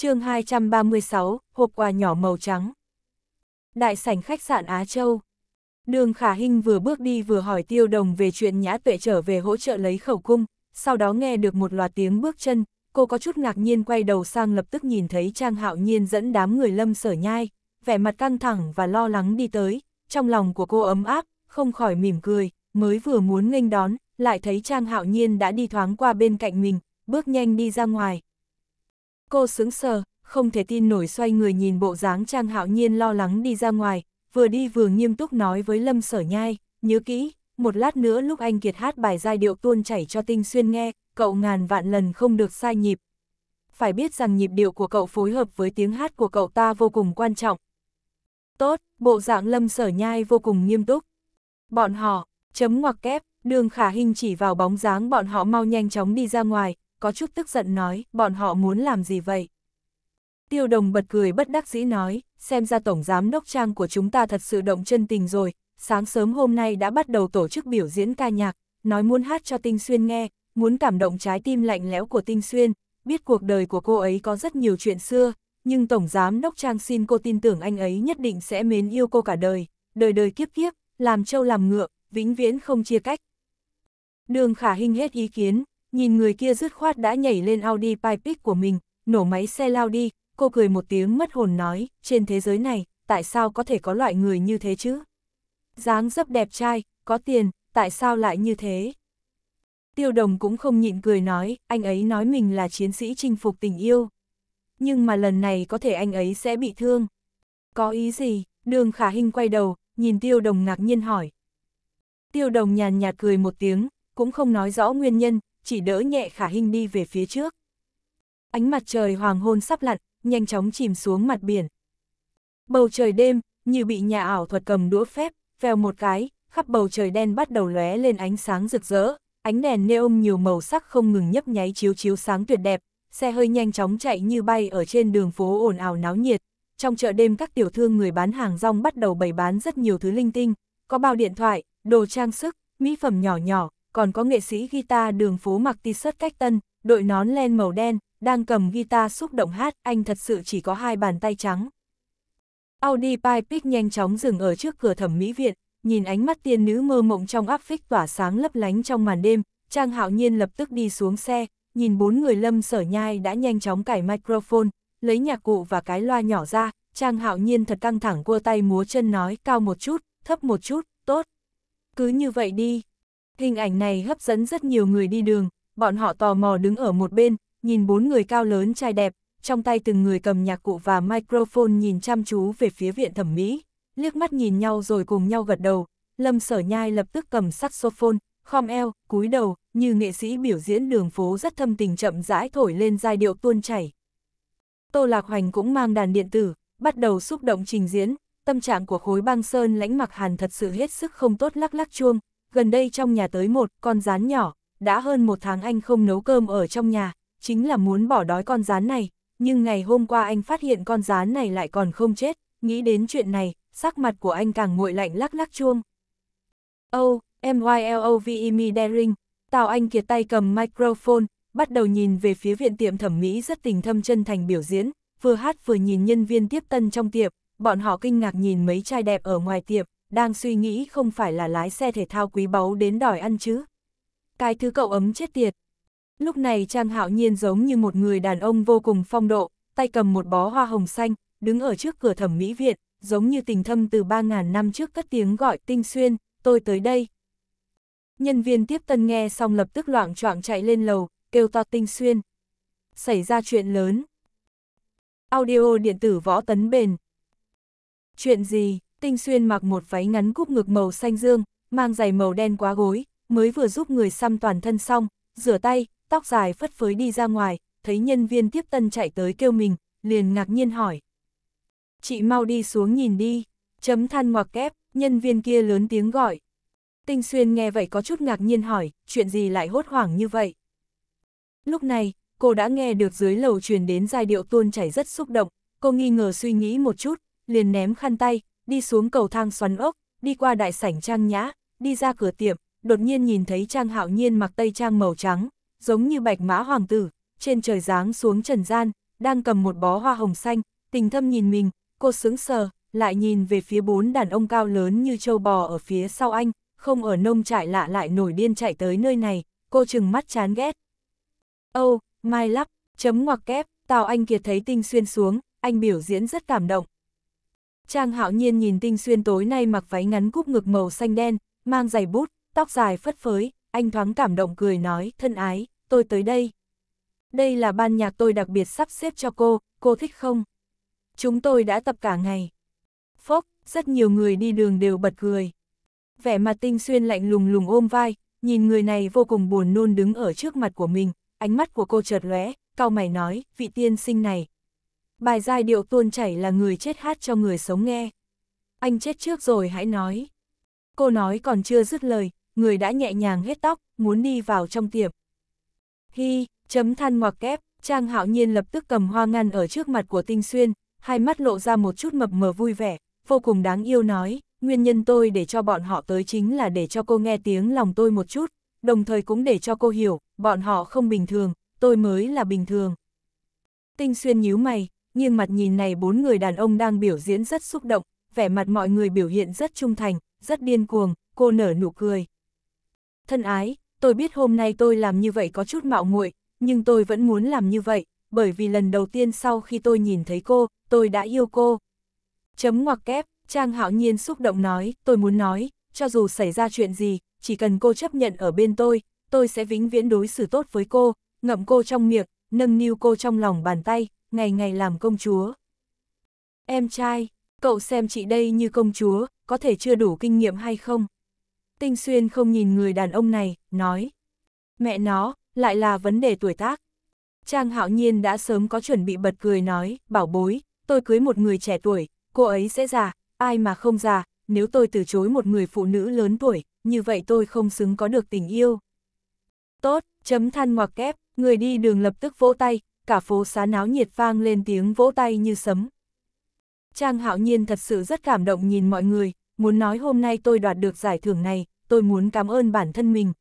chương 236, hộp quà nhỏ màu trắng. Đại sảnh khách sạn Á Châu. Đường Khả Hinh vừa bước đi vừa hỏi Tiêu Đồng về chuyện Nhã Tuệ trở về hỗ trợ lấy khẩu cung, sau đó nghe được một loạt tiếng bước chân, cô có chút ngạc nhiên quay đầu sang lập tức nhìn thấy Trang Hạo Nhiên dẫn đám người lâm sở nhai, vẻ mặt căng thẳng và lo lắng đi tới, trong lòng của cô ấm áp, không khỏi mỉm cười, mới vừa muốn nghênh đón, lại thấy Trang Hạo Nhiên đã đi thoáng qua bên cạnh mình, bước nhanh đi ra ngoài, Cô sướng sờ, không thể tin nổi xoay người nhìn bộ dáng Trang Hạo Nhiên lo lắng đi ra ngoài, vừa đi vừa nghiêm túc nói với Lâm Sở Nhai, nhớ kỹ, một lát nữa lúc anh Kiệt hát bài giai điệu tuôn chảy cho tinh xuyên nghe, cậu ngàn vạn lần không được sai nhịp. Phải biết rằng nhịp điệu của cậu phối hợp với tiếng hát của cậu ta vô cùng quan trọng. Tốt, bộ dạng Lâm Sở Nhai vô cùng nghiêm túc. Bọn họ, chấm ngoặc kép, đường khả hình chỉ vào bóng dáng bọn họ mau nhanh chóng đi ra ngoài, có chút tức giận nói, bọn họ muốn làm gì vậy? Tiêu đồng bật cười bất đắc dĩ nói, xem ra tổng giám đốc trang của chúng ta thật sự động chân tình rồi, sáng sớm hôm nay đã bắt đầu tổ chức biểu diễn ca nhạc, nói muốn hát cho Tinh Xuyên nghe, muốn cảm động trái tim lạnh lẽo của Tinh Xuyên, biết cuộc đời của cô ấy có rất nhiều chuyện xưa, nhưng Tổng Giám Đốc Trang xin cô tin tưởng anh ấy nhất định sẽ mến yêu cô cả đời, đời đời kiếp kiếp, làm trâu làm ngựa, vĩnh viễn không chia cách. Đường khả hình hết ý kiến, nhìn người kia dứt khoát đã nhảy lên Audi Pipic của mình, nổ máy xe lao đi, cô cười một tiếng mất hồn nói, trên thế giới này, tại sao có thể có loại người như thế chứ? Dáng dấp đẹp trai, có tiền, tại sao lại như thế? Tiêu đồng cũng không nhịn cười nói, anh ấy nói mình là chiến sĩ chinh phục tình yêu. Nhưng mà lần này có thể anh ấy sẽ bị thương. Có ý gì? Đường khả hình quay đầu, nhìn tiêu đồng ngạc nhiên hỏi. Tiêu đồng nhàn nhạt cười một tiếng, cũng không nói rõ nguyên nhân, chỉ đỡ nhẹ khả hình đi về phía trước. Ánh mặt trời hoàng hôn sắp lặn, nhanh chóng chìm xuống mặt biển. Bầu trời đêm, như bị nhà ảo thuật cầm đũa phép, vèo một cái, khắp bầu trời đen bắt đầu lóe lên ánh sáng rực rỡ, ánh đèn neon nhiều màu sắc không ngừng nhấp nháy chiếu chiếu sáng tuyệt đẹp, xe hơi nhanh chóng chạy như bay ở trên đường phố ồn ào náo nhiệt. Trong chợ đêm các tiểu thương người bán hàng rong bắt đầu bày bán rất nhiều thứ linh tinh, có bao điện thoại, đồ trang sức, mỹ phẩm nhỏ nhỏ, còn có nghệ sĩ guitar đường phố mặc t-shirt cách tân, đội nón len màu đen, đang cầm guitar xúc động hát, anh thật sự chỉ có hai bàn tay trắng. Audi Pipic nhanh chóng dừng ở trước cửa thẩm mỹ viện, nhìn ánh mắt tiên nữ mơ mộng trong áp phích tỏa sáng lấp lánh trong màn đêm, Trang Hạo Nhiên lập tức đi xuống xe, nhìn bốn người lâm sở nhai đã nhanh chóng cải microphone, lấy nhạc cụ và cái loa nhỏ ra, Trang Hạo Nhiên thật căng thẳng cua tay múa chân nói cao một chút, thấp một chút, tốt. Cứ như vậy đi, Hình ảnh này hấp dẫn rất nhiều người đi đường, bọn họ tò mò đứng ở một bên, nhìn bốn người cao lớn trai đẹp, trong tay từng người cầm nhạc cụ và microphone nhìn chăm chú về phía viện thẩm mỹ, liếc mắt nhìn nhau rồi cùng nhau gật đầu, Lâm Sở Nhai lập tức cầm saxophone, khom eo, cúi đầu, như nghệ sĩ biểu diễn đường phố rất thâm tình chậm rãi thổi lên giai điệu tuôn chảy. Tô Lạc Hoành cũng mang đàn điện tử, bắt đầu xúc động trình diễn, tâm trạng của khối băng sơn lãnh mặc hàn thật sự hết sức không tốt lắc lắc chuông, gần đây trong nhà tới một con rán nhỏ, đã hơn một tháng anh không nấu cơm ở trong nhà, chính là muốn bỏ đói con rán này, nhưng ngày hôm qua anh phát hiện con rán này lại còn không chết, nghĩ đến chuyện này, sắc mặt của anh càng nguội lạnh lắc lắc chuông. Oh, MYLOVE Me Daring, Tào Anh Kiệt tay cầm microphone, bắt đầu nhìn về phía viện tiệm thẩm mỹ rất tình thâm chân thành biểu diễn, vừa hát vừa nhìn nhân viên tiếp tân trong tiệm, bọn họ kinh ngạc nhìn mấy trai đẹp ở ngoài tiệm, đang suy nghĩ không phải là lái xe thể thao quý báu đến đòi ăn chứ. Cái thứ cậu ấm chết tiệt. Lúc này Trang Hạo Nhiên giống như một người đàn ông vô cùng phong độ, tay cầm một bó hoa hồng xanh, đứng ở trước cửa thẩm mỹ viện, giống như tình thâm từ 3.000 năm trước cất tiếng gọi tinh xuyên, tôi tới đây. Nhân viên tiếp tân nghe xong lập tức loạn choạng chạy lên lầu, kêu to tinh xuyên. Xảy ra chuyện lớn. Audio điện tử võ tấn bền. Chuyện gì? Tinh Xuyên mặc một váy ngắn cúp ngực màu xanh dương, mang giày màu đen quá gối, mới vừa giúp người xăm toàn thân xong, rửa tay, tóc dài phất phới đi ra ngoài, thấy nhân viên tiếp tân chạy tới kêu mình, liền ngạc nhiên hỏi. Chị mau đi xuống nhìn đi, chấm than ngoặc kép, nhân viên kia lớn tiếng gọi. Tinh Xuyên nghe vậy có chút ngạc nhiên hỏi, chuyện gì lại hốt hoảng như vậy? Lúc này, cô đã nghe được dưới lầu truyền đến giai điệu tuôn chảy rất xúc động, cô nghi ngờ suy nghĩ một chút, liền ném khăn tay, đi xuống cầu thang xoắn ốc, đi qua đại sảnh trang nhã, đi ra cửa tiệm, đột nhiên nhìn thấy trang hạo nhiên mặc tây trang màu trắng, giống như bạch mã hoàng tử, trên trời giáng xuống trần gian, đang cầm một bó hoa hồng xanh, tình thâm nhìn mình, cô sướng sờ, lại nhìn về phía bốn đàn ông cao lớn như trâu bò ở phía sau anh, không ở nông trại lạ lại nổi điên chạy tới nơi này, cô chừng mắt chán ghét. Âu, oh, Mai Lắp, chấm ngoặc kép, Tào Anh Kiệt thấy tinh xuyên xuống, anh biểu diễn rất cảm động, Trang hạo nhiên nhìn tinh xuyên tối nay mặc váy ngắn cúp ngực màu xanh đen, mang giày bút, tóc dài phất phới, anh thoáng cảm động cười nói, thân ái, tôi tới đây. Đây là ban nhạc tôi đặc biệt sắp xếp cho cô, cô thích không? Chúng tôi đã tập cả ngày. Phốc, rất nhiều người đi đường đều bật cười. Vẻ mặt tinh xuyên lạnh lùng lùng ôm vai, nhìn người này vô cùng buồn nôn đứng ở trước mặt của mình, ánh mắt của cô chợt lóe, cao mày nói, vị tiên sinh này, Bài giai điệu tuôn chảy là người chết hát cho người sống nghe. Anh chết trước rồi hãy nói. Cô nói còn chưa dứt lời, người đã nhẹ nhàng hết tóc, muốn đi vào trong tiệm. Hi, chấm than ngoặc kép, Trang hạo nhiên lập tức cầm hoa ngăn ở trước mặt của Tinh Xuyên, hai mắt lộ ra một chút mập mờ vui vẻ, vô cùng đáng yêu nói, nguyên nhân tôi để cho bọn họ tới chính là để cho cô nghe tiếng lòng tôi một chút, đồng thời cũng để cho cô hiểu, bọn họ không bình thường, tôi mới là bình thường. Tinh Xuyên nhíu mày, nghiêng mặt nhìn này bốn người đàn ông đang biểu diễn rất xúc động, vẻ mặt mọi người biểu hiện rất trung thành, rất điên cuồng, cô nở nụ cười. Thân ái, tôi biết hôm nay tôi làm như vậy có chút mạo muội, nhưng tôi vẫn muốn làm như vậy, bởi vì lần đầu tiên sau khi tôi nhìn thấy cô, tôi đã yêu cô. Chấm ngoặc kép, Trang Hạo Nhiên xúc động nói, tôi muốn nói, cho dù xảy ra chuyện gì, chỉ cần cô chấp nhận ở bên tôi, tôi sẽ vĩnh viễn đối xử tốt với cô, ngậm cô trong miệng, nâng niu cô trong lòng bàn tay, ngày ngày làm công chúa. Em trai, cậu xem chị đây như công chúa, có thể chưa đủ kinh nghiệm hay không? Tinh Xuyên không nhìn người đàn ông này, nói. Mẹ nó, lại là vấn đề tuổi tác. Trang hạo nhiên đã sớm có chuẩn bị bật cười nói, bảo bối, tôi cưới một người trẻ tuổi, cô ấy sẽ già, ai mà không già, nếu tôi từ chối một người phụ nữ lớn tuổi, như vậy tôi không xứng có được tình yêu. Tốt, chấm than ngoặc kép, người đi đường lập tức vỗ tay, cả phố xá náo nhiệt vang lên tiếng vỗ tay như sấm. Trang hạo nhiên thật sự rất cảm động nhìn mọi người, muốn nói hôm nay tôi đoạt được giải thưởng này, tôi muốn cảm ơn bản thân mình.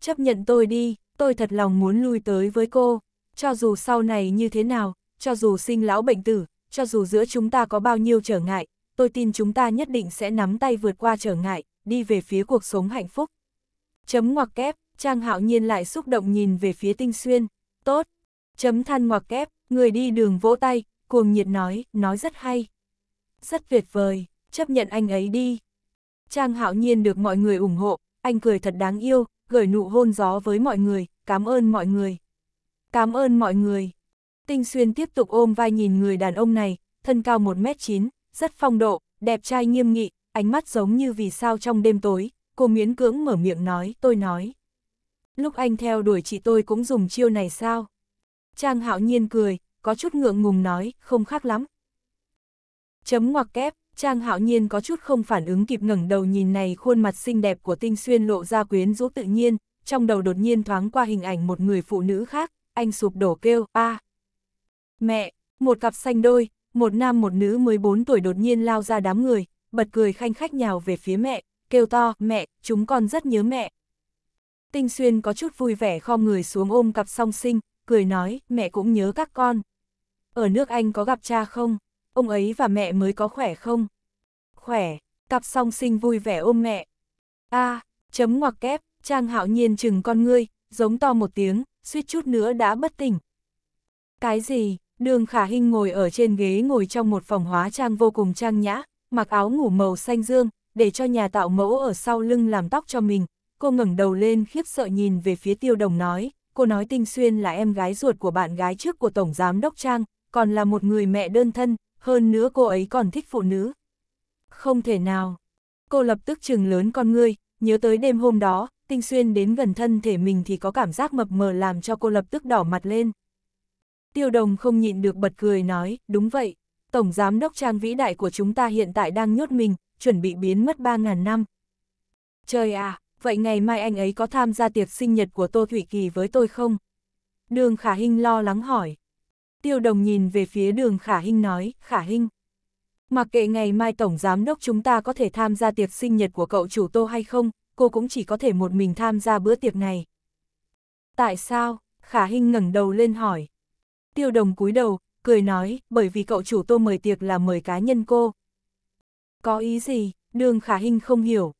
Chấp nhận tôi đi, tôi thật lòng muốn lui tới với cô, cho dù sau này như thế nào, cho dù sinh lão bệnh tử, cho dù giữa chúng ta có bao nhiêu trở ngại, tôi tin chúng ta nhất định sẽ nắm tay vượt qua trở ngại, đi về phía cuộc sống hạnh phúc. Chấm ngoặc kép, Trang Hạo Nhiên lại xúc động nhìn về phía Tinh Xuyên, tốt, Chấm than ngoặc kép, người đi đường vỗ tay, cuồng nhiệt nói, nói rất hay. Rất tuyệt vời, chấp nhận anh ấy đi. Trang hạo nhiên được mọi người ủng hộ, anh cười thật đáng yêu, gửi nụ hôn gió với mọi người, cảm ơn mọi người. Cảm ơn mọi người. Tinh Xuyên tiếp tục ôm vai nhìn người đàn ông này, thân cao 1m9, rất phong độ, đẹp trai nghiêm nghị, ánh mắt giống như vì sao trong đêm tối, cô miễn cưỡng mở miệng nói, tôi nói. Lúc anh theo đuổi chị tôi cũng dùng chiêu này sao? Trang hạo nhiên cười, có chút ngượng ngùng nói, không khác lắm. Chấm ngoặc kép, Trang hạo nhiên có chút không phản ứng kịp ngẩng đầu nhìn này khuôn mặt xinh đẹp của tinh xuyên lộ ra quyến rũ tự nhiên, trong đầu đột nhiên thoáng qua hình ảnh một người phụ nữ khác, anh sụp đổ kêu, a Mẹ, một cặp xanh đôi, một nam một nữ 14 tuổi đột nhiên lao ra đám người, bật cười khanh khách nhào về phía mẹ, kêu to, mẹ, chúng con rất nhớ mẹ. Tinh xuyên có chút vui vẻ kho người xuống ôm cặp song sinh, cười nói, mẹ cũng nhớ các con. Ở nước Anh có gặp cha không? Ông ấy và mẹ mới có khỏe không? Khỏe, cặp song sinh vui vẻ ôm mẹ. a à, chấm ngoặc kép, Trang hạo nhiên chừng con ngươi, giống to một tiếng, suýt chút nữa đã bất tỉnh. Cái gì, đường khả hình ngồi ở trên ghế ngồi trong một phòng hóa trang vô cùng trang nhã, mặc áo ngủ màu xanh dương, để cho nhà tạo mẫu ở sau lưng làm tóc cho mình. Cô ngẩng đầu lên khiếp sợ nhìn về phía tiêu đồng nói, cô nói Tinh Xuyên là em gái ruột của bạn gái trước của Tổng Giám Đốc Trang, còn là một người mẹ đơn thân, hơn nữa cô ấy còn thích phụ nữ. Không thể nào. Cô lập tức trừng lớn con ngươi, nhớ tới đêm hôm đó, Tinh Xuyên đến gần thân thể mình thì có cảm giác mập mờ làm cho cô lập tức đỏ mặt lên. Tiêu đồng không nhịn được bật cười nói, đúng vậy, Tổng Giám Đốc Trang vĩ đại của chúng ta hiện tại đang nhốt mình, chuẩn bị biến mất 3.000 năm. Trời à, vậy ngày mai anh ấy có tham gia tiệc sinh nhật của Tô Thủy Kỳ với tôi không? Đường Khả Hinh lo lắng hỏi. Tiêu đồng nhìn về phía đường Khả Hinh nói, Khả Hinh. Mặc kệ ngày mai Tổng Giám Đốc chúng ta có thể tham gia tiệc sinh nhật của cậu chủ Tô hay không, cô cũng chỉ có thể một mình tham gia bữa tiệc này. Tại sao? Khả Hinh ngẩng đầu lên hỏi. Tiêu đồng cúi đầu, cười nói, bởi vì cậu chủ Tô mời tiệc là mời cá nhân cô. Có ý gì? Đường Khả Hinh không hiểu,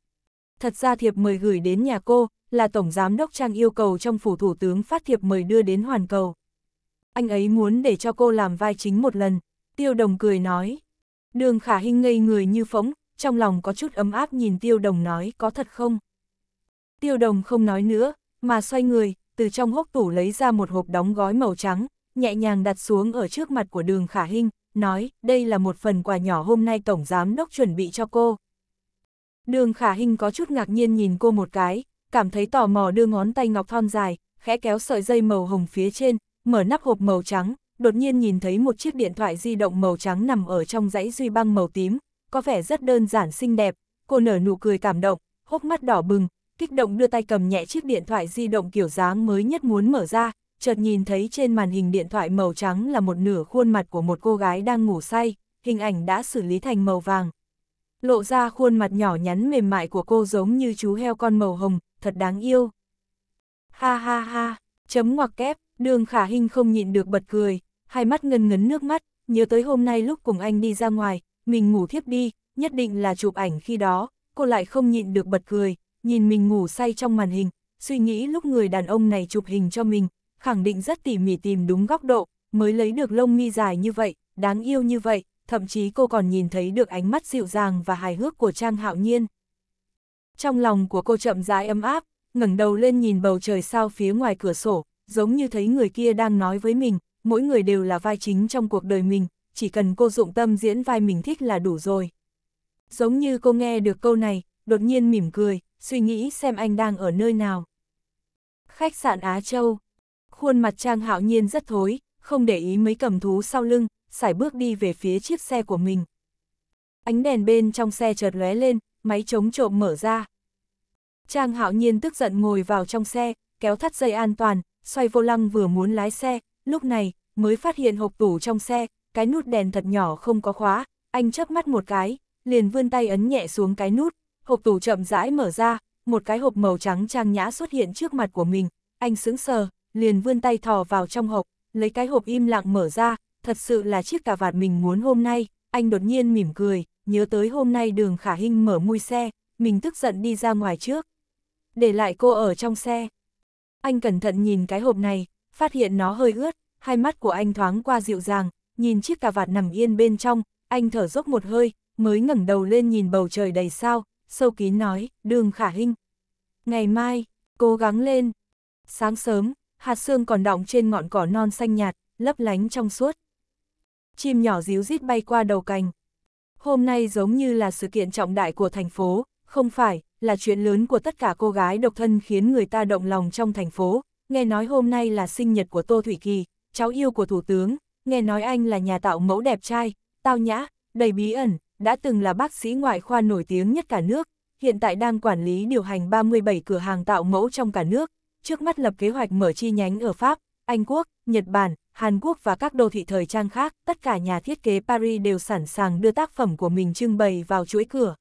thật ra thiệp mời gửi đến nhà cô, là Tổng Giám Đốc Trang yêu cầu trong phủ thủ tướng phát thiệp mời đưa đến Hoàn Cầu. Anh ấy muốn để cho cô làm vai chính một lần, Tiêu Đồng cười nói. Đường Khả Hinh ngây người như phóng, trong lòng có chút ấm áp nhìn Tiêu Đồng nói có thật không? Tiêu Đồng không nói nữa, mà xoay người, từ trong hốc tủ lấy ra một hộp đóng gói màu trắng, nhẹ nhàng đặt xuống ở trước mặt của đường Khả Hinh, nói đây là một phần quà nhỏ hôm nay Tổng Giám Đốc chuẩn bị cho cô. Đường khả hình có chút ngạc nhiên nhìn cô một cái, cảm thấy tò mò đưa ngón tay ngọc thon dài, khẽ kéo sợi dây màu hồng phía trên, mở nắp hộp màu trắng, đột nhiên nhìn thấy một chiếc điện thoại di động màu trắng nằm ở trong dãy duy băng màu tím, có vẻ rất đơn giản xinh đẹp, cô nở nụ cười cảm động, hốc mắt đỏ bừng, kích động đưa tay cầm nhẹ chiếc điện thoại di động kiểu dáng mới nhất muốn mở ra, chợt nhìn thấy trên màn hình điện thoại màu trắng là một nửa khuôn mặt của một cô gái đang ngủ say, hình ảnh đã xử lý thành màu vàng, lộ ra khuôn mặt nhỏ nhắn mềm mại của cô giống như chú heo con màu hồng, thật đáng yêu. Ha ha ha, chấm ngoặc kép, đường khả hình không nhịn được bật cười, hai mắt ngân ngấn nước mắt, nhớ tới hôm nay lúc cùng anh đi ra ngoài, mình ngủ thiếp đi, nhất định là chụp ảnh khi đó, cô lại không nhịn được bật cười, nhìn mình ngủ say trong màn hình, suy nghĩ lúc người đàn ông này chụp hình cho mình, khẳng định rất tỉ mỉ tìm đúng góc độ, mới lấy được lông mi dài như vậy, đáng yêu như vậy thậm chí cô còn nhìn thấy được ánh mắt dịu dàng và hài hước của Trang Hạo Nhiên. Trong lòng của cô chậm rãi ấm áp, ngẩng đầu lên nhìn bầu trời sao phía ngoài cửa sổ, giống như thấy người kia đang nói với mình, mỗi người đều là vai chính trong cuộc đời mình, chỉ cần cô dụng tâm diễn vai mình thích là đủ rồi. Giống như cô nghe được câu này, đột nhiên mỉm cười, suy nghĩ xem anh đang ở nơi nào. Khách sạn Á Châu Khuôn mặt Trang Hạo Nhiên rất thối, không để ý mấy cầm thú sau lưng, sải bước đi về phía chiếc xe của mình. Ánh đèn bên trong xe chợt lóe lên, máy chống trộm mở ra. Trang hạo nhiên tức giận ngồi vào trong xe, kéo thắt dây an toàn, xoay vô lăng vừa muốn lái xe, lúc này, mới phát hiện hộp tủ trong xe, cái nút đèn thật nhỏ không có khóa, anh chớp mắt một cái, liền vươn tay ấn nhẹ xuống cái nút, hộp tủ chậm rãi mở ra, một cái hộp màu trắng trang nhã xuất hiện trước mặt của mình, anh sững sờ, liền vươn tay thò vào trong hộp, lấy cái hộp im lặng mở ra, thật sự là chiếc cà vạt mình muốn hôm nay, anh đột nhiên mỉm cười, nhớ tới hôm nay đường khả hình mở mui xe, mình tức giận đi ra ngoài trước. Để lại cô ở trong xe. Anh cẩn thận nhìn cái hộp này, phát hiện nó hơi ướt, hai mắt của anh thoáng qua dịu dàng, nhìn chiếc cà vạt nằm yên bên trong, anh thở dốc một hơi, mới ngẩng đầu lên nhìn bầu trời đầy sao, sâu kín nói, đường khả hình. Ngày mai, cố gắng lên. Sáng sớm, hạt sương còn đọng trên ngọn cỏ non xanh nhạt, lấp lánh trong suốt chim nhỏ díu rít bay qua đầu cành. Hôm nay giống như là sự kiện trọng đại của thành phố, không phải, là chuyện lớn của tất cả cô gái độc thân khiến người ta động lòng trong thành phố. Nghe nói hôm nay là sinh nhật của Tô Thủy Kỳ, cháu yêu của Thủ tướng, nghe nói anh là nhà tạo mẫu đẹp trai, tao nhã, đầy bí ẩn, đã từng là bác sĩ ngoại khoa nổi tiếng nhất cả nước, hiện tại đang quản lý điều hành 37 cửa hàng tạo mẫu trong cả nước, trước mắt lập kế hoạch mở chi nhánh ở Pháp, anh Quốc, Nhật Bản, Hàn Quốc và các đô thị thời trang khác, tất cả nhà thiết kế Paris đều sẵn sàng đưa tác phẩm của mình trưng bày vào chuỗi cửa.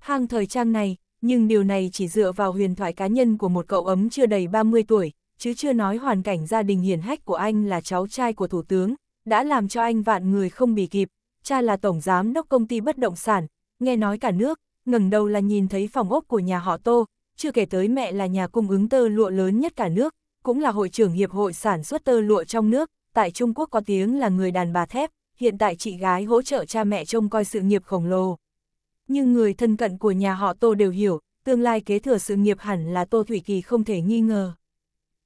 Hàng thời trang này, nhưng điều này chỉ dựa vào huyền thoại cá nhân của một cậu ấm chưa đầy 30 tuổi, chứ chưa nói hoàn cảnh gia đình hiền hách của anh là cháu trai của Thủ tướng, đã làm cho anh vạn người không bì kịp. Cha là tổng giám đốc công ty bất động sản, nghe nói cả nước, ngẩng đầu là nhìn thấy phòng ốc của nhà họ Tô, chưa kể tới mẹ là nhà cung ứng tơ lụa lớn nhất cả nước, cũng là hội trưởng Hiệp hội Sản xuất tơ lụa trong nước, tại Trung Quốc có tiếng là người đàn bà thép, hiện tại chị gái hỗ trợ cha mẹ trông coi sự nghiệp khổng lồ. Nhưng người thân cận của nhà họ Tô đều hiểu, tương lai kế thừa sự nghiệp hẳn là Tô Thủy Kỳ không thể nghi ngờ.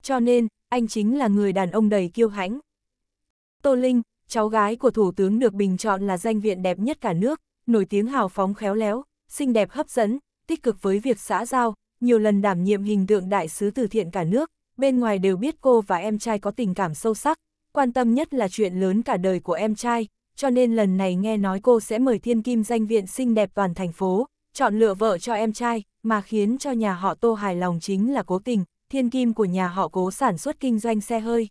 Cho nên, anh chính là người đàn ông đầy kiêu hãnh. Tô Linh, cháu gái của Thủ tướng được bình chọn là danh viện đẹp nhất cả nước, nổi tiếng hào phóng khéo léo, xinh đẹp hấp dẫn, tích cực với việc xã giao, nhiều lần đảm nhiệm hình tượng đại sứ từ thiện cả nước, bên ngoài đều biết cô và em trai có tình cảm sâu sắc, quan tâm nhất là chuyện lớn cả đời của em trai, cho nên lần này nghe nói cô sẽ mời thiên kim danh viện xinh đẹp toàn thành phố, chọn lựa vợ cho em trai, mà khiến cho nhà họ Tô hài lòng chính là cố tình, thiên kim của nhà họ cố sản xuất kinh doanh xe hơi.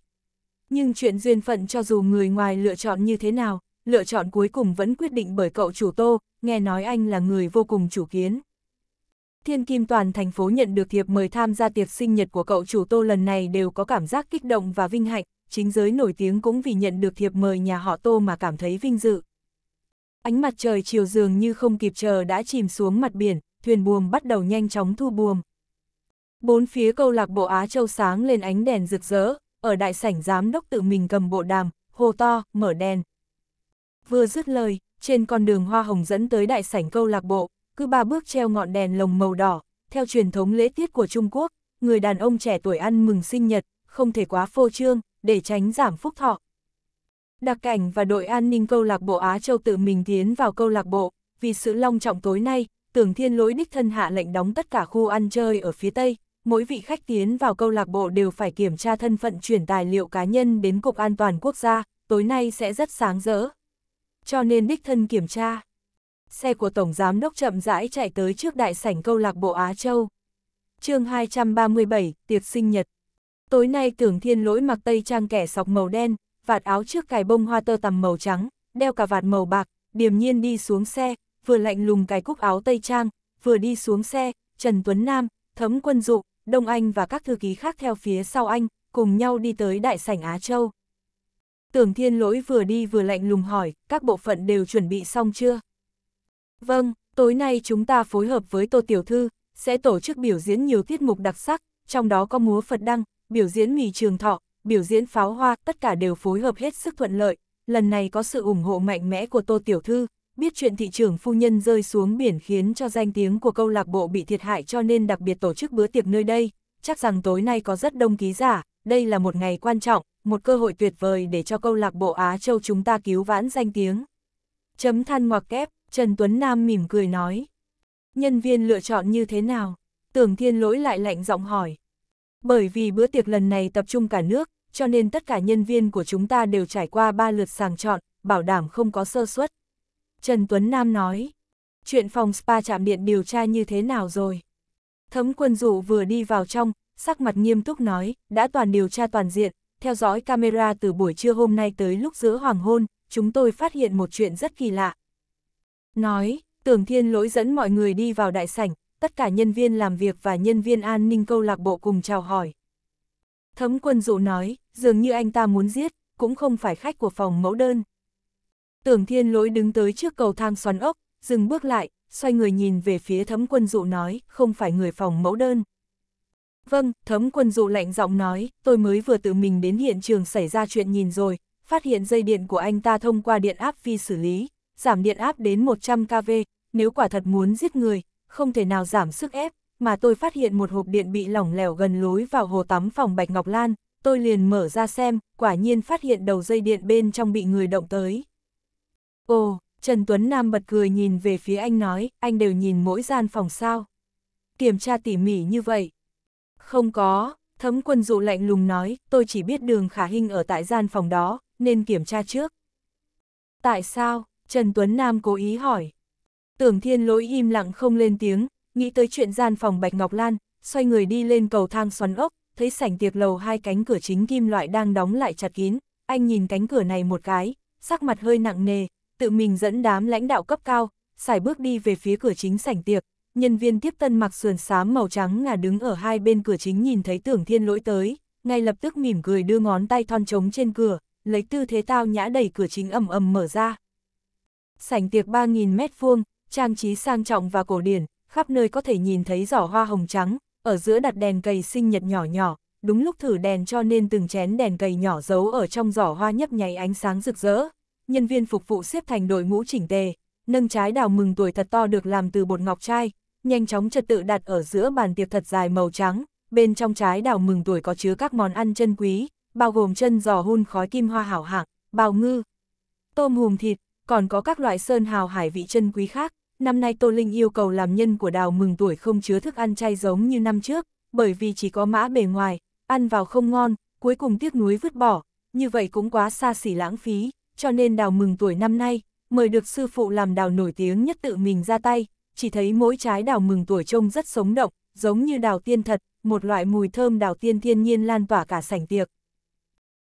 Nhưng chuyện duyên phận cho dù người ngoài lựa chọn như thế nào, lựa chọn cuối cùng vẫn quyết định bởi cậu chủ Tô, nghe nói anh là người vô cùng chủ kiến. Thiên Kim toàn thành phố nhận được thiệp mời tham gia tiệc sinh nhật của cậu chủ Tô lần này đều có cảm giác kích động và vinh hạnh, chính giới nổi tiếng cũng vì nhận được thiệp mời nhà họ Tô mà cảm thấy vinh dự. Ánh mặt trời chiều dường như không kịp chờ đã chìm xuống mặt biển, thuyền buồm bắt đầu nhanh chóng thu buồm. Bốn phía câu lạc bộ Á Châu sáng lên ánh đèn rực rỡ, ở đại sảnh giám đốc tự mình cầm bộ đàm, hô to, mở đèn. Vừa dứt lời, trên con đường hoa hồng dẫn tới đại sảnh câu lạc bộ, cứ ba bước treo ngọn đèn lồng màu đỏ, theo truyền thống lễ tiết của Trung Quốc, người đàn ông trẻ tuổi ăn mừng sinh nhật, không thể quá phô trương, để tránh giảm phúc thọ. Đặc cảnh và đội an ninh câu lạc bộ Á Châu tự mình tiến vào câu lạc bộ, vì sự long trọng tối nay, tưởng thiên Lỗi đích thân hạ lệnh đóng tất cả khu ăn chơi ở phía Tây, mỗi vị khách tiến vào câu lạc bộ đều phải kiểm tra thân phận chuyển tài liệu cá nhân đến Cục An toàn Quốc gia, tối nay sẽ rất sáng rỡ. Cho nên đích thân kiểm tra xe của Tổng Giám Đốc chậm rãi chạy tới trước đại sảnh câu lạc bộ Á Châu. chương 237, tiệc sinh nhật. Tối nay tưởng thiên lỗi mặc tây trang kẻ sọc màu đen, vạt áo trước cài bông hoa tơ tằm màu trắng, đeo cả vạt màu bạc, điềm nhiên đi xuống xe, vừa lạnh lùng cài cúc áo tây trang, vừa đi xuống xe, Trần Tuấn Nam, Thấm Quân Dụ, Đông Anh và các thư ký khác theo phía sau anh, cùng nhau đi tới đại sảnh Á Châu. Tưởng thiên lỗi vừa đi vừa lạnh lùng hỏi, các bộ phận đều chuẩn bị xong chưa? Vâng, tối nay chúng ta phối hợp với Tô Tiểu Thư, sẽ tổ chức biểu diễn nhiều tiết mục đặc sắc, trong đó có múa Phật Đăng, biểu diễn mì trường thọ, biểu diễn pháo hoa, tất cả đều phối hợp hết sức thuận lợi. Lần này có sự ủng hộ mạnh mẽ của Tô Tiểu Thư, biết chuyện thị trưởng phu nhân rơi xuống biển khiến cho danh tiếng của câu lạc bộ bị thiệt hại cho nên đặc biệt tổ chức bữa tiệc nơi đây. Chắc rằng tối nay có rất đông ký giả, đây là một ngày quan trọng, một cơ hội tuyệt vời để cho câu lạc bộ Á Châu chúng ta cứu vãn danh tiếng. Chấm than ngoặc kép Trần Tuấn Nam mỉm cười nói. Nhân viên lựa chọn như thế nào? Tưởng Thiên Lỗi lại lạnh giọng hỏi. Bởi vì bữa tiệc lần này tập trung cả nước, cho nên tất cả nhân viên của chúng ta đều trải qua ba lượt sàng chọn, bảo đảm không có sơ suất. Trần Tuấn Nam nói. Chuyện phòng spa chạm điện điều tra như thế nào rồi? Thấm quân dụ vừa đi vào trong, sắc mặt nghiêm túc nói, đã toàn điều tra toàn diện, theo dõi camera từ buổi trưa hôm nay tới lúc giữa hoàng hôn, chúng tôi phát hiện một chuyện rất kỳ lạ, Nói, tưởng thiên lỗi dẫn mọi người đi vào đại sảnh, tất cả nhân viên làm việc và nhân viên an ninh câu lạc bộ cùng chào hỏi. Thấm quân dụ nói, dường như anh ta muốn giết, cũng không phải khách của phòng mẫu đơn. Tưởng thiên lỗi đứng tới trước cầu thang xoắn ốc, dừng bước lại, xoay người nhìn về phía thấm quân dụ nói, không phải người phòng mẫu đơn. Vâng, thấm quân dụ lạnh giọng nói, tôi mới vừa tự mình đến hiện trường xảy ra chuyện nhìn rồi, phát hiện dây điện của anh ta thông qua điện áp phi xử lý, giảm điện áp đến 100 kV, nếu quả thật muốn giết người, không thể nào giảm sức ép, mà tôi phát hiện một hộp điện bị lỏng lẻo gần lối vào hồ tắm phòng Bạch Ngọc Lan, tôi liền mở ra xem, quả nhiên phát hiện đầu dây điện bên trong bị người động tới. Ồ, Trần Tuấn Nam bật cười nhìn về phía anh nói, anh đều nhìn mỗi gian phòng sao. Kiểm tra tỉ mỉ như vậy. Không có, thấm quân dụ lạnh lùng nói, tôi chỉ biết đường khả hình ở tại gian phòng đó, nên kiểm tra trước. Tại sao? Trần Tuấn Nam cố ý hỏi. Tưởng thiên lỗi im lặng không lên tiếng, nghĩ tới chuyện gian phòng Bạch Ngọc Lan, xoay người đi lên cầu thang xoắn ốc, thấy sảnh tiệc lầu hai cánh cửa chính kim loại đang đóng lại chặt kín, anh nhìn cánh cửa này một cái, sắc mặt hơi nặng nề, tự mình dẫn đám lãnh đạo cấp cao, xài bước đi về phía cửa chính sảnh tiệc, nhân viên tiếp tân mặc sườn xám màu trắng ngà đứng ở hai bên cửa chính nhìn thấy tưởng thiên lỗi tới, ngay lập tức mỉm cười đưa ngón tay thon trống trên cửa, lấy tư thế tao nhã đẩy cửa chính ầm ầm mở ra, sảnh tiệc 3.000 mét vuông, trang trí sang trọng và cổ điển, khắp nơi có thể nhìn thấy giỏ hoa hồng trắng, ở giữa đặt đèn cầy sinh nhật nhỏ nhỏ, đúng lúc thử đèn cho nên từng chén đèn cầy nhỏ giấu ở trong giỏ hoa nhấp nháy ánh sáng rực rỡ. Nhân viên phục vụ xếp thành đội ngũ chỉnh tề, nâng trái đào mừng tuổi thật to được làm từ bột ngọc trai, nhanh chóng trật tự đặt ở giữa bàn tiệc thật dài màu trắng, bên trong trái đào mừng tuổi có chứa các món ăn chân quý, bao gồm chân giò hun khói kim hoa hảo hạng, bào ngư, tôm hùm thịt, còn có các loại sơn hào hải vị chân quý khác. Năm nay Tô Linh yêu cầu làm nhân của đào mừng tuổi không chứa thức ăn chay giống như năm trước, bởi vì chỉ có mã bề ngoài, ăn vào không ngon, cuối cùng tiếc núi vứt bỏ, như vậy cũng quá xa xỉ lãng phí, cho nên đào mừng tuổi năm nay, mời được sư phụ làm đào nổi tiếng nhất tự mình ra tay, chỉ thấy mỗi trái đào mừng tuổi trông rất sống động, giống như đào tiên thật, một loại mùi thơm đào tiên thiên nhiên lan tỏa cả sảnh tiệc.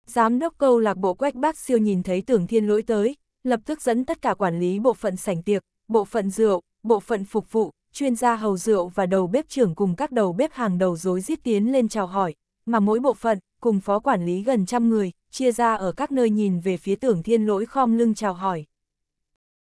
Giám đốc câu lạc bộ quách bác siêu nhìn thấy tưởng thiên lỗi tới, lập tức dẫn tất cả quản lý bộ phận sảnh tiệc, bộ phận rượu, bộ phận phục vụ, chuyên gia hầu rượu và đầu bếp trưởng cùng các đầu bếp hàng đầu dối giết tiến lên chào hỏi, mà mỗi bộ phận, cùng phó quản lý gần trăm người, chia ra ở các nơi nhìn về phía tưởng thiên lỗi khom lưng chào hỏi.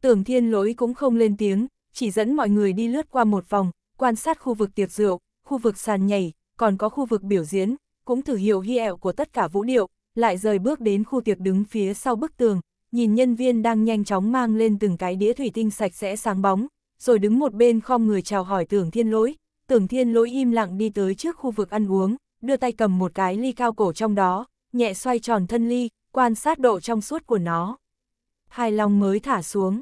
Tưởng thiên lỗi cũng không lên tiếng, chỉ dẫn mọi người đi lướt qua một vòng, quan sát khu vực tiệc rượu, khu vực sàn nhảy, còn có khu vực biểu diễn, cũng thử hiệu hi của tất cả vũ điệu, lại rời bước đến khu tiệc đứng phía sau bức tường, nhìn nhân viên đang nhanh chóng mang lên từng cái đĩa thủy tinh sạch sẽ sáng bóng, rồi đứng một bên khom người chào hỏi tưởng thiên lỗi, tưởng thiên lỗi im lặng đi tới trước khu vực ăn uống, đưa tay cầm một cái ly cao cổ trong đó, nhẹ xoay tròn thân ly, quan sát độ trong suốt của nó. Hài lòng mới thả xuống.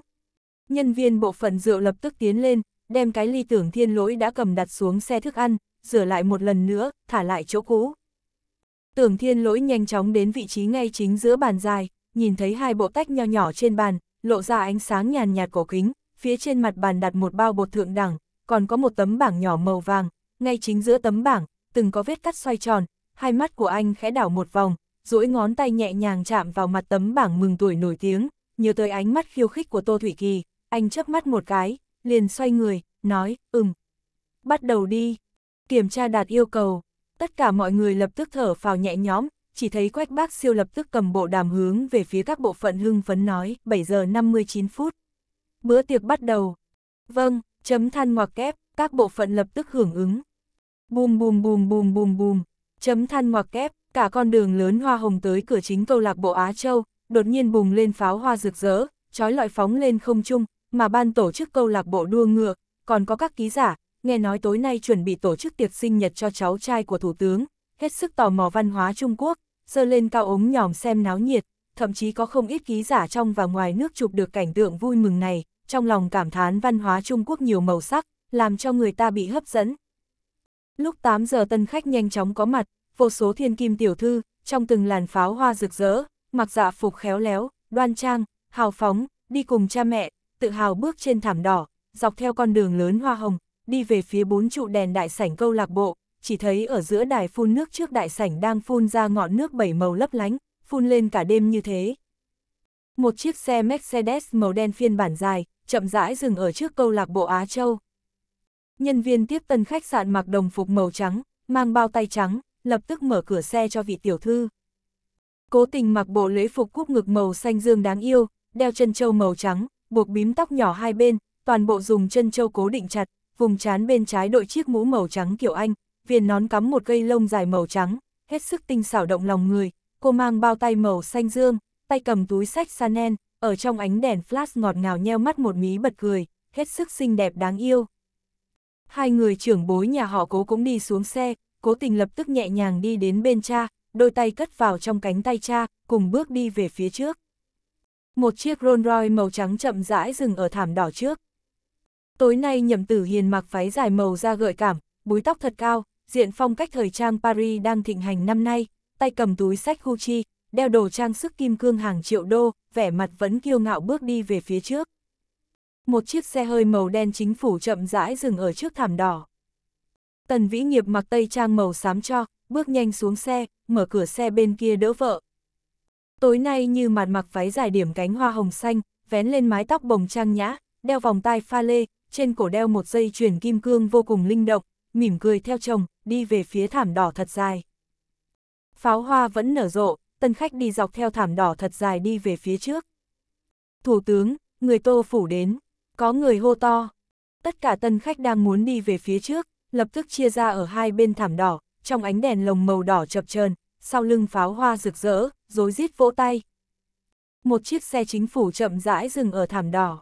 Nhân viên bộ phận rượu lập tức tiến lên, đem cái ly tưởng thiên lỗi đã cầm đặt xuống xe thức ăn, rửa lại một lần nữa, thả lại chỗ cũ. Tưởng thiên lỗi nhanh chóng đến vị trí ngay chính giữa bàn dài, nhìn thấy hai bộ tách nho nhỏ trên bàn, lộ ra ánh sáng nhàn nhạt cổ kính, phía trên mặt bàn đặt một bao bột thượng đẳng, còn có một tấm bảng nhỏ màu vàng, ngay chính giữa tấm bảng, từng có vết cắt xoay tròn, hai mắt của anh khẽ đảo một vòng, duỗi ngón tay nhẹ nhàng chạm vào mặt tấm bảng mừng tuổi nổi tiếng, nhớ tới ánh mắt khiêu khích của Tô Thủy Kỳ, anh chớp mắt một cái, liền xoay người, nói, ừm. Bắt đầu đi. Kiểm tra đạt yêu cầu. Tất cả mọi người lập tức thở phào nhẹ nhõm, chỉ thấy quách bác siêu lập tức cầm bộ đàm hướng về phía các bộ phận hưng phấn nói, 7 giờ 59 phút. Bữa tiệc bắt đầu. Vâng, chấm than ngoặc kép, các bộ phận lập tức hưởng ứng. Bùm bùm bùm bùm bùm bùm, chấm than ngoặc kép, cả con đường lớn hoa hồng tới cửa chính câu lạc bộ Á Châu, đột nhiên bùng lên pháo hoa rực rỡ, trói lọi phóng lên không trung, mà ban tổ chức câu lạc bộ đua ngựa, còn có các ký giả, nghe nói tối nay chuẩn bị tổ chức tiệc sinh nhật cho cháu trai của Thủ tướng, hết sức tò mò văn hóa Trung Quốc, dơ lên cao ống nhòm xem náo nhiệt, thậm chí có không ít ký giả trong và ngoài nước chụp được cảnh tượng vui mừng này, trong lòng cảm thán văn hóa Trung Quốc nhiều màu sắc, làm cho người ta bị hấp dẫn. Lúc 8 giờ tân khách nhanh chóng có mặt, vô số thiên kim tiểu thư, trong từng làn pháo hoa rực rỡ, mặc dạ phục khéo léo, đoan trang, hào phóng, đi cùng cha mẹ, tự hào bước trên thảm đỏ, dọc theo con đường lớn hoa hồng, đi về phía bốn trụ đèn đại sảnh câu lạc bộ, chỉ thấy ở giữa đài phun nước trước đại sảnh đang phun ra ngọn nước bảy màu lấp lánh, phun lên cả đêm như thế. Một chiếc xe Mercedes màu đen phiên bản dài, chậm rãi dừng ở trước câu lạc bộ Á Châu. Nhân viên tiếp tân khách sạn mặc đồng phục màu trắng, mang bao tay trắng, lập tức mở cửa xe cho vị tiểu thư. Cố tình mặc bộ lễ phục cúp ngực màu xanh dương đáng yêu, đeo chân châu màu trắng, buộc bím tóc nhỏ hai bên, toàn bộ dùng chân châu cố định chặt, vùng trán bên trái đội chiếc mũ màu trắng kiểu Anh, viền nón cắm một cây lông dài màu trắng, hết sức tinh xảo động lòng người, cô mang bao tay màu xanh dương, tay cầm túi sách Chanel, ở trong ánh đèn flash ngọt ngào nheo mắt một mí bật cười, hết sức xinh đẹp đáng yêu. Hai người trưởng bối nhà họ cố cũng đi xuống xe, cố tình lập tức nhẹ nhàng đi đến bên cha, đôi tay cất vào trong cánh tay cha, cùng bước đi về phía trước. Một chiếc Rolls Royce màu trắng chậm rãi dừng ở thảm đỏ trước. Tối nay nhậm tử hiền mặc váy dài màu da gợi cảm, búi tóc thật cao, diện phong cách thời trang Paris đang thịnh hành năm nay, tay cầm túi sách Gucci, đeo đồ trang sức kim cương hàng triệu đô, vẻ mặt vẫn kiêu ngạo bước đi về phía trước. Một chiếc xe hơi màu đen chính phủ chậm rãi dừng ở trước thảm đỏ. Tần Vĩ Nghiệp mặc tây trang màu xám cho, bước nhanh xuống xe, mở cửa xe bên kia đỡ vợ. Tối nay như mặt mặc váy dài điểm cánh hoa hồng xanh, vén lên mái tóc bồng trang nhã, đeo vòng tay pha lê, trên cổ đeo một dây chuyền kim cương vô cùng linh động, mỉm cười theo chồng, đi về phía thảm đỏ thật dài. Pháo hoa vẫn nở rộ, tân khách đi dọc theo thảm đỏ thật dài đi về phía trước. Thủ tướng, người tô phủ đến, có người hô to. Tất cả tân khách đang muốn đi về phía trước, lập tức chia ra ở hai bên thảm đỏ, trong ánh đèn lồng màu đỏ chập chờn sau lưng pháo hoa rực rỡ, rối rít vỗ tay. Một chiếc xe chính phủ chậm rãi dừng ở thảm đỏ.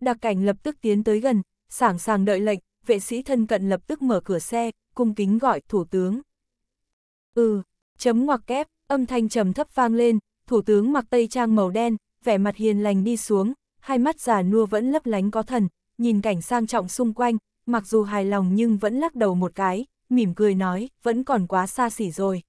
Đặc cảnh lập tức tiến tới gần, sảng sàng đợi lệnh, vệ sĩ thân cận lập tức mở cửa xe, cung kính gọi thủ tướng. Ừ, chấm ngoặc kép, âm thanh trầm thấp vang lên, thủ tướng mặc tây trang màu đen, vẻ mặt hiền lành đi xuống, hai mắt già nua vẫn lấp lánh có thần, nhìn cảnh sang trọng xung quanh, mặc dù hài lòng nhưng vẫn lắc đầu một cái, mỉm cười nói, vẫn còn quá xa xỉ rồi.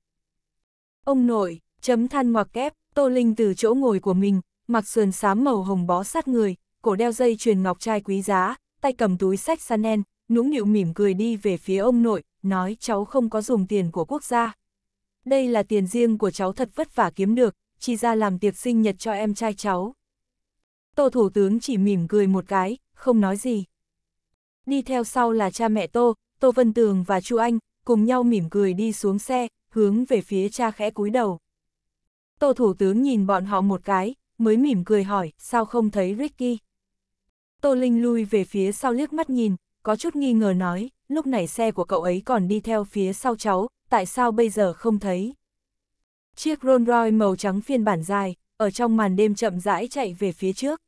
Ông nội, chấm than ngoặc kép, Tô Linh từ chỗ ngồi của mình, mặc sườn xám màu hồng bó sát người, cổ đeo dây chuyền ngọc trai quý giá, tay cầm túi sách xanh đen, nũng nịu mỉm cười đi về phía ông nội, nói cháu không có dùng tiền của quốc gia. Đây là tiền riêng của cháu thật vất vả kiếm được, chi ra làm tiệc sinh nhật cho em trai cháu. Tô Thủ tướng chỉ mỉm cười một cái, không nói gì. Đi theo sau là cha mẹ Tô, Tô Vân Tường và Chu Anh, cùng nhau mỉm cười đi xuống xe, hướng về phía cha khẽ cúi đầu. Tô Thủ tướng nhìn bọn họ một cái, mới mỉm cười hỏi, sao không thấy Ricky? Tô Linh lui về phía sau liếc mắt nhìn, có chút nghi ngờ nói, lúc này xe của cậu ấy còn đi theo phía sau cháu, tại sao bây giờ không thấy? Chiếc Rolls Royce màu trắng phiên bản dài, ở trong màn đêm chậm rãi chạy về phía trước.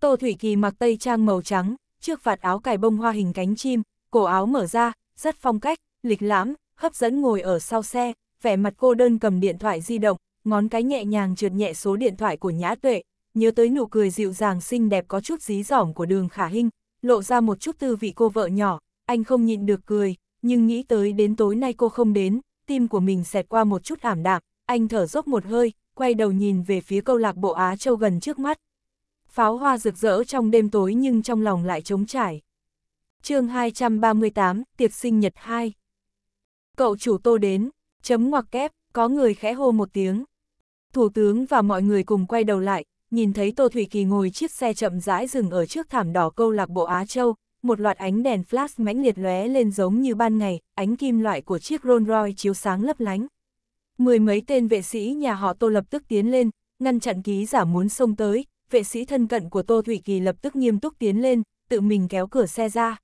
Tô Thủy Kỳ mặc tây trang màu trắng, trước vạt áo cài bông hoa hình cánh chim, cổ áo mở ra, rất phong cách, lịch lãm, hấp dẫn ngồi ở sau xe, vẻ mặt cô đơn cầm điện thoại di động, ngón cái nhẹ nhàng trượt nhẹ số điện thoại của Nhã Tuệ, nhớ tới nụ cười dịu dàng xinh đẹp có chút dí dỏm của đường Khả Hinh, lộ ra một chút tư vị cô vợ nhỏ, anh không nhịn được cười, nhưng nghĩ tới đến tối nay cô không đến, tim của mình xẹt qua một chút ảm đạm, anh thở dốc một hơi, quay đầu nhìn về phía câu lạc bộ Á Châu gần trước mắt. Pháo hoa rực rỡ trong đêm tối nhưng trong lòng lại trống trải. chương 238, tiệc sinh nhật 2. Cậu chủ tô đến, chấm ngoặc kép, có người khẽ hô một tiếng. Thủ tướng và mọi người cùng quay đầu lại, nhìn thấy Tô Thủy Kỳ ngồi chiếc xe chậm rãi dừng ở trước thảm đỏ câu lạc bộ Á Châu, một loạt ánh đèn flash mãnh liệt lóe lên giống như ban ngày, ánh kim loại của chiếc Rolls Royce chiếu sáng lấp lánh. Mười mấy tên vệ sĩ nhà họ Tô lập tức tiến lên, ngăn chặn ký giả muốn xông tới, vệ sĩ thân cận của Tô Thủy Kỳ lập tức nghiêm túc tiến lên, tự mình kéo cửa xe ra.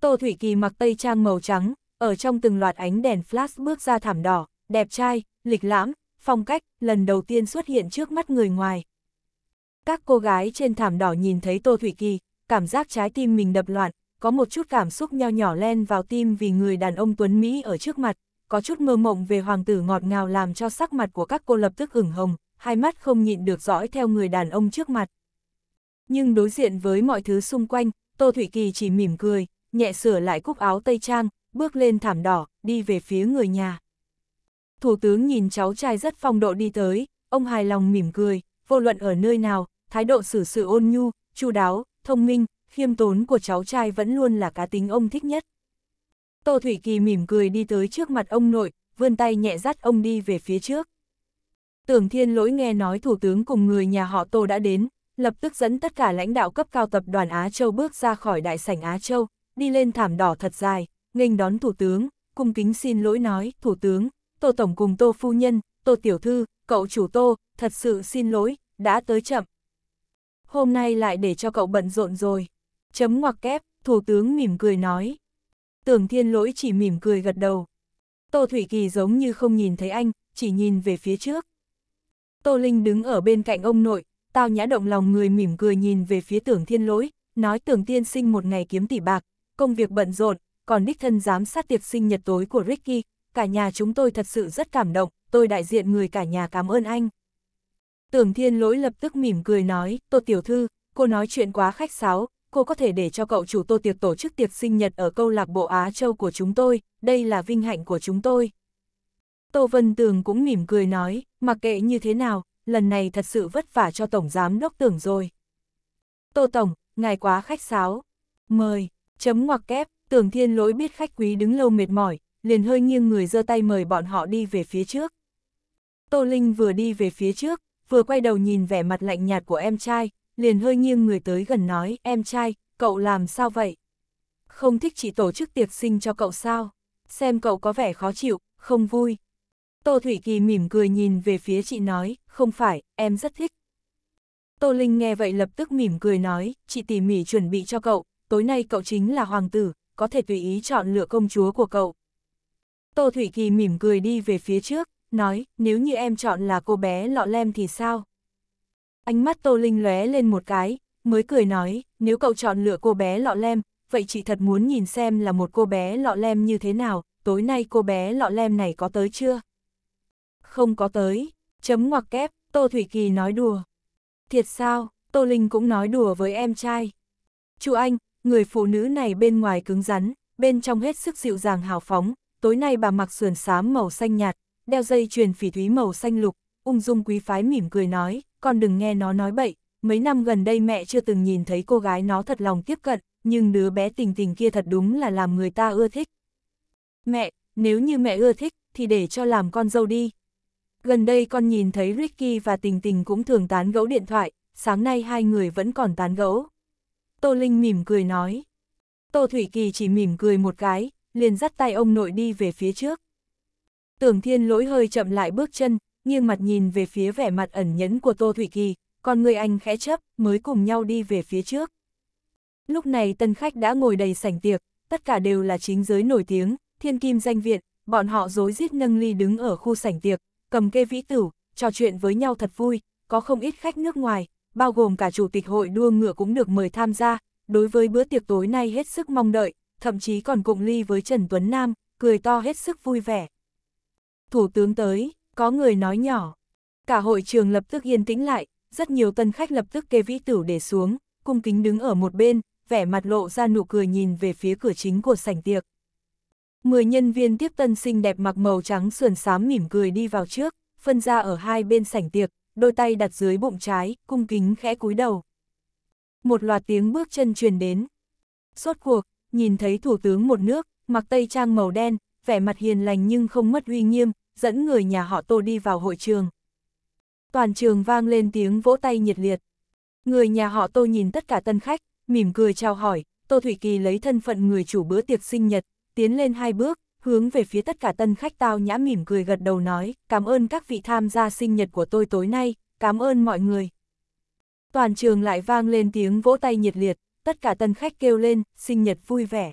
Tô Thủy Kỳ mặc tây trang màu trắng, ở trong từng loạt ánh đèn flash bước ra thảm đỏ, đẹp trai, lịch lãm, phong cách, lần đầu tiên xuất hiện trước mắt người ngoài, các cô gái trên thảm đỏ nhìn thấy Tô Thủy Kỳ, cảm giác trái tim mình đập loạn, có một chút cảm xúc nho nhỏ len vào tim vì người đàn ông Tuấn Mỹ ở trước mặt, có chút mơ mộng về hoàng tử ngọt ngào làm cho sắc mặt của các cô lập tức ửng hồng, hai mắt không nhịn được dõi theo người đàn ông trước mặt. Nhưng đối diện với mọi thứ xung quanh, Tô Thủy Kỳ chỉ mỉm cười, nhẹ sửa lại cúc áo tây trang, bước lên thảm đỏ, đi về phía người nhà. Thủ tướng nhìn cháu trai rất phong độ đi tới, ông hài lòng mỉm cười, vô luận ở nơi nào, thái độ xử sự ôn nhu, chu đáo, thông minh, khiêm tốn của cháu trai vẫn luôn là cá tính ông thích nhất. Tô Thủy Kỳ mỉm cười đi tới trước mặt ông nội, vươn tay nhẹ dắt ông đi về phía trước. Tưởng Thiên Lỗi nghe nói Thủ tướng cùng người nhà họ Tô đã đến, lập tức dẫn tất cả lãnh đạo cấp cao tập đoàn Á Châu bước ra khỏi đại sảnh Á Châu, đi lên thảm đỏ thật dài, nghênh đón Thủ tướng, cung kính xin lỗi nói, Thủ tướng, Tô Tổng cùng Tô Phu Nhân, Tô Tiểu Thư, cậu chủ Tô, thật sự xin lỗi, đã tới chậm, hôm nay lại để cho cậu bận rộn rồi. Chấm ngoặc kép, thủ tướng mỉm cười nói. Tưởng thiên lỗi chỉ mỉm cười gật đầu. Tô Thủy Kỳ giống như không nhìn thấy anh, chỉ nhìn về phía trước. Tô Linh đứng ở bên cạnh ông nội, tao nhã động lòng người mỉm cười nhìn về phía tưởng thiên lỗi, nói tưởng tiên sinh một ngày kiếm tỷ bạc, công việc bận rộn, còn đích thân giám sát tiệc sinh nhật tối của Ricky, cả nhà chúng tôi thật sự rất cảm động, tôi đại diện người cả nhà cảm ơn anh. Tưởng thiên lỗi lập tức mỉm cười nói, tô tiểu thư, cô nói chuyện quá khách sáo, cô có thể để cho cậu chủ tô tiệc tổ chức tiệc sinh nhật ở câu lạc bộ Á Châu của chúng tôi, đây là vinh hạnh của chúng tôi. Tô Vân Tường cũng mỉm cười nói, mặc kệ như thế nào, lần này thật sự vất vả cho Tổng Giám Đốc Tưởng rồi. Tô Tổng, ngài quá khách sáo. Mời, chấm ngoặc kép, Tưởng Thiên Lỗi biết khách quý đứng lâu mệt mỏi, liền hơi nghiêng người giơ tay mời bọn họ đi về phía trước. Tô Linh vừa đi về phía trước, vừa quay đầu nhìn vẻ mặt lạnh nhạt của em trai, liền hơi nghiêng người tới gần nói, em trai, cậu làm sao vậy? Không thích chị tổ chức tiệc sinh cho cậu sao? Xem cậu có vẻ khó chịu, không vui. Tô Thủy Kỳ mỉm cười nhìn về phía chị nói, không phải, em rất thích. Tô Linh nghe vậy lập tức mỉm cười nói, chị tỉ mỉ chuẩn bị cho cậu, tối nay cậu chính là hoàng tử, có thể tùy ý chọn lựa công chúa của cậu. Tô Thủy Kỳ mỉm cười đi về phía trước, nói, nếu như em chọn là cô bé lọ lem thì sao? Ánh mắt Tô Linh lóe lên một cái, mới cười nói, nếu cậu chọn lựa cô bé lọ lem, vậy chị thật muốn nhìn xem là một cô bé lọ lem như thế nào, tối nay cô bé lọ lem này có tới chưa? Không có tới, chấm ngoặc kép, Tô Thủy Kỳ nói đùa. Thiệt sao, Tô Linh cũng nói đùa với em trai. Chú Anh, người phụ nữ này bên ngoài cứng rắn, bên trong hết sức dịu dàng hào phóng, tối nay bà mặc sườn xám màu xanh nhạt, đeo dây chuyền phỉ thúy màu xanh lục, ung dung quý phái mỉm cười nói, con đừng nghe nó nói bậy, mấy năm gần đây mẹ chưa từng nhìn thấy cô gái nó thật lòng tiếp cận, nhưng đứa bé tình tình kia thật đúng là làm người ta ưa thích. Mẹ, nếu như mẹ ưa thích, thì để cho làm con dâu đi. Gần đây con nhìn thấy Ricky và tình tình cũng thường tán gẫu điện thoại, sáng nay hai người vẫn còn tán gẫu. Tô Linh mỉm cười nói. Tô Thủy Kỳ chỉ mỉm cười một cái, liền dắt tay ông nội đi về phía trước. Tưởng thiên lỗi hơi chậm lại bước chân, nghiêng mặt nhìn về phía vẻ mặt ẩn nhẫn của Tô Thủy Kỳ, còn người anh khẽ chấp, mới cùng nhau đi về phía trước. Lúc này tân khách đã ngồi đầy sảnh tiệc, tất cả đều là chính giới nổi tiếng, thiên kim danh viện, bọn họ dối giết nâng ly đứng ở khu sảnh tiệc, cầm kê vĩ tử, trò chuyện với nhau thật vui, có không ít khách nước ngoài, bao gồm cả chủ tịch hội đua ngựa cũng được mời tham gia, đối với bữa tiệc tối nay hết sức mong đợi, thậm chí còn cùng ly với Trần Tuấn Nam, cười to hết sức vui vẻ thủ tướng tới, có người nói nhỏ. Cả hội trường lập tức yên tĩnh lại, rất nhiều tân khách lập tức kê vĩ tử để xuống, cung kính đứng ở một bên, vẻ mặt lộ ra nụ cười nhìn về phía cửa chính của sảnh tiệc. Mười nhân viên tiếp tân xinh đẹp mặc màu trắng sườn xám mỉm cười đi vào trước, phân ra ở hai bên sảnh tiệc, đôi tay đặt dưới bụng trái, cung kính khẽ cúi đầu. Một loạt tiếng bước chân truyền đến. Sốt cuộc, nhìn thấy thủ tướng một nước, mặc tây trang màu đen, vẻ mặt hiền lành nhưng không mất uy nghiêm, dẫn người nhà họ Tô đi vào hội trường. Toàn trường vang lên tiếng vỗ tay nhiệt liệt. Người nhà họ Tô nhìn tất cả tân khách, mỉm cười chào hỏi, Tô Thủy Kỳ lấy thân phận người chủ bữa tiệc sinh nhật, tiến lên hai bước, hướng về phía tất cả tân khách tao nhã mỉm cười gật đầu nói, cảm ơn các vị tham gia sinh nhật của tôi tối nay, cảm ơn mọi người. Toàn trường lại vang lên tiếng vỗ tay nhiệt liệt, tất cả tân khách kêu lên, sinh nhật vui vẻ.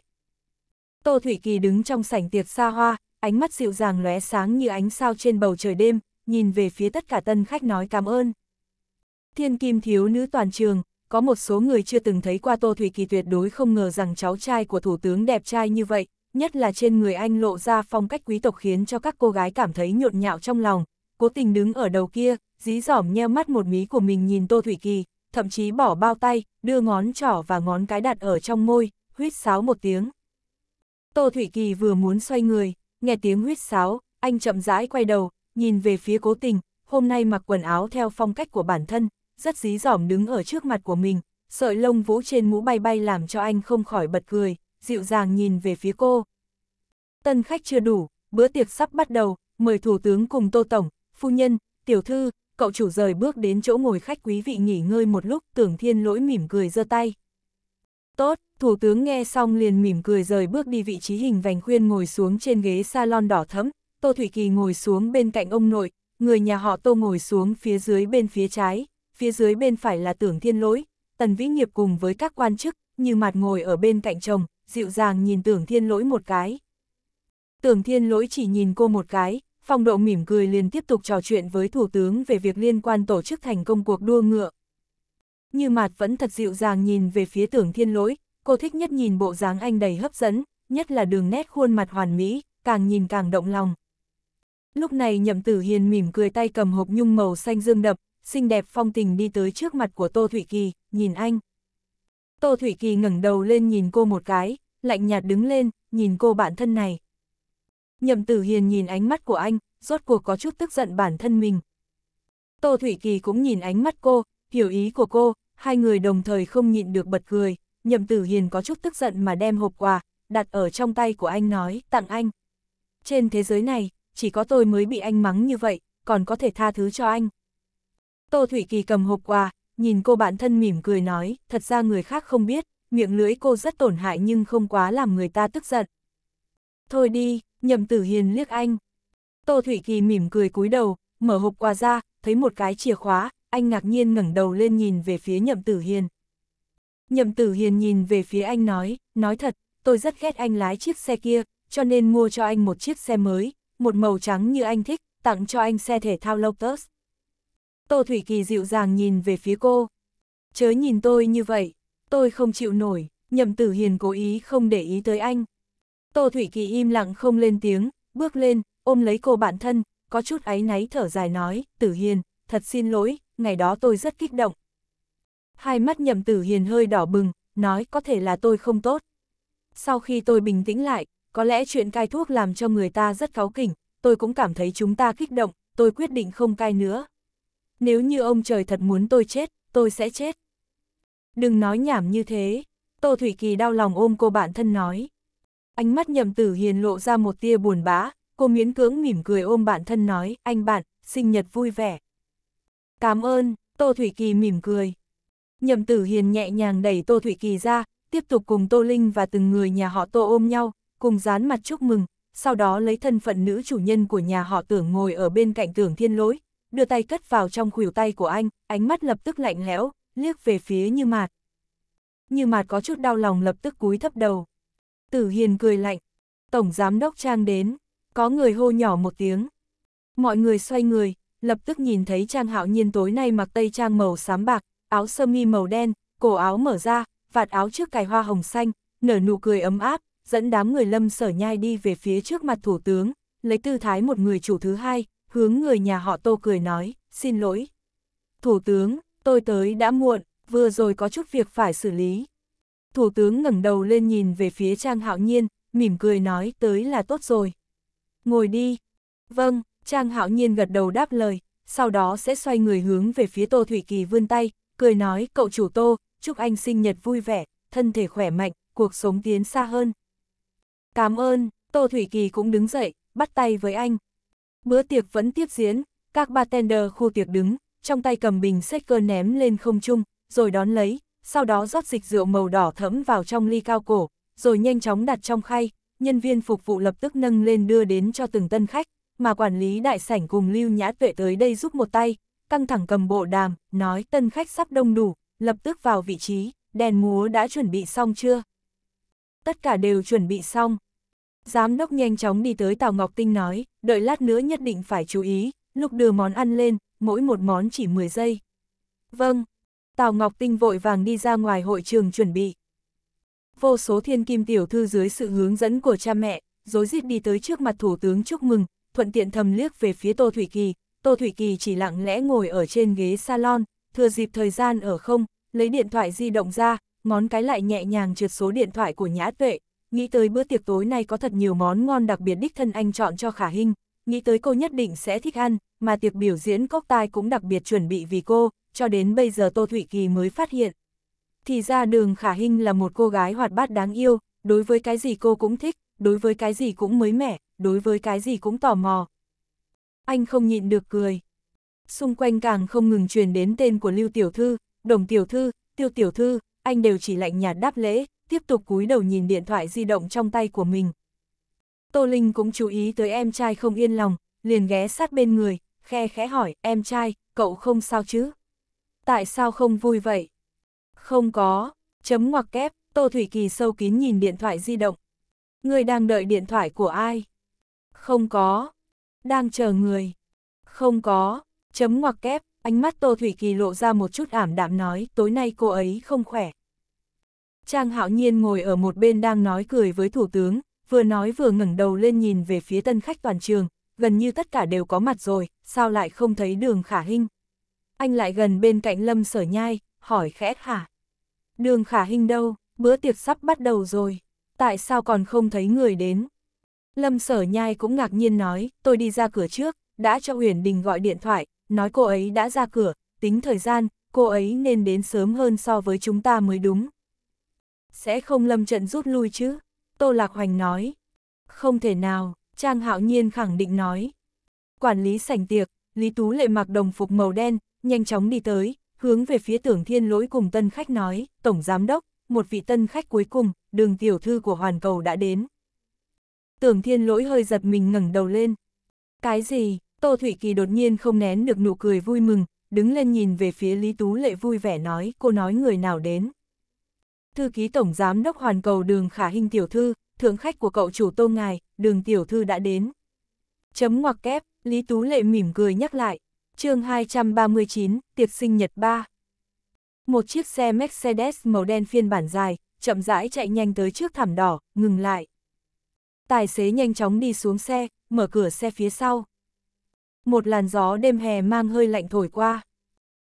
Tô Thủy Kỳ đứng trong sảnh tiệc xa hoa, ánh mắt dịu dàng lóe sáng như ánh sao trên bầu trời đêm, nhìn về phía tất cả tân khách nói cảm ơn. Thiên kim thiếu nữ toàn trường, có một số người chưa từng thấy qua Tô Thủy Kỳ tuyệt đối không ngờ rằng cháu trai của thủ tướng đẹp trai như vậy, nhất là trên người anh lộ ra phong cách quý tộc khiến cho các cô gái cảm thấy nhộn nhạo trong lòng. Cố tình đứng ở đầu kia, dí dỏm nheo mắt một mí của mình nhìn Tô Thủy Kỳ, thậm chí bỏ bao tay, đưa ngón trỏ và ngón cái đặt ở trong môi, huýt sáo một tiếng. Tô Thủy Kỳ vừa muốn xoay người, nghe tiếng huyết sáo, anh chậm rãi quay đầu, nhìn về phía cố tình, hôm nay mặc quần áo theo phong cách của bản thân, rất dí dỏm đứng ở trước mặt của mình, sợi lông vũ trên mũ bay bay làm cho anh không khỏi bật cười, dịu dàng nhìn về phía cô. Tân khách chưa đủ, bữa tiệc sắp bắt đầu, mời thủ tướng cùng Tô Tổng, phu nhân, tiểu thư, cậu chủ rời bước đến chỗ ngồi khách quý vị nghỉ ngơi một lúc, tưởng thiên lỗi mỉm cười giơ tay. Tốt, Thủ tướng nghe xong liền mỉm cười rời bước đi vị trí hình vành khuyên ngồi xuống trên ghế salon đỏ thẫm, Tô Thủy Kỳ ngồi xuống bên cạnh ông nội, người nhà họ Tô ngồi xuống phía dưới bên phía trái, phía dưới bên phải là tưởng thiên lỗi, tần vĩ nghiệp cùng với các quan chức, như mặt ngồi ở bên cạnh chồng, dịu dàng nhìn tưởng thiên lỗi một cái. Tưởng thiên lỗi chỉ nhìn cô một cái, phong độ mỉm cười liền tiếp tục trò chuyện với thủ tướng về việc liên quan tổ chức thành công cuộc đua ngựa. Như mặt vẫn thật dịu dàng nhìn về phía tưởng thiên lỗi, cô thích nhất nhìn bộ dáng anh đầy hấp dẫn, nhất là đường nét khuôn mặt hoàn mỹ, càng nhìn càng động lòng. Lúc này nhậm tử hiền mỉm cười tay cầm hộp nhung màu xanh dương đập, xinh đẹp phong tình đi tới trước mặt của Tô Thủy Kỳ, nhìn anh. Tô Thủy Kỳ ngẩng đầu lên nhìn cô một cái, lạnh nhạt đứng lên, nhìn cô bạn thân này. Nhậm tử hiền nhìn ánh mắt của anh, rốt cuộc có chút tức giận bản thân mình. Tô Thủy Kỳ cũng nhìn ánh mắt cô, hiểu ý của cô, hai người đồng thời không nhịn được bật cười, nhậm tử hiền có chút tức giận mà đem hộp quà, đặt ở trong tay của anh nói, tặng anh. Trên thế giới này, chỉ có tôi mới bị anh mắng như vậy, còn có thể tha thứ cho anh. Tô Thủy Kỳ cầm hộp quà, nhìn cô bạn thân mỉm cười nói, thật ra người khác không biết, miệng lưỡi cô rất tổn hại nhưng không quá làm người ta tức giận. Thôi đi, nhậm tử hiền liếc anh. Tô Thủy Kỳ mỉm cười cúi đầu, mở hộp quà ra, thấy một cái chìa khóa, anh ngạc nhiên ngẩng đầu lên nhìn về phía nhậm tử hiền. Nhậm Tử Hiền nhìn về phía anh nói, nói thật, tôi rất ghét anh lái chiếc xe kia, cho nên mua cho anh một chiếc xe mới, một màu trắng như anh thích, tặng cho anh xe thể thao Lotus. Tô Thủy Kỳ dịu dàng nhìn về phía cô. Chớ nhìn tôi như vậy, tôi không chịu nổi, Nhậm Tử Hiền cố ý không để ý tới anh. Tô Thủy Kỳ im lặng không lên tiếng, bước lên, ôm lấy cô bạn thân, có chút áy náy thở dài nói, Tử Hiền, thật xin lỗi, ngày đó tôi rất kích động, hai mắt nhậm tử hiền hơi đỏ bừng, nói có thể là tôi không tốt. Sau khi tôi bình tĩnh lại, có lẽ chuyện cai thuốc làm cho người ta rất cáu kỉnh, tôi cũng cảm thấy chúng ta kích động, tôi quyết định không cai nữa. Nếu như ông trời thật muốn tôi chết, tôi sẽ chết. Đừng nói nhảm như thế, Tô Thủy Kỳ đau lòng ôm cô bạn thân nói. Ánh mắt nhậm tử hiền lộ ra một tia buồn bã, cô miễn cưỡng mỉm cười ôm bạn thân nói, anh bạn, sinh nhật vui vẻ. Cảm ơn, Tô Thủy Kỳ mỉm cười. Nhậm Tử Hiền nhẹ nhàng đẩy Tô Thủy Kỳ ra, tiếp tục cùng Tô Linh và từng người nhà họ Tô ôm nhau, cùng dán mặt chúc mừng, sau đó lấy thân phận nữ chủ nhân của nhà họ Tưởng ngồi ở bên cạnh Tưởng Thiên Lỗi, đưa tay cất vào trong khuỷu tay của anh, ánh mắt lập tức lạnh lẽo, liếc về phía Như Mạt. Như Mạt có chút đau lòng lập tức cúi thấp đầu. Tử Hiền cười lạnh, tổng giám đốc Trang đến, có người hô nhỏ một tiếng. Mọi người xoay người, lập tức nhìn thấy Trang Hạo Nhiên tối nay mặc tây trang màu xám bạc, áo sơ mi màu đen, cổ áo mở ra, vạt áo trước cài hoa hồng xanh, nở nụ cười ấm áp, dẫn đám người lâm sở nhai đi về phía trước mặt thủ tướng, lấy tư thái một người chủ thứ hai, hướng người nhà họ tô cười nói, xin lỗi. Thủ tướng, tôi tới đã muộn, vừa rồi có chút việc phải xử lý. Thủ tướng ngẩng đầu lên nhìn về phía Trang Hạo Nhiên, mỉm cười nói tới là tốt rồi. Ngồi đi. Vâng, Trang Hạo Nhiên gật đầu đáp lời, sau đó sẽ xoay người hướng về phía Tô Thủy Kỳ vươn tay, cười nói cậu chủ tô, chúc anh sinh nhật vui vẻ, thân thể khỏe mạnh, cuộc sống tiến xa hơn. Cảm ơn, Tô Thủy Kỳ cũng đứng dậy, bắt tay với anh. Bữa tiệc vẫn tiếp diễn, các bartender khu tiệc đứng, trong tay cầm bình shaker ném lên không trung, rồi đón lấy, sau đó rót dịch rượu màu đỏ thẫm vào trong ly cao cổ, rồi nhanh chóng đặt trong khay, nhân viên phục vụ lập tức nâng lên đưa đến cho từng tân khách, mà quản lý đại sảnh cùng Lưu Nhã Tuệ tới đây giúp một tay, căng thẳng cầm bộ đàm, nói tân khách sắp đông đủ, lập tức vào vị trí, đèn múa đã chuẩn bị xong chưa? Tất cả đều chuẩn bị xong. Giám đốc nhanh chóng đi tới Tào Ngọc Tinh nói, đợi lát nữa nhất định phải chú ý, lúc đưa món ăn lên, mỗi một món chỉ 10 giây. Vâng, Tào Ngọc Tinh vội vàng đi ra ngoài hội trường chuẩn bị. Vô số thiên kim tiểu thư dưới sự hướng dẫn của cha mẹ, dối rít đi tới trước mặt thủ tướng chúc mừng, thuận tiện thầm liếc về phía Tô Thủy Kỳ, Tô Thủy Kỳ chỉ lặng lẽ ngồi ở trên ghế salon, thừa dịp thời gian ở không, lấy điện thoại di động ra, ngón cái lại nhẹ nhàng trượt số điện thoại của Nhã Tuệ, nghĩ tới bữa tiệc tối nay có thật nhiều món ngon đặc biệt đích thân anh chọn cho Khả Hinh, nghĩ tới cô nhất định sẽ thích ăn, mà tiệc biểu diễn cocktail cũng đặc biệt chuẩn bị vì cô, cho đến bây giờ Tô Thủy Kỳ mới phát hiện. Thì ra đường Khả Hinh là một cô gái hoạt bát đáng yêu, đối với cái gì cô cũng thích, đối với cái gì cũng mới mẻ, đối với cái gì cũng tò mò, anh không nhịn được cười. Xung quanh càng không ngừng truyền đến tên của Lưu Tiểu Thư, Đồng Tiểu Thư, Tiêu Tiểu Thư, anh đều chỉ lạnh nhạt đáp lễ, tiếp tục cúi đầu nhìn điện thoại di động trong tay của mình. Tô Linh cũng chú ý tới em trai không yên lòng, liền ghé sát bên người, khe khẽ hỏi, em trai, cậu không sao chứ? Tại sao không vui vậy? Không có, chấm ngoặc kép, Tô Thủy Kỳ sâu kín nhìn điện thoại di động. Người đang đợi điện thoại của ai? Không có, đang chờ người. Không có, chấm ngoặc kép, ánh mắt Tô Thủy Kỳ lộ ra một chút ảm đạm nói, tối nay cô ấy không khỏe. Trang hạo nhiên ngồi ở một bên đang nói cười với thủ tướng, vừa nói vừa ngẩng đầu lên nhìn về phía tân khách toàn trường, gần như tất cả đều có mặt rồi, sao lại không thấy đường khả hinh. Anh lại gần bên cạnh lâm sở nhai, hỏi khẽ hả. Đường khả hinh đâu, bữa tiệc sắp bắt đầu rồi, tại sao còn không thấy người đến? Lâm sở nhai cũng ngạc nhiên nói, tôi đi ra cửa trước, đã cho Huyền Đình gọi điện thoại, nói cô ấy đã ra cửa, tính thời gian, cô ấy nên đến sớm hơn so với chúng ta mới đúng. Sẽ không lâm trận rút lui chứ? Tô Lạc Hoành nói. Không thể nào, Trang Hạo Nhiên khẳng định nói. Quản lý sảnh tiệc, Lý Tú Lệ mặc đồng phục màu đen, nhanh chóng đi tới, hướng về phía tưởng thiên lỗi cùng tân khách nói, Tổng Giám Đốc, một vị tân khách cuối cùng, đường tiểu thư của Hoàn Cầu đã đến tưởng thiên lỗi hơi giật mình ngẩng đầu lên. Cái gì, Tô Thủy Kỳ đột nhiên không nén được nụ cười vui mừng, đứng lên nhìn về phía Lý Tú Lệ vui vẻ nói, cô nói người nào đến. Thư ký Tổng Giám đốc Hoàn Cầu đường khả hình tiểu thư, thượng khách của cậu chủ Tô Ngài, đường tiểu thư đã đến. Chấm ngoặc kép, Lý Tú Lệ mỉm cười nhắc lại, chương 239, tiệc sinh nhật 3. Một chiếc xe Mercedes màu đen phiên bản dài, chậm rãi chạy nhanh tới trước thảm đỏ, ngừng lại tài xế nhanh chóng đi xuống xe, mở cửa xe phía sau. Một làn gió đêm hè mang hơi lạnh thổi qua.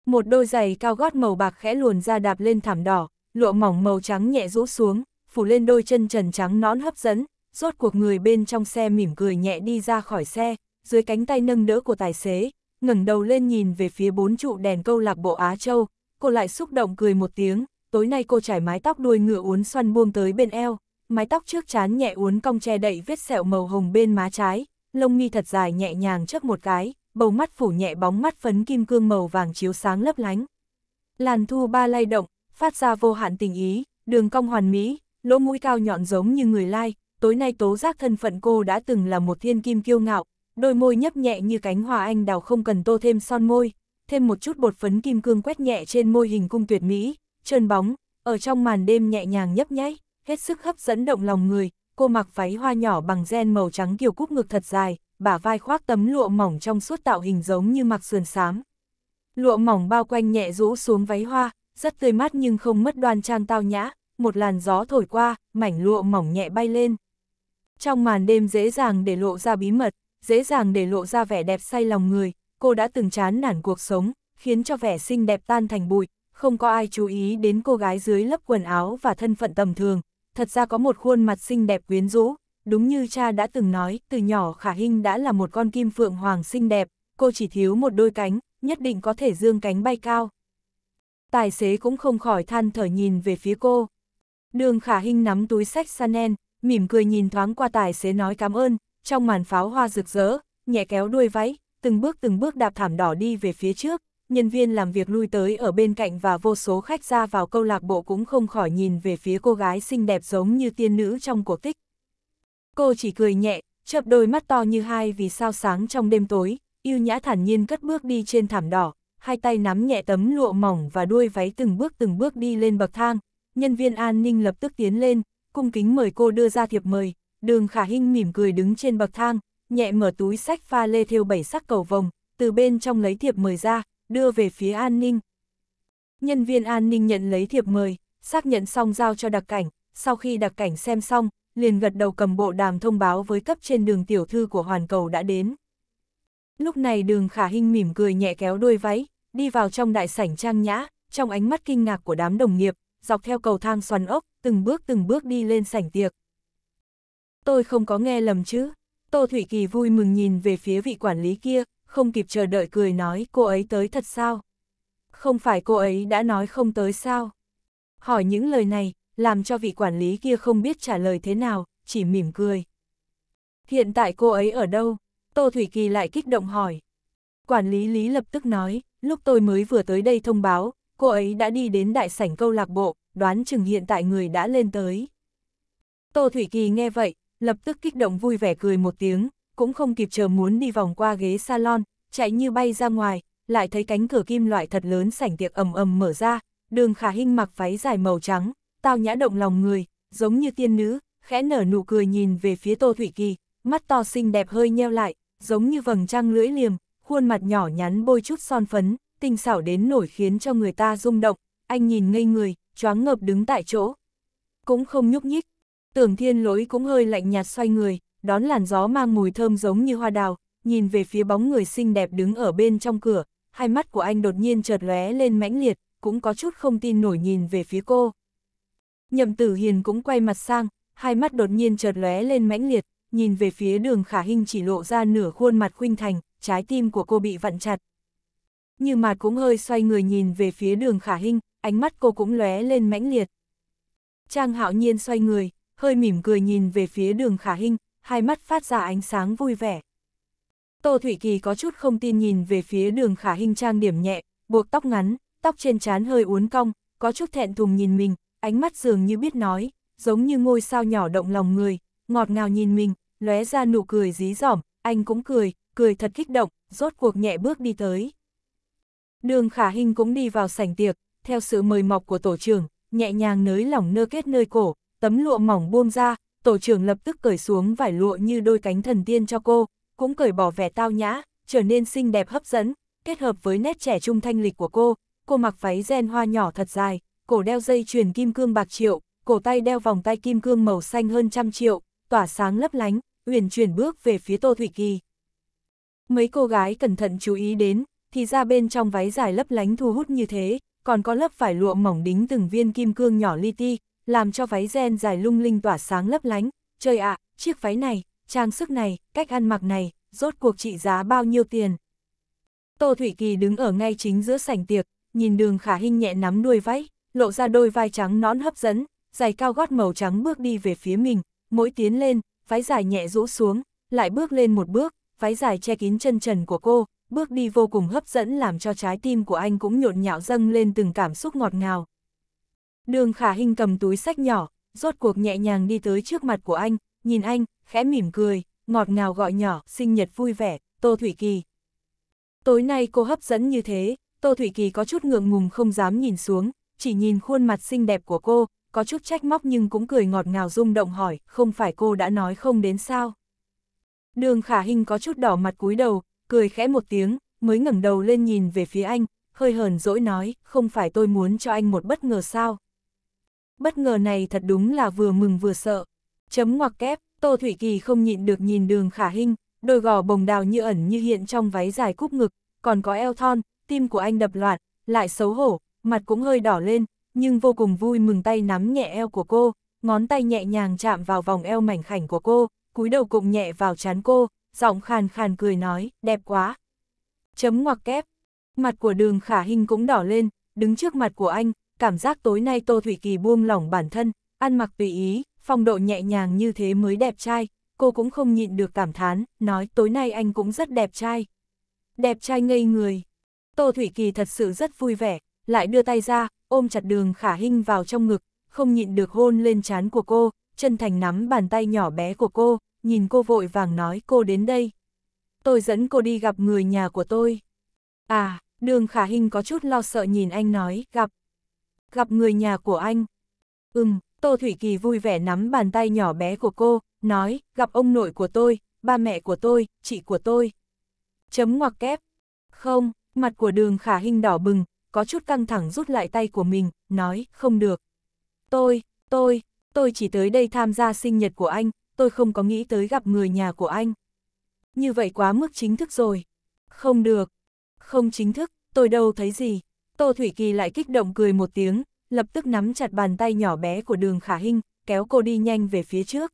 Một đôi giày cao gót màu bạc khẽ luồn ra đạp lên thảm đỏ, lụa mỏng màu trắng nhẹ rũ xuống, phủ lên đôi chân trần trắng nón hấp dẫn, rốt cuộc người bên trong xe mỉm cười nhẹ đi ra khỏi xe, dưới cánh tay nâng đỡ của tài xế, ngẩng đầu lên nhìn về phía bốn trụ đèn câu lạc bộ Á Châu, cô lại xúc động cười một tiếng, tối nay cô trải mái tóc đuôi ngựa uốn xoăn buông tới bên eo, mái tóc trước chán nhẹ uốn cong che đậy vết sẹo màu hồng bên má trái, lông mi thật dài nhẹ nhàng trước một cái, bầu mắt phủ nhẹ bóng mắt phấn kim cương màu vàng chiếu sáng lấp lánh. Làn thu ba lay động, phát ra vô hạn tình ý, đường cong hoàn mỹ, lỗ mũi cao nhọn giống như người lai, tối nay tố giác thân phận cô đã từng là một thiên kim kiêu ngạo, đôi môi nhấp nhẹ như cánh hoa anh đào không cần tô thêm son môi, thêm một chút bột phấn kim cương quét nhẹ trên môi hình cung tuyệt mỹ, trơn bóng, ở trong màn đêm nhẹ nhàng nhấp nháy hết sức hấp dẫn động lòng người, cô mặc váy hoa nhỏ bằng gen màu trắng kiểu cúc ngực thật dài, bả vai khoác tấm lụa mỏng trong suốt tạo hình giống như mặc sườn xám. Lụa mỏng bao quanh nhẹ rũ xuống váy hoa, rất tươi mát nhưng không mất đoan trang tao nhã, một làn gió thổi qua, mảnh lụa mỏng nhẹ bay lên. Trong màn đêm dễ dàng để lộ ra bí mật, dễ dàng để lộ ra vẻ đẹp say lòng người, cô đã từng chán nản cuộc sống, khiến cho vẻ xinh đẹp tan thành bụi, không có ai chú ý đến cô gái dưới lớp quần áo và thân phận tầm thường, thật ra có một khuôn mặt xinh đẹp quyến rũ, đúng như cha đã từng nói, từ nhỏ Khả Hinh đã là một con kim phượng hoàng xinh đẹp, cô chỉ thiếu một đôi cánh, nhất định có thể dương cánh bay cao. Tài xế cũng không khỏi than thở nhìn về phía cô. Đường Khả Hinh nắm túi sách Sanen, mỉm cười nhìn thoáng qua tài xế nói cảm ơn, trong màn pháo hoa rực rỡ, nhẹ kéo đuôi váy, từng bước từng bước đạp thảm đỏ đi về phía trước, nhân viên làm việc lui tới ở bên cạnh và vô số khách ra vào câu lạc bộ cũng không khỏi nhìn về phía cô gái xinh đẹp giống như tiên nữ trong cổ tích. Cô chỉ cười nhẹ, chớp đôi mắt to như hai vì sao sáng trong đêm tối, yêu nhã thản nhiên cất bước đi trên thảm đỏ, hai tay nắm nhẹ tấm lụa mỏng và đuôi váy từng bước từng bước đi lên bậc thang. Nhân viên an ninh lập tức tiến lên, cung kính mời cô đưa ra thiệp mời, đường khả hinh mỉm cười đứng trên bậc thang, nhẹ mở túi sách pha lê thêu bảy sắc cầu vồng, từ bên trong lấy thiệp mời ra, đưa về phía an ninh. Nhân viên an ninh nhận lấy thiệp mời, xác nhận xong giao cho đặc cảnh, sau khi đặc cảnh xem xong, liền gật đầu cầm bộ đàm thông báo với cấp trên đường tiểu thư của hoàn cầu đã đến. Lúc này đường khả hình mỉm cười nhẹ kéo đuôi váy, đi vào trong đại sảnh trang nhã, trong ánh mắt kinh ngạc của đám đồng nghiệp, dọc theo cầu thang xoắn ốc, từng bước từng bước đi lên sảnh tiệc. Tôi không có nghe lầm chứ, Tô Thủy Kỳ vui mừng nhìn về phía vị quản lý kia, không kịp chờ đợi cười nói cô ấy tới thật sao? Không phải cô ấy đã nói không tới sao? Hỏi những lời này, làm cho vị quản lý kia không biết trả lời thế nào, chỉ mỉm cười. Hiện tại cô ấy ở đâu? Tô Thủy Kỳ lại kích động hỏi. Quản lý Lý lập tức nói, lúc tôi mới vừa tới đây thông báo, cô ấy đã đi đến đại sảnh câu lạc bộ, đoán chừng hiện tại người đã lên tới. Tô Thủy Kỳ nghe vậy, lập tức kích động vui vẻ cười một tiếng, cũng không kịp chờ muốn đi vòng qua ghế salon, chạy như bay ra ngoài, lại thấy cánh cửa kim loại thật lớn sảnh tiệc ầm ầm mở ra, đường khả hinh mặc váy dài màu trắng, tao nhã động lòng người, giống như tiên nữ, khẽ nở nụ cười nhìn về phía Tô Thủy Kỳ, mắt to xinh đẹp hơi nheo lại, giống như vầng trăng lưỡi liềm, khuôn mặt nhỏ nhắn bôi chút son phấn, tinh xảo đến nổi khiến cho người ta rung động, anh nhìn ngây người, choáng ngợp đứng tại chỗ. Cũng không nhúc nhích, tưởng thiên lỗi cũng hơi lạnh nhạt xoay người, đón làn gió mang mùi thơm giống như hoa đào, nhìn về phía bóng người xinh đẹp đứng ở bên trong cửa, hai mắt của anh đột nhiên chợt lóe lên mãnh liệt, cũng có chút không tin nổi nhìn về phía cô. Nhậm Tử Hiền cũng quay mặt sang, hai mắt đột nhiên chợt lóe lên mãnh liệt, nhìn về phía Đường Khả Hinh chỉ lộ ra nửa khuôn mặt khuynh thành, trái tim của cô bị vặn chặt. Như mà cũng hơi xoay người nhìn về phía Đường Khả Hinh, ánh mắt cô cũng lóe lên mãnh liệt. Trang Hạo Nhiên xoay người, hơi mỉm cười nhìn về phía Đường Khả Hinh, hai mắt phát ra ánh sáng vui vẻ. Tô Thủy Kỳ có chút không tin nhìn về phía đường khả hình trang điểm nhẹ, buộc tóc ngắn, tóc trên trán hơi uốn cong, có chút thẹn thùng nhìn mình, ánh mắt dường như biết nói, giống như ngôi sao nhỏ động lòng người, ngọt ngào nhìn mình, lóe ra nụ cười dí dỏm, anh cũng cười, cười thật kích động, rốt cuộc nhẹ bước đi tới. Đường khả hình cũng đi vào sảnh tiệc, theo sự mời mọc của tổ trưởng, nhẹ nhàng nới lỏng nơ kết nơi cổ, tấm lụa mỏng buông ra, tổ trưởng lập tức cởi xuống vải lụa như đôi cánh thần tiên cho cô, cũng cởi bỏ vẻ tao nhã, trở nên xinh đẹp hấp dẫn, kết hợp với nét trẻ trung thanh lịch của cô, cô mặc váy ren hoa nhỏ thật dài, cổ đeo dây chuyền kim cương bạc triệu, cổ tay đeo vòng tay kim cương màu xanh hơn trăm triệu, tỏa sáng lấp lánh, uyển chuyển bước về phía Tô Thủy Kỳ. Mấy cô gái cẩn thận chú ý đến, thì ra bên trong váy dài lấp lánh thu hút như thế, còn có lớp vải lụa mỏng đính từng viên kim cương nhỏ li ti, làm cho váy ren dài lung linh tỏa sáng lấp lánh, trời ạ, chiếc váy này, trang sức này, cách ăn mặc này, rốt cuộc trị giá bao nhiêu tiền. Tô Thủy Kỳ đứng ở ngay chính giữa sảnh tiệc, nhìn đường khả hình nhẹ nắm đuôi váy, lộ ra đôi vai trắng nón hấp dẫn, giày cao gót màu trắng bước đi về phía mình, mỗi tiến lên, váy dài nhẹ rũ xuống, lại bước lên một bước, váy dài che kín chân trần của cô, bước đi vô cùng hấp dẫn làm cho trái tim của anh cũng nhộn nhạo dâng lên từng cảm xúc ngọt ngào. Đường khả hình cầm túi sách nhỏ, rốt cuộc nhẹ nhàng đi tới trước mặt của anh, nhìn anh, khẽ mỉm cười, ngọt ngào gọi nhỏ, sinh nhật vui vẻ, Tô Thủy Kỳ. Tối nay cô hấp dẫn như thế, Tô Thủy Kỳ có chút ngượng ngùng không dám nhìn xuống, chỉ nhìn khuôn mặt xinh đẹp của cô, có chút trách móc nhưng cũng cười ngọt ngào rung động hỏi, không phải cô đã nói không đến sao? Đường khả hình có chút đỏ mặt cúi đầu, cười khẽ một tiếng, mới ngẩng đầu lên nhìn về phía anh, hơi hờn dỗi nói, không phải tôi muốn cho anh một bất ngờ sao? bất ngờ này thật đúng là vừa mừng vừa sợ. Chấm ngoặc kép, Tô Thủy Kỳ không nhịn được nhìn đường khả hình, đôi gò bồng đào như ẩn như hiện trong váy dài cúp ngực, còn có eo thon, tim của anh đập loạn, lại xấu hổ, mặt cũng hơi đỏ lên, nhưng vô cùng vui mừng tay nắm nhẹ eo của cô, ngón tay nhẹ nhàng chạm vào vòng eo mảnh khảnh của cô, cúi đầu cụng nhẹ vào chán cô, giọng khàn khàn cười nói, đẹp quá. Chấm ngoặc kép, mặt của đường khả hình cũng đỏ lên, đứng trước mặt của anh, cảm giác tối nay Tô Thủy Kỳ buông lỏng bản thân, ăn mặc tùy ý, phong độ nhẹ nhàng như thế mới đẹp trai, cô cũng không nhịn được cảm thán, nói tối nay anh cũng rất đẹp trai. Đẹp trai ngây người. Tô Thủy Kỳ thật sự rất vui vẻ, lại đưa tay ra, ôm chặt đường khả hinh vào trong ngực, không nhịn được hôn lên trán của cô, chân thành nắm bàn tay nhỏ bé của cô, nhìn cô vội vàng nói cô đến đây. Tôi dẫn cô đi gặp người nhà của tôi. À, đường khả hình có chút lo sợ nhìn anh nói, gặp, gặp người nhà của anh. Ừm, Tô Thủy Kỳ vui vẻ nắm bàn tay nhỏ bé của cô, nói, gặp ông nội của tôi, ba mẹ của tôi, chị của tôi. Chấm ngoặc kép. Không, mặt của đường khả hình đỏ bừng, có chút căng thẳng rút lại tay của mình, nói, không được. Tôi, tôi, tôi chỉ tới đây tham gia sinh nhật của anh, tôi không có nghĩ tới gặp người nhà của anh. Như vậy quá mức chính thức rồi. Không được. Không chính thức, tôi đâu thấy gì. Tô Thủy Kỳ lại kích động cười một tiếng, lập tức nắm chặt bàn tay nhỏ bé của đường khả hinh, kéo cô đi nhanh về phía trước.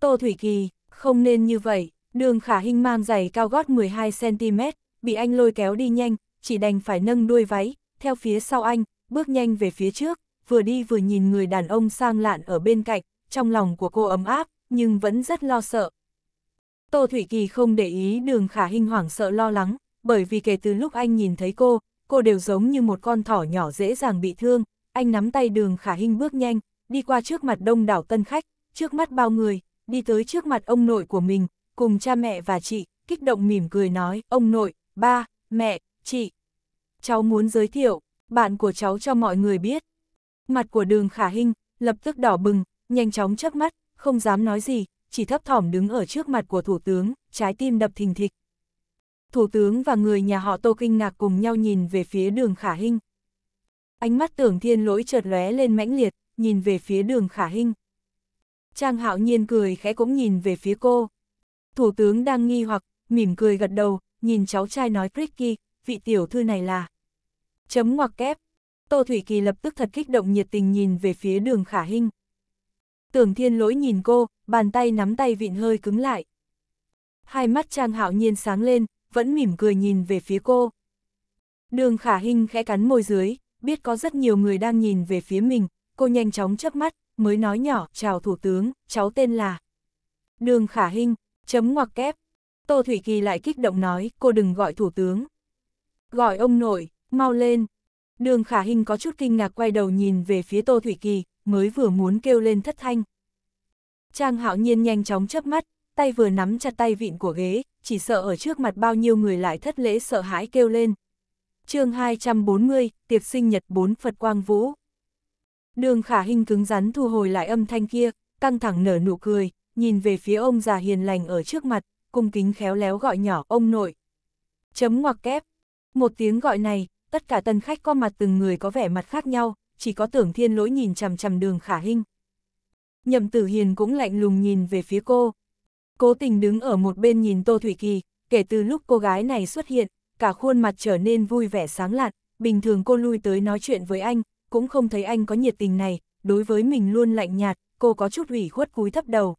Tô Thủy Kỳ, không nên như vậy, đường khả hinh mang giày cao gót 12cm, bị anh lôi kéo đi nhanh, chỉ đành phải nâng đuôi váy, theo phía sau anh, bước nhanh về phía trước, vừa đi vừa nhìn người đàn ông sang lạn ở bên cạnh, trong lòng của cô ấm áp, nhưng vẫn rất lo sợ. Tô Thủy Kỳ không để ý đường khả hinh hoảng sợ lo lắng, bởi vì kể từ lúc anh nhìn thấy cô, cô đều giống như một con thỏ nhỏ dễ dàng bị thương, anh nắm tay đường khả hình bước nhanh, đi qua trước mặt đông đảo tân khách, trước mắt bao người, đi tới trước mặt ông nội của mình, cùng cha mẹ và chị, kích động mỉm cười nói, ông nội, ba, mẹ, chị. Cháu muốn giới thiệu, bạn của cháu cho mọi người biết. Mặt của đường khả hình, lập tức đỏ bừng, nhanh chóng chớp mắt, không dám nói gì, chỉ thấp thỏm đứng ở trước mặt của thủ tướng, trái tim đập thình thịch, Thủ tướng và người nhà họ Tô kinh ngạc cùng nhau nhìn về phía đường khả hinh. Ánh mắt tưởng thiên lỗi chợt lóe lên mãnh liệt, nhìn về phía đường khả hinh. Trang hạo nhiên cười khẽ cũng nhìn về phía cô. Thủ tướng đang nghi hoặc, mỉm cười gật đầu, nhìn cháu trai nói Cricky, vị tiểu thư này là. Chấm ngoặc kép. Tô Thủy Kỳ lập tức thật kích động nhiệt tình nhìn về phía đường khả hinh. Tưởng thiên lỗi nhìn cô, bàn tay nắm tay vịn hơi cứng lại. Hai mắt Trang hạo nhiên sáng lên, vẫn mỉm cười nhìn về phía cô. Đường khả hình khẽ cắn môi dưới, biết có rất nhiều người đang nhìn về phía mình, cô nhanh chóng chớp mắt, mới nói nhỏ, chào thủ tướng, cháu tên là. Đường khả hình, chấm ngoặc kép. Tô Thủy Kỳ lại kích động nói, cô đừng gọi thủ tướng. Gọi ông nội, mau lên. Đường khả hình có chút kinh ngạc quay đầu nhìn về phía Tô Thủy Kỳ, mới vừa muốn kêu lên thất thanh. Trang hạo nhiên nhanh chóng chớp mắt, tay vừa nắm chặt tay vịn của ghế, chỉ sợ ở trước mặt bao nhiêu người lại thất lễ sợ hãi kêu lên. chương 240, tiệc sinh nhật 4 Phật Quang Vũ. Đường khả hình cứng rắn thu hồi lại âm thanh kia, căng thẳng nở nụ cười, nhìn về phía ông già hiền lành ở trước mặt, cung kính khéo léo gọi nhỏ ông nội. Chấm ngoặc kép. Một tiếng gọi này, tất cả tân khách có mặt từng người có vẻ mặt khác nhau, chỉ có tưởng thiên lỗi nhìn chằm chằm đường khả hình. Nhậm tử hiền cũng lạnh lùng nhìn về phía cô, Cố tình đứng ở một bên nhìn Tô Thủy Kỳ, kể từ lúc cô gái này xuất hiện, cả khuôn mặt trở nên vui vẻ sáng lạn, bình thường cô lui tới nói chuyện với anh, cũng không thấy anh có nhiệt tình này, đối với mình luôn lạnh nhạt, cô có chút ủy khuất cúi thấp đầu.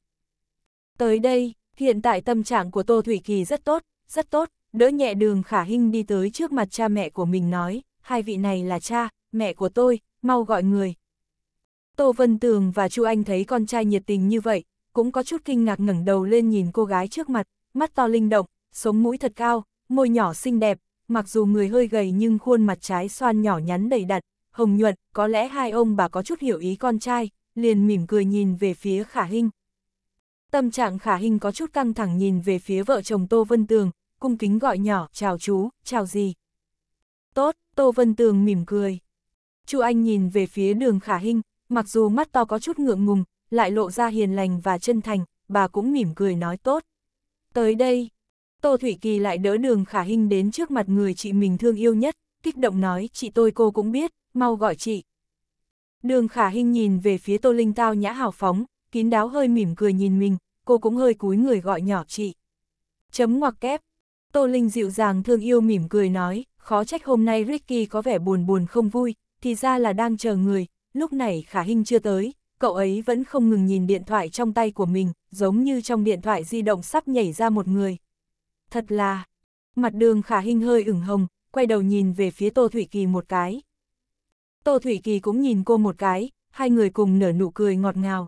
Tới đây, hiện tại tâm trạng của Tô Thủy Kỳ rất tốt, rất tốt, đỡ nhẹ đường khả hinh đi tới trước mặt cha mẹ của mình nói, hai vị này là cha, mẹ của tôi, mau gọi người. Tô Vân Tường và Chu Anh thấy con trai nhiệt tình như vậy, cũng có chút kinh ngạc ngẩng đầu lên nhìn cô gái trước mặt, mắt to linh động, sống mũi thật cao, môi nhỏ xinh đẹp, mặc dù người hơi gầy nhưng khuôn mặt trái xoan nhỏ nhắn đầy đặn, hồng nhuận, có lẽ hai ông bà có chút hiểu ý con trai, liền mỉm cười nhìn về phía Khả Hinh. Tâm trạng Khả Hinh có chút căng thẳng nhìn về phía vợ chồng Tô Vân Tường, cung kính gọi nhỏ, chào chú, chào gì. Tốt, Tô Vân Tường mỉm cười. Chu Anh nhìn về phía đường Khả Hinh, mặc dù mắt to có chút ngượng ngùng, lại lộ ra hiền lành và chân thành, bà cũng mỉm cười nói tốt. Tới đây, Tô Thủy Kỳ lại đỡ đường khả hình đến trước mặt người chị mình thương yêu nhất, kích động nói chị tôi cô cũng biết, mau gọi chị. Đường khả hình nhìn về phía Tô Linh Tao nhã hào phóng, kín đáo hơi mỉm cười nhìn mình, cô cũng hơi cúi người gọi nhỏ chị. Chấm ngoặc kép, Tô Linh dịu dàng thương yêu mỉm cười nói, khó trách hôm nay Ricky có vẻ buồn buồn không vui, thì ra là đang chờ người, lúc này khả hình chưa tới, cậu ấy vẫn không ngừng nhìn điện thoại trong tay của mình, giống như trong điện thoại di động sắp nhảy ra một người. Thật là, mặt đường khả hình hơi ửng hồng, quay đầu nhìn về phía Tô Thủy Kỳ một cái. Tô Thủy Kỳ cũng nhìn cô một cái, hai người cùng nở nụ cười ngọt ngào.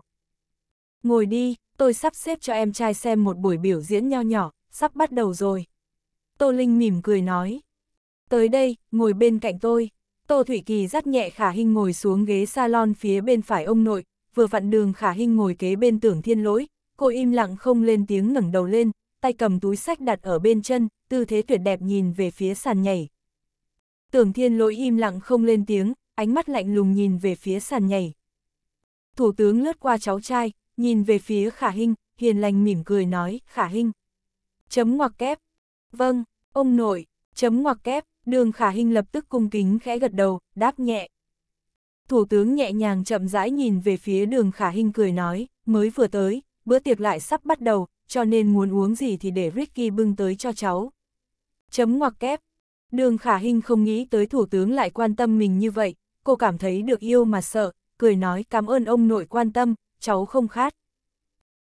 Ngồi đi, tôi sắp xếp cho em trai xem một buổi biểu diễn nho nhỏ, sắp bắt đầu rồi. Tô Linh mỉm cười nói. Tới đây, ngồi bên cạnh tôi. Tô Thủy Kỳ dắt nhẹ khả hình ngồi xuống ghế salon phía bên phải ông nội, vừa vặn đường khả hình ngồi kế bên tưởng thiên lỗi, cô im lặng không lên tiếng ngẩng đầu lên, tay cầm túi sách đặt ở bên chân, tư thế tuyệt đẹp nhìn về phía sàn nhảy. Tưởng thiên lỗi im lặng không lên tiếng, ánh mắt lạnh lùng nhìn về phía sàn nhảy. Thủ tướng lướt qua cháu trai, nhìn về phía khả hình hiền lành mỉm cười nói, khả hình Chấm ngoặc kép. Vâng, ông nội, chấm ngoặc kép, đường khả hình lập tức cung kính khẽ gật đầu, đáp nhẹ. Thủ tướng nhẹ nhàng chậm rãi nhìn về phía đường khả hình cười nói, mới vừa tới, bữa tiệc lại sắp bắt đầu, cho nên muốn uống gì thì để Ricky bưng tới cho cháu. Chấm ngoặc kép. Đường khả hình không nghĩ tới thủ tướng lại quan tâm mình như vậy, cô cảm thấy được yêu mà sợ, cười nói cảm ơn ông nội quan tâm, cháu không khát.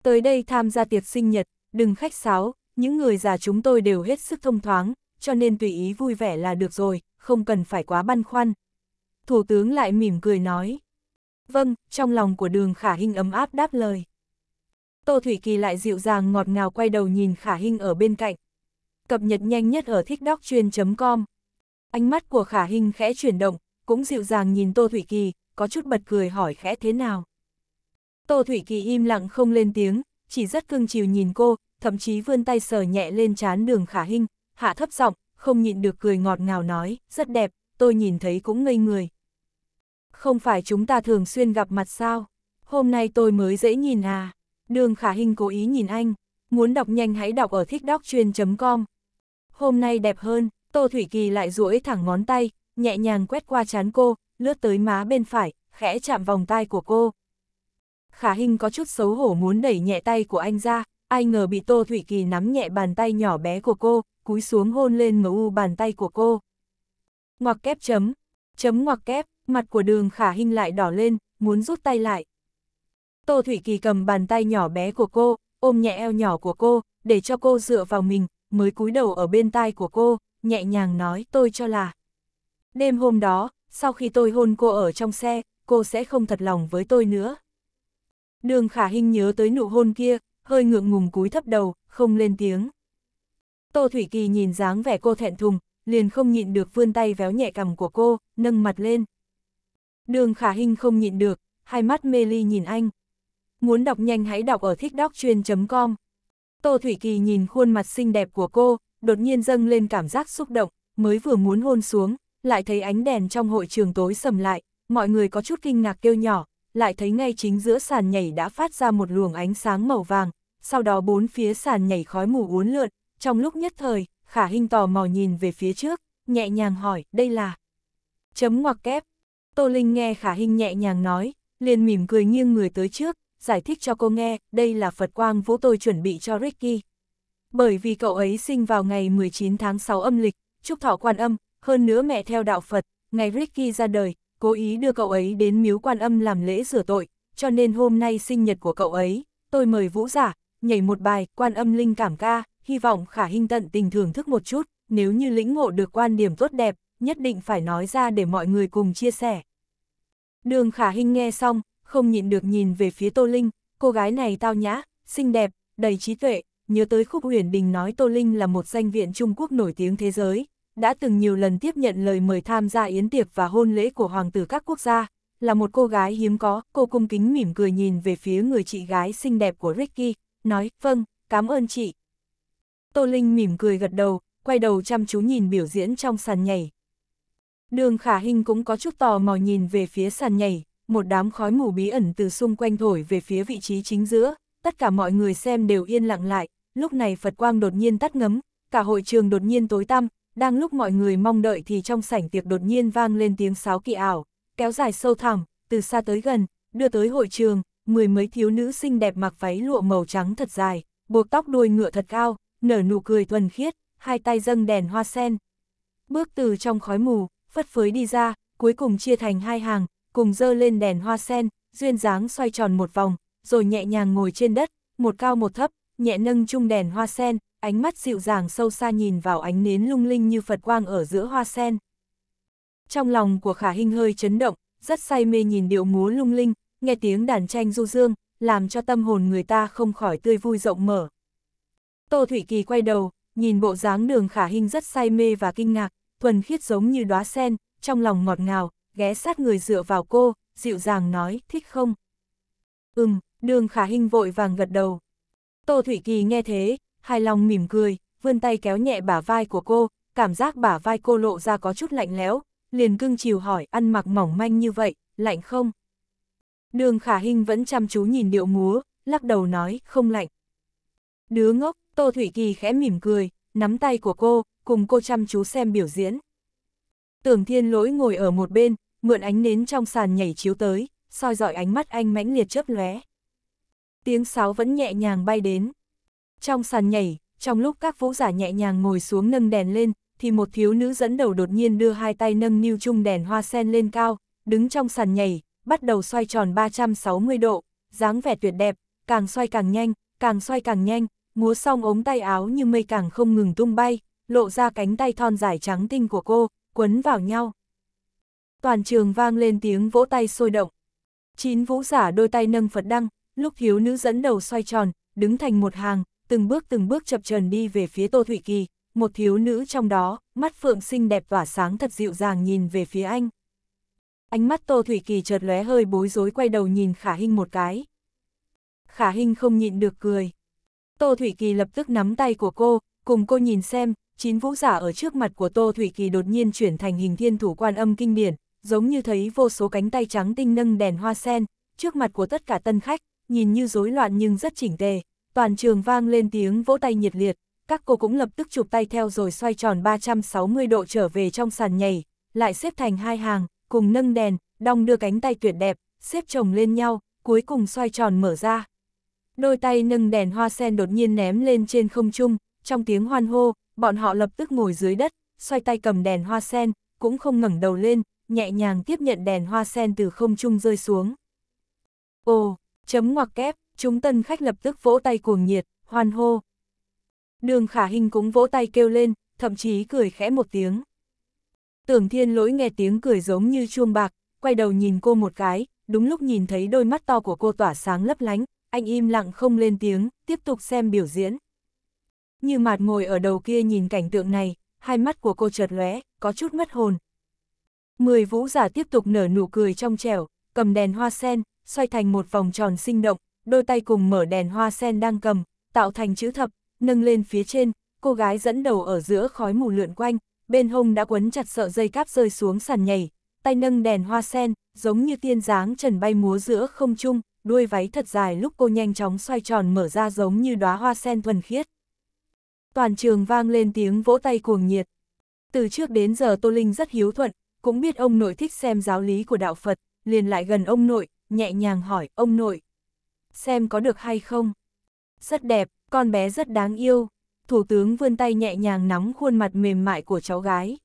Tới đây tham gia tiệc sinh nhật, đừng khách sáo, những người già chúng tôi đều hết sức thông thoáng, cho nên tùy ý vui vẻ là được rồi, không cần phải quá băn khoăn, Thủ tướng lại mỉm cười nói. Vâng, trong lòng của đường khả Hinh ấm áp đáp lời. Tô Thủy Kỳ lại dịu dàng ngọt ngào quay đầu nhìn khả Hinh ở bên cạnh. Cập nhật nhanh nhất ở thích com Ánh mắt của khả Hinh khẽ chuyển động, cũng dịu dàng nhìn Tô Thủy Kỳ, có chút bật cười hỏi khẽ thế nào. Tô Thủy Kỳ im lặng không lên tiếng, chỉ rất cưng chiều nhìn cô, thậm chí vươn tay sờ nhẹ lên trán đường khả Hinh, hạ thấp giọng, không nhịn được cười ngọt ngào nói, rất đẹp tôi nhìn thấy cũng ngây người. Không phải chúng ta thường xuyên gặp mặt sao? Hôm nay tôi mới dễ nhìn à? Đường khả hình cố ý nhìn anh, muốn đọc nhanh hãy đọc ở thickdoctruyen.com. Hôm nay đẹp hơn, Tô Thủy Kỳ lại duỗi thẳng ngón tay, nhẹ nhàng quét qua chán cô, lướt tới má bên phải, khẽ chạm vòng tay của cô. Khả Hinh có chút xấu hổ muốn đẩy nhẹ tay của anh ra, ai ngờ bị Tô Thủy Kỳ nắm nhẹ bàn tay nhỏ bé của cô, cúi xuống hôn lên u bàn tay của cô ngoặc kép chấm, chấm ngoặc kép, mặt của đường khả hình lại đỏ lên, muốn rút tay lại. Tô Thủy Kỳ cầm bàn tay nhỏ bé của cô, ôm nhẹ eo nhỏ của cô, để cho cô dựa vào mình, mới cúi đầu ở bên tai của cô, nhẹ nhàng nói tôi cho là. Đêm hôm đó, sau khi tôi hôn cô ở trong xe, cô sẽ không thật lòng với tôi nữa. Đường khả hình nhớ tới nụ hôn kia, hơi ngượng ngùng cúi thấp đầu, không lên tiếng. Tô Thủy Kỳ nhìn dáng vẻ cô thẹn thùng, liền không nhịn được vươn tay véo nhẹ cằm của cô, nâng mặt lên. Đường khả hình không nhịn được, hai mắt mê ly nhìn anh. Muốn đọc nhanh hãy đọc ở thích đóc chuyên.com. Tô Thủy Kỳ nhìn khuôn mặt xinh đẹp của cô, đột nhiên dâng lên cảm giác xúc động, mới vừa muốn hôn xuống, lại thấy ánh đèn trong hội trường tối sầm lại, mọi người có chút kinh ngạc kêu nhỏ, lại thấy ngay chính giữa sàn nhảy đã phát ra một luồng ánh sáng màu vàng, sau đó bốn phía sàn nhảy khói mù uốn lượn, trong lúc nhất thời, Khả Hinh tò mò nhìn về phía trước, nhẹ nhàng hỏi, đây là... Chấm ngoặc kép. Tô Linh nghe Khả Hinh nhẹ nhàng nói, liền mỉm cười nghiêng người tới trước, giải thích cho cô nghe, đây là Phật Quang Vũ tôi chuẩn bị cho Ricky. Bởi vì cậu ấy sinh vào ngày 19 tháng 6 âm lịch, chúc thọ quan âm, hơn nữa mẹ theo đạo Phật, ngày Ricky ra đời, cố ý đưa cậu ấy đến miếu quan âm làm lễ rửa tội, cho nên hôm nay sinh nhật của cậu ấy, tôi mời Vũ giả, nhảy một bài quan âm linh cảm ca, hy vọng khả hình tận tình thưởng thức một chút, nếu như lĩnh ngộ được quan điểm tốt đẹp, nhất định phải nói ra để mọi người cùng chia sẻ. Đường khả hình nghe xong, không nhịn được nhìn về phía Tô Linh, cô gái này tao nhã, xinh đẹp, đầy trí tuệ, nhớ tới khúc huyền đình nói Tô Linh là một danh viện Trung Quốc nổi tiếng thế giới, đã từng nhiều lần tiếp nhận lời mời tham gia yến tiệc và hôn lễ của hoàng tử các quốc gia, là một cô gái hiếm có, cô cung kính mỉm cười nhìn về phía người chị gái xinh đẹp của Ricky, nói, vâng, cảm ơn chị. Tô Linh mỉm cười gật đầu, quay đầu chăm chú nhìn biểu diễn trong sàn nhảy. Đường khả hình cũng có chút tò mò nhìn về phía sàn nhảy, một đám khói mù bí ẩn từ xung quanh thổi về phía vị trí chính giữa, tất cả mọi người xem đều yên lặng lại, lúc này Phật Quang đột nhiên tắt ngấm, cả hội trường đột nhiên tối tăm, đang lúc mọi người mong đợi thì trong sảnh tiệc đột nhiên vang lên tiếng sáo kỳ ảo, kéo dài sâu thẳm, từ xa tới gần, đưa tới hội trường, mười mấy thiếu nữ xinh đẹp mặc váy lụa màu trắng thật dài, buộc tóc đuôi ngựa thật cao, nở nụ cười thuần khiết, hai tay dâng đèn hoa sen. Bước từ trong khói mù, phất phới đi ra, cuối cùng chia thành hai hàng, cùng dơ lên đèn hoa sen, duyên dáng xoay tròn một vòng, rồi nhẹ nhàng ngồi trên đất, một cao một thấp, nhẹ nâng chung đèn hoa sen, ánh mắt dịu dàng sâu xa nhìn vào ánh nến lung linh như Phật quang ở giữa hoa sen. Trong lòng của Khả Hinh hơi chấn động, rất say mê nhìn điệu múa lung linh, nghe tiếng đàn tranh du dương, làm cho tâm hồn người ta không khỏi tươi vui rộng mở. Tô Thủy Kỳ quay đầu, nhìn bộ dáng đường khả hình rất say mê và kinh ngạc, thuần khiết giống như đóa sen, trong lòng ngọt ngào, ghé sát người dựa vào cô, dịu dàng nói, thích không? Ừm, đường khả hình vội vàng gật đầu. Tô Thủy Kỳ nghe thế, hài lòng mỉm cười, vươn tay kéo nhẹ bả vai của cô, cảm giác bả vai cô lộ ra có chút lạnh lẽo, liền cưng chiều hỏi ăn mặc mỏng manh như vậy, lạnh không? Đường khả hình vẫn chăm chú nhìn điệu múa, lắc đầu nói, không lạnh. Đứa ngốc, Tô Thủy Kỳ khẽ mỉm cười, nắm tay của cô, cùng cô chăm chú xem biểu diễn. Tưởng thiên lỗi ngồi ở một bên, mượn ánh nến trong sàn nhảy chiếu tới, soi dọi ánh mắt anh mãnh liệt chớp lóe. Tiếng sáo vẫn nhẹ nhàng bay đến. Trong sàn nhảy, trong lúc các vũ giả nhẹ nhàng ngồi xuống nâng đèn lên, thì một thiếu nữ dẫn đầu đột nhiên đưa hai tay nâng niu chung đèn hoa sen lên cao, đứng trong sàn nhảy, bắt đầu xoay tròn 360 độ, dáng vẻ tuyệt đẹp, càng xoay càng nhanh, càng xoay càng nhanh, múa xong ống tay áo như mây càng không ngừng tung bay, lộ ra cánh tay thon dài trắng tinh của cô, quấn vào nhau. Toàn trường vang lên tiếng vỗ tay sôi động. Chín vũ giả đôi tay nâng Phật đăng, lúc hiếu nữ dẫn đầu xoay tròn, đứng thành một hàng, từng bước từng bước chập trần đi về phía Tô Thụy Kỳ, một thiếu nữ trong đó, mắt phượng xinh đẹp và sáng thật dịu dàng nhìn về phía anh. Ánh mắt Tô Thủy Kỳ chợt lóe hơi bối rối quay đầu nhìn Khả Hinh một cái. Khả Hinh không nhịn được cười. Tô Thủy Kỳ lập tức nắm tay của cô, cùng cô nhìn xem, chín vũ giả ở trước mặt của Tô Thủy Kỳ đột nhiên chuyển thành hình thiên thủ quan âm kinh điển, giống như thấy vô số cánh tay trắng tinh nâng đèn hoa sen, trước mặt của tất cả tân khách, nhìn như rối loạn nhưng rất chỉnh tề, toàn trường vang lên tiếng vỗ tay nhiệt liệt, các cô cũng lập tức chụp tay theo rồi xoay tròn 360 độ trở về trong sàn nhảy, lại xếp thành hai hàng, cùng nâng đèn, đong đưa cánh tay tuyệt đẹp, xếp chồng lên nhau, cuối cùng xoay tròn mở ra đôi tay nâng đèn hoa sen đột nhiên ném lên trên không trung, trong tiếng hoan hô, bọn họ lập tức ngồi dưới đất, xoay tay cầm đèn hoa sen, cũng không ngẩng đầu lên, nhẹ nhàng tiếp nhận đèn hoa sen từ không trung rơi xuống. Ồ, chấm ngoặc kép, chúng tân khách lập tức vỗ tay cuồng nhiệt, hoan hô. Đường khả hình cũng vỗ tay kêu lên, thậm chí cười khẽ một tiếng. Tưởng thiên lỗi nghe tiếng cười giống như chuông bạc, quay đầu nhìn cô một cái, đúng lúc nhìn thấy đôi mắt to của cô tỏa sáng lấp lánh, anh im lặng không lên tiếng, tiếp tục xem biểu diễn. Như mạt ngồi ở đầu kia nhìn cảnh tượng này, hai mắt của cô chợt lóe, có chút mất hồn. Mười vũ giả tiếp tục nở nụ cười trong trẻo, cầm đèn hoa sen, xoay thành một vòng tròn sinh động, đôi tay cùng mở đèn hoa sen đang cầm, tạo thành chữ thập, nâng lên phía trên, cô gái dẫn đầu ở giữa khói mù lượn quanh, bên hông đã quấn chặt sợ dây cáp rơi xuống sàn nhảy, tay nâng đèn hoa sen, giống như tiên dáng trần bay múa giữa không trung, đuôi váy thật dài lúc cô nhanh chóng xoay tròn mở ra giống như đóa hoa sen thuần khiết. Toàn trường vang lên tiếng vỗ tay cuồng nhiệt. Từ trước đến giờ Tô Linh rất hiếu thuận, cũng biết ông nội thích xem giáo lý của đạo Phật, liền lại gần ông nội, nhẹ nhàng hỏi ông nội. Xem có được hay không? Rất đẹp, con bé rất đáng yêu. Thủ tướng vươn tay nhẹ nhàng nắm khuôn mặt mềm mại của cháu gái.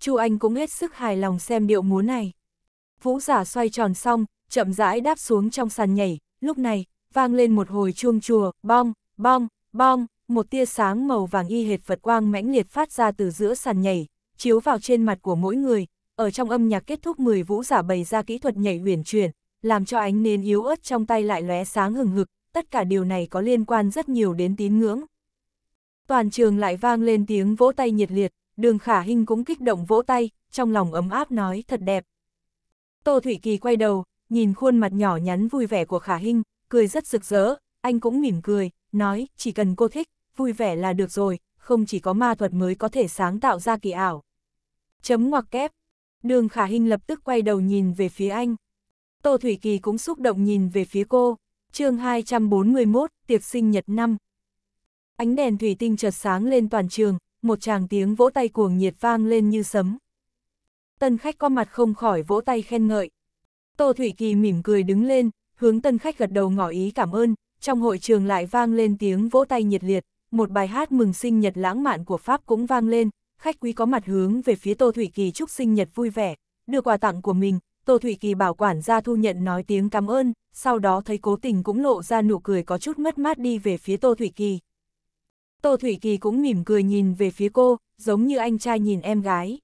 Chu Anh cũng hết sức hài lòng xem điệu múa này. Vũ giả xoay tròn xong, chậm rãi đáp xuống trong sàn nhảy, lúc này, vang lên một hồi chuông chùa, bong, bong, bong, một tia sáng màu vàng y hệt Phật quang mãnh liệt phát ra từ giữa sàn nhảy, chiếu vào trên mặt của mỗi người, ở trong âm nhạc kết thúc 10 vũ giả bày ra kỹ thuật nhảy huyền chuyển, làm cho ánh nến yếu ớt trong tay lại lóe sáng hừng hực, tất cả điều này có liên quan rất nhiều đến tín ngưỡng. Toàn trường lại vang lên tiếng vỗ tay nhiệt liệt, đường khả hình cũng kích động vỗ tay, trong lòng ấm áp nói thật đẹp. Tô Thủy Kỳ quay đầu, nhìn khuôn mặt nhỏ nhắn vui vẻ của Khả Hinh, cười rất rực rỡ, anh cũng mỉm cười, nói, chỉ cần cô thích, vui vẻ là được rồi, không chỉ có ma thuật mới có thể sáng tạo ra kỳ ảo. Chấm ngoặc kép. Đường Khả Hinh lập tức quay đầu nhìn về phía anh. Tô Thủy Kỳ cũng xúc động nhìn về phía cô. chương 241, tiệc sinh nhật năm. Ánh đèn thủy tinh chợt sáng lên toàn trường, một tràng tiếng vỗ tay cuồng nhiệt vang lên như sấm. Tân khách có mặt không khỏi vỗ tay khen ngợi, Tô Thủy Kỳ mỉm cười đứng lên, hướng tân khách gật đầu ngỏ ý cảm ơn, trong hội trường lại vang lên tiếng vỗ tay nhiệt liệt, một bài hát mừng sinh nhật lãng mạn của Pháp cũng vang lên, khách quý có mặt hướng về phía Tô Thủy Kỳ chúc sinh nhật vui vẻ, đưa quà tặng của mình, Tô Thủy Kỳ bảo quản ra thu nhận nói tiếng cảm ơn, sau đó thấy cố tình cũng lộ ra nụ cười có chút mất mát đi về phía Tô Thủy Kỳ. Tô Thủy Kỳ cũng mỉm cười nhìn về phía cô, giống như anh trai nhìn em gái.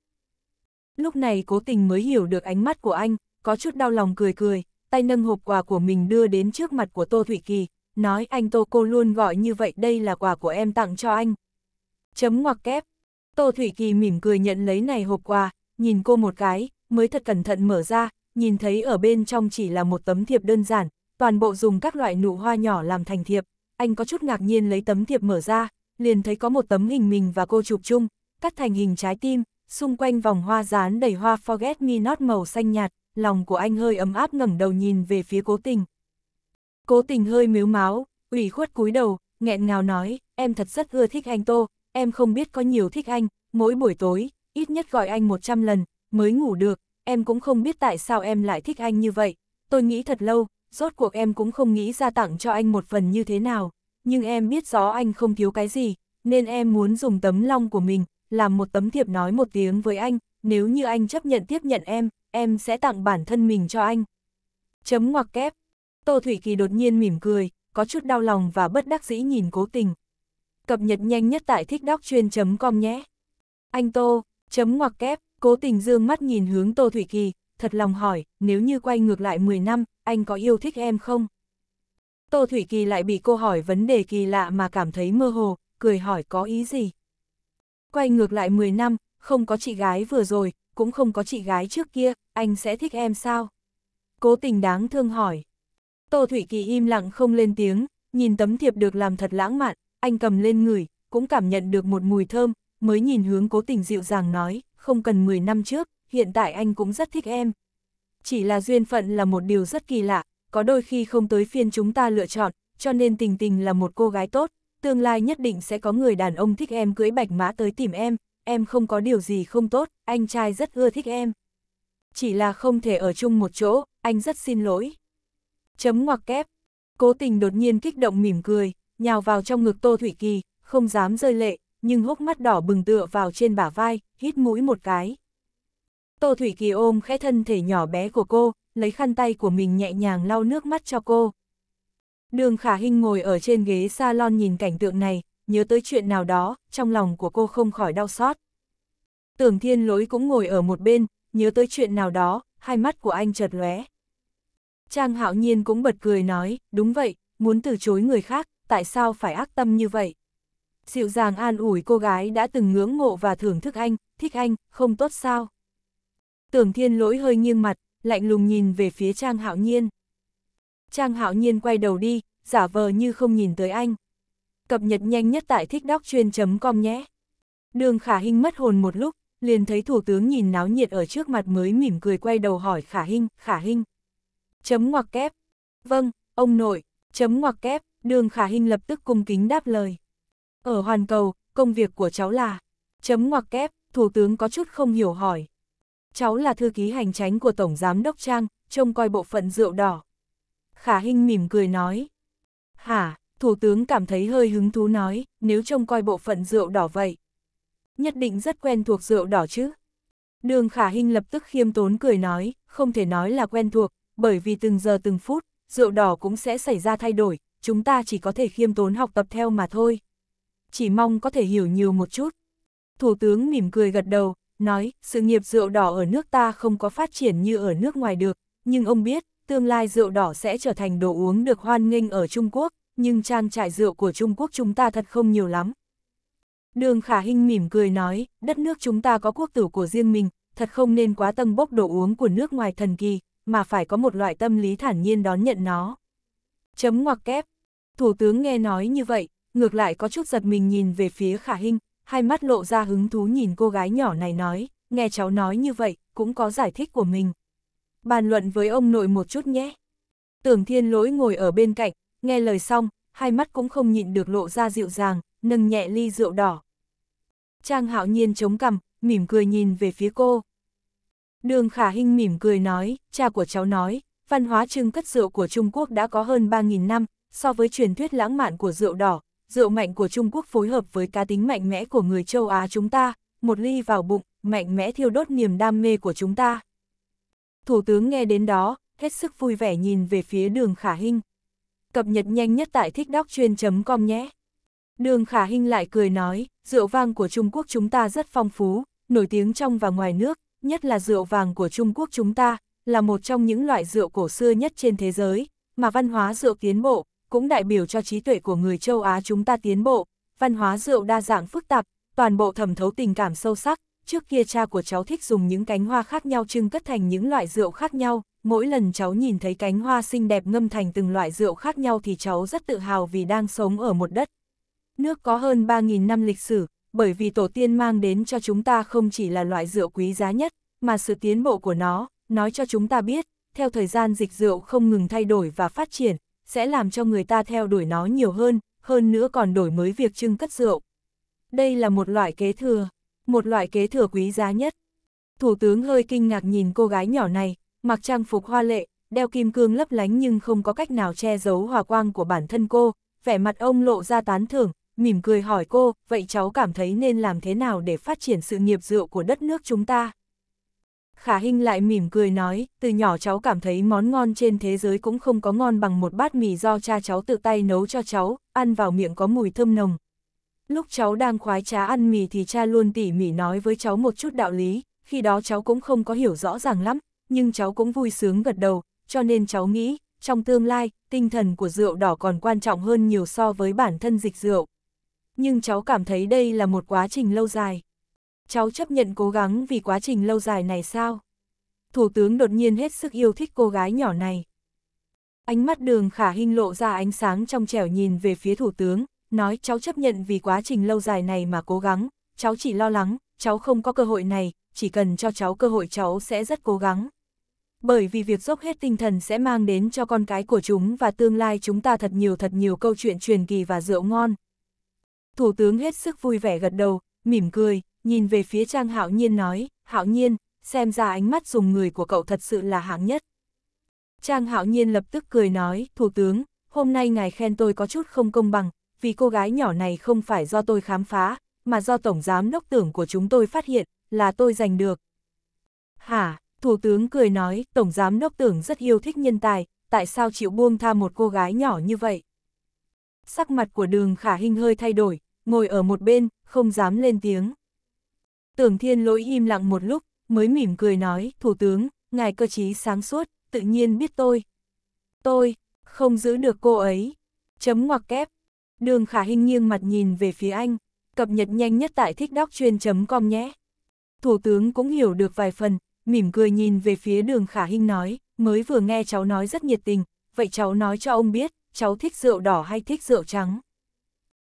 Lúc này cố tình mới hiểu được ánh mắt của anh, có chút đau lòng cười cười, tay nâng hộp quà của mình đưa đến trước mặt của Tô Thụy Kỳ, nói anh Tô cô luôn gọi như vậy đây là quà của em tặng cho anh. Chấm ngoặc kép. Tô Thủy Kỳ mỉm cười nhận lấy này hộp quà, nhìn cô một cái, mới thật cẩn thận mở ra, nhìn thấy ở bên trong chỉ là một tấm thiệp đơn giản, toàn bộ dùng các loại nụ hoa nhỏ làm thành thiệp. Anh có chút ngạc nhiên lấy tấm thiệp mở ra, liền thấy có một tấm hình mình và cô chụp chung, cắt thành hình trái tim, xung quanh vòng hoa dán đầy hoa forget me not màu xanh nhạt, lòng của anh hơi ấm áp ngẩng đầu nhìn về phía cố tình. Cố tình hơi miếu máu, ủy khuất cúi đầu, nghẹn ngào nói, em thật rất ưa thích anh Tô, em không biết có nhiều thích anh, mỗi buổi tối, ít nhất gọi anh 100 lần, mới ngủ được, em cũng không biết tại sao em lại thích anh như vậy, tôi nghĩ thật lâu, rốt cuộc em cũng không nghĩ ra tặng cho anh một phần như thế nào, nhưng em biết rõ anh không thiếu cái gì, nên em muốn dùng tấm lòng của mình, làm một tấm thiệp nói một tiếng với anh, nếu như anh chấp nhận tiếp nhận em, em sẽ tặng bản thân mình cho anh. Chấm ngoặc kép. Tô Thủy Kỳ đột nhiên mỉm cười, có chút đau lòng và bất đắc dĩ nhìn cố tình. Cập nhật nhanh nhất tại thích đóc chuyên.com chấm nhé. Anh Tô, chấm ngoặc kép, cố tình dương mắt nhìn hướng Tô Thủy Kỳ, thật lòng hỏi, nếu như quay ngược lại 10 năm, anh có yêu thích em không? Tô Thủy Kỳ lại bị cô hỏi vấn đề kỳ lạ mà cảm thấy mơ hồ, cười hỏi có ý gì? Quay ngược lại 10 năm, không có chị gái vừa rồi, cũng không có chị gái trước kia, anh sẽ thích em sao? Cố tình đáng thương hỏi. Tô Thủy Kỳ im lặng không lên tiếng, nhìn tấm thiệp được làm thật lãng mạn, anh cầm lên ngửi, cũng cảm nhận được một mùi thơm, mới nhìn hướng cố tình dịu dàng nói, không cần 10 năm trước, hiện tại anh cũng rất thích em. Chỉ là duyên phận là một điều rất kỳ lạ, có đôi khi không tới phiên chúng ta lựa chọn, cho nên tình tình là một cô gái tốt, tương lai nhất định sẽ có người đàn ông thích em cưới bạch mã tới tìm em, em không có điều gì không tốt, anh trai rất ưa thích em. Chỉ là không thể ở chung một chỗ, anh rất xin lỗi. Chấm ngoặc kép. Cố tình đột nhiên kích động mỉm cười, nhào vào trong ngực Tô Thủy Kỳ, không dám rơi lệ, nhưng hốc mắt đỏ bừng tựa vào trên bả vai, hít mũi một cái. Tô Thủy Kỳ ôm khẽ thân thể nhỏ bé của cô, lấy khăn tay của mình nhẹ nhàng lau nước mắt cho cô. Đường Khả Hinh ngồi ở trên ghế salon nhìn cảnh tượng này, nhớ tới chuyện nào đó, trong lòng của cô không khỏi đau xót. Tưởng thiên lỗi cũng ngồi ở một bên, nhớ tới chuyện nào đó, hai mắt của anh chợt lóe. Trang hạo nhiên cũng bật cười nói, đúng vậy, muốn từ chối người khác, tại sao phải ác tâm như vậy? Dịu dàng an ủi cô gái đã từng ngưỡng mộ và thưởng thức anh, thích anh, không tốt sao? Tưởng thiên lỗi hơi nghiêng mặt, lạnh lùng nhìn về phía Trang hạo nhiên. Trang hạo nhiên quay đầu đi, giả vờ như không nhìn tới anh cập nhật nhanh nhất tại thickdoctruyen.com nhé. Đường Khả Hinh mất hồn một lúc, liền thấy thủ tướng nhìn náo nhiệt ở trước mặt mới mỉm cười quay đầu hỏi Khả Hinh, Khả Hinh. Chấm ngoặc kép. Vâng, ông nội, chấm ngoặc kép, đường Khả Hinh lập tức cung kính đáp lời. Ở Hoàn Cầu, công việc của cháu là, chấm ngoặc kép, thủ tướng có chút không hiểu hỏi. Cháu là thư ký hành tránh của Tổng Giám Đốc Trang, trông coi bộ phận rượu đỏ. Khả Hinh mỉm cười nói. Hả, Thủ tướng cảm thấy hơi hứng thú nói, nếu trông coi bộ phận rượu đỏ vậy. Nhất định rất quen thuộc rượu đỏ chứ. Đường Khả Hinh lập tức khiêm tốn cười nói, không thể nói là quen thuộc, bởi vì từng giờ từng phút, rượu đỏ cũng sẽ xảy ra thay đổi, chúng ta chỉ có thể khiêm tốn học tập theo mà thôi. Chỉ mong có thể hiểu nhiều một chút. Thủ tướng mỉm cười gật đầu, nói, sự nghiệp rượu đỏ ở nước ta không có phát triển như ở nước ngoài được, nhưng ông biết, tương lai rượu đỏ sẽ trở thành đồ uống được hoan nghênh ở Trung Quốc, nhưng trang trại rượu của Trung Quốc chúng ta thật không nhiều lắm. Đường Khả Hinh mỉm cười nói, đất nước chúng ta có quốc tử của riêng mình, thật không nên quá tâm bốc đồ uống của nước ngoài thần kỳ, mà phải có một loại tâm lý thản nhiên đón nhận nó. Chấm ngoặc kép. Thủ tướng nghe nói như vậy, ngược lại có chút giật mình nhìn về phía Khả Hinh, hai mắt lộ ra hứng thú nhìn cô gái nhỏ này nói, nghe cháu nói như vậy, cũng có giải thích của mình. Bàn luận với ông nội một chút nhé. Tưởng thiên lỗi ngồi ở bên cạnh, nghe lời xong, hai mắt cũng không nhịn được lộ ra dịu dàng, nâng nhẹ ly rượu đỏ. Trang hạo nhiên chống cằm, mỉm cười nhìn về phía cô. Đường khả hinh mỉm cười nói, cha của cháu nói, văn hóa trưng cất rượu của Trung Quốc đã có hơn 3.000 năm, so với truyền thuyết lãng mạn của rượu đỏ, rượu mạnh của Trung Quốc phối hợp với cá tính mạnh mẽ của người châu Á chúng ta, một ly vào bụng, mạnh mẽ thiêu đốt niềm đam mê của chúng ta. Thủ tướng nghe đến đó, hết sức vui vẻ nhìn về phía đường khả hinh cập nhật nhanh nhất tại thích đóc thickdoctruyen.com nhé. Đường Khả Hinh lại cười nói, rượu vang của Trung Quốc chúng ta rất phong phú, nổi tiếng trong và ngoài nước, nhất là rượu vàng của Trung Quốc chúng ta, là một trong những loại rượu cổ xưa nhất trên thế giới, mà văn hóa rượu tiến bộ, cũng đại biểu cho trí tuệ của người châu Á chúng ta tiến bộ, văn hóa rượu đa dạng phức tạp, toàn bộ thẩm thấu tình cảm sâu sắc, trước kia cha của cháu thích dùng những cánh hoa khác nhau trưng cất thành những loại rượu khác nhau, mỗi lần cháu nhìn thấy cánh hoa xinh đẹp ngâm thành từng loại rượu khác nhau thì cháu rất tự hào vì đang sống ở một đất. Nước có hơn 3.000 năm lịch sử, bởi vì tổ tiên mang đến cho chúng ta không chỉ là loại rượu quý giá nhất, mà sự tiến bộ của nó, nói cho chúng ta biết, theo thời gian dịch rượu không ngừng thay đổi và phát triển, sẽ làm cho người ta theo đuổi nó nhiều hơn, hơn nữa còn đổi mới việc trưng cất rượu. Đây là một loại kế thừa, một loại kế thừa quý giá nhất. Thủ tướng hơi kinh ngạc nhìn cô gái nhỏ này, mặc trang phục hoa lệ, đeo kim cương lấp lánh nhưng không có cách nào che giấu hòa quang của bản thân cô, vẻ mặt ông lộ ra tán thưởng, mỉm cười hỏi cô, vậy cháu cảm thấy nên làm thế nào để phát triển sự nghiệp rượu của đất nước chúng ta? Khả Hinh lại mỉm cười nói, từ nhỏ cháu cảm thấy món ngon trên thế giới cũng không có ngon bằng một bát mì do cha cháu tự tay nấu cho cháu, ăn vào miệng có mùi thơm nồng. Lúc cháu đang khoái trá ăn mì thì cha luôn tỉ mỉ nói với cháu một chút đạo lý, khi đó cháu cũng không có hiểu rõ ràng lắm, nhưng cháu cũng vui sướng gật đầu, cho nên cháu nghĩ, trong tương lai, tinh thần của rượu đỏ còn quan trọng hơn nhiều so với bản thân dịch rượu. Nhưng cháu cảm thấy đây là một quá trình lâu dài. Cháu chấp nhận cố gắng vì quá trình lâu dài này sao? Thủ tướng đột nhiên hết sức yêu thích cô gái nhỏ này. Ánh mắt đường khả hình lộ ra ánh sáng trong trẻo nhìn về phía thủ tướng, nói cháu chấp nhận vì quá trình lâu dài này mà cố gắng, cháu chỉ lo lắng, cháu không có cơ hội này, chỉ cần cho cháu cơ hội cháu sẽ rất cố gắng. Bởi vì việc dốc hết tinh thần sẽ mang đến cho con cái của chúng và tương lai chúng ta thật nhiều thật nhiều câu chuyện truyền kỳ và rượu ngon. Thủ tướng hết sức vui vẻ gật đầu, mỉm cười, nhìn về phía Trang Hạo Nhiên nói, Hạo Nhiên, xem ra ánh mắt dùng người của cậu thật sự là hạng nhất. Trang Hạo Nhiên lập tức cười nói, Thủ tướng, hôm nay ngài khen tôi có chút không công bằng, vì cô gái nhỏ này không phải do tôi khám phá, mà do Tổng Giám Đốc Tưởng của chúng tôi phát hiện, là tôi giành được. Hả, Thủ tướng cười nói, Tổng Giám Đốc tưởng rất yêu thích nhân tài, tại sao chịu buông tha một cô gái nhỏ như vậy? Sắc mặt của đường khả hình hơi thay đổi, ngồi ở một bên, không dám lên tiếng. Tưởng thiên lỗi im lặng một lúc, mới mỉm cười nói, Thủ tướng, ngài cơ trí sáng suốt, tự nhiên biết tôi. Tôi, không giữ được cô ấy. Chấm ngoặc kép. Đường khả hình nghiêng mặt nhìn về phía anh, cập nhật nhanh nhất tại thích đóc chuyên.com nhé. Thủ tướng cũng hiểu được vài phần, mỉm cười nhìn về phía đường khả hinh nói, mới vừa nghe cháu nói rất nhiệt tình, vậy cháu nói cho ông biết, cháu thích rượu đỏ hay thích rượu trắng.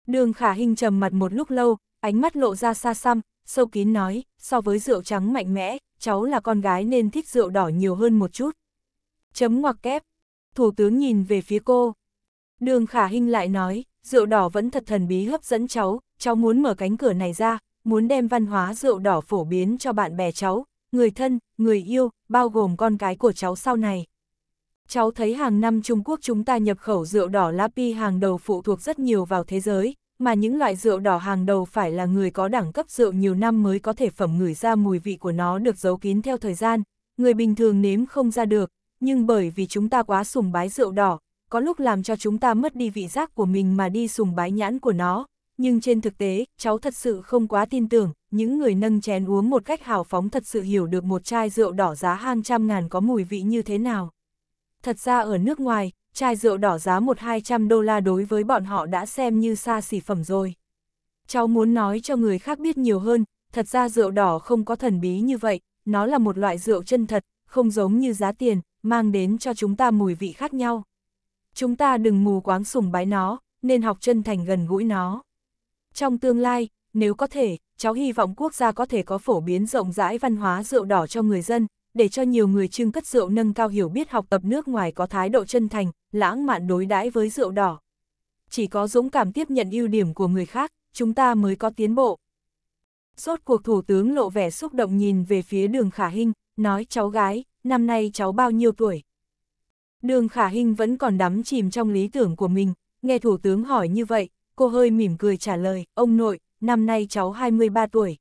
Đường khả hinh trầm mặt một lúc lâu, ánh mắt lộ ra xa xăm, sâu kín nói, so với rượu trắng mạnh mẽ, cháu là con gái nên thích rượu đỏ nhiều hơn một chút. Chấm ngoặc kép, thủ tướng nhìn về phía cô. Đường khả hinh lại nói, rượu đỏ vẫn thật thần bí hấp dẫn cháu, cháu muốn mở cánh cửa này ra, muốn đem văn hóa rượu đỏ phổ biến cho bạn bè cháu, người thân, người yêu, bao gồm con cái của cháu sau này. Cháu thấy hàng năm Trung Quốc chúng ta nhập khẩu rượu đỏ Lapi hàng đầu phụ thuộc rất nhiều vào thế giới, mà những loại rượu đỏ hàng đầu phải là người có đẳng cấp rượu nhiều năm mới có thể phẩm ngửi ra mùi vị của nó được giấu kín theo thời gian, người bình thường nếm không ra được, nhưng bởi vì chúng ta quá sùng bái rượu đỏ, có lúc làm cho chúng ta mất đi vị giác của mình mà đi sùng bái nhãn của nó, nhưng trên thực tế, cháu thật sự không quá tin tưởng, những người nâng chén uống một cách hào phóng thật sự hiểu được một chai rượu đỏ giá hàng trăm ngàn có mùi vị như thế nào. Thật ra ở nước ngoài, chai rượu đỏ giá một hai trăm đô la đối với bọn họ đã xem như xa xỉ phẩm rồi. Cháu muốn nói cho người khác biết nhiều hơn, thật ra rượu đỏ không có thần bí như vậy, nó là một loại rượu chân thật, không giống như giá tiền, mang đến cho chúng ta mùi vị khác nhau. Chúng ta đừng mù quáng sùng bái nó, nên học chân thành gần gũi nó. Trong tương lai, nếu có thể, cháu hy vọng quốc gia có thể có phổ biến rộng rãi văn hóa rượu đỏ cho người dân, để cho nhiều người trưng cất rượu nâng cao hiểu biết học tập nước ngoài có thái độ chân thành, lãng mạn đối đãi với rượu đỏ. Chỉ có dũng cảm tiếp nhận ưu điểm của người khác, chúng ta mới có tiến bộ. Rốt cuộc thủ tướng lộ vẻ xúc động nhìn về phía đường khả hình, nói cháu gái, năm nay cháu bao nhiêu tuổi? Đường khả hình vẫn còn đắm chìm trong lý tưởng của mình, nghe thủ tướng hỏi như vậy, cô hơi mỉm cười trả lời, ông nội, năm nay cháu 23 tuổi.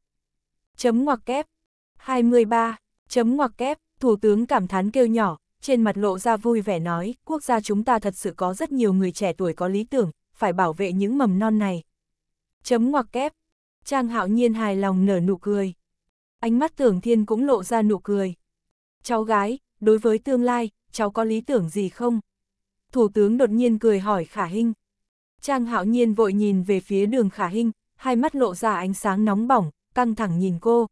Chấm ngoặc kép, 23, chấm ngoặc kép, Thủ tướng cảm thán kêu nhỏ, trên mặt lộ ra vui vẻ nói, quốc gia chúng ta thật sự có rất nhiều người trẻ tuổi có lý tưởng, phải bảo vệ những mầm non này. Chấm ngoặc kép, Trang hạo nhiên hài lòng nở nụ cười. Ánh mắt tưởng thiên cũng lộ ra nụ cười. Cháu gái, đối với tương lai, cháu có lý tưởng gì không? Thủ tướng đột nhiên cười hỏi khả hình. Trang hạo nhiên vội nhìn về phía đường khả hinh, hai mắt lộ ra ánh sáng nóng bỏng, căng thẳng nhìn cô.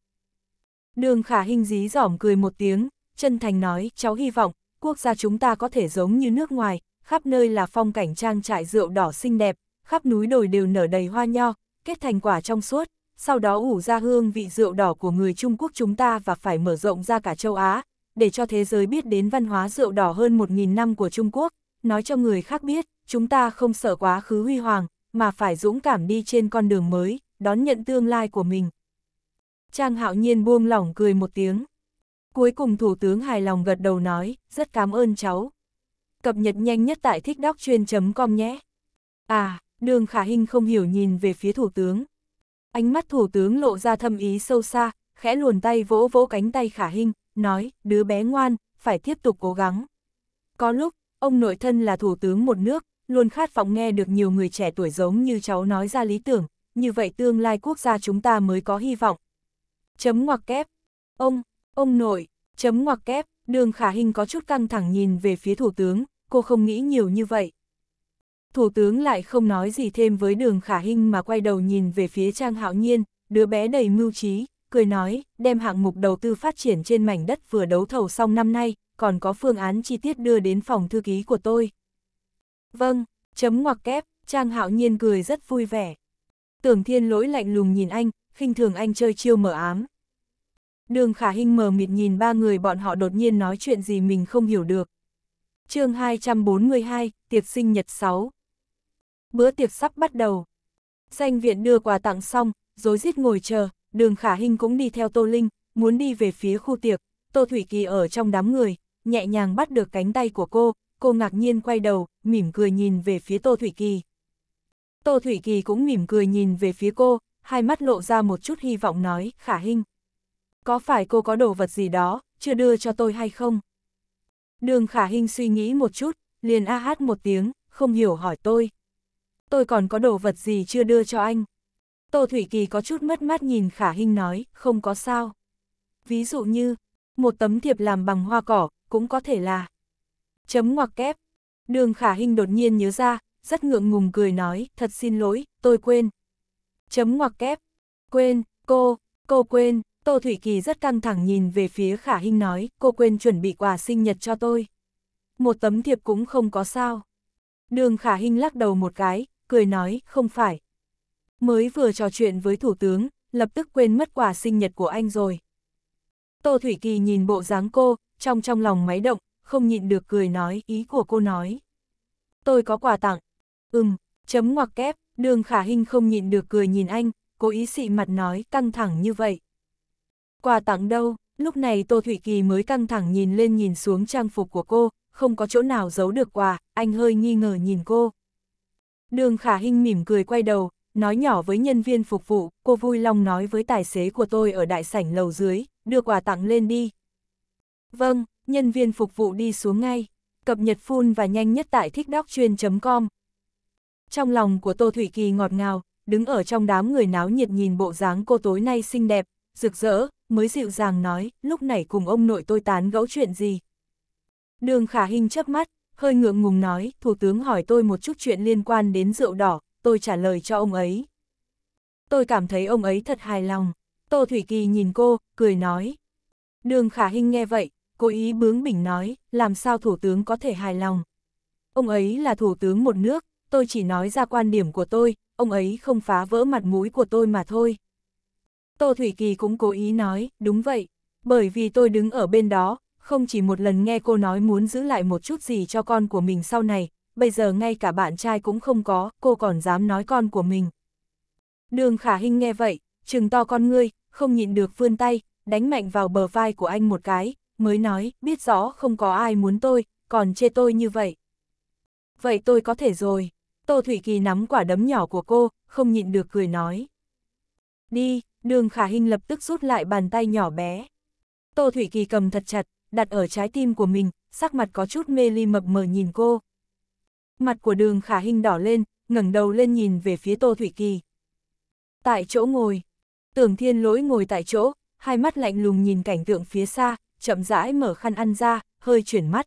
Đường khả hinh dí dỏm cười một tiếng, chân thành nói, cháu hy vọng, quốc gia chúng ta có thể giống như nước ngoài, khắp nơi là phong cảnh trang trại rượu đỏ xinh đẹp, khắp núi đồi đều nở đầy hoa nho, kết thành quả trong suốt, sau đó ủ ra hương vị rượu đỏ của người Trung Quốc chúng ta và phải mở rộng ra cả châu Á, để cho thế giới biết đến văn hóa rượu đỏ hơn 1.000 năm của Trung Quốc, nói cho người khác biết, chúng ta không sợ quá khứ huy hoàng, mà phải dũng cảm đi trên con đường mới, đón nhận tương lai của mình. Trang hạo nhiên buông lỏng cười một tiếng. Cuối cùng Thủ tướng hài lòng gật đầu nói, rất cảm ơn cháu. Cập nhật nhanh nhất tại thích đóc chuyên.com chấm nhé. À, đường khả hình không hiểu nhìn về phía Thủ tướng. Ánh mắt Thủ tướng lộ ra thâm ý sâu xa, khẽ luồn tay vỗ vỗ cánh tay khả hình, nói, đứa bé ngoan, phải tiếp tục cố gắng. Có lúc, ông nội thân là Thủ tướng một nước, luôn khát vọng nghe được nhiều người trẻ tuổi giống như cháu nói ra lý tưởng, như vậy tương lai quốc gia chúng ta mới có hy vọng. Chấm ngoặc kép. Ông, ông nội, chấm ngoặc kép, đường khả hình có chút căng thẳng nhìn về phía thủ tướng, cô không nghĩ nhiều như vậy. Thủ tướng lại không nói gì thêm với đường khả hình mà quay đầu nhìn về phía Trang Hạo Nhiên, đứa bé đầy mưu trí, cười nói, đem hạng mục đầu tư phát triển trên mảnh đất vừa đấu thầu xong năm nay, còn có phương án chi tiết đưa đến phòng thư ký của tôi. Vâng, chấm ngoặc kép, Trang Hạo Nhiên cười rất vui vẻ. Tưởng Thiên Lỗi lạnh lùng nhìn anh, khinh thường anh chơi chiêu mở ám. Đường Khả Hinh mờ mịt nhìn ba người bọn họ đột nhiên nói chuyện gì mình không hiểu được. chương 242, tiệc sinh nhật 6. Bữa tiệc sắp bắt đầu. Danh viện đưa quà tặng xong, dối rít ngồi chờ, đường Khả Hinh cũng đi theo Tô Linh, muốn đi về phía khu tiệc. Tô Thủy Kỳ ở trong đám người, nhẹ nhàng bắt được cánh tay của cô, cô ngạc nhiên quay đầu, mỉm cười nhìn về phía Tô Thủy Kỳ. Tô Thủy Kỳ cũng mỉm cười nhìn về phía cô, hai mắt lộ ra một chút hy vọng nói, khả hình. Có phải cô có đồ vật gì đó, chưa đưa cho tôi hay không? Đường khả hình suy nghĩ một chút, liền a hát một tiếng, không hiểu hỏi tôi. Tôi còn có đồ vật gì chưa đưa cho anh? Tô Thủy Kỳ có chút mất mát nhìn khả hình nói, không có sao. Ví dụ như, một tấm thiệp làm bằng hoa cỏ, cũng có thể là Chấm ngoặc kép. Đường khả hình đột nhiên nhớ ra, rất ngượng ngùng cười nói, thật xin lỗi, tôi quên. Chấm ngoặc kép. Quên, cô, cô quên. Tô Thủy Kỳ rất căng thẳng nhìn về phía khả hình nói, cô quên chuẩn bị quà sinh nhật cho tôi. Một tấm thiệp cũng không có sao. Đường khả hình lắc đầu một cái, cười nói, không phải. Mới vừa trò chuyện với thủ tướng, lập tức quên mất quà sinh nhật của anh rồi. Tô Thủy Kỳ nhìn bộ dáng cô, trong trong lòng máy động, không nhịn được cười nói ý của cô nói. Tôi có quà tặng. Ừm, chấm ngoặc kép, đường khả hình không nhịn được cười nhìn anh, cô ý xị mặt nói căng thẳng như vậy. Quà tặng đâu, lúc này Tô thủy Kỳ mới căng thẳng nhìn lên nhìn xuống trang phục của cô, không có chỗ nào giấu được quà, anh hơi nghi ngờ nhìn cô. Đường khả hình mỉm cười quay đầu, nói nhỏ với nhân viên phục vụ, cô vui lòng nói với tài xế của tôi ở đại sảnh lầu dưới, đưa quà tặng lên đi. Vâng, nhân viên phục vụ đi xuống ngay, cập nhật full và nhanh nhất tại thickdoctruyen.com. Trong lòng của Tô Thủy Kỳ ngọt ngào, đứng ở trong đám người náo nhiệt nhìn bộ dáng cô tối nay xinh đẹp, rực rỡ, mới dịu dàng nói, lúc này cùng ông nội tôi tán gẫu chuyện gì. Đường khả hình chớp mắt, hơi ngượng ngùng nói, Thủ tướng hỏi tôi một chút chuyện liên quan đến rượu đỏ, tôi trả lời cho ông ấy. Tôi cảm thấy ông ấy thật hài lòng. Tô Thủy Kỳ nhìn cô, cười nói. Đường khả hình nghe vậy, cố ý bướng bỉnh nói, làm sao thủ tướng có thể hài lòng. Ông ấy là thủ tướng một nước, tôi chỉ nói ra quan điểm của tôi, ông ấy không phá vỡ mặt mũi của tôi mà thôi. Tô Thủy Kỳ cũng cố ý nói, đúng vậy, bởi vì tôi đứng ở bên đó, không chỉ một lần nghe cô nói muốn giữ lại một chút gì cho con của mình sau này, bây giờ ngay cả bạn trai cũng không có, cô còn dám nói con của mình. Đường Khả Hinh nghe vậy, trừng to con ngươi, không nhịn được vươn tay, đánh mạnh vào bờ vai của anh một cái, mới nói, biết rõ không có ai muốn tôi, còn chê tôi như vậy. Vậy tôi có thể rồi. Tô Thủy Kỳ nắm quả đấm nhỏ của cô, không nhịn được cười nói. Đi, đường khả hình lập tức rút lại bàn tay nhỏ bé. Tô Thủy Kỳ cầm thật chặt, đặt ở trái tim của mình, sắc mặt có chút mê ly mập mờ nhìn cô. Mặt của đường khả hình đỏ lên, ngẩng đầu lên nhìn về phía Tô Thủy Kỳ. Tại chỗ ngồi, tưởng thiên lỗi ngồi tại chỗ, hai mắt lạnh lùng nhìn cảnh tượng phía xa, chậm rãi mở khăn ăn ra, hơi chuyển mắt.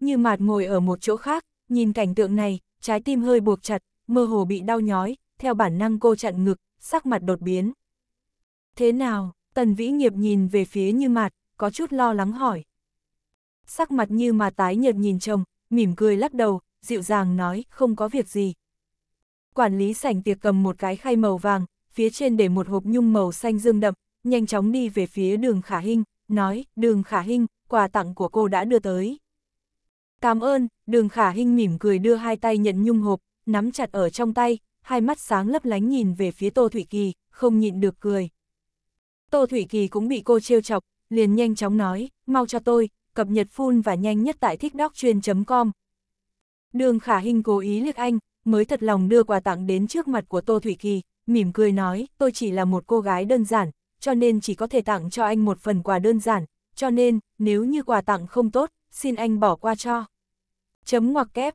Như mạt ngồi ở một chỗ khác, nhìn cảnh tượng này, trái tim hơi buộc chặt, mơ hồ bị đau nhói, theo bản năng cô chặn ngực, sắc mặt đột biến. Thế nào, tần vĩ nghiệp nhìn về phía như mạt, có chút lo lắng hỏi. Sắc mặt như mà tái nhợt nhìn chồng, mỉm cười lắc đầu, dịu dàng nói không có việc gì. Quản lý sảnh tiệc cầm một cái khay màu vàng, phía trên để một hộp nhung màu xanh dương đậm, nhanh chóng đi về phía đường khả hình, nói, đường khả Hinh quà tặng của cô đã đưa tới. Cảm ơn, đường khả Hinh mỉm cười đưa hai tay nhận nhung hộp, nắm chặt ở trong tay, hai mắt sáng lấp lánh nhìn về phía Tô Thủy Kỳ, không nhịn được cười. Tô Thủy Kỳ cũng bị cô trêu chọc, liền nhanh chóng nói, mau cho tôi, cập nhật full và nhanh nhất tại thickdoctruyen.com. Đường khả Hinh cố ý liếc anh, mới thật lòng đưa quà tặng đến trước mặt của Tô Thủy Kỳ, mỉm cười nói, tôi chỉ là một cô gái đơn giản, cho nên chỉ có thể tặng cho anh một phần quà đơn giản, cho nên, nếu như quà tặng không tốt, xin anh bỏ qua cho. Chấm ngoặc kép.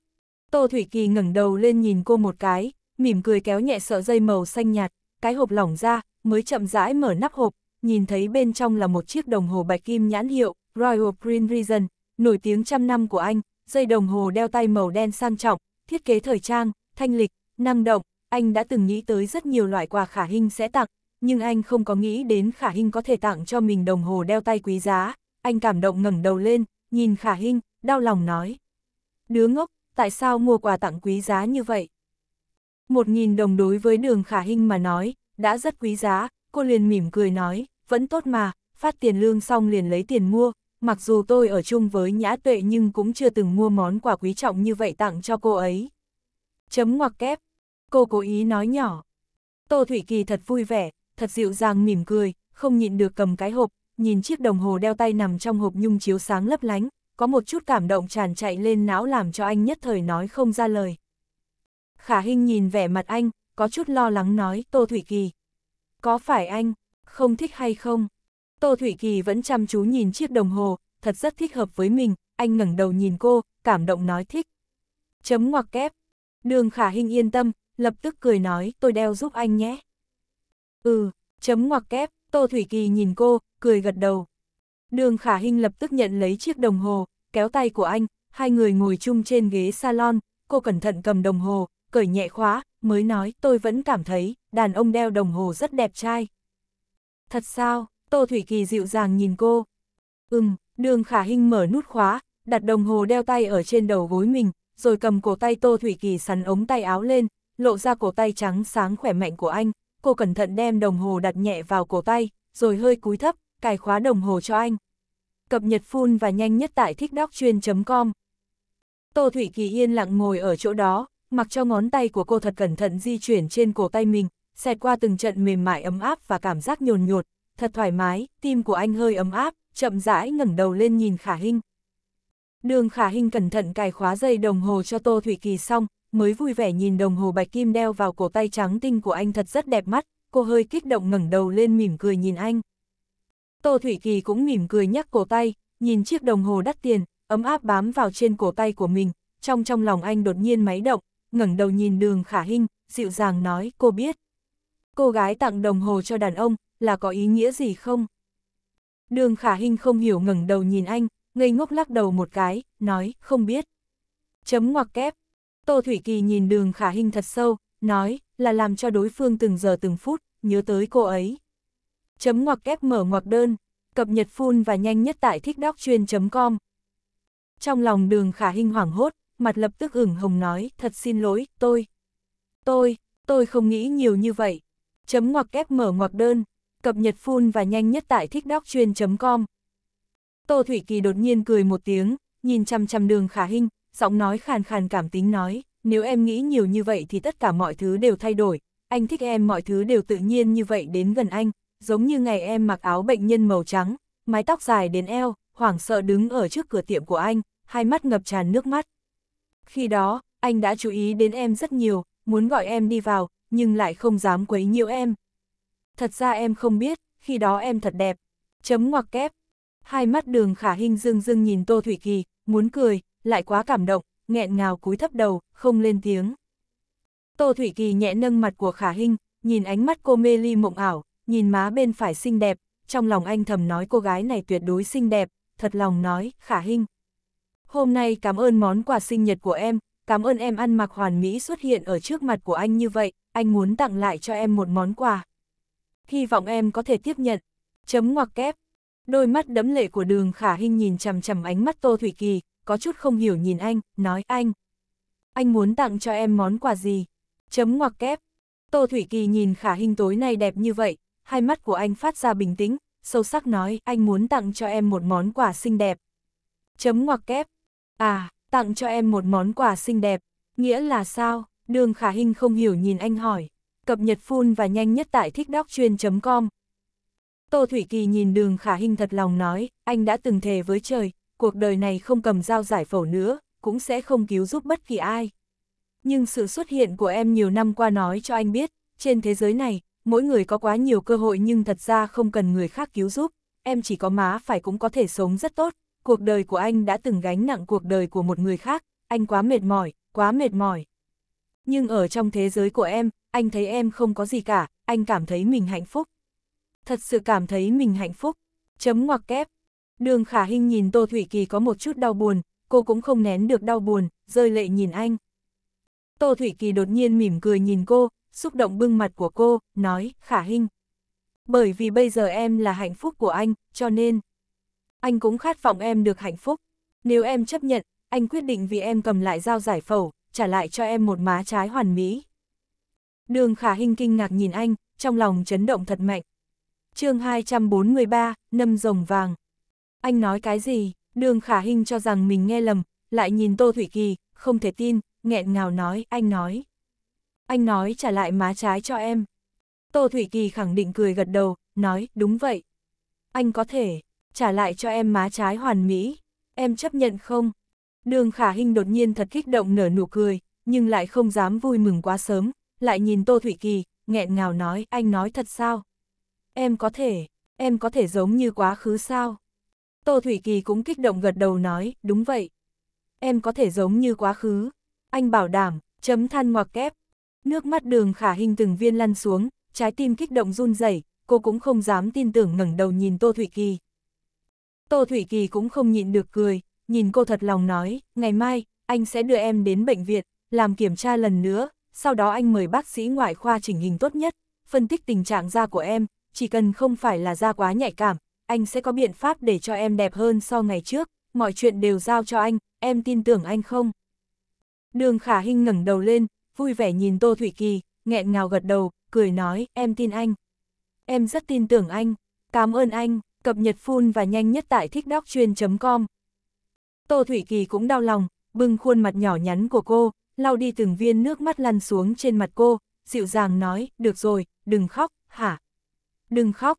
Tô Thủy Kỳ ngẩng đầu lên nhìn cô một cái, mỉm cười kéo nhẹ sợi dây màu xanh nhạt, cái hộp lỏng ra, mới chậm rãi mở nắp hộp, nhìn thấy bên trong là một chiếc đồng hồ bạch kim nhãn hiệu Royal Green Reason, nổi tiếng trăm năm của anh, dây đồng hồ đeo tay màu đen sang trọng, thiết kế thời trang, thanh lịch, năng động, anh đã từng nghĩ tới rất nhiều loại quà khả hình sẽ tặng, nhưng anh không có nghĩ đến Khả Hinh có thể tặng cho mình đồng hồ đeo tay quý giá, anh cảm động ngẩng đầu lên, nhìn Khả Hinh, đau lòng nói. Đứa ngốc, tại sao mua quà tặng quý giá như vậy? Một nghìn đồng đối với đường Khả Hinh mà nói, đã rất quý giá, cô liền mỉm cười nói, vẫn tốt mà, phát tiền lương xong liền lấy tiền mua, mặc dù tôi ở chung với Nhã Tuệ nhưng cũng chưa từng mua món quà quý trọng như vậy tặng cho cô ấy. Chấm ngoặc kép, cô cố ý nói nhỏ. Tô Thủy Kỳ thật vui vẻ, thật dịu dàng mỉm cười, không nhịn được cầm cái hộp, nhìn chiếc đồng hồ đeo tay nằm trong hộp nhung chiếu sáng lấp lánh, có một chút cảm động tràn chạy lên não làm cho anh nhất thời nói không ra lời. Khả Hinh nhìn vẻ mặt anh, có chút lo lắng nói, Tô Thủy Kỳ. Có phải anh, không thích hay không? Tô Thủy Kỳ vẫn chăm chú nhìn chiếc đồng hồ, thật rất thích hợp với mình, anh ngẩng đầu nhìn cô, cảm động nói thích. Chấm ngoặc kép. Đường Khả Hinh yên tâm, lập tức cười nói, tôi đeo giúp anh nhé. Ừ, chấm ngoặc kép, Tô Thủy Kỳ nhìn cô, cười gật đầu. Đường Khả Hinh lập tức nhận lấy chiếc đồng hồ, kéo tay của anh, hai người ngồi chung trên ghế salon, cô cẩn thận cầm đồng hồ, cởi nhẹ khóa, mới nói tôi vẫn cảm thấy đàn ông đeo đồng hồ rất đẹp trai. Thật sao, Tô Thủy Kỳ dịu dàng nhìn cô. Ừm, đường khả hinh mở nút khóa, đặt đồng hồ đeo tay ở trên đầu gối mình, rồi cầm cổ tay Tô Thủy Kỳ sắn ống tay áo lên, lộ ra cổ tay trắng sáng khỏe mạnh của anh, cô cẩn thận đem đồng hồ đặt nhẹ vào cổ tay, rồi hơi cúi thấp, cài khóa đồng hồ cho anh. Cập nhật full và nhanh nhất tại thickdoctruyen.com Tô Thủy Kỳ yên lặng ngồi ở chỗ đó, mặc cho ngón tay của cô thật cẩn thận di chuyển trên cổ tay mình, xẹt qua từng trận mềm mại ấm áp và cảm giác nhồn nhột, thật thoải mái, tim của anh hơi ấm áp, chậm rãi ngẩng đầu lên nhìn Khả Hinh. Đường Khả Hinh cẩn thận cài khóa dây đồng hồ cho Tô Thủy Kỳ xong, mới vui vẻ nhìn đồng hồ bạch kim đeo vào cổ tay trắng tinh của anh thật rất đẹp mắt, cô hơi kích động ngẩng đầu lên mỉm cười nhìn anh. Tô Thủy Kỳ cũng mỉm cười nhắc cổ tay, nhìn chiếc đồng hồ đắt tiền, ấm áp bám vào trên cổ tay của mình, trong trong lòng anh đột nhiên máy động, ngẩng đầu nhìn đường khả hinh, dịu dàng nói cô biết. Cô gái tặng đồng hồ cho đàn ông, là có ý nghĩa gì không? Đường khả hinh không hiểu ngẩng đầu nhìn anh, ngây ngốc lắc đầu một cái, nói không biết. Chấm ngoặc kép, Tô Thủy Kỳ nhìn đường khả hình thật sâu, nói, là làm cho đối phương từng giờ từng phút, nhớ tới cô ấy. Chấm ngoặc kép mở ngoặc đơn, cập nhật phun và nhanh nhất tại thickdoctruyen.com. Trong lòng đường khả hình hoảng hốt, mặt lập tức ửng hồng nói, thật xin lỗi, tôi. Tôi, tôi không nghĩ nhiều như vậy. Chấm ngoặc kép mở ngoặc đơn, cập nhật phun và nhanh nhất tại thickdoctruyen.com. Tô Thủy Kỳ đột nhiên cười một tiếng, nhìn chăm chăm đường khả hình, giọng nói khàn khàn cảm tính nói, nếu em nghĩ nhiều như vậy thì tất cả mọi thứ đều thay đổi, anh thích em mọi thứ đều tự nhiên như vậy đến gần anh, giống như ngày em mặc áo bệnh nhân màu trắng, mái tóc dài đến eo, hoảng sợ đứng ở trước cửa tiệm của anh, hai mắt ngập tràn nước mắt. Khi đó, anh đã chú ý đến em rất nhiều, muốn gọi em đi vào, nhưng lại không dám quấy nhiễu em. Thật ra em không biết, khi đó em thật đẹp. Chấm ngoặc kép. Hai mắt đường khả hình dương dương nhìn Tô Thủy Kỳ, muốn cười, lại quá cảm động, nghẹn ngào cúi thấp đầu, không lên tiếng. Tô Thủy Kỳ nhẹ nâng mặt của Khả Hinh, nhìn ánh mắt cô mê ly mộng ảo, nhìn má bên phải xinh đẹp, trong lòng anh thầm nói cô gái này tuyệt đối xinh đẹp, thật lòng nói, Khả Hinh. Hôm nay cảm ơn món quà sinh nhật của em, cảm ơn em ăn mặc hoàn mỹ xuất hiện ở trước mặt của anh như vậy, anh muốn tặng lại cho em một món quà. Hy vọng em có thể tiếp nhận. Chấm ngoặc kép. Đôi mắt đẫm lệ của đường Khả Hinh nhìn chằm chằm ánh mắt Tô Thủy Kỳ, có chút không hiểu nhìn anh, nói anh. Anh muốn tặng cho em món quà gì? Chấm ngoặc kép. Tô Thủy Kỳ nhìn khả hình tối nay đẹp như vậy, hai mắt của anh phát ra bình tĩnh, sâu sắc nói anh muốn tặng cho em một món quà xinh đẹp. Chấm ngoặc kép. À, tặng cho em một món quà xinh đẹp, nghĩa là sao? Đường khả hình không hiểu nhìn anh hỏi. Cập nhật phun và nhanh nhất tại thích đóc thickdoctruyen.com Tô Thủy Kỳ nhìn đường khả hình thật lòng nói, anh đã từng thề với trời, cuộc đời này không cầm dao giải phẫu nữa, cũng sẽ không cứu giúp bất kỳ ai. Nhưng sự xuất hiện của em nhiều năm qua nói cho anh biết, trên thế giới này, mỗi người có quá nhiều cơ hội nhưng thật ra không cần người khác cứu giúp, em chỉ có má phải cũng có thể sống rất tốt, cuộc đời của anh đã từng gánh nặng cuộc đời của một người khác, anh quá mệt mỏi, quá mệt mỏi. Nhưng ở trong thế giới của em, anh thấy em không có gì cả, anh cảm thấy mình hạnh phúc. Thật sự cảm thấy mình hạnh phúc. Chấm ngoặc kép, Đường khả hình nhìn Tô Thủy Kỳ có một chút đau buồn, cô cũng không nén được đau buồn, rơi lệ nhìn anh. Tô Thủy Kỳ đột nhiên mỉm cười nhìn cô, xúc động bưng mặt của cô, nói, khả hình. Bởi vì bây giờ em là hạnh phúc của anh, cho nên anh cũng khát vọng em được hạnh phúc. Nếu em chấp nhận, anh quyết định vì em cầm lại dao giải phẫu, trả lại cho em một má trái hoàn mỹ. Đường khả hình kinh ngạc nhìn anh, trong lòng chấn động thật mạnh. chương 243, nâm rồng vàng. Anh nói cái gì? Đường khả hình cho rằng mình nghe lầm, lại nhìn Tô Thủy Kỳ, không thể tin, nghẹn ngào nói, anh nói. Anh nói trả lại má trái cho em. Tô Thủy Kỳ khẳng định cười gật đầu, nói, đúng vậy. Anh có thể, trả lại cho em má trái hoàn mỹ, em chấp nhận không? Đường khả hình đột nhiên thật kích động nở nụ cười, nhưng lại không dám vui mừng quá sớm, lại nhìn Tô Thủy Kỳ, nghẹn ngào nói, anh nói thật sao? Em có thể, em có thể giống như quá khứ sao? Tô Thủy Kỳ cũng kích động gật đầu nói, đúng vậy. Em có thể giống như quá khứ. Anh bảo đảm, chấm than ngoặc kép. Nước mắt đường khả hình từng viên lăn xuống, trái tim kích động run rẩy cô cũng không dám tin tưởng ngẩng đầu nhìn Tô Thủy Kỳ. Tô Thủy Kỳ cũng không nhịn được cười, nhìn cô thật lòng nói, ngày mai, anh sẽ đưa em đến bệnh viện, làm kiểm tra lần nữa, sau đó anh mời bác sĩ ngoại khoa chỉnh hình tốt nhất, phân tích tình trạng da của em, chỉ cần không phải là da quá nhạy cảm, anh sẽ có biện pháp để cho em đẹp hơn so ngày trước, mọi chuyện đều giao cho anh, em tin tưởng anh không? Đường Khả Hinh ngẩng đầu lên, vui vẻ nhìn Tô Thủy Kỳ, nghẹn ngào gật đầu, cười nói, em tin anh. Em rất tin tưởng anh, cảm ơn anh, cập nhật full và nhanh nhất tại tiktok chuyên.com. Tô Thủy Kỳ cũng đau lòng, bưng khuôn mặt nhỏ nhắn của cô, lau đi từng viên nước mắt lăn xuống trên mặt cô, dịu dàng nói, được rồi, đừng khóc, hả? Đừng khóc,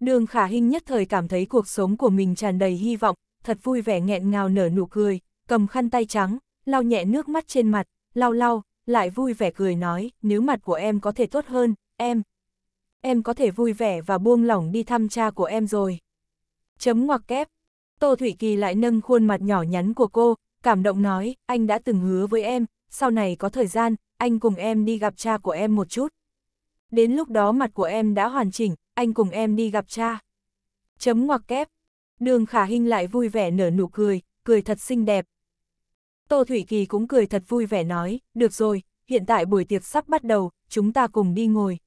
Đường khả hình nhất thời cảm thấy cuộc sống của mình tràn đầy hy vọng, thật vui vẻ nghẹn ngào nở nụ cười, cầm khăn tay trắng, lau nhẹ nước mắt trên mặt, lau lau, lại vui vẻ cười nói, nếu mặt của em có thể tốt hơn, em. Em có thể vui vẻ và buông lỏng đi thăm cha của em rồi. Chấm ngoặc kép. Tô Thủy Kỳ lại nâng khuôn mặt nhỏ nhắn của cô, cảm động nói, anh đã từng hứa với em, sau này có thời gian, anh cùng em đi gặp cha của em một chút. Đến lúc đó mặt của em đã hoàn chỉnh, anh cùng em đi gặp cha. Chấm ngoặc kép. Đường khả hình lại vui vẻ nở nụ cười, cười thật xinh đẹp. Tô Thủy Kỳ cũng cười thật vui vẻ nói, được rồi, hiện tại buổi tiệc sắp bắt đầu, chúng ta cùng đi ngồi.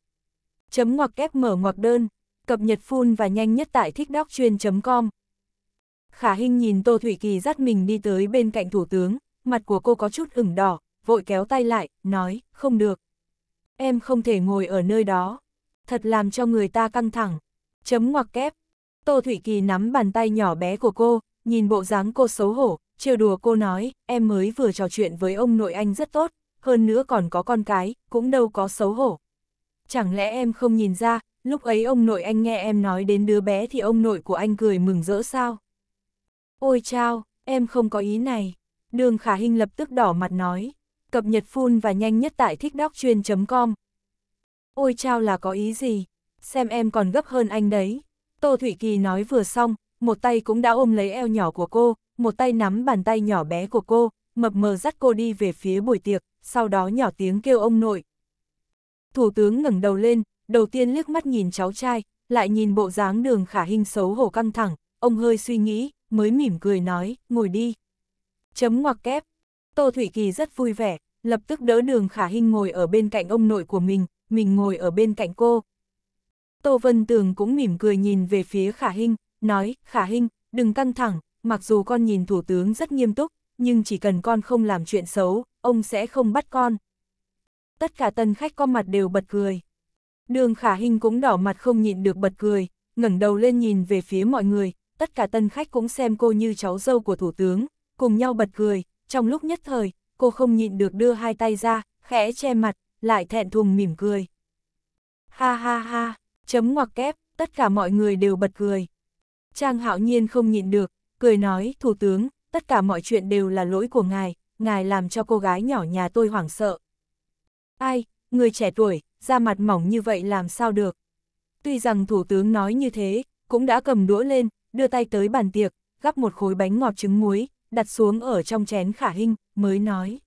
Chấm ngoặc kép mở ngoặc đơn, cập nhật full và nhanh nhất tại thickdoctruyen.com. Khả Hinh nhìn Tô Thủy Kỳ dắt mình đi tới bên cạnh thủ tướng, mặt của cô có chút ửng đỏ, vội kéo tay lại, nói, không được. Em không thể ngồi ở nơi đó thật làm cho người ta căng thẳng. Chấm ngoặc kép. Tô Thủy Kỳ nắm bàn tay nhỏ bé của cô, nhìn bộ dáng cô xấu hổ, trêu đùa cô nói, em mới vừa trò chuyện với ông nội anh rất tốt, hơn nữa còn có con cái, cũng đâu có xấu hổ. Chẳng lẽ em không nhìn ra, lúc ấy ông nội anh nghe em nói đến đứa bé thì ông nội của anh cười mừng rỡ sao? Ôi chao, em không có ý này. Đường Khả Hinh lập tức đỏ mặt nói. Cập nhật full và nhanh nhất tại thích đóc chuyên.com Ôi chao là có ý gì? Xem em còn gấp hơn anh đấy. Tô Thủy Kỳ nói vừa xong, một tay cũng đã ôm lấy eo nhỏ của cô, một tay nắm bàn tay nhỏ bé của cô, mập mờ dắt cô đi về phía buổi tiệc, sau đó nhỏ tiếng kêu ông nội. Thủ tướng ngẩng đầu lên, đầu tiên liếc mắt nhìn cháu trai, lại nhìn bộ dáng đường khả hình xấu hổ căng thẳng, ông hơi suy nghĩ, mới mỉm cười nói, ngồi đi. Chấm ngoặc kép. Tô Thủy Kỳ rất vui vẻ, lập tức đỡ đường khả hình ngồi ở bên cạnh ông nội của mình, mình ngồi ở bên cạnh cô. Tô Vân Tường cũng mỉm cười nhìn về phía Khả Hinh, nói, Khả Hinh, đừng căng thẳng, mặc dù con nhìn Thủ tướng rất nghiêm túc, nhưng chỉ cần con không làm chuyện xấu, ông sẽ không bắt con. Tất cả tân khách có mặt đều bật cười. Đường Khả Hinh cũng đỏ mặt không nhịn được bật cười, ngẩng đầu lên nhìn về phía mọi người, tất cả tân khách cũng xem cô như cháu dâu của Thủ tướng, cùng nhau bật cười, trong lúc nhất thời, cô không nhịn được đưa hai tay ra, khẽ che mặt, lại thẹn thùng mỉm cười. Ha ha ha, chấm ngoặc kép, tất cả mọi người đều bật cười. Trang hạo nhiên không nhịn được, cười nói, thủ tướng, tất cả mọi chuyện đều là lỗi của ngài, ngài làm cho cô gái nhỏ nhà tôi hoảng sợ. Ai, người trẻ tuổi, da mặt mỏng như vậy làm sao được. Tuy rằng thủ tướng nói như thế, cũng đã cầm đũa lên, đưa tay tới bàn tiệc, gắp một khối bánh ngọt trứng muối, đặt xuống ở trong chén khả hình, mới nói.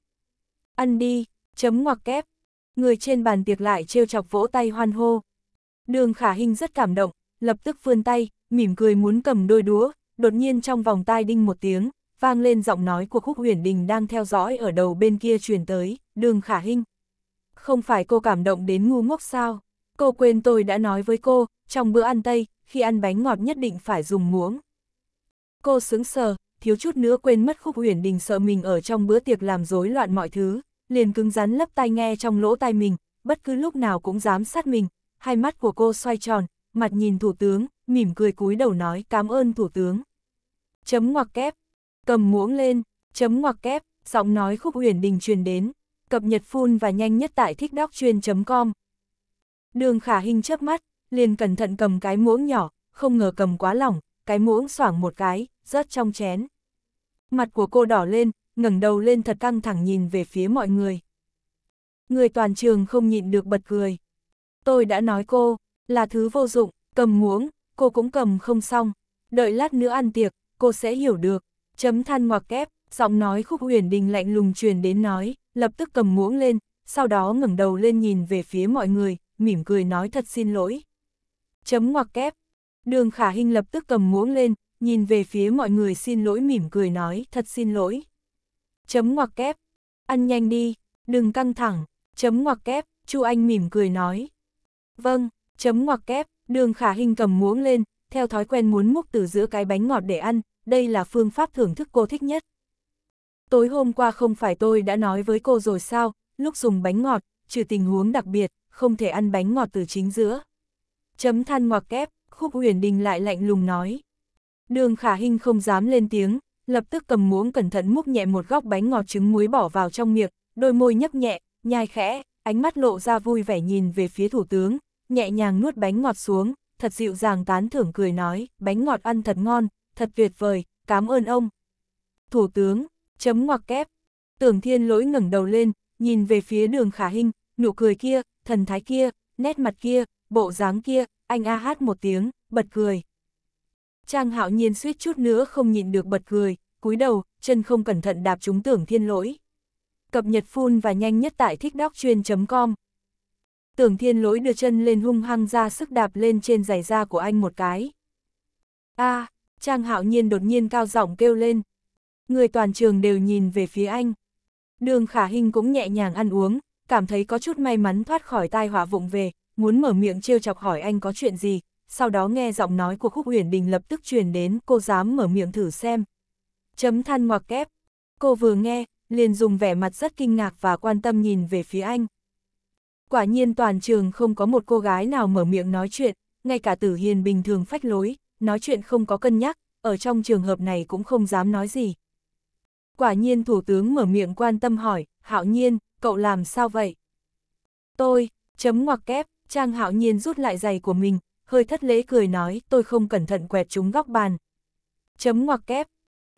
Ăn đi, chấm ngoặc kép, Người trên bàn tiệc lại trêu chọc vỗ tay hoan hô. Đường khả hình rất cảm động, lập tức vươn tay, mỉm cười muốn cầm đôi đúa, đột nhiên trong vòng tai đinh một tiếng, vang lên giọng nói của khúc huyền đình đang theo dõi ở đầu bên kia truyền tới, đường khả hình. Không phải cô cảm động đến ngu ngốc sao? Cô quên tôi đã nói với cô, trong bữa ăn Tây, khi ăn bánh ngọt nhất định phải dùng muỗng. Cô sững sờ, thiếu chút nữa quên mất khúc huyền đình sợ mình ở trong bữa tiệc làm rối loạn mọi thứ, liền cứng rắn lấp tai nghe trong lỗ tai mình, bất cứ lúc nào cũng dám sát mình, hai mắt của cô xoay tròn, mặt nhìn thủ tướng, mỉm cười cúi đầu nói cảm ơn thủ tướng. Chấm ngoặc kép, cầm muỗng lên, chấm ngoặc kép, giọng nói khúc huyền đình truyền đến, cập nhật phun và nhanh nhất tại thích đóc chuyên.com. Đường khả hình chớp mắt, liền cẩn thận cầm cái muỗng nhỏ, không ngờ cầm quá lỏng, cái muỗng xoảng một cái, rớt trong chén. Mặt của cô đỏ lên, ngẩng đầu lên thật căng thẳng nhìn về phía mọi người. Người toàn trường không nhịn được bật cười. Tôi đã nói cô, là thứ vô dụng, cầm muỗng, cô cũng cầm không xong, đợi lát nữa ăn tiệc, cô sẽ hiểu được. Chấm than ngoặc kép, giọng nói khúc huyền đình lạnh lùng truyền đến nói, lập tức cầm muỗng lên, sau đó ngẩng đầu lên nhìn về phía mọi người, mỉm cười nói thật xin lỗi. Chấm ngoặc kép, đường khả hình lập tức cầm muỗng lên, nhìn về phía mọi người xin lỗi mỉm cười nói thật xin lỗi. Chấm ngoặc kép. Ăn nhanh đi, đừng căng thẳng. Chấm ngoặc kép, Chu Anh mỉm cười nói. Vâng, chấm ngoặc kép, đường khả hình cầm muỗng lên, theo thói quen muốn múc từ giữa cái bánh ngọt để ăn, đây là phương pháp thưởng thức cô thích nhất. Tối hôm qua không phải tôi đã nói với cô rồi sao, lúc dùng bánh ngọt, trừ tình huống đặc biệt, không thể ăn bánh ngọt từ chính giữa. Chấm than ngoặc kép, khúc huyền đình lại lạnh lùng nói. Đường khả hình không dám lên tiếng, lập tức cầm muỗng cẩn thận múc nhẹ một góc bánh ngọt trứng muối bỏ vào trong miệng, đôi môi nhấp nhẹ, nhai khẽ, ánh mắt lộ ra vui vẻ nhìn về phía thủ tướng, nhẹ nhàng nuốt bánh ngọt xuống, thật dịu dàng tán thưởng cười nói, bánh ngọt ăn thật ngon, thật tuyệt vời, cảm ơn ông. Thủ tướng, chấm ngoặc kép, tưởng thiên lỗi ngẩng đầu lên, nhìn về phía đường khả hình, nụ cười kia, thần thái kia, nét mặt kia, bộ dáng kia, anh a hát một tiếng, bật cười. Trang hạo nhiên suýt chút nữa không nhịn được bật cười, cúi đầu, chân không cẩn thận đạp trúng tưởng thiên lỗi. Cập nhật full và nhanh nhất tại thickdogtruyen.com Tưởng thiên lỗi đưa chân lên hung hăng ra sức đạp lên trên giày da của anh một cái. a à, Trang hạo nhiên đột nhiên cao giọng kêu lên. Người toàn trường đều nhìn về phía anh. Đường khả hình cũng nhẹ nhàng ăn uống, cảm thấy có chút may mắn thoát khỏi tai họa vụng về, muốn mở miệng trêu chọc hỏi anh có chuyện gì, sau đó nghe giọng nói của Khúc Uyển Đình lập tức truyền đến, cô dám mở miệng thử xem, Chấm than ngoặc kép. Cô vừa nghe, liền dùng vẻ mặt rất kinh ngạc và quan tâm nhìn về phía anh. Quả nhiên toàn trường không có một cô gái nào mở miệng nói chuyện, ngay cả tử hiền bình thường phách lối, nói chuyện không có cân nhắc, ở trong trường hợp này cũng không dám nói gì. Quả nhiên thủ tướng mở miệng quan tâm hỏi, hạo nhiên, cậu làm sao vậy? Tôi, chấm ngoặc kép, Trang hạo nhiên rút lại giày của mình, hơi thất lễ cười nói, tôi không cẩn thận quẹt trúng góc bàn. Chấm ngoặc kép,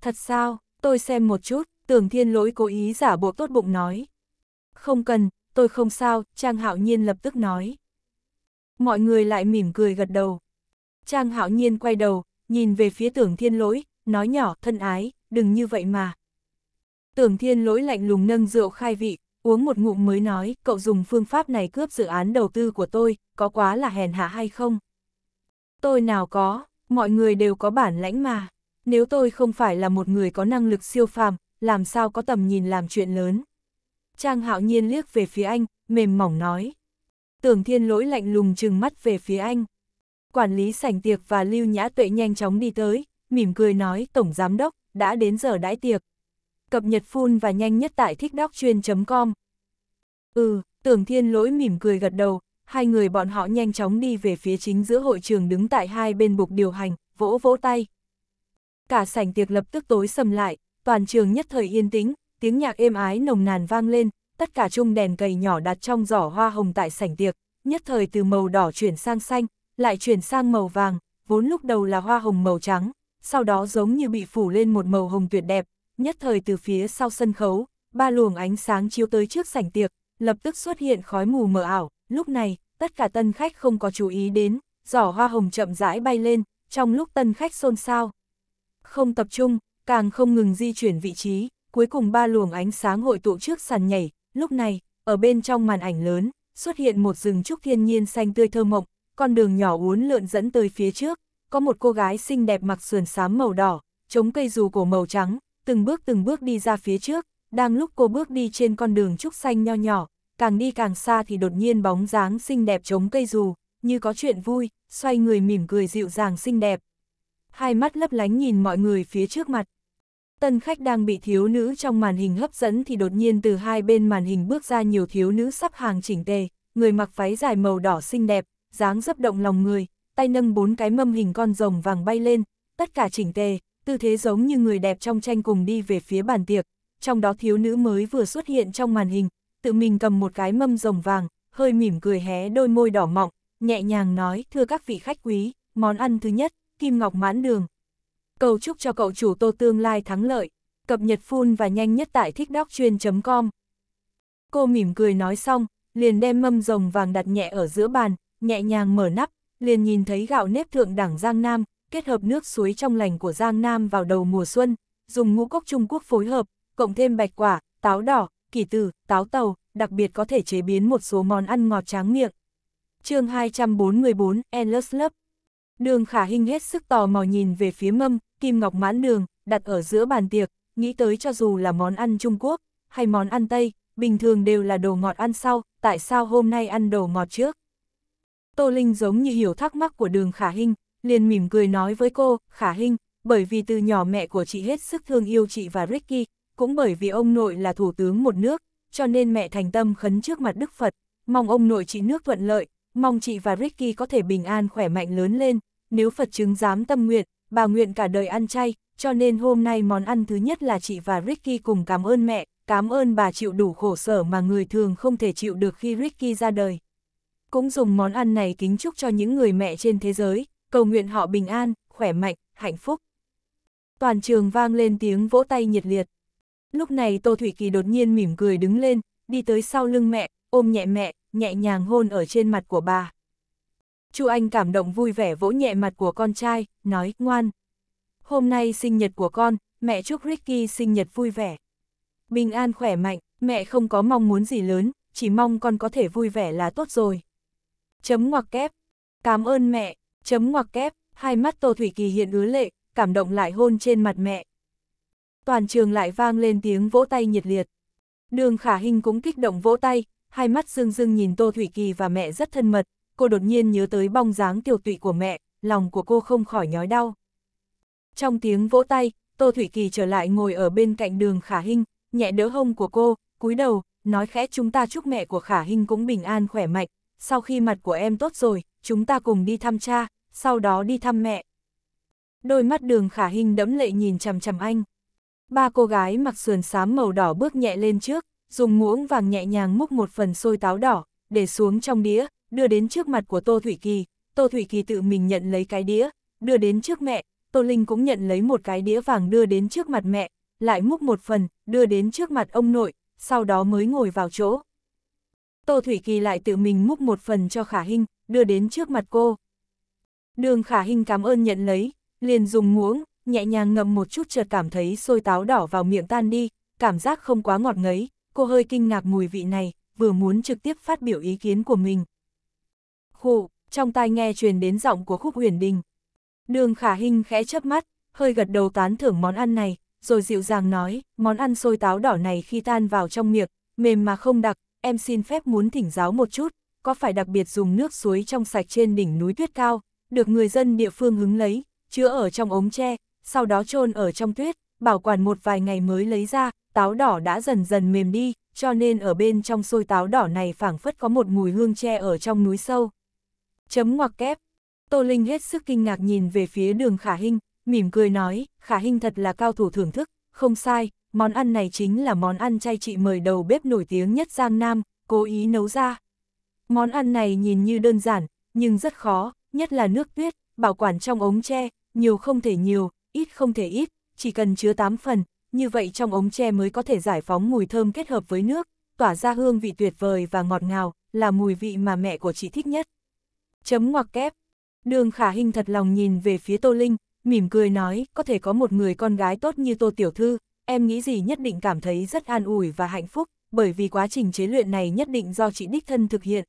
Thật sao, tôi xem một chút, tưởng thiên lỗi cố ý giả bộ tốt bụng nói. Không cần, tôi không sao, Trang Hạo Nhiên lập tức nói. Mọi người lại mỉm cười gật đầu. Trang Hạo Nhiên quay đầu, nhìn về phía tưởng thiên lỗi, nói nhỏ, thân ái, đừng như vậy mà. Tưởng thiên lỗi lạnh lùng nâng rượu khai vị, uống một ngụm mới nói, cậu dùng phương pháp này cướp dự án đầu tư của tôi, có quá là hèn hạ hay không? Tôi nào có, mọi người đều có bản lãnh mà nếu tôi không phải là một người có năng lực siêu phàm, làm sao có tầm nhìn làm chuyện lớn. Trang hạo nhiên liếc về phía anh, mềm mỏng nói. Tưởng thiên lỗi lạnh lùng trừng mắt về phía anh. Quản lý sảnh tiệc và lưu nhã tuệ nhanh chóng đi tới, mỉm cười nói Tổng Giám Đốc, đã đến giờ đãi tiệc. Cập nhật phun và nhanh nhất tại thích đóc chuyên.com. Ừ, tưởng thiên lỗi mỉm cười gật đầu, hai người bọn họ nhanh chóng đi về phía chính giữa hội trường đứng tại hai bên bục điều hành, vỗ vỗ tay cả sảnh tiệc lập tức tối sầm lại, toàn trường nhất thời yên tĩnh, tiếng nhạc êm ái nồng nàn vang lên, tất cả chung đèn cầy nhỏ đặt trong giỏ hoa hồng tại sảnh tiệc, nhất thời từ màu đỏ chuyển sang xanh, lại chuyển sang màu vàng, vốn lúc đầu là hoa hồng màu trắng, sau đó giống như bị phủ lên một màu hồng tuyệt đẹp, nhất thời từ phía sau sân khấu, ba luồng ánh sáng chiếu tới trước sảnh tiệc, lập tức xuất hiện khói mù mờ ảo, lúc này, tất cả tân khách không có chú ý đến, giỏ hoa hồng chậm rãi bay lên, trong lúc tân khách xôn xao, không tập trung, càng không ngừng di chuyển vị trí, cuối cùng ba luồng ánh sáng hội tụ trước sàn nhảy, lúc này, ở bên trong màn ảnh lớn, xuất hiện một rừng trúc thiên nhiên xanh tươi thơ mộng, con đường nhỏ uốn lượn dẫn tới phía trước, có một cô gái xinh đẹp mặc sườn xám màu đỏ, chống cây dù cổ màu trắng, từng bước từng bước đi ra phía trước, đang lúc cô bước đi trên con đường trúc xanh nho nhỏ, càng đi càng xa thì đột nhiên bóng dáng xinh đẹp chống cây dù, như có chuyện vui, xoay người mỉm cười dịu dàng xinh đẹp, hai mắt lấp lánh nhìn mọi người phía trước mặt. Tân khách đang bị thiếu nữ trong màn hình hấp dẫn thì đột nhiên từ hai bên màn hình bước ra nhiều thiếu nữ sắp hàng chỉnh tề, người mặc váy dài màu đỏ xinh đẹp, dáng dấp động lòng người, tay nâng bốn cái mâm hình con rồng vàng bay lên, tất cả chỉnh tề, tư thế giống như người đẹp trong tranh cùng đi về phía bàn tiệc, trong đó thiếu nữ mới vừa xuất hiện trong màn hình, tự mình cầm một cái mâm rồng vàng, hơi mỉm cười hé đôi môi đỏ mọng, nhẹ nhàng nói thưa các vị khách quý, món ăn thứ nhất, Kim Ngọc mãn đường. Cầu chúc cho cậu chủ tô tương lai thắng lợi, cập nhật full và nhanh nhất tại thích đóc chuyên com Cô mỉm cười nói xong, liền đem mâm rồng vàng đặt nhẹ ở giữa bàn, nhẹ nhàng mở nắp, liền nhìn thấy gạo nếp thượng đẳng Giang Nam, kết hợp nước suối trong lành của Giang Nam vào đầu mùa xuân, dùng ngũ cốc Trung Quốc phối hợp, cộng thêm bạch quả, táo đỏ, kỳ tử, táo tàu, đặc biệt có thể chế biến một số món ăn ngọt tráng miệng. chương 244, Endless Love Đường khả hình hết sức tò mò nhìn về phía mâm, kim ngọc mãn đường, đặt ở giữa bàn tiệc, nghĩ tới cho dù là món ăn Trung Quốc, hay món ăn Tây, bình thường đều là đồ ngọt ăn sau, tại sao hôm nay ăn đồ ngọt trước? Tô Linh giống như hiểu thắc mắc của đường khả hình, liền mỉm cười nói với cô, khả hình, bởi vì từ nhỏ mẹ của chị hết sức thương yêu chị và Ricky, cũng bởi vì ông nội là thủ tướng một nước, cho nên mẹ thành tâm khấn trước mặt Đức Phật, mong ông nội chị nước thuận lợi, mong chị và Ricky có thể bình an khỏe mạnh lớn lên, nếu Phật chứng dám tâm nguyện, bà nguyện cả đời ăn chay, cho nên hôm nay món ăn thứ nhất là chị và Ricky cùng cảm ơn mẹ, cảm ơn bà chịu đủ khổ sở mà người thường không thể chịu được khi Ricky ra đời. Cũng dùng món ăn này kính chúc cho những người mẹ trên thế giới, cầu nguyện họ bình an, khỏe mạnh, hạnh phúc. Toàn trường vang lên tiếng vỗ tay nhiệt liệt. Lúc này Tô Thủy Kỳ đột nhiên mỉm cười đứng lên, đi tới sau lưng mẹ, ôm nhẹ mẹ, nhẹ nhàng hôn ở trên mặt của bà. Chu Anh cảm động vui vẻ vỗ nhẹ mặt của con trai, nói, ngoan. Hôm nay sinh nhật của con, mẹ chúc Ricky sinh nhật vui vẻ. Bình an khỏe mạnh, mẹ không có mong muốn gì lớn, chỉ mong con có thể vui vẻ là tốt rồi. Chấm ngoặc kép. Cảm ơn mẹ, chấm ngoặc kép, hai mắt Tô Thủy Kỳ hiện ứa lệ, cảm động lại hôn trên mặt mẹ. Toàn trường lại vang lên tiếng vỗ tay nhiệt liệt. Đường Khả Hinh cũng kích động vỗ tay, hai mắt dương dương nhìn Tô Thủy Kỳ và mẹ rất thân mật, cô đột nhiên nhớ tới bong dáng tiểu tụy của mẹ, lòng của cô không khỏi nhói đau. Trong tiếng vỗ tay, Tô Thủy Kỳ trở lại ngồi ở bên cạnh đường Khả Hinh, nhẹ đỡ hông của cô, cúi đầu, nói khẽ chúng ta chúc mẹ của Khả Hinh cũng bình an khỏe mạnh, sau khi mặt của em tốt rồi, chúng ta cùng đi thăm cha, sau đó đi thăm mẹ. Đôi mắt đường Khả Hinh đẫm lệ nhìn chằm chằm anh. Ba cô gái mặc sườn xám màu đỏ bước nhẹ lên trước, dùng muỗng vàng nhẹ nhàng múc một phần xôi táo đỏ, để xuống trong đĩa, đưa đến trước mặt của Tô Thủy Kỳ, Tô Thủy Kỳ tự mình nhận lấy cái đĩa, đưa đến trước mẹ, Tô Linh cũng nhận lấy một cái đĩa vàng đưa đến trước mặt mẹ, lại múc một phần, đưa đến trước mặt ông nội, sau đó mới ngồi vào chỗ. Tô Thủy Kỳ lại tự mình múc một phần cho Khả Hinh, đưa đến trước mặt cô. Đường Khả Hinh cảm ơn nhận lấy, liền dùng muỗng, nhẹ nhàng ngậm một chút chợt cảm thấy sôi táo đỏ vào miệng tan đi, cảm giác không quá ngọt ngấy, cô hơi kinh ngạc mùi vị này, vừa muốn trực tiếp phát biểu ý kiến của mình. Khụ, trong tai nghe truyền đến giọng của khúc huyền đình. Đường khả hình khẽ chớp mắt, hơi gật đầu tán thưởng món ăn này, rồi dịu dàng nói, món ăn xôi táo đỏ này khi tan vào trong miệng, mềm mà không đặc, em xin phép muốn thỉnh giáo một chút, có phải đặc biệt dùng nước suối trong sạch trên đỉnh núi tuyết cao, được người dân địa phương hứng lấy, chứa ở trong ống tre, sau đó chôn ở trong tuyết, bảo quản một vài ngày mới lấy ra, táo đỏ đã dần dần mềm đi, cho nên ở bên trong xôi táo đỏ này phảng phất có một mùi hương tre ở trong núi sâu. Chấm ngoặc kép. Tô Linh hết sức kinh ngạc nhìn về phía đường Khả Hinh, mỉm cười nói, Khả Hinh thật là cao thủ thưởng thức, không sai, món ăn này chính là món ăn chay chị mời đầu bếp nổi tiếng nhất Giang Nam, cố ý nấu ra. Món ăn này nhìn như đơn giản, nhưng rất khó, nhất là nước tuyết, bảo quản trong ống tre, nhiều không thể nhiều, ít không thể ít, chỉ cần chứa 8 phần, như vậy trong ống tre mới có thể giải phóng mùi thơm kết hợp với nước, tỏa ra hương vị tuyệt vời và ngọt ngào, là mùi vị mà mẹ của chị thích nhất. Chấm ngoặc kép. Đường khả hình thật lòng nhìn về phía Tô Linh, mỉm cười nói, có thể có một người con gái tốt như Tô Tiểu Thư, em nghĩ gì nhất định cảm thấy rất an ủi và hạnh phúc, bởi vì quá trình chế luyện này nhất định do chị đích thân thực hiện.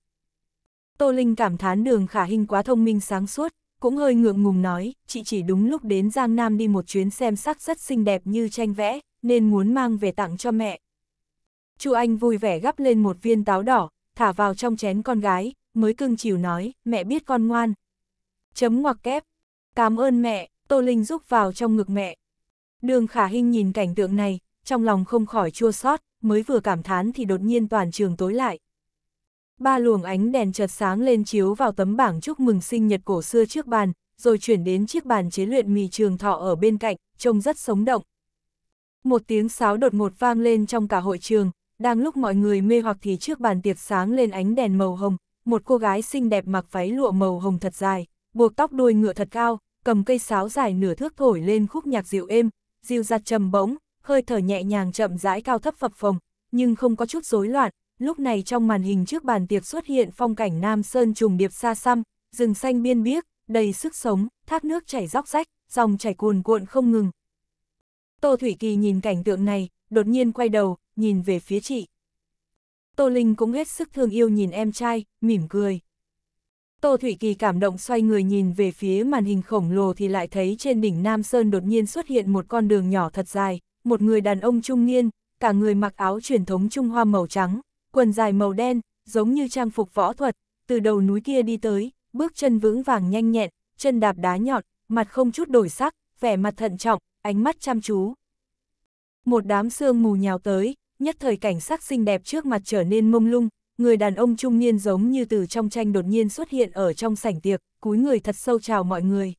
Tô Linh cảm thán đường khả hình quá thông minh sáng suốt, cũng hơi ngượng ngùng nói, chị chỉ đúng lúc đến Giang Nam đi một chuyến xem sắc rất xinh đẹp như tranh vẽ, nên muốn mang về tặng cho mẹ. Chu Anh vui vẻ gắp lên một viên táo đỏ, thả vào trong chén con gái, mới cưng chiều nói, mẹ biết con ngoan. Chấm ngoặc kép, cảm ơn mẹ, Tô Linh giúp vào trong ngực mẹ. Đường Khả Hinh nhìn cảnh tượng này, trong lòng không khỏi chua xót, mới vừa cảm thán thì đột nhiên toàn trường tối lại. Ba luồng ánh đèn chợt sáng lên chiếu vào tấm bảng chúc mừng sinh nhật cổ xưa trước bàn, rồi chuyển đến chiếc bàn chế luyện mì trường thọ ở bên cạnh, trông rất sống động. Một tiếng sáo đột ngột vang lên trong cả hội trường, đang lúc mọi người mê hoặc thì trước bàn tiệc sáng lên ánh đèn màu hồng, một cô gái xinh đẹp mặc váy lụa màu hồng thật dài, buộc tóc đuôi ngựa thật cao, cầm cây sáo dài nửa thước thổi lên khúc nhạc dịu êm, dịu giặt trầm bỗng, hơi thở nhẹ nhàng chậm rãi cao thấp phập phồng, nhưng không có chút rối loạn, lúc này trong màn hình trước bàn tiệc xuất hiện phong cảnh Nam Sơn trùng điệp xa xăm, rừng xanh biên biếc, đầy sức sống, thác nước chảy róc rách, dòng chảy cuồn cuộn không ngừng. Tô Thủy Kỳ nhìn cảnh tượng này, đột nhiên quay đầu, nhìn về phía chị. Tô Linh cũng hết sức thương yêu nhìn em trai, mỉm cười. Tô Thủy Kỳ cảm động xoay người nhìn về phía màn hình khổng lồ thì lại thấy trên đỉnh Nam Sơn đột nhiên xuất hiện một con đường nhỏ thật dài, một người đàn ông trung niên, cả người mặc áo truyền thống Trung Hoa màu trắng, quần dài màu đen, giống như trang phục võ thuật, từ đầu núi kia đi tới, bước chân vững vàng nhanh nhẹn, chân đạp đá nhọn, mặt không chút đổi sắc, vẻ mặt thận trọng, ánh mắt chăm chú. Một đám sương mù nhào tới, nhất thời cảnh sắc xinh đẹp trước mặt trở nên mông lung, người đàn ông trung niên giống như từ trong tranh đột nhiên xuất hiện ở trong sảnh tiệc, cúi người thật sâu chào mọi người.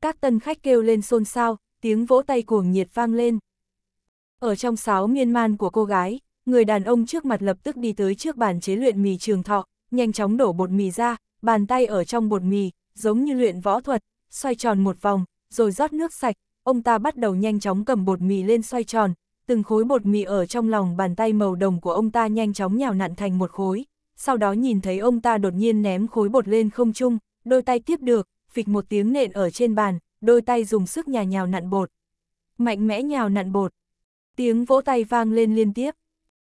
Các tân khách kêu lên xôn xao, tiếng vỗ tay cuồng nhiệt vang lên. Ở trong sáu miên man của cô gái, người đàn ông trước mặt lập tức đi tới trước bàn chế luyện mì trường thọ, nhanh chóng đổ bột mì ra, bàn tay ở trong bột mì, giống như luyện võ thuật, xoay tròn một vòng, rồi rót nước sạch, ông ta bắt đầu nhanh chóng cầm bột mì lên xoay tròn, từng khối bột mì ở trong lòng bàn tay màu đồng của ông ta nhanh chóng nhào nặn thành một khối, sau đó nhìn thấy ông ta đột nhiên ném khối bột lên không trung, đôi tay tiếp được, phịch một tiếng nện ở trên bàn, đôi tay dùng sức nhà nhào nặn bột. Mạnh mẽ nhào nặn bột. Tiếng vỗ tay vang lên liên tiếp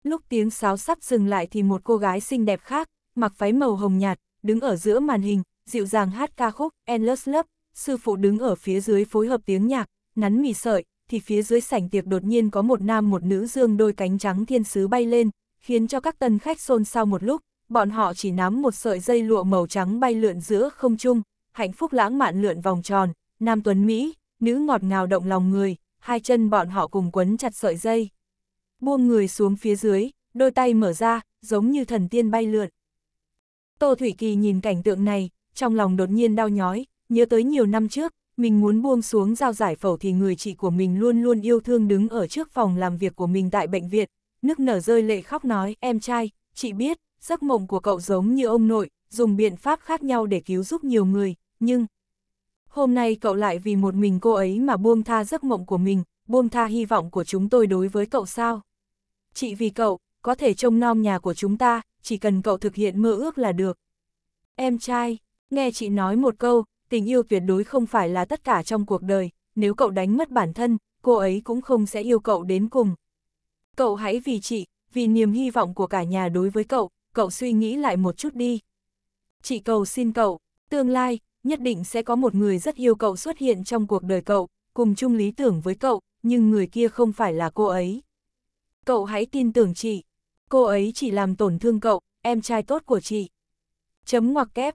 lúc tiếng sáo sắp dừng lại thì một cô gái xinh đẹp khác, mặc váy màu hồng nhạt, đứng ở giữa màn hình, dịu dàng hát ca khúc Endless Love, sư phụ đứng ở phía dưới phối hợp tiếng nhạc, nắn mì sợi, thì phía dưới sảnh tiệc đột nhiên có một nam một nữ dương đôi cánh trắng thiên sứ bay lên, khiến cho các tân khách xôn xao một lúc, bọn họ chỉ nắm một sợi dây lụa màu trắng bay lượn giữa không trung, hạnh phúc lãng mạn lượn vòng tròn, nam tuấn Mỹ, nữ ngọt ngào động lòng người, hai chân bọn họ cùng quấn chặt sợi dây buông người xuống phía dưới, đôi tay mở ra, giống như thần tiên bay lượn. Tô Thủy Kỳ nhìn cảnh tượng này, trong lòng đột nhiên đau nhói, nhớ tới nhiều năm trước, mình muốn buông xuống giao giải phẫu thì người chị của mình luôn luôn yêu thương đứng ở trước phòng làm việc của mình tại bệnh viện, nước nở rơi lệ khóc nói, em trai, chị biết, giấc mộng của cậu giống như ông nội, dùng biện pháp khác nhau để cứu giúp nhiều người, nhưng... Hôm nay cậu lại vì một mình cô ấy mà buông tha giấc mộng của mình, buông tha hy vọng của chúng tôi đối với cậu sao? chị vì cậu, có thể trông nom nhà của chúng ta, chỉ cần cậu thực hiện mơ ước là được. Em trai, nghe chị nói một câu, tình yêu tuyệt đối không phải là tất cả trong cuộc đời, nếu cậu đánh mất bản thân, cô ấy cũng không sẽ yêu cậu đến cùng. Cậu hãy vì chị, vì niềm hy vọng của cả nhà đối với cậu, cậu suy nghĩ lại một chút đi. Chị cầu xin cậu, tương lai, nhất định sẽ có một người rất yêu cậu xuất hiện trong cuộc đời cậu, cùng chung lý tưởng với cậu, nhưng người kia không phải là cô ấy. Cậu hãy tin tưởng chị. Cô ấy chỉ làm tổn thương cậu, em trai tốt của chị. Chấm ngoặc kép.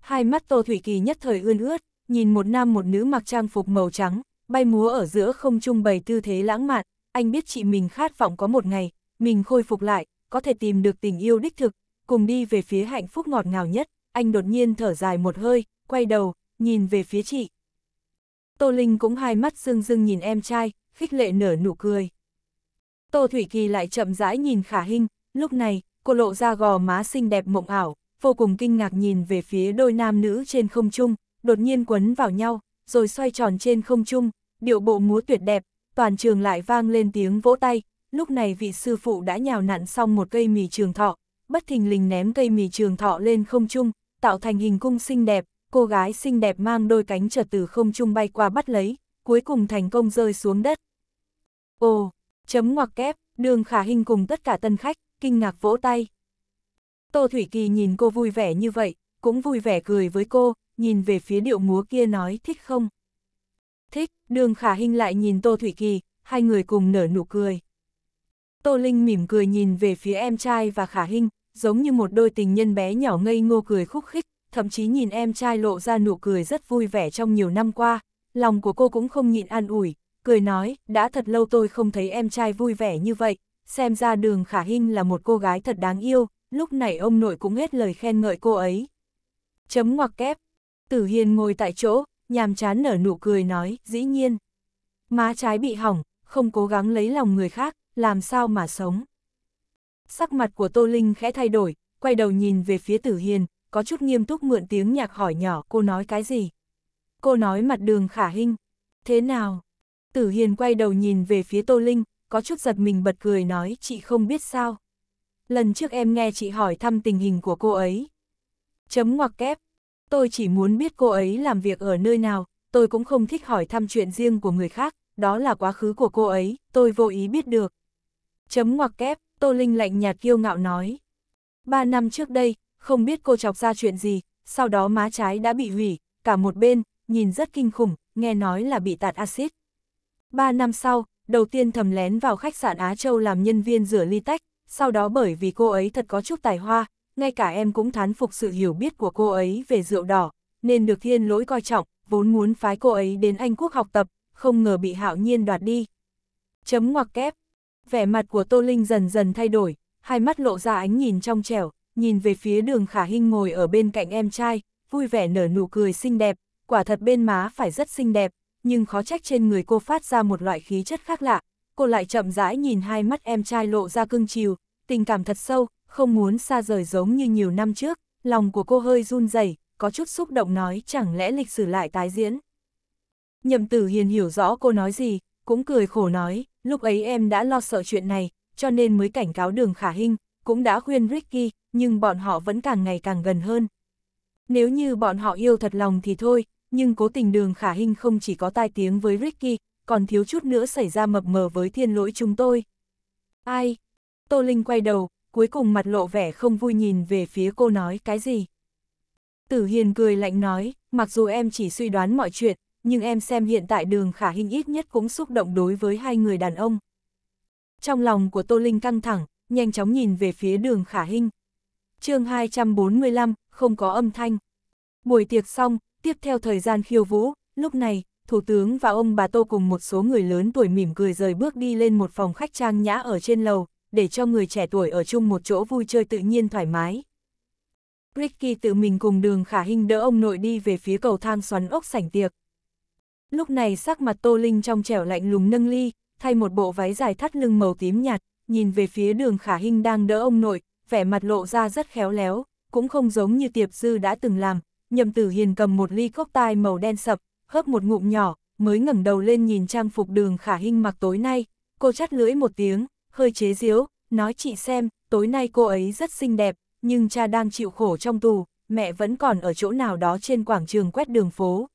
Hai mắt Tô Thủy Kỳ nhất thời ươn ướt, nhìn một nam một nữ mặc trang phục màu trắng, bay múa ở giữa không trung bày tư thế lãng mạn. Anh biết chị mình khát vọng có một ngày, mình khôi phục lại, có thể tìm được tình yêu đích thực, cùng đi về phía hạnh phúc ngọt ngào nhất. Anh đột nhiên thở dài một hơi, quay đầu, nhìn về phía chị. Tô Linh cũng hai mắt rưng rưng nhìn em trai, khích lệ nở nụ cười. Tô Thủy Kỳ lại chậm rãi nhìn khả hình, lúc này, cô lộ ra gò má xinh đẹp mộng ảo, vô cùng kinh ngạc nhìn về phía đôi nam nữ trên không trung, đột nhiên quấn vào nhau, rồi xoay tròn trên không trung, điệu bộ múa tuyệt đẹp, toàn trường lại vang lên tiếng vỗ tay, lúc này vị sư phụ đã nhào nặn xong một cây mì trường thọ, bất thình lình ném cây mì trường thọ lên không trung, tạo thành hình cung xinh đẹp, cô gái xinh đẹp mang đôi cánh chợt từ không trung bay qua bắt lấy, cuối cùng thành công rơi xuống đất. Ồ, chấm ngoặc kép, đường khả hình cùng tất cả tân khách, kinh ngạc vỗ tay. Tô Thủy Kỳ nhìn cô vui vẻ như vậy, cũng vui vẻ cười với cô, nhìn về phía điệu múa kia nói thích không. Thích, đường khả hình lại nhìn Tô Thủy Kỳ, hai người cùng nở nụ cười. Tô Linh mỉm cười nhìn về phía em trai và khả hình, giống như một đôi tình nhân bé nhỏ ngây ngô cười khúc khích, thậm chí nhìn em trai lộ ra nụ cười rất vui vẻ trong nhiều năm qua, lòng của cô cũng không nhịn an ủi, cười nói, đã thật lâu tôi không thấy em trai vui vẻ như vậy, xem ra đường khả hình là một cô gái thật đáng yêu, lúc này ông nội cũng hết lời khen ngợi cô ấy. Chấm ngoặc kép, tử hiền ngồi tại chỗ, nhàm chán nở nụ cười nói, dĩ nhiên. Má trái bị hỏng, không cố gắng lấy lòng người khác, làm sao mà sống. Sắc mặt của Tô Linh khẽ thay đổi, quay đầu nhìn về phía Tử Hiền, có chút nghiêm túc mượn tiếng nhạc hỏi nhỏ cô nói cái gì. Cô nói mặt đường khả hình. Thế nào, Tử Hiền quay đầu nhìn về phía Tô Linh, có chút giật mình bật cười nói chị không biết sao. Lần trước em nghe chị hỏi thăm tình hình của cô ấy. Chấm ngoặc kép. Tôi chỉ muốn biết cô ấy làm việc ở nơi nào, tôi cũng không thích hỏi thăm chuyện riêng của người khác, đó là quá khứ của cô ấy, tôi vô ý biết được. Chấm ngoặc kép, Tô Linh lạnh nhạt kiêu ngạo nói. Ba năm trước đây, không biết cô chọc ra chuyện gì, sau đó má trái đã bị hủy, cả một bên, nhìn rất kinh khủng, nghe nói là bị tạt axit. Ba năm sau, đầu tiên thầm lén vào khách sạn Á Châu làm nhân viên rửa ly tách, sau đó bởi vì cô ấy thật có chút tài hoa, ngay cả em cũng thán phục sự hiểu biết của cô ấy về rượu đỏ, nên được thiên lỗi coi trọng, vốn muốn phái cô ấy đến Anh Quốc học tập, không ngờ bị hạo nhiên đoạt đi. Chấm ngoặc kép. Vẻ mặt của Tô Linh dần dần thay đổi, hai mắt lộ ra ánh nhìn trong trẻo, nhìn về phía đường khả hinh ngồi ở bên cạnh em trai, vui vẻ nở nụ cười xinh đẹp, quả thật bên má phải rất xinh đẹp, nhưng khó trách trên người cô phát ra một loại khí chất khác lạ. Cô lại chậm rãi nhìn hai mắt em trai lộ ra cưng chiều, tình cảm thật sâu, không muốn xa rời giống như nhiều năm trước, lòng của cô hơi run rẩy, có chút xúc động nói chẳng lẽ lịch sử lại tái diễn. Nhậm tử hiền hiểu rõ cô nói gì, cũng cười khổ nói, lúc ấy em đã lo sợ chuyện này, cho nên mới cảnh cáo đường khả hình, cũng đã khuyên Ricky, nhưng bọn họ vẫn càng ngày càng gần hơn. Nếu như bọn họ yêu thật lòng thì thôi, nhưng cố tình đường khả hình không chỉ có tai tiếng với Ricky, còn thiếu chút nữa xảy ra mập mờ với thiên lỗi chúng tôi. Ai? Tô Linh quay đầu, cuối cùng mặt lộ vẻ không vui nhìn về phía cô nói cái gì. Tử Hiền cười lạnh nói, mặc dù em chỉ suy đoán mọi chuyện, nhưng em xem hiện tại đường khả hình ít nhất cũng xúc động đối với hai người đàn ông. Trong lòng của Tô Linh căng thẳng, nhanh chóng nhìn về phía đường khả hình. chương 245, không có âm thanh. Buổi tiệc xong, Tiếp theo thời gian khiêu vũ, lúc này, Thủ tướng và ông bà Tô cùng một số người lớn tuổi mỉm cười rời bước đi lên một phòng khách trang nhã ở trên lầu, để cho người trẻ tuổi ở chung một chỗ vui chơi tự nhiên thoải mái. Ricky tự mình cùng đường khả hình đỡ ông nội đi về phía cầu thang xoắn ốc sảnh tiệc. Lúc này sắc mặt Tô Linh trong trẻo lạnh lùng nâng ly, thay một bộ váy dài thắt lưng màu tím nhạt, nhìn về phía đường khả hình đang đỡ ông nội, vẻ mặt lộ ra rất khéo léo, cũng không giống như tiệp dư đã từng làm, Nhậm tử hiền cầm một ly cốc tai màu đen sập, hớp một ngụm nhỏ, mới ngẩng đầu lên nhìn trang phục đường khả hình mặc tối nay, cô chắt lưỡi một tiếng, hơi chế giễu, nói chị xem, tối nay cô ấy rất xinh đẹp, nhưng cha đang chịu khổ trong tù, mẹ vẫn còn ở chỗ nào đó trên quảng trường quét đường phố.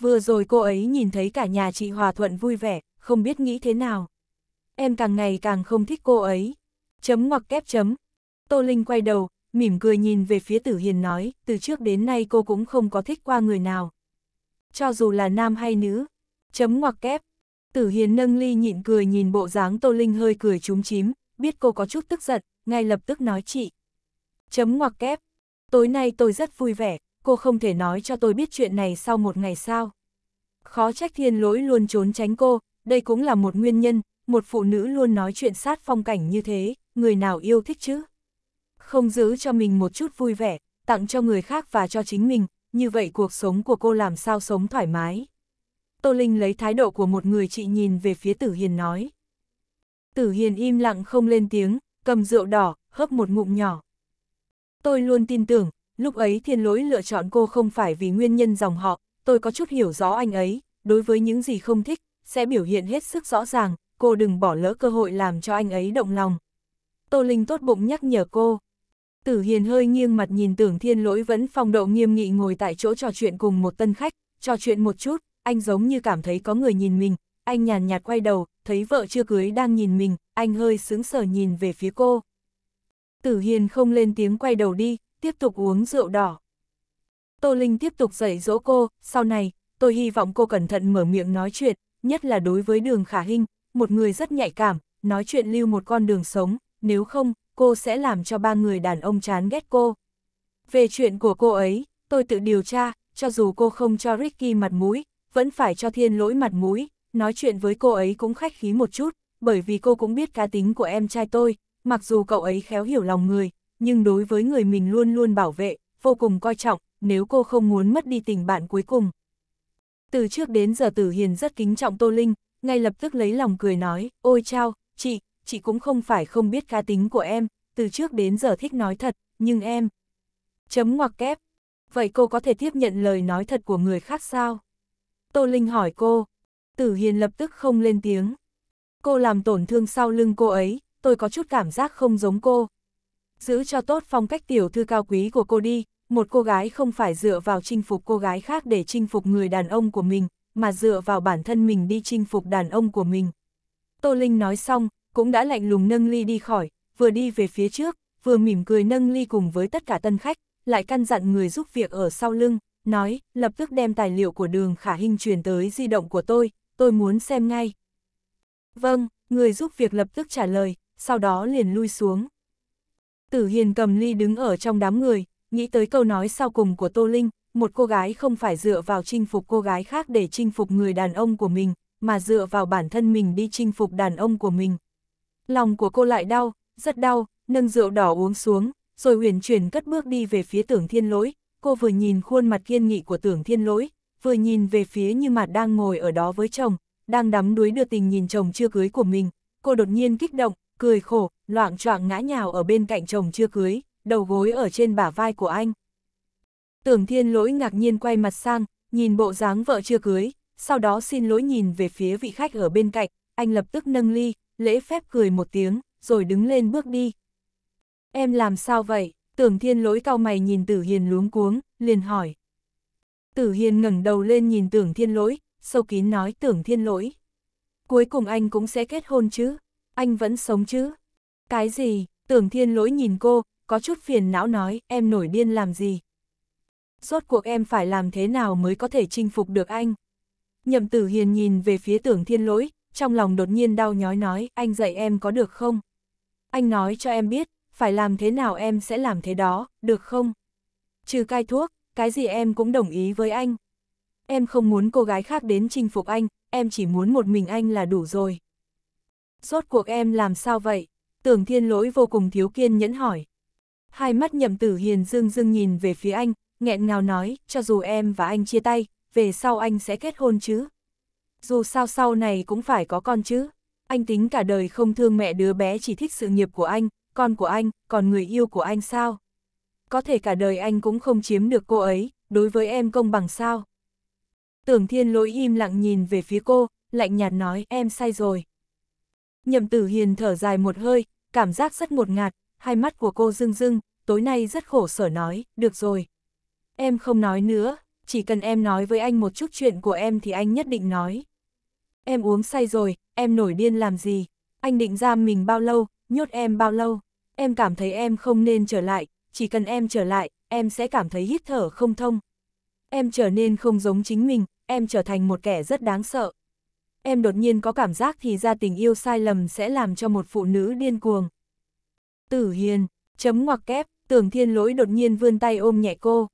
Vừa rồi cô ấy nhìn thấy cả nhà chị Hòa Thuận vui vẻ, không biết nghĩ thế nào. Em càng ngày càng không thích cô ấy. Chấm ngoặc kép chấm. Tô Linh quay đầu, mỉm cười nhìn về phía tử hiền nói, từ trước đến nay cô cũng không có thích qua người nào. Cho dù là nam hay nữ, chấm ngoặc kép. Tử hiền nâng ly nhịn cười nhìn bộ dáng Tô Linh hơi cười trúng chím, biết cô có chút tức giận, ngay lập tức nói chị. Chấm ngoặc kép. Tối nay tôi rất vui vẻ, cô không thể nói cho tôi biết chuyện này sau một ngày sao. Khó trách thiên lỗi luôn trốn tránh cô, đây cũng là một nguyên nhân, một phụ nữ luôn nói chuyện sát phong cảnh như thế, người nào yêu thích chứ không giữ cho mình một chút vui vẻ, tặng cho người khác và cho chính mình, như vậy cuộc sống của cô làm sao sống thoải mái. Tô Linh lấy thái độ của một người chị nhìn về phía Tử Hiền nói. Tử Hiền im lặng không lên tiếng, cầm rượu đỏ, hớp một ngụm nhỏ. Tôi luôn tin tưởng, lúc ấy thiên lỗi lựa chọn cô không phải vì nguyên nhân dòng họ, tôi có chút hiểu rõ anh ấy, đối với những gì không thích, sẽ biểu hiện hết sức rõ ràng, cô đừng bỏ lỡ cơ hội làm cho anh ấy động lòng. Tô Linh tốt bụng nhắc nhở cô. Tử Hiền hơi nghiêng mặt nhìn tưởng thiên lỗi vẫn phong độ nghiêm nghị ngồi tại chỗ trò chuyện cùng một tân khách, trò chuyện một chút, anh giống như cảm thấy có người nhìn mình, anh nhàn nhạt quay đầu, thấy vợ chưa cưới đang nhìn mình, anh hơi sướng sở nhìn về phía cô. Tử Hiền không lên tiếng quay đầu đi, tiếp tục uống rượu đỏ. Tô Linh tiếp tục dạy dỗ cô, sau này, tôi hy vọng cô cẩn thận mở miệng nói chuyện, nhất là đối với đường khả hình, một người rất nhạy cảm, nói chuyện lưu một con đường sống, nếu không, cô sẽ làm cho ba người đàn ông chán ghét cô. Về chuyện của cô ấy, tôi tự điều tra, cho dù cô không cho Ricky mặt mũi, vẫn phải cho thiên lỗi mặt mũi, nói chuyện với cô ấy cũng khách khí một chút, bởi vì cô cũng biết cá tính của em trai tôi, mặc dù cậu ấy khéo hiểu lòng người, nhưng đối với người mình luôn luôn bảo vệ, vô cùng coi trọng, nếu cô không muốn mất đi tình bạn cuối cùng. Từ trước đến giờ Tử Hiền rất kính trọng Tô Linh, ngay lập tức lấy lòng cười nói, ôi chao, chị, chị cũng không phải không biết cá tính của em, từ trước đến giờ thích nói thật, nhưng em... Chấm ngoặc kép. Vậy cô có thể tiếp nhận lời nói thật của người khác sao? Tô Linh hỏi cô. Tử Hiền lập tức không lên tiếng. Cô làm tổn thương sau lưng cô ấy, tôi có chút cảm giác không giống cô. Giữ cho tốt phong cách tiểu thư cao quý của cô đi, một cô gái không phải dựa vào chinh phục cô gái khác để chinh phục người đàn ông của mình, mà dựa vào bản thân mình đi chinh phục đàn ông của mình. Tô Linh nói xong, cũng đã lạnh lùng nâng ly đi khỏi, vừa đi về phía trước, vừa mỉm cười nâng ly cùng với tất cả tân khách, lại căn dặn người giúp việc ở sau lưng, nói, lập tức đem tài liệu của đường khả hình truyền tới di động của tôi, tôi muốn xem ngay. Vâng, người giúp việc lập tức trả lời, sau đó liền lui xuống. Tử Hiền cầm ly đứng ở trong đám người, nghĩ tới câu nói sau cùng của Tô Linh, một cô gái không phải dựa vào chinh phục cô gái khác để chinh phục người đàn ông của mình, mà dựa vào bản thân mình đi chinh phục đàn ông của mình. Lòng của cô lại đau, rất đau, nâng rượu đỏ uống xuống, rồi huyền chuyển cất bước đi về phía tưởng thiên lỗi, cô vừa nhìn khuôn mặt kiên nghị của tưởng thiên lỗi, vừa nhìn về phía như mặt đang ngồi ở đó với chồng, đang đắm đuối đưa tình nhìn chồng chưa cưới của mình, cô đột nhiên kích động, cười khổ, loạn choạng ngã nhào ở bên cạnh chồng chưa cưới, đầu gối ở trên bả vai của anh. Tưởng thiên lỗi ngạc nhiên quay mặt sang, nhìn bộ dáng vợ chưa cưới, sau đó xin lỗi nhìn về phía vị khách ở bên cạnh, anh lập tức nâng ly, lễ phép cười một tiếng, rồi đứng lên bước đi. Em làm sao vậy? Tưởng thiên lỗi cao mày nhìn tử hiền luống cuống, liền hỏi. Tử hiền ngẩng đầu lên nhìn tưởng thiên lỗi, sâu kín nói tưởng thiên lỗi. Cuối cùng anh cũng sẽ kết hôn chứ, anh vẫn sống chứ. Cái gì, tưởng thiên lỗi nhìn cô, có chút phiền não nói em nổi điên làm gì. Rốt cuộc em phải làm thế nào mới có thể chinh phục được anh. Nhậm tử hiền nhìn về phía tưởng thiên lỗi, trong lòng đột nhiên đau nhói nói, anh dạy em có được không? Anh nói cho em biết, phải làm thế nào em sẽ làm thế đó, được không? Trừ cai thuốc, cái gì em cũng đồng ý với anh. Em không muốn cô gái khác đến chinh phục anh, em chỉ muốn một mình anh là đủ rồi. Rốt cuộc em làm sao vậy? Tưởng thiên lỗi vô cùng thiếu kiên nhẫn hỏi. Hai mắt nhậm tử hiền dương dương nhìn về phía anh, nghẹn ngào nói, cho dù em và anh chia tay, về sau anh sẽ kết hôn chứ dù sao sau này cũng phải có con chứ. Anh tính cả đời không thương mẹ đứa bé chỉ thích sự nghiệp của anh, con của anh, còn người yêu của anh sao? Có thể cả đời anh cũng không chiếm được cô ấy, đối với em công bằng sao? Tưởng thiên lỗi im lặng nhìn về phía cô, lạnh nhạt nói em sai rồi. Nhậm tử hiền thở dài một hơi, cảm giác rất ngột ngạt, hai mắt của cô rưng rưng, tối nay rất khổ sở nói, được rồi. Em không nói nữa, chỉ cần em nói với anh một chút chuyện của em thì anh nhất định nói em uống say rồi, em nổi điên làm gì? Anh định giam mình bao lâu, nhốt em bao lâu? Em cảm thấy em không nên trở lại, chỉ cần em trở lại, em sẽ cảm thấy hít thở không thông. Em trở nên không giống chính mình, em trở thành một kẻ rất đáng sợ. Em đột nhiên có cảm giác thì ra tình yêu sai lầm sẽ làm cho một phụ nữ điên cuồng. Tử Hiền, chấm ngoặc kép, tưởng thiên lỗi đột nhiên vươn tay ôm nhẹ cô.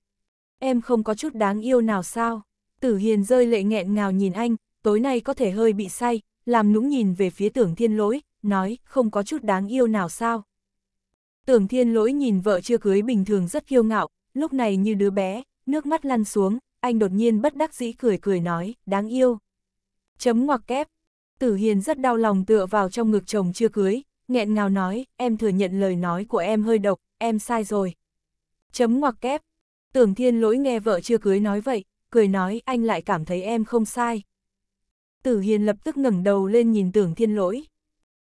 Em không có chút đáng yêu nào sao? Tử Hiền rơi lệ nghẹn ngào nhìn anh, tối nay có thể hơi bị say, làm nũng nhìn về phía tưởng thiên lỗi, nói, không có chút đáng yêu nào sao. Tưởng thiên lỗi nhìn vợ chưa cưới bình thường rất kiêu ngạo, lúc này như đứa bé, nước mắt lăn xuống, anh đột nhiên bất đắc dĩ cười cười nói, đáng yêu. Chấm ngoặc kép. Tử Hiền rất đau lòng tựa vào trong ngực chồng chưa cưới, nghẹn ngào nói, em thừa nhận lời nói của em hơi độc, em sai rồi. Chấm ngoặc kép. Tưởng Thiên lỗi nghe vợ chưa cưới nói vậy, cười nói anh lại cảm thấy em không sai. Tử Hiền lập tức ngẩng đầu lên nhìn tưởng thiên lỗi.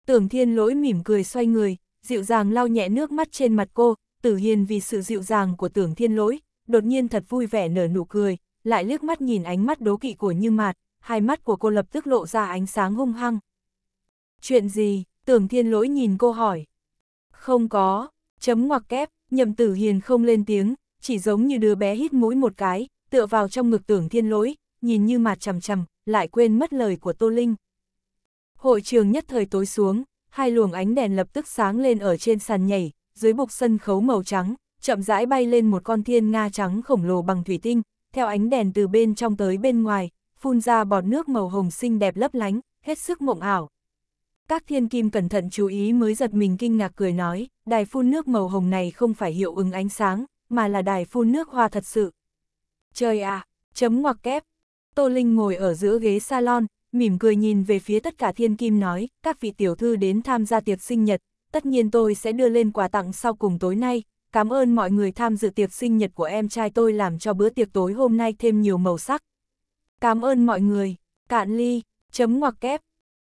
Tưởng thiên lỗi mỉm cười xoay người, dịu dàng lau nhẹ nước mắt trên mặt cô, tử hiền vì sự dịu dàng của tưởng thiên lỗi, đột nhiên thật vui vẻ nở nụ cười, lại liếc mắt nhìn ánh mắt đố kỵ của như mạt, hai mắt của cô lập tức lộ ra ánh sáng hung hăng. Chuyện gì? Tưởng thiên lỗi nhìn cô hỏi. Không có, chấm ngoặc kép, nhậm tử hiền không lên tiếng, chỉ giống như đứa bé hít mũi một cái, tựa vào trong ngực tưởng thiên lỗi, nhìn như mạt chầm chầm, lại quên mất lời của Tô Linh. Hội trường nhất thời tối xuống, hai luồng ánh đèn lập tức sáng lên ở trên sàn nhảy, dưới bục sân khấu màu trắng, chậm rãi bay lên một con thiên nga trắng khổng lồ bằng thủy tinh, theo ánh đèn từ bên trong tới bên ngoài, phun ra bọt nước màu hồng xinh đẹp lấp lánh, hết sức mộng ảo. Các thiên kim cẩn thận chú ý mới giật mình kinh ngạc cười nói, đài phun nước màu hồng này không phải hiệu ứng ánh sáng, mà là đài phun nước hoa thật sự. Trời ạ, à, chấm ngoặc kép, Tô Linh ngồi ở giữa ghế salon, mỉm cười nhìn về phía tất cả thiên kim nói, các vị tiểu thư đến tham gia tiệc sinh nhật, tất nhiên tôi sẽ đưa lên quà tặng sau cùng tối nay, cảm ơn mọi người tham dự tiệc sinh nhật của em trai tôi làm cho bữa tiệc tối hôm nay thêm nhiều màu sắc. Cảm ơn mọi người, cạn ly, chấm ngoặc kép,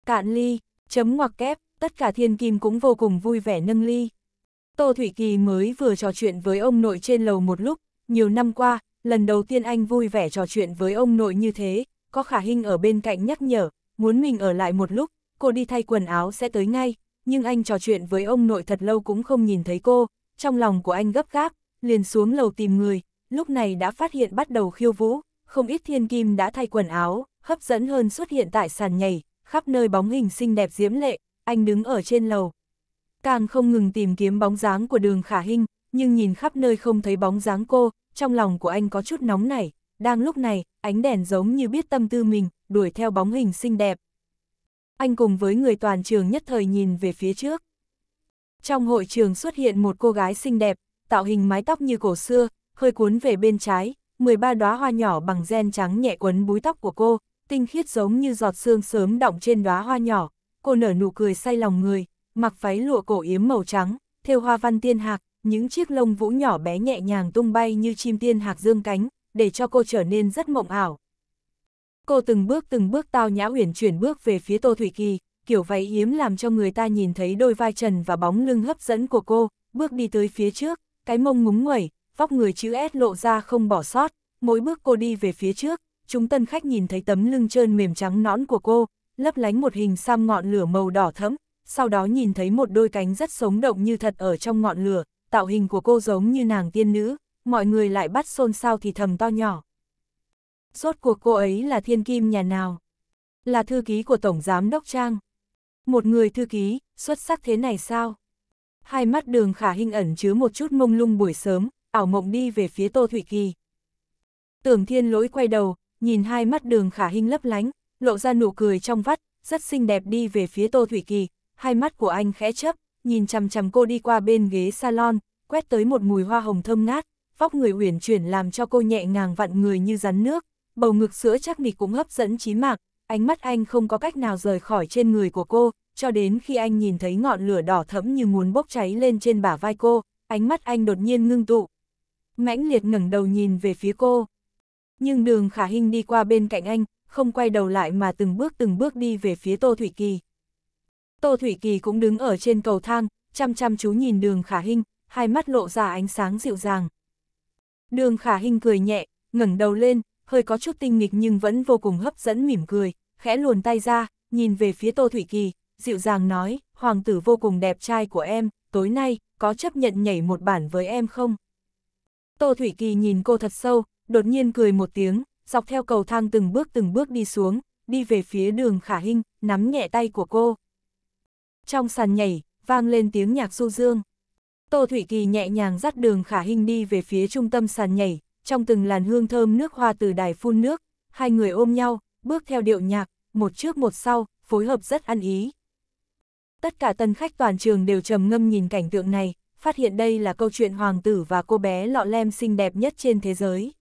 cạn ly, chấm ngoặc kép, tất cả thiên kim cũng vô cùng vui vẻ nâng ly. Tô Thủy Kỳ mới vừa trò chuyện với ông nội trên lầu một lúc, nhiều năm qua, lần đầu tiên anh vui vẻ trò chuyện với ông nội như thế, có khả hình ở bên cạnh nhắc nhở, muốn mình ở lại một lúc, cô đi thay quần áo sẽ tới ngay, nhưng anh trò chuyện với ông nội thật lâu cũng không nhìn thấy cô, trong lòng của anh gấp gáp, liền xuống lầu tìm người, lúc này đã phát hiện bắt đầu khiêu vũ, không ít thiên kim đã thay quần áo, hấp dẫn hơn xuất hiện tại sàn nhảy, khắp nơi bóng hình xinh đẹp diễm lệ, anh đứng ở trên lầu. Càng không ngừng tìm kiếm bóng dáng của đường khả hình, nhưng nhìn khắp nơi không thấy bóng dáng cô, trong lòng của anh có chút nóng nảy, đang lúc này, ánh đèn giống như biết tâm tư mình, đuổi theo bóng hình xinh đẹp. Anh cùng với người toàn trường nhất thời nhìn về phía trước. Trong hội trường xuất hiện một cô gái xinh đẹp, tạo hình mái tóc như cổ xưa, hơi cuốn về bên trái, 13 đóa hoa nhỏ bằng gen trắng nhẹ quấn búi tóc của cô, tinh khiết giống như giọt sương sớm động trên đóa hoa nhỏ, cô nở nụ cười say lòng người, mặc váy lụa cổ yếm màu trắng, thêu hoa văn tiên hạc, những chiếc lông vũ nhỏ bé nhẹ nhàng tung bay như chim tiên hạc dương cánh, để cho cô trở nên rất mộng ảo. Cô từng bước từng bước tao nhã huyền chuyển bước về phía Tô Thủy Kỳ, kiểu váy yếm làm cho người ta nhìn thấy đôi vai trần và bóng lưng hấp dẫn của cô, bước đi tới phía trước, cái mông ngúng nguẩy, vóc người chữ S lộ ra không bỏ sót, mỗi bước cô đi về phía trước, chúng tân khách nhìn thấy tấm lưng trơn mềm trắng nõn của cô, lấp lánh một hình sam ngọn lửa màu đỏ thẫm, sau đó nhìn thấy một đôi cánh rất sống động như thật ở trong ngọn lửa, tạo hình của cô giống như nàng tiên nữ, mọi người lại bắt xôn xao thì thầm to nhỏ. Rốt cuộc cô ấy là thiên kim nhà nào? Là thư ký của Tổng Giám Đốc Trang. Một người thư ký, xuất sắc thế này sao? Hai mắt đường khả hình ẩn chứa một chút mông lung buổi sớm, ảo mộng đi về phía Tô Thụy Kỳ. Tưởng thiên lỗi quay đầu, nhìn hai mắt đường khả hình lấp lánh, lộ ra nụ cười trong vắt, rất xinh đẹp đi về phía Tô Thụy Kỳ, hai mắt của anh khẽ chấp, nhìn chằm chằm cô đi qua bên ghế salon, quét tới một mùi hoa hồng thơm ngát, vóc người uyển chuyển làm cho cô nhẹ ngàng vặn người như rắn nước, bầu ngực sữa chắc nịch cũng hấp dẫn trí mạc, ánh mắt anh không có cách nào rời khỏi trên người của cô, cho đến khi anh nhìn thấy ngọn lửa đỏ thẫm như muốn bốc cháy lên trên bả vai cô, ánh mắt anh đột nhiên ngưng tụ. Mãnh liệt ngẩng đầu nhìn về phía cô. Nhưng đường khả hình đi qua bên cạnh anh, không quay đầu lại mà từng bước từng bước đi về phía Tô Thủy Kỳ. Tô Thủy Kỳ cũng đứng ở trên cầu thang, chăm chăm chú nhìn đường khả hinh, hai mắt lộ ra ánh sáng dịu dàng. Đường khả hinh cười nhẹ, ngẩng đầu lên, hơi có chút tinh nghịch nhưng vẫn vô cùng hấp dẫn mỉm cười, khẽ luồn tay ra, nhìn về phía Tô Thủy Kỳ, dịu dàng nói, hoàng tử vô cùng đẹp trai của em, tối nay, có chấp nhận nhảy một bản với em không? Tô Thủy Kỳ nhìn cô thật sâu, đột nhiên cười một tiếng, dọc theo cầu thang từng bước từng bước đi xuống, đi về phía đường khả hinh, nắm nhẹ tay của cô trong sàn nhảy, vang lên tiếng nhạc du dương. Tô Thủy Kỳ nhẹ nhàng dắt đường khả hình đi về phía trung tâm sàn nhảy, trong từng làn hương thơm nước hoa từ đài phun nước, hai người ôm nhau, bước theo điệu nhạc, một trước một sau, phối hợp rất ăn ý. Tất cả tân khách toàn trường đều trầm ngâm nhìn cảnh tượng này, phát hiện đây là câu chuyện hoàng tử và cô bé lọ lem xinh đẹp nhất trên thế giới.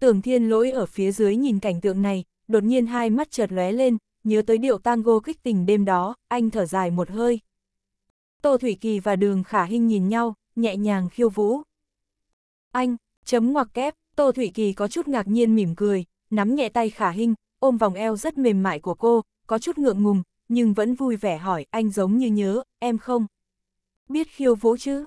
Tưởng thiên lỗi ở phía dưới nhìn cảnh tượng này, đột nhiên hai mắt chợt lóe lên, nhớ tới điệu tango kích tình đêm đó, anh thở dài một hơi. Tô Thủy Kỳ và Đường Khả Hinh nhìn nhau, nhẹ nhàng khiêu vũ. Anh, chấm ngoặc kép, Tô Thủy Kỳ có chút ngạc nhiên mỉm cười, nắm nhẹ tay Khả Hinh, ôm vòng eo rất mềm mại của cô, có chút ngượng ngùng, nhưng vẫn vui vẻ hỏi anh giống như nhớ, em không? Biết khiêu vũ chứ?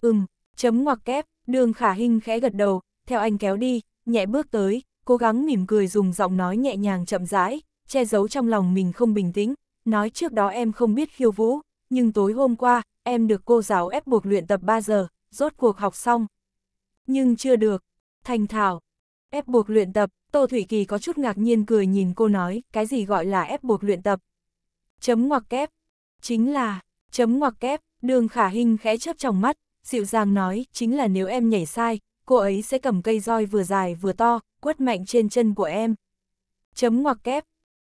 Ừm, chấm ngoặc kép, Đường Khả Hinh khẽ gật đầu, theo anh kéo đi, nhẹ bước tới, cố gắng mỉm cười dùng giọng nói nhẹ nhàng chậm rãi, che giấu trong lòng mình không bình tĩnh, nói trước đó em không biết khiêu vũ, nhưng tối hôm qua, em được cô giáo ép buộc luyện tập 3 giờ, rốt cuộc học xong. Nhưng chưa được, thành thảo, ép buộc luyện tập, Tô Thủy Kỳ có chút ngạc nhiên cười nhìn cô nói, cái gì gọi là ép buộc luyện tập? Chấm ngoặc kép, chính là, chấm ngoặc kép, đường khả hình khẽ chớp trong mắt, dịu dàng nói, chính là nếu em nhảy sai, cô ấy sẽ cầm cây roi vừa dài vừa to, quất mạnh trên chân của em. Chấm ngoặc kép,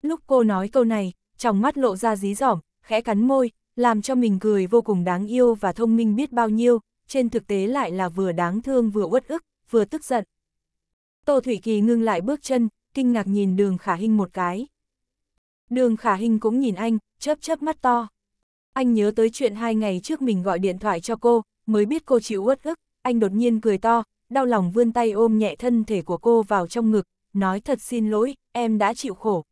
Lúc cô nói câu này, trong mắt lộ ra dí dỏm, khẽ cắn môi, làm cho mình cười vô cùng đáng yêu và thông minh biết bao nhiêu, trên thực tế lại là vừa đáng thương vừa uất ức, vừa tức giận. Tô Thủy Kỳ ngưng lại bước chân, kinh ngạc nhìn đường khả hình một cái. Đường khả hình cũng nhìn anh, chớp chớp mắt to. Anh nhớ tới chuyện hai ngày trước mình gọi điện thoại cho cô, mới biết cô chịu uất ức, anh đột nhiên cười to, đau lòng vươn tay ôm nhẹ thân thể của cô vào trong ngực, nói thật xin lỗi, em đã chịu khổ,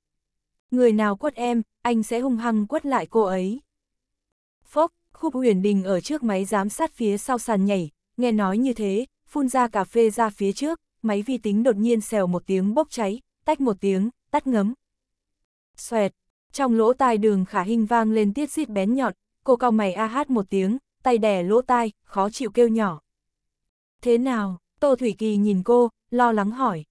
người nào quất em, anh sẽ hung hăng quất lại cô ấy. Phốc, khúc huyền đình ở trước máy giám sát phía sau sàn nhảy, nghe nói như thế, phun ra cà phê ra phía trước, máy vi tính đột nhiên xèo một tiếng bốc cháy, tách một tiếng, tắt ngấm. Xoẹt, trong lỗ tai đường khả hình vang lên tiết xít bén nhọn, cô cao mày a hát một tiếng, tay đè lỗ tai, khó chịu kêu nhỏ. Thế nào, Tô Thủy Kỳ nhìn cô, lo lắng hỏi.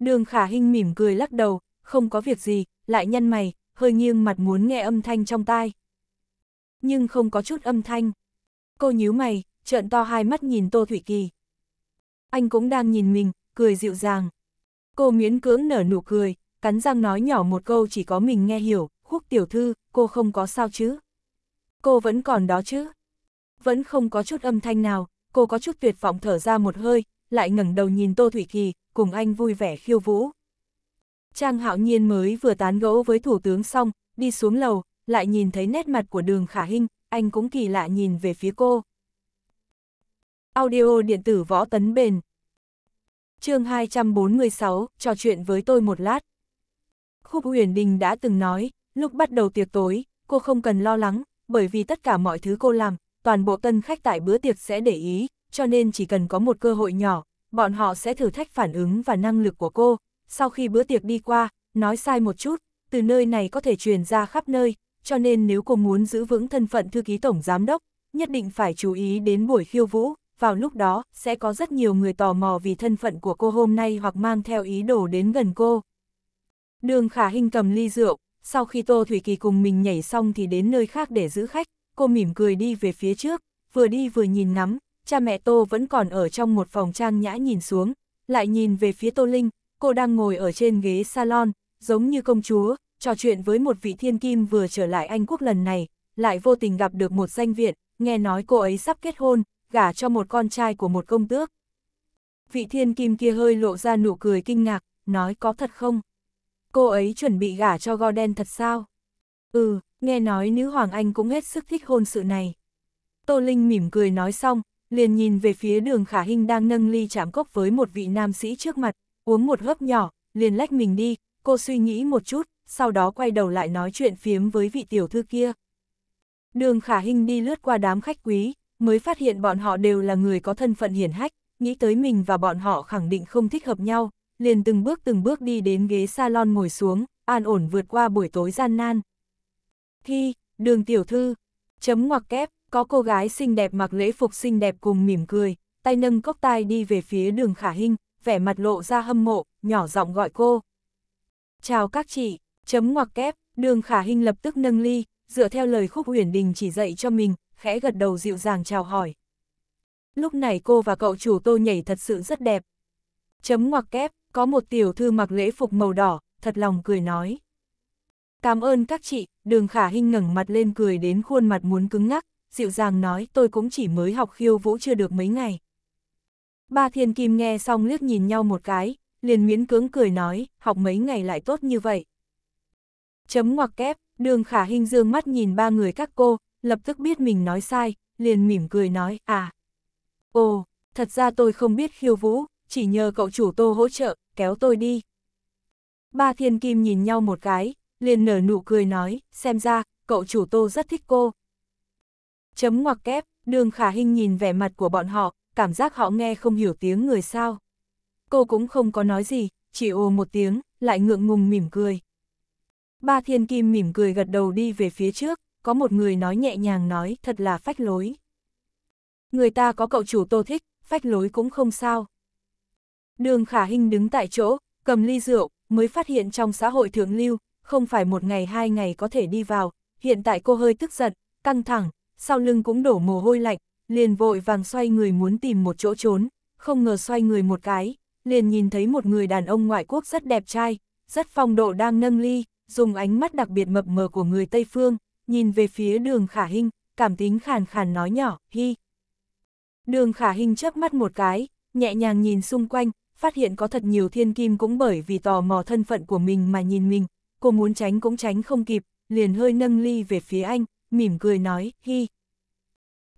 Đường khả hình mỉm cười lắc đầu, không có việc gì, lại nhăn mày, hơi nghiêng mặt muốn nghe âm thanh trong tai. Nhưng không có chút âm thanh. Cô nhíu mày, trợn to hai mắt nhìn Tô Thủy Kỳ. Anh cũng đang nhìn mình, cười dịu dàng. Cô miễn cưỡng nở nụ cười, cắn răng nói nhỏ một câu chỉ có mình nghe hiểu, khúc tiểu thư, cô không có sao chứ. Cô vẫn còn đó chứ. Vẫn không có chút âm thanh nào, cô có chút tuyệt vọng thở ra một hơi, lại ngẩng đầu nhìn Tô Thủy Kỳ, cùng anh vui vẻ khiêu vũ. Trang hạo nhiên mới vừa tán gẫu với thủ tướng xong, đi xuống lầu, lại nhìn thấy nét mặt của đường khả hinh, anh cũng kỳ lạ nhìn về phía cô. Audio điện tử võ tấn bền chương 246, trò chuyện với tôi một lát. Khúc huyền đình đã từng nói, lúc bắt đầu tiệc tối, cô không cần lo lắng, bởi vì tất cả mọi thứ cô làm, toàn bộ tân khách tại bữa tiệc sẽ để ý, cho nên chỉ cần có một cơ hội nhỏ, bọn họ sẽ thử thách phản ứng và năng lực của cô, sau khi bữa tiệc đi qua, nói sai một chút, từ nơi này có thể truyền ra khắp nơi, cho nên nếu cô muốn giữ vững thân phận thư ký tổng giám đốc, nhất định phải chú ý đến buổi khiêu vũ, vào lúc đó sẽ có rất nhiều người tò mò vì thân phận của cô hôm nay hoặc mang theo ý đồ đến gần cô. Đường Khả Hinh cầm ly rượu, sau khi Tô Thủy Kỳ cùng mình nhảy xong thì đến nơi khác để giữ khách, cô mỉm cười đi về phía trước, vừa đi vừa nhìn ngắm, cha mẹ Tô vẫn còn ở trong một phòng trang nhã nhìn xuống, lại nhìn về phía Tô Linh, cô đang ngồi ở trên ghế salon, giống như công chúa, trò chuyện với một vị thiên kim vừa trở lại Anh quốc lần này, lại vô tình gặp được một danh viện, nghe nói cô ấy sắp kết hôn, gả cho một con trai của một công tước. Vị thiên kim kia hơi lộ ra nụ cười kinh ngạc, nói có thật không? Cô ấy chuẩn bị gả cho Gordon thật sao? Ừ, nghe nói nữ hoàng Anh cũng hết sức thích hôn sự này. Tô Linh mỉm cười nói xong, liền nhìn về phía đường khả hình đang nâng ly chạm cốc với một vị nam sĩ trước mặt, uống một hớp nhỏ, liền lách mình đi, cô suy nghĩ một chút, sau đó quay đầu lại nói chuyện phiếm với vị tiểu thư kia. Đường khả hình đi lướt qua đám khách quý, mới phát hiện bọn họ đều là người có thân phận hiển hách, nghĩ tới mình và bọn họ khẳng định không thích hợp nhau, liền từng bước từng bước đi đến ghế salon ngồi xuống, an ổn vượt qua buổi tối gian nan. Thi, đường tiểu thư, chấm ngoặc kép, có cô gái xinh đẹp mặc lễ phục xinh đẹp cùng mỉm cười, tay nâng cốc tai đi về phía đường khả hình, vẻ mặt lộ ra hâm mộ, nhỏ giọng gọi cô. Chào các chị, chấm ngoặc kép, đường khả hình lập tức nâng ly, dựa theo lời khúc huyền đình chỉ dạy cho mình, khẽ gật đầu dịu dàng chào hỏi. Lúc này cô và cậu chủ tô nhảy thật sự rất đẹp. Chấm ngoặc kép, có một tiểu thư mặc lễ phục màu đỏ, thật lòng cười nói. Cảm ơn các chị, đường khả hình ngẩng mặt lên cười đến khuôn mặt muốn cứng ngắc, dịu dàng nói tôi cũng chỉ mới học khiêu vũ chưa được mấy ngày. Ba thiên kim nghe xong liếc nhìn nhau một cái, liền miễn cưỡng cười nói, học mấy ngày lại tốt như vậy. Chấm ngoặc kép, đường khả hình dương mắt nhìn ba người các cô, lập tức biết mình nói sai, liền mỉm cười nói, à. Ồ, thật ra tôi không biết khiêu vũ, chỉ nhờ cậu chủ tô hỗ trợ, kéo tôi đi. Ba thiên kim nhìn nhau một cái, liền nở nụ cười nói, xem ra, cậu chủ tô rất thích cô. Chấm ngoặc kép, đường khả hình nhìn vẻ mặt của bọn họ, cảm giác họ nghe không hiểu tiếng người sao. Cô cũng không có nói gì, chỉ ồ một tiếng, lại ngượng ngùng mỉm cười. Ba thiên kim mỉm cười gật đầu đi về phía trước, có một người nói nhẹ nhàng nói thật là phách lối. Người ta có cậu chủ tô thích, phách lối cũng không sao. Đường khả hình đứng tại chỗ, cầm ly rượu, mới phát hiện trong xã hội thượng lưu, không phải một ngày hai ngày có thể đi vào, hiện tại cô hơi tức giận, căng thẳng, sau lưng cũng đổ mồ hôi lạnh, liền vội vàng xoay người muốn tìm một chỗ trốn, không ngờ xoay người một cái, liền nhìn thấy một người đàn ông ngoại quốc rất đẹp trai, rất phong độ đang nâng ly, dùng ánh mắt đặc biệt mập mờ của người Tây Phương, nhìn về phía đường khả hình, cảm tính khàn khàn nói nhỏ, hi. Đường khả hình chớp mắt một cái, nhẹ nhàng nhìn xung quanh, phát hiện có thật nhiều thiên kim cũng bởi vì tò mò thân phận của mình mà nhìn mình, cô muốn tránh cũng tránh không kịp, liền hơi nâng ly về phía anh, mỉm cười nói, hi.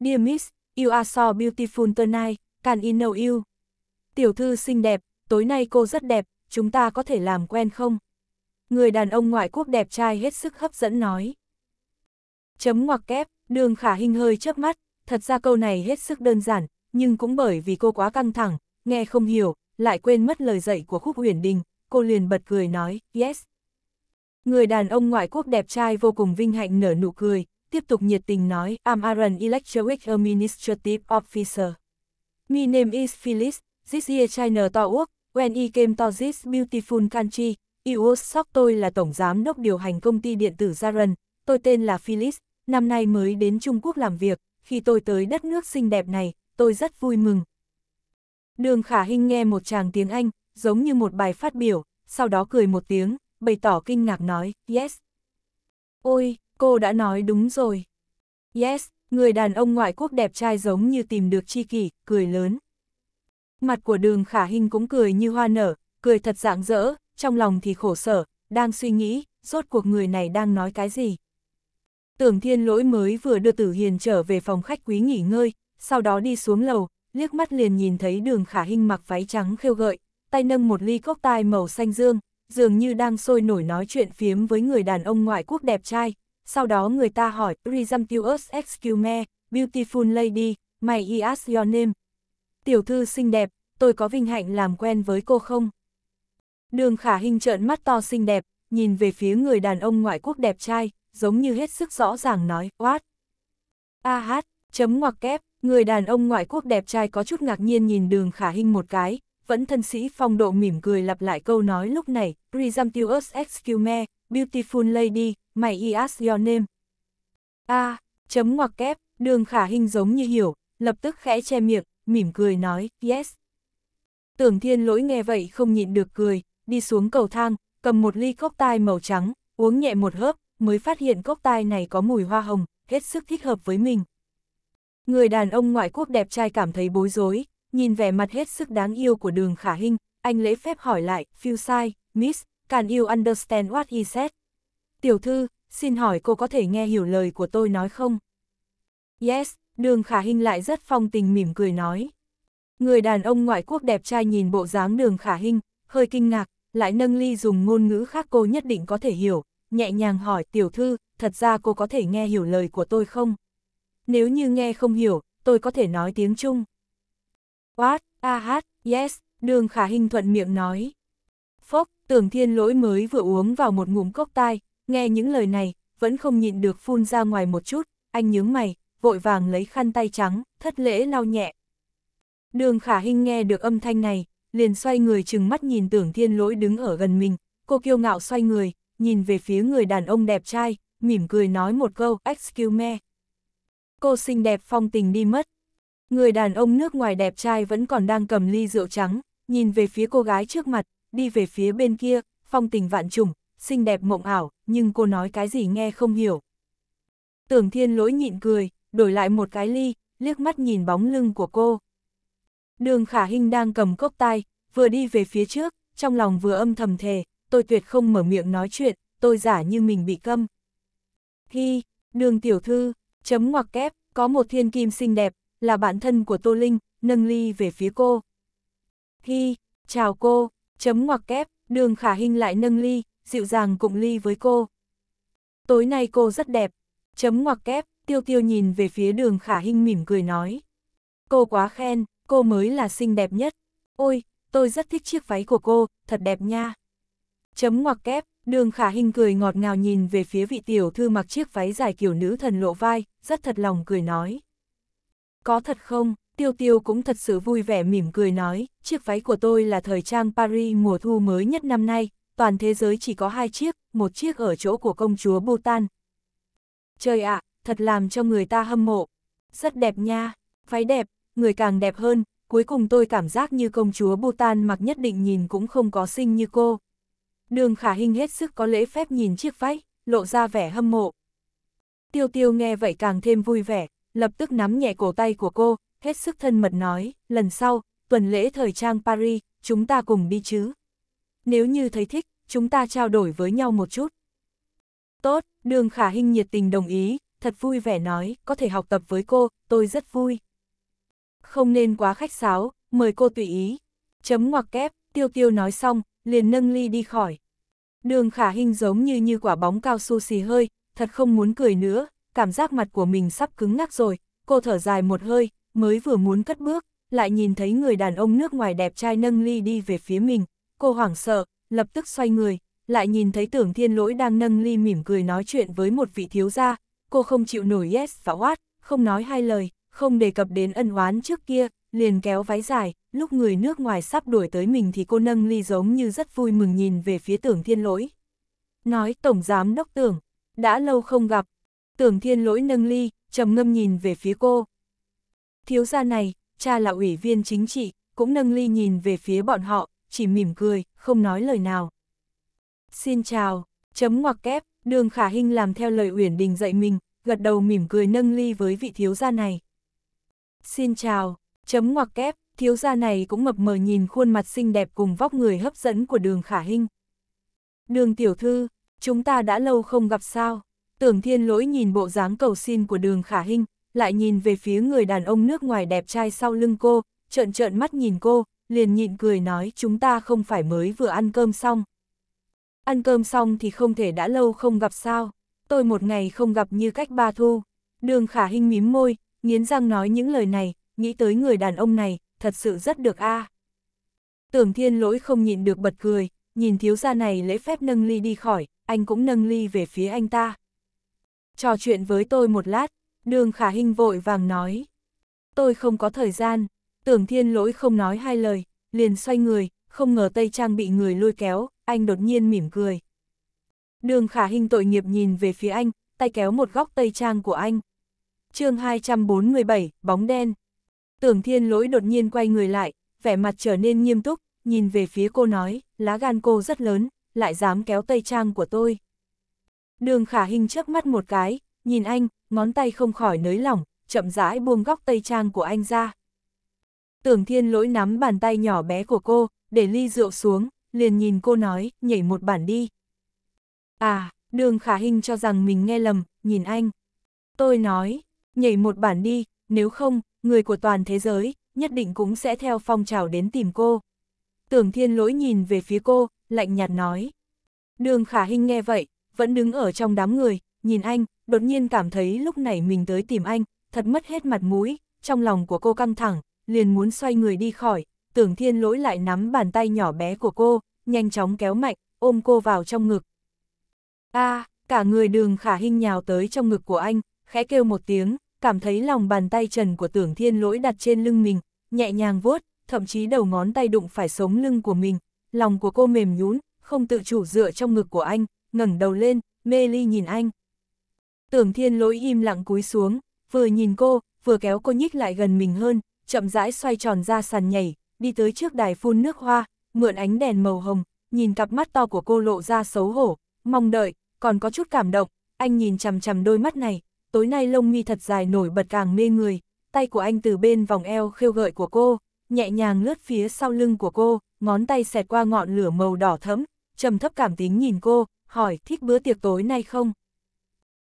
Dear Miss, You are so beautiful tonight, can you know you? Tiểu thư xinh đẹp, tối nay cô rất đẹp, chúng ta có thể làm quen không? Người đàn ông ngoại quốc đẹp trai hết sức hấp dẫn nói. Chấm ngoặc kép, đường khả hình hơi chớp mắt, thật ra câu này hết sức đơn giản, nhưng cũng bởi vì cô quá căng thẳng, nghe không hiểu, lại quên mất lời dạy của khúc huyền đình, cô liền bật cười nói, yes. Người đàn ông ngoại quốc đẹp trai vô cùng vinh hạnh nở nụ cười, tiếp tục nhiệt tình nói, I'm Aaron Electric Administrative Officer. My name is Phyllis, this year China to work, when I came to this beautiful country, I was shocked tôi là tổng giám đốc điều hành công ty điện tử Zaran, tôi tên là Phyllis, năm nay mới đến Trung Quốc làm việc, khi tôi tới đất nước xinh đẹp này, tôi rất vui mừng. Đường Khả Hinh nghe một chàng tiếng Anh, giống như một bài phát biểu, sau đó cười một tiếng, bày tỏ kinh ngạc nói, yes. Ôi, cô đã nói đúng rồi. Yes, người đàn ông ngoại quốc đẹp trai giống như tìm được chi kỷ, cười lớn. Mặt của đường khả hình cũng cười như hoa nở, cười thật rạng rỡ, trong lòng thì khổ sở, đang suy nghĩ, rốt cuộc người này đang nói cái gì. Tưởng thiên lỗi mới vừa đưa tử hiền trở về phòng khách quý nghỉ ngơi, sau đó đi xuống lầu, liếc mắt liền nhìn thấy đường khả hình mặc váy trắng khêu gợi, tay nâng một ly cốc tai màu xanh dương, dường như đang sôi nổi nói chuyện phiếm với người đàn ông ngoại quốc đẹp trai. Sau đó người ta hỏi, Presumptuous excuse me, beautiful lady, my is your name. Tiểu thư xinh đẹp, tôi có vinh hạnh làm quen với cô không? Đường khả hình trợn mắt to xinh đẹp, nhìn về phía người đàn ông ngoại quốc đẹp trai, giống như hết sức rõ ràng nói, what? ah, chấm ngoặc kép, người đàn ông ngoại quốc đẹp trai có chút ngạc nhiên nhìn đường khả hình một cái, vẫn thân sĩ phong độ mỉm cười lặp lại câu nói lúc này, Presumptuous excuse me, beautiful lady, my is your name. A, à, chấm ngoặc kép, đường khả hình giống như hiểu, lập tức khẽ che miệng, mỉm cười nói, yes. Tưởng thiên lỗi nghe vậy không nhịn được cười, đi xuống cầu thang, cầm một ly cốc tai màu trắng, uống nhẹ một hớp, mới phát hiện cốc tai này có mùi hoa hồng, hết sức thích hợp với mình. Người đàn ông ngoại quốc đẹp trai cảm thấy bối rối, nhìn vẻ mặt hết sức đáng yêu của đường khả hình, anh lễ phép hỏi lại, Phiêu sai, Miss, can you understand what he said? Tiểu thư, xin hỏi cô có thể nghe hiểu lời của tôi nói không? Yes, đường khả hình lại rất phong tình mỉm cười nói. Người đàn ông ngoại quốc đẹp trai nhìn bộ dáng đường khả hình, hơi kinh ngạc, lại nâng ly dùng ngôn ngữ khác cô nhất định có thể hiểu, nhẹ nhàng hỏi tiểu thư, thật ra cô có thể nghe hiểu lời của tôi không? Nếu như nghe không hiểu, tôi có thể nói tiếng Trung. What? Ah, yes, đường khả hình thuận miệng nói. Phốc, tưởng thiên lỗi mới vừa uống vào một ngụm cốc tai, nghe những lời này, vẫn không nhịn được phun ra ngoài một chút, anh nhướng mày, vội vàng lấy khăn tay trắng, thất lễ lau nhẹ. Đường khả hình nghe được âm thanh này, liền xoay người chừng mắt nhìn tưởng thiên lỗi đứng ở gần mình, cô kiêu ngạo xoay người, nhìn về phía người đàn ông đẹp trai, mỉm cười nói một câu, excuse me. Cô xinh đẹp phong tình đi mất. Người đàn ông nước ngoài đẹp trai vẫn còn đang cầm ly rượu trắng, nhìn về phía cô gái trước mặt, đi về phía bên kia, phong tình vạn trùng, xinh đẹp mộng ảo, nhưng cô nói cái gì nghe không hiểu. Tưởng thiên lỗi nhịn cười, đổi lại một cái ly, liếc mắt nhìn bóng lưng của cô. Đường khả hình đang cầm cốc tai, vừa đi về phía trước, trong lòng vừa âm thầm thề, tôi tuyệt không mở miệng nói chuyện, tôi giả như mình bị câm. Hi, đường tiểu thư, chấm ngoặc kép, có một thiên kim xinh đẹp, là bạn thân của Tô Linh, nâng ly về phía cô. Hi, chào cô, chấm ngoặc kép, đường khả hình lại nâng ly, dịu dàng cùng ly với cô. Tối nay cô rất đẹp, chấm ngoặc kép, tiêu tiêu nhìn về phía đường khả hình mỉm cười nói. Cô quá khen, cô mới là xinh đẹp nhất. Ôi, tôi rất thích chiếc váy của cô, thật đẹp nha. Chấm ngoặc kép, đường khả hình cười ngọt ngào nhìn về phía vị tiểu thư mặc chiếc váy dài kiểu nữ thần lộ vai, rất thật lòng cười nói. Có thật không? Tiêu tiêu cũng thật sự vui vẻ mỉm cười nói, chiếc váy của tôi là thời trang Paris mùa thu mới nhất năm nay, toàn thế giới chỉ có hai chiếc, một chiếc ở chỗ của công chúa Bhutan. Trời ạ, thật làm cho người ta hâm mộ. Rất đẹp nha, váy đẹp, người càng đẹp hơn, cuối cùng tôi cảm giác như công chúa Bhutan mặc nhất định nhìn cũng không có xinh như cô. Đường khả hình hết sức có lễ phép nhìn chiếc váy, lộ ra vẻ hâm mộ. Tiêu tiêu nghe vậy càng thêm vui vẻ, lập tức nắm nhẹ cổ tay của cô, hết sức thân mật nói, lần sau, tuần lễ thời trang Paris, chúng ta cùng đi chứ. Nếu như thấy thích, chúng ta trao đổi với nhau một chút. Tốt, đường khả hình nhiệt tình đồng ý, thật vui vẻ nói, có thể học tập với cô, tôi rất vui. Không nên quá khách sáo, mời cô tùy ý. Chấm ngoặc kép, tiêu tiêu nói xong, liền nâng ly đi khỏi. Đường khả hình giống như như quả bóng cao su xì hơi, thật không muốn cười nữa, cảm giác mặt của mình sắp cứng ngắc rồi, cô thở dài một hơi, mới vừa muốn cất bước, lại nhìn thấy người đàn ông nước ngoài đẹp trai nâng ly đi về phía mình, cô hoảng sợ, lập tức xoay người, lại nhìn thấy tưởng thiên lỗi đang nâng ly mỉm cười nói chuyện với một vị thiếu gia, cô không chịu nổi yes và what, không nói hai lời, không đề cập đến ân oán trước kia, liền kéo váy dài, lúc người nước ngoài sắp đuổi tới mình thì cô nâng ly giống như rất vui mừng nhìn về phía tưởng thiên lỗi. Nói tổng giám đốc tưởng, đã lâu không gặp, Tưởng thiên lỗi nâng ly, trầm ngâm nhìn về phía cô. Thiếu gia này, cha là ủy viên chính trị, cũng nâng ly nhìn về phía bọn họ, chỉ mỉm cười, không nói lời nào. Xin chào, chấm ngoặc kép, đường khả hình làm theo lời Uyển Đình dạy mình, gật đầu mỉm cười nâng ly với vị thiếu gia này. Xin chào, chấm ngoặc kép, thiếu gia này cũng mập mờ nhìn khuôn mặt xinh đẹp cùng vóc người hấp dẫn của đường khả hình. Đường tiểu thư, chúng ta đã lâu không gặp sao? Tưởng thiên lỗi nhìn bộ dáng cầu xin của đường khả hinh, lại nhìn về phía người đàn ông nước ngoài đẹp trai sau lưng cô, trợn trợn mắt nhìn cô, liền nhịn cười nói chúng ta không phải mới vừa ăn cơm xong. Ăn cơm xong thì không thể đã lâu không gặp sao, tôi một ngày không gặp như cách ba thu. Đường khả hinh mím môi, nghiến răng nói những lời này, nghĩ tới người đàn ông này, thật sự rất được a. À. Tưởng thiên lỗi không nhịn được bật cười, nhìn thiếu gia này lễ phép nâng ly đi khỏi, anh cũng nâng ly về phía anh ta. Trò chuyện với tôi một lát, đường khả hình vội vàng nói. Tôi không có thời gian, tưởng thiên lỗi không nói hai lời, liền xoay người, không ngờ Tây Trang bị người lôi kéo, anh đột nhiên mỉm cười. Đường khả hình tội nghiệp nhìn về phía anh, tay kéo một góc Tây Trang của anh. chương 247, bóng đen. Tưởng thiên lỗi đột nhiên quay người lại, vẻ mặt trở nên nghiêm túc, nhìn về phía cô nói, lá gan cô rất lớn, lại dám kéo Tây Trang của tôi. Đường khả hình trước mắt một cái, nhìn anh, ngón tay không khỏi nới lỏng, chậm rãi buông góc tây trang của anh ra. Tưởng thiên lỗi nắm bàn tay nhỏ bé của cô, để ly rượu xuống, liền nhìn cô nói, nhảy một bản đi. À, đường khả hình cho rằng mình nghe lầm, nhìn anh. Tôi nói, nhảy một bản đi, nếu không, người của toàn thế giới, nhất định cũng sẽ theo phong trào đến tìm cô. Tưởng thiên lỗi nhìn về phía cô, lạnh nhạt nói. Đường khả hình nghe vậy, vẫn đứng ở trong đám người, nhìn anh, đột nhiên cảm thấy lúc này mình tới tìm anh, thật mất hết mặt mũi, trong lòng của cô căng thẳng, liền muốn xoay người đi khỏi, tưởng thiên lỗi lại nắm bàn tay nhỏ bé của cô, nhanh chóng kéo mạnh, ôm cô vào trong ngực. a cả người đường khả hình nhào tới trong ngực của anh, khẽ kêu một tiếng, cảm thấy lòng bàn tay trần của tưởng thiên lỗi đặt trên lưng mình, nhẹ nhàng vuốt, thậm chí đầu ngón tay đụng phải sống lưng của mình, lòng của cô mềm nhún, không tự chủ dựa trong ngực của anh, ngẩng đầu lên, mê ly nhìn anh. Tưởng thiên lỗi im lặng cúi xuống, vừa nhìn cô, vừa kéo cô nhích lại gần mình hơn, chậm rãi xoay tròn ra sàn nhảy, đi tới trước đài phun nước hoa, mượn ánh đèn màu hồng, nhìn cặp mắt to của cô lộ ra xấu hổ, mong đợi, còn có chút cảm động, anh nhìn chằm chằm đôi mắt này, tối nay lông mi thật dài nổi bật càng mê người, tay của anh từ bên vòng eo khêu gợi của cô, nhẹ nhàng lướt phía sau lưng của cô, ngón tay xẹt qua ngọn lửa màu đỏ thẫm, trầm thấp cảm tính nhìn cô, hỏi thích bữa tiệc tối nay không?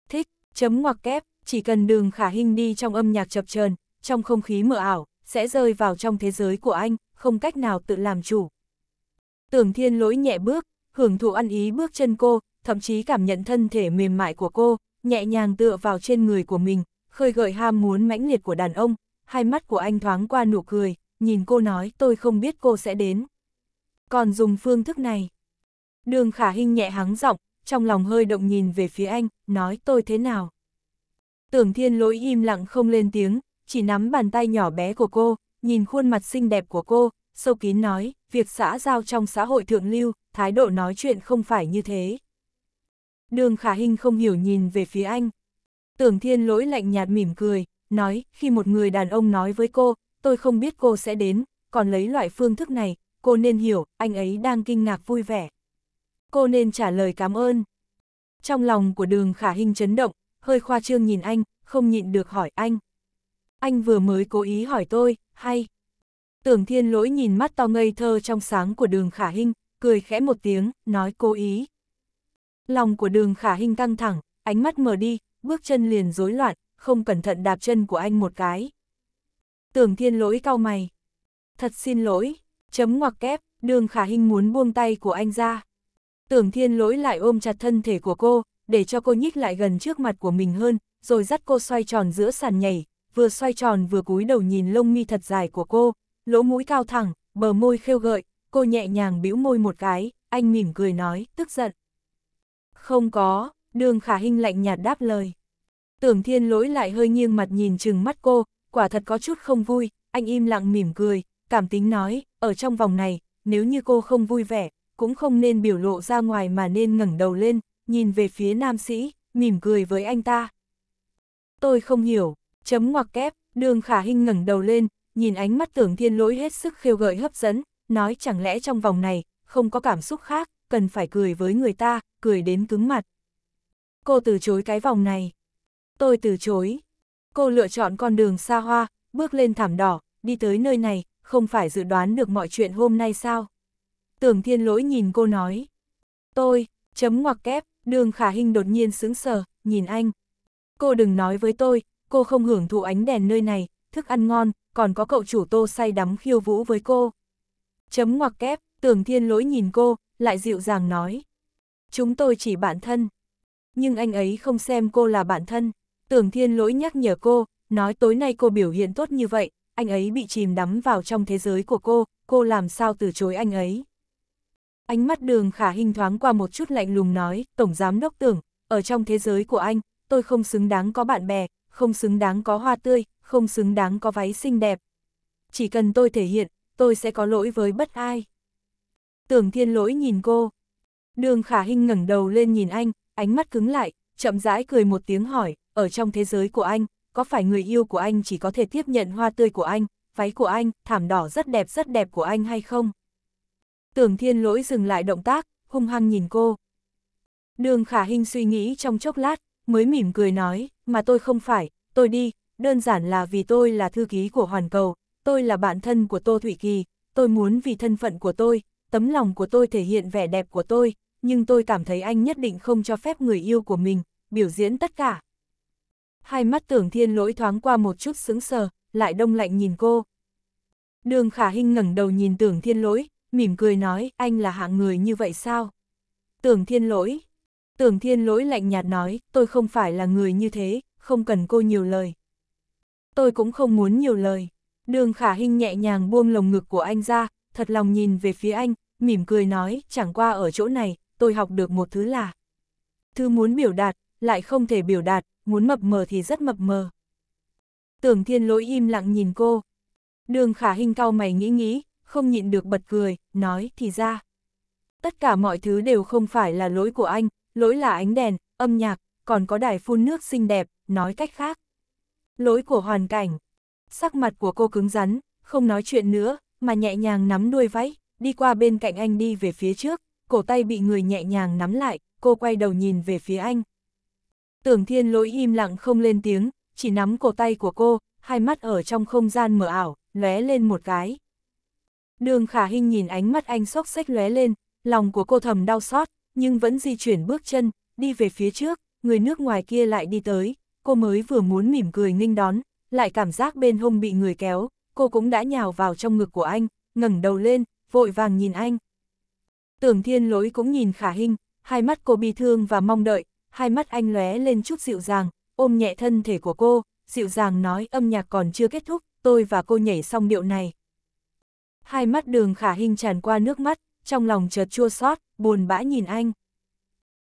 Thích, chấm ngoặc kép, chỉ cần đường khả hình đi trong âm nhạc chập chờn trong không khí mờ ảo, sẽ rơi vào trong thế giới của anh, không cách nào tự làm chủ. Tưởng thiên lỗi nhẹ bước, hưởng thụ ăn ý bước chân cô, thậm chí cảm nhận thân thể mềm mại của cô, nhẹ nhàng tựa vào trên người của mình, khơi gợi ham muốn mãnh liệt của đàn ông, hai mắt của anh thoáng qua nụ cười, nhìn cô nói tôi không biết cô sẽ đến. Còn dùng phương thức này, Đường khả hình nhẹ hắng giọng, trong lòng hơi động nhìn về phía anh, nói tôi thế nào. Tưởng thiên lỗi im lặng không lên tiếng, chỉ nắm bàn tay nhỏ bé của cô, nhìn khuôn mặt xinh đẹp của cô, sâu kín nói, việc xã giao trong xã hội thượng lưu, thái độ nói chuyện không phải như thế. Đường khả hình không hiểu nhìn về phía anh. Tưởng thiên lỗi lạnh nhạt mỉm cười, nói, khi một người đàn ông nói với cô, tôi không biết cô sẽ đến, còn lấy loại phương thức này, cô nên hiểu, anh ấy đang kinh ngạc vui vẻ cô nên trả lời cảm ơn. Trong lòng của đường khả hình chấn động, hơi khoa trương nhìn anh, không nhịn được hỏi anh. Anh vừa mới cố ý hỏi tôi, hay? Tưởng thiên lỗi nhìn mắt to ngây thơ trong sáng của đường khả hình, cười khẽ một tiếng, nói cố ý. Lòng của đường khả hình căng thẳng, ánh mắt mở đi, bước chân liền rối loạn, không cẩn thận đạp chân của anh một cái. Tưởng thiên lỗi cau mày. Thật xin lỗi, chấm ngoặc kép, đường khả hình muốn buông tay của anh ra. Tưởng thiên lỗi lại ôm chặt thân thể của cô, để cho cô nhích lại gần trước mặt của mình hơn, rồi dắt cô xoay tròn giữa sàn nhảy, vừa xoay tròn vừa cúi đầu nhìn lông mi thật dài của cô, lỗ mũi cao thẳng, bờ môi khêu gợi, cô nhẹ nhàng bĩu môi một cái, anh mỉm cười nói, tức giận. Không có, đường khả hình lạnh nhạt đáp lời. Tưởng thiên lỗi lại hơi nghiêng mặt nhìn chừng mắt cô, quả thật có chút không vui, anh im lặng mỉm cười, cảm tính nói, ở trong vòng này, nếu như cô không vui vẻ, cũng không nên biểu lộ ra ngoài mà nên ngẩng đầu lên, nhìn về phía nam sĩ, mỉm cười với anh ta. Tôi không hiểu, chấm ngoặc kép, đường khả hình ngẩng đầu lên, nhìn ánh mắt tưởng thiên lỗi hết sức khiêu gợi hấp dẫn, nói chẳng lẽ trong vòng này, không có cảm xúc khác, cần phải cười với người ta, cười đến cứng mặt. Cô từ chối cái vòng này. Tôi từ chối. Cô lựa chọn con đường xa hoa, bước lên thảm đỏ, đi tới nơi này, không phải dự đoán được mọi chuyện hôm nay sao? tưởng thiên lỗi nhìn cô nói. Tôi, chấm ngoặc kép, đường khả hình đột nhiên sững sờ, nhìn anh. Cô đừng nói với tôi, cô không hưởng thụ ánh đèn nơi này, thức ăn ngon, còn có cậu chủ tô say đắm khiêu vũ với cô. Chấm ngoặc kép, tưởng thiên lỗi nhìn cô, lại dịu dàng nói. Chúng tôi chỉ bạn thân. Nhưng anh ấy không xem cô là bạn thân. Tưởng thiên lỗi nhắc nhở cô, nói tối nay cô biểu hiện tốt như vậy, anh ấy bị chìm đắm vào trong thế giới của cô, cô làm sao từ chối anh ấy. Ánh mắt đường khả hình thoáng qua một chút lạnh lùng nói, Tổng Giám Đốc tưởng, ở trong thế giới của anh, tôi không xứng đáng có bạn bè, không xứng đáng có hoa tươi, không xứng đáng có váy xinh đẹp. Chỉ cần tôi thể hiện, tôi sẽ có lỗi với bất ai. Tưởng thiên lỗi nhìn cô. Đường khả hình ngẩng đầu lên nhìn anh, ánh mắt cứng lại, chậm rãi cười một tiếng hỏi, ở trong thế giới của anh, có phải người yêu của anh chỉ có thể tiếp nhận hoa tươi của anh, váy của anh, thảm đỏ rất đẹp rất đẹp của anh hay không? Tưởng thiên lỗi dừng lại động tác, hung hăng nhìn cô. Đường khả hình suy nghĩ trong chốc lát, mới mỉm cười nói, mà tôi không phải, tôi đi, đơn giản là vì tôi là thư ký của Hoàn Cầu, tôi là bạn thân của Tô Thủy Kỳ, tôi muốn vì thân phận của tôi, tấm lòng của tôi thể hiện vẻ đẹp của tôi, nhưng tôi cảm thấy anh nhất định không cho phép người yêu của mình, biểu diễn tất cả. Hai mắt tưởng thiên lỗi thoáng qua một chút sững sờ, lại đông lạnh nhìn cô. Đường khả hình ngẩng đầu nhìn tưởng thiên lỗi, mỉm cười nói, anh là hạng người như vậy sao? Tưởng thiên lỗi. Tưởng thiên lỗi lạnh nhạt nói, tôi không phải là người như thế, không cần cô nhiều lời. Tôi cũng không muốn nhiều lời. Đường khả hình nhẹ nhàng buông lồng ngực của anh ra, thật lòng nhìn về phía anh, mỉm cười nói, chẳng qua ở chỗ này, tôi học được một thứ là. Thứ muốn biểu đạt, lại không thể biểu đạt, muốn mập mờ thì rất mập mờ. Tưởng thiên lỗi im lặng nhìn cô. Đường khả hình cao mày nghĩ nghĩ, không nhịn được bật cười, nói thì ra. Tất cả mọi thứ đều không phải là lỗi của anh, lỗi là ánh đèn, âm nhạc, còn có đài phun nước xinh đẹp, nói cách khác. Lỗi của hoàn cảnh. Sắc mặt của cô cứng rắn, không nói chuyện nữa, mà nhẹ nhàng nắm đuôi váy, đi qua bên cạnh anh đi về phía trước, cổ tay bị người nhẹ nhàng nắm lại, cô quay đầu nhìn về phía anh. Tưởng thiên lỗi im lặng không lên tiếng, chỉ nắm cổ tay của cô, hai mắt ở trong không gian mờ ảo, lóe lên một cái. Đường khả hình nhìn ánh mắt anh sốc sách lóe lên, lòng của cô thầm đau xót, nhưng vẫn di chuyển bước chân, đi về phía trước, người nước ngoài kia lại đi tới, cô mới vừa muốn mỉm cười nghênh đón, lại cảm giác bên hông bị người kéo, cô cũng đã nhào vào trong ngực của anh, ngẩng đầu lên, vội vàng nhìn anh. Tưởng thiên lỗi cũng nhìn khả hình, hai mắt cô bi thương và mong đợi, hai mắt anh lóe lên chút dịu dàng, ôm nhẹ thân thể của cô, dịu dàng nói âm nhạc còn chưa kết thúc, tôi và cô nhảy xong điệu này hai mắt đường khả hình tràn qua nước mắt, trong lòng chợt chua xót buồn bã nhìn anh.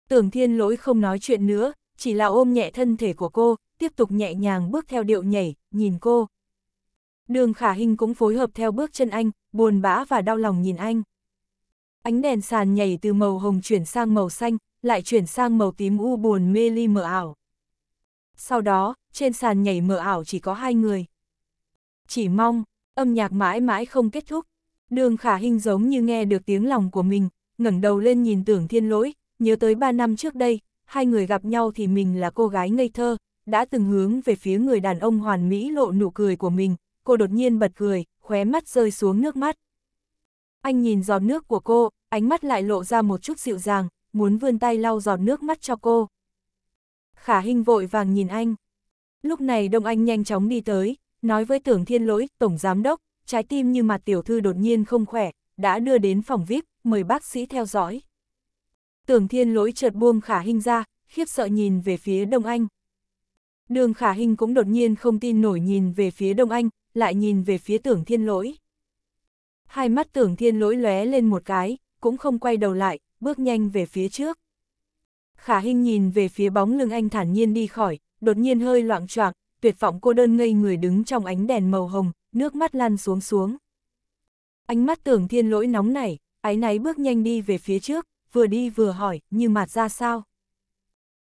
Tưởng thiên lỗi không nói chuyện nữa, chỉ là ôm nhẹ thân thể của cô, tiếp tục nhẹ nhàng bước theo điệu nhảy, nhìn cô. Đường khả hình cũng phối hợp theo bước chân anh, buồn bã và đau lòng nhìn anh. Ánh đèn sàn nhảy từ màu hồng chuyển sang màu xanh, lại chuyển sang màu tím u buồn mê ly mờ ảo. Sau đó, trên sàn nhảy mờ ảo chỉ có hai người. Chỉ mong, âm nhạc mãi mãi không kết thúc. Đường khả hình giống như nghe được tiếng lòng của mình, ngẩng đầu lên nhìn tưởng thiên lỗi, nhớ tới ba năm trước đây, hai người gặp nhau thì mình là cô gái ngây thơ, đã từng hướng về phía người đàn ông hoàn mỹ lộ nụ cười của mình, cô đột nhiên bật cười, khóe mắt rơi xuống nước mắt. Anh nhìn giọt nước của cô, ánh mắt lại lộ ra một chút dịu dàng, muốn vươn tay lau giọt nước mắt cho cô. Khả hình vội vàng nhìn anh. Lúc này Đông Anh nhanh chóng đi tới, nói với tưởng thiên lỗi, tổng giám đốc, trái tim như mặt tiểu thư đột nhiên không khỏe, đã đưa đến phòng VIP, mời bác sĩ theo dõi. Tưởng thiên lỗi chợt buông khả hình ra, khiếp sợ nhìn về phía Đông Anh. Đường khả hình cũng đột nhiên không tin nổi nhìn về phía Đông Anh, lại nhìn về phía tưởng thiên lỗi. Hai mắt tưởng thiên lỗi lóe lên một cái, cũng không quay đầu lại, bước nhanh về phía trước. Khả hình nhìn về phía bóng lưng anh thản nhiên đi khỏi, đột nhiên hơi loạn choạng tuyệt vọng cô đơn ngây người đứng trong ánh đèn màu hồng, nước mắt lăn xuống xuống. Ánh mắt tưởng thiên lỗi nóng nảy, ái náy bước nhanh đi về phía trước, vừa đi vừa hỏi, như mặt ra sao.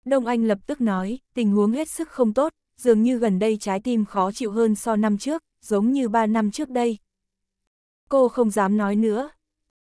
Đông Anh lập tức nói, tình huống hết sức không tốt, dường như gần đây trái tim khó chịu hơn so năm trước, giống như ba năm trước đây. Cô không dám nói nữa.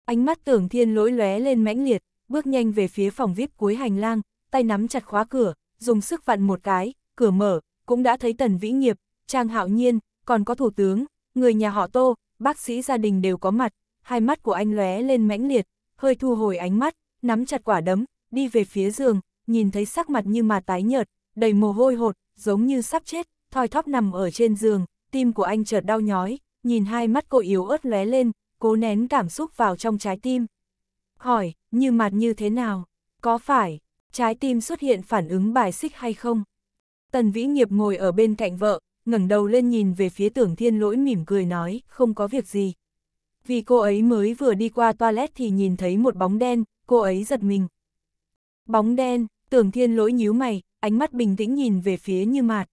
Ánh mắt tưởng thiên lỗi lóe lên mãnh liệt, bước nhanh về phía phòng VIP cuối hành lang, tay nắm chặt khóa cửa, dùng sức vặn một cái, cửa mở, cũng đã thấy tần vĩ nghiệp, trang hạo nhiên, còn có thủ tướng, người nhà họ Tô, bác sĩ gia đình đều có mặt, hai mắt của anh lóe lên mãnh liệt, hơi thu hồi ánh mắt, nắm chặt quả đấm, đi về phía giường, nhìn thấy sắc mặt như mà tái nhợt, đầy mồ hôi hột, giống như sắp chết, thoi thóp nằm ở trên giường, tim của anh chợt đau nhói, nhìn hai mắt cô yếu ớt lóe lên, cố nén cảm xúc vào trong trái tim. Hỏi, như mặt như thế nào? Có phải, trái tim xuất hiện phản ứng bài xích hay không? Tần Vĩ Nghiệp ngồi ở bên cạnh vợ, ngẩng đầu lên nhìn về phía tưởng thiên lỗi mỉm cười nói, không có việc gì. Vì cô ấy mới vừa đi qua toilet thì nhìn thấy một bóng đen, cô ấy giật mình. Bóng đen, tưởng thiên lỗi nhíu mày, ánh mắt bình tĩnh nhìn về phía như mạt.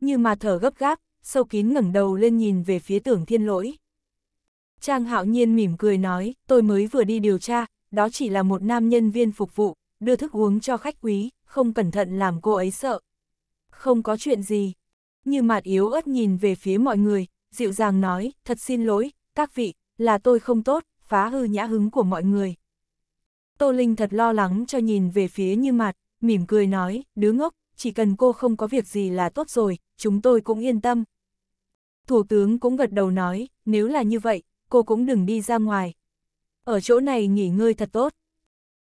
Như mạt thở gấp gáp, sâu kín ngẩng đầu lên nhìn về phía tưởng thiên lỗi. Trang hạo nhiên mỉm cười nói, tôi mới vừa đi điều tra, đó chỉ là một nam nhân viên phục vụ, đưa thức uống cho khách quý, không cẩn thận làm cô ấy sợ. Không có chuyện gì, như mạt yếu ớt nhìn về phía mọi người, dịu dàng nói, thật xin lỗi, các vị, là tôi không tốt, phá hư nhã hứng của mọi người. Tô Linh thật lo lắng cho nhìn về phía như mạt, mỉm cười nói, đứa ngốc, chỉ cần cô không có việc gì là tốt rồi, chúng tôi cũng yên tâm. Thủ tướng cũng gật đầu nói, nếu là như vậy, cô cũng đừng đi ra ngoài. Ở chỗ này nghỉ ngơi thật tốt.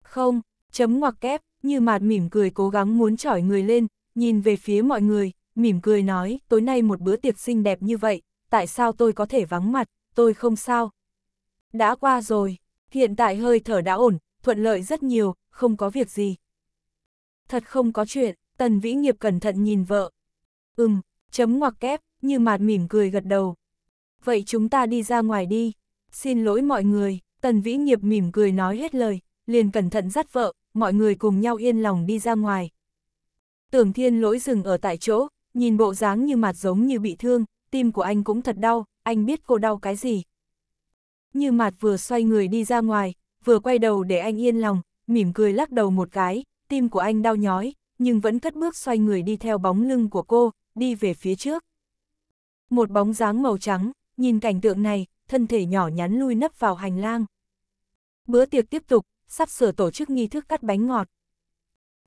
Không, chấm ngoặc kép, như mạt mỉm cười cố gắng muốn chỏi người lên, nhìn về phía mọi người, mỉm cười nói, tối nay một bữa tiệc xinh đẹp như vậy, tại sao tôi có thể vắng mặt, tôi không sao. Đã qua rồi, hiện tại hơi thở đã ổn, thuận lợi rất nhiều, không có việc gì. Thật không có chuyện, Tần Vĩ Nghiệp cẩn thận nhìn vợ. Ừm, chấm ngoặc kép, như mạt mỉm cười gật đầu. Vậy chúng ta đi ra ngoài đi. Xin lỗi mọi người, Tần Vĩ Nghiệp mỉm cười nói hết lời, liền cẩn thận dắt vợ, mọi người cùng nhau yên lòng đi ra ngoài. Tưởng thiên lỗi dừng ở tại chỗ, Nhìn bộ dáng như mặt giống như bị thương, tim của anh cũng thật đau, anh biết cô đau cái gì. Như mặt vừa xoay người đi ra ngoài, vừa quay đầu để anh yên lòng, mỉm cười lắc đầu một cái, tim của anh đau nhói, nhưng vẫn cất bước xoay người đi theo bóng lưng của cô, đi về phía trước. Một bóng dáng màu trắng, nhìn cảnh tượng này, thân thể nhỏ nhắn lui nấp vào hành lang. Bữa tiệc tiếp tục, sắp sửa tổ chức nghi thức cắt bánh ngọt.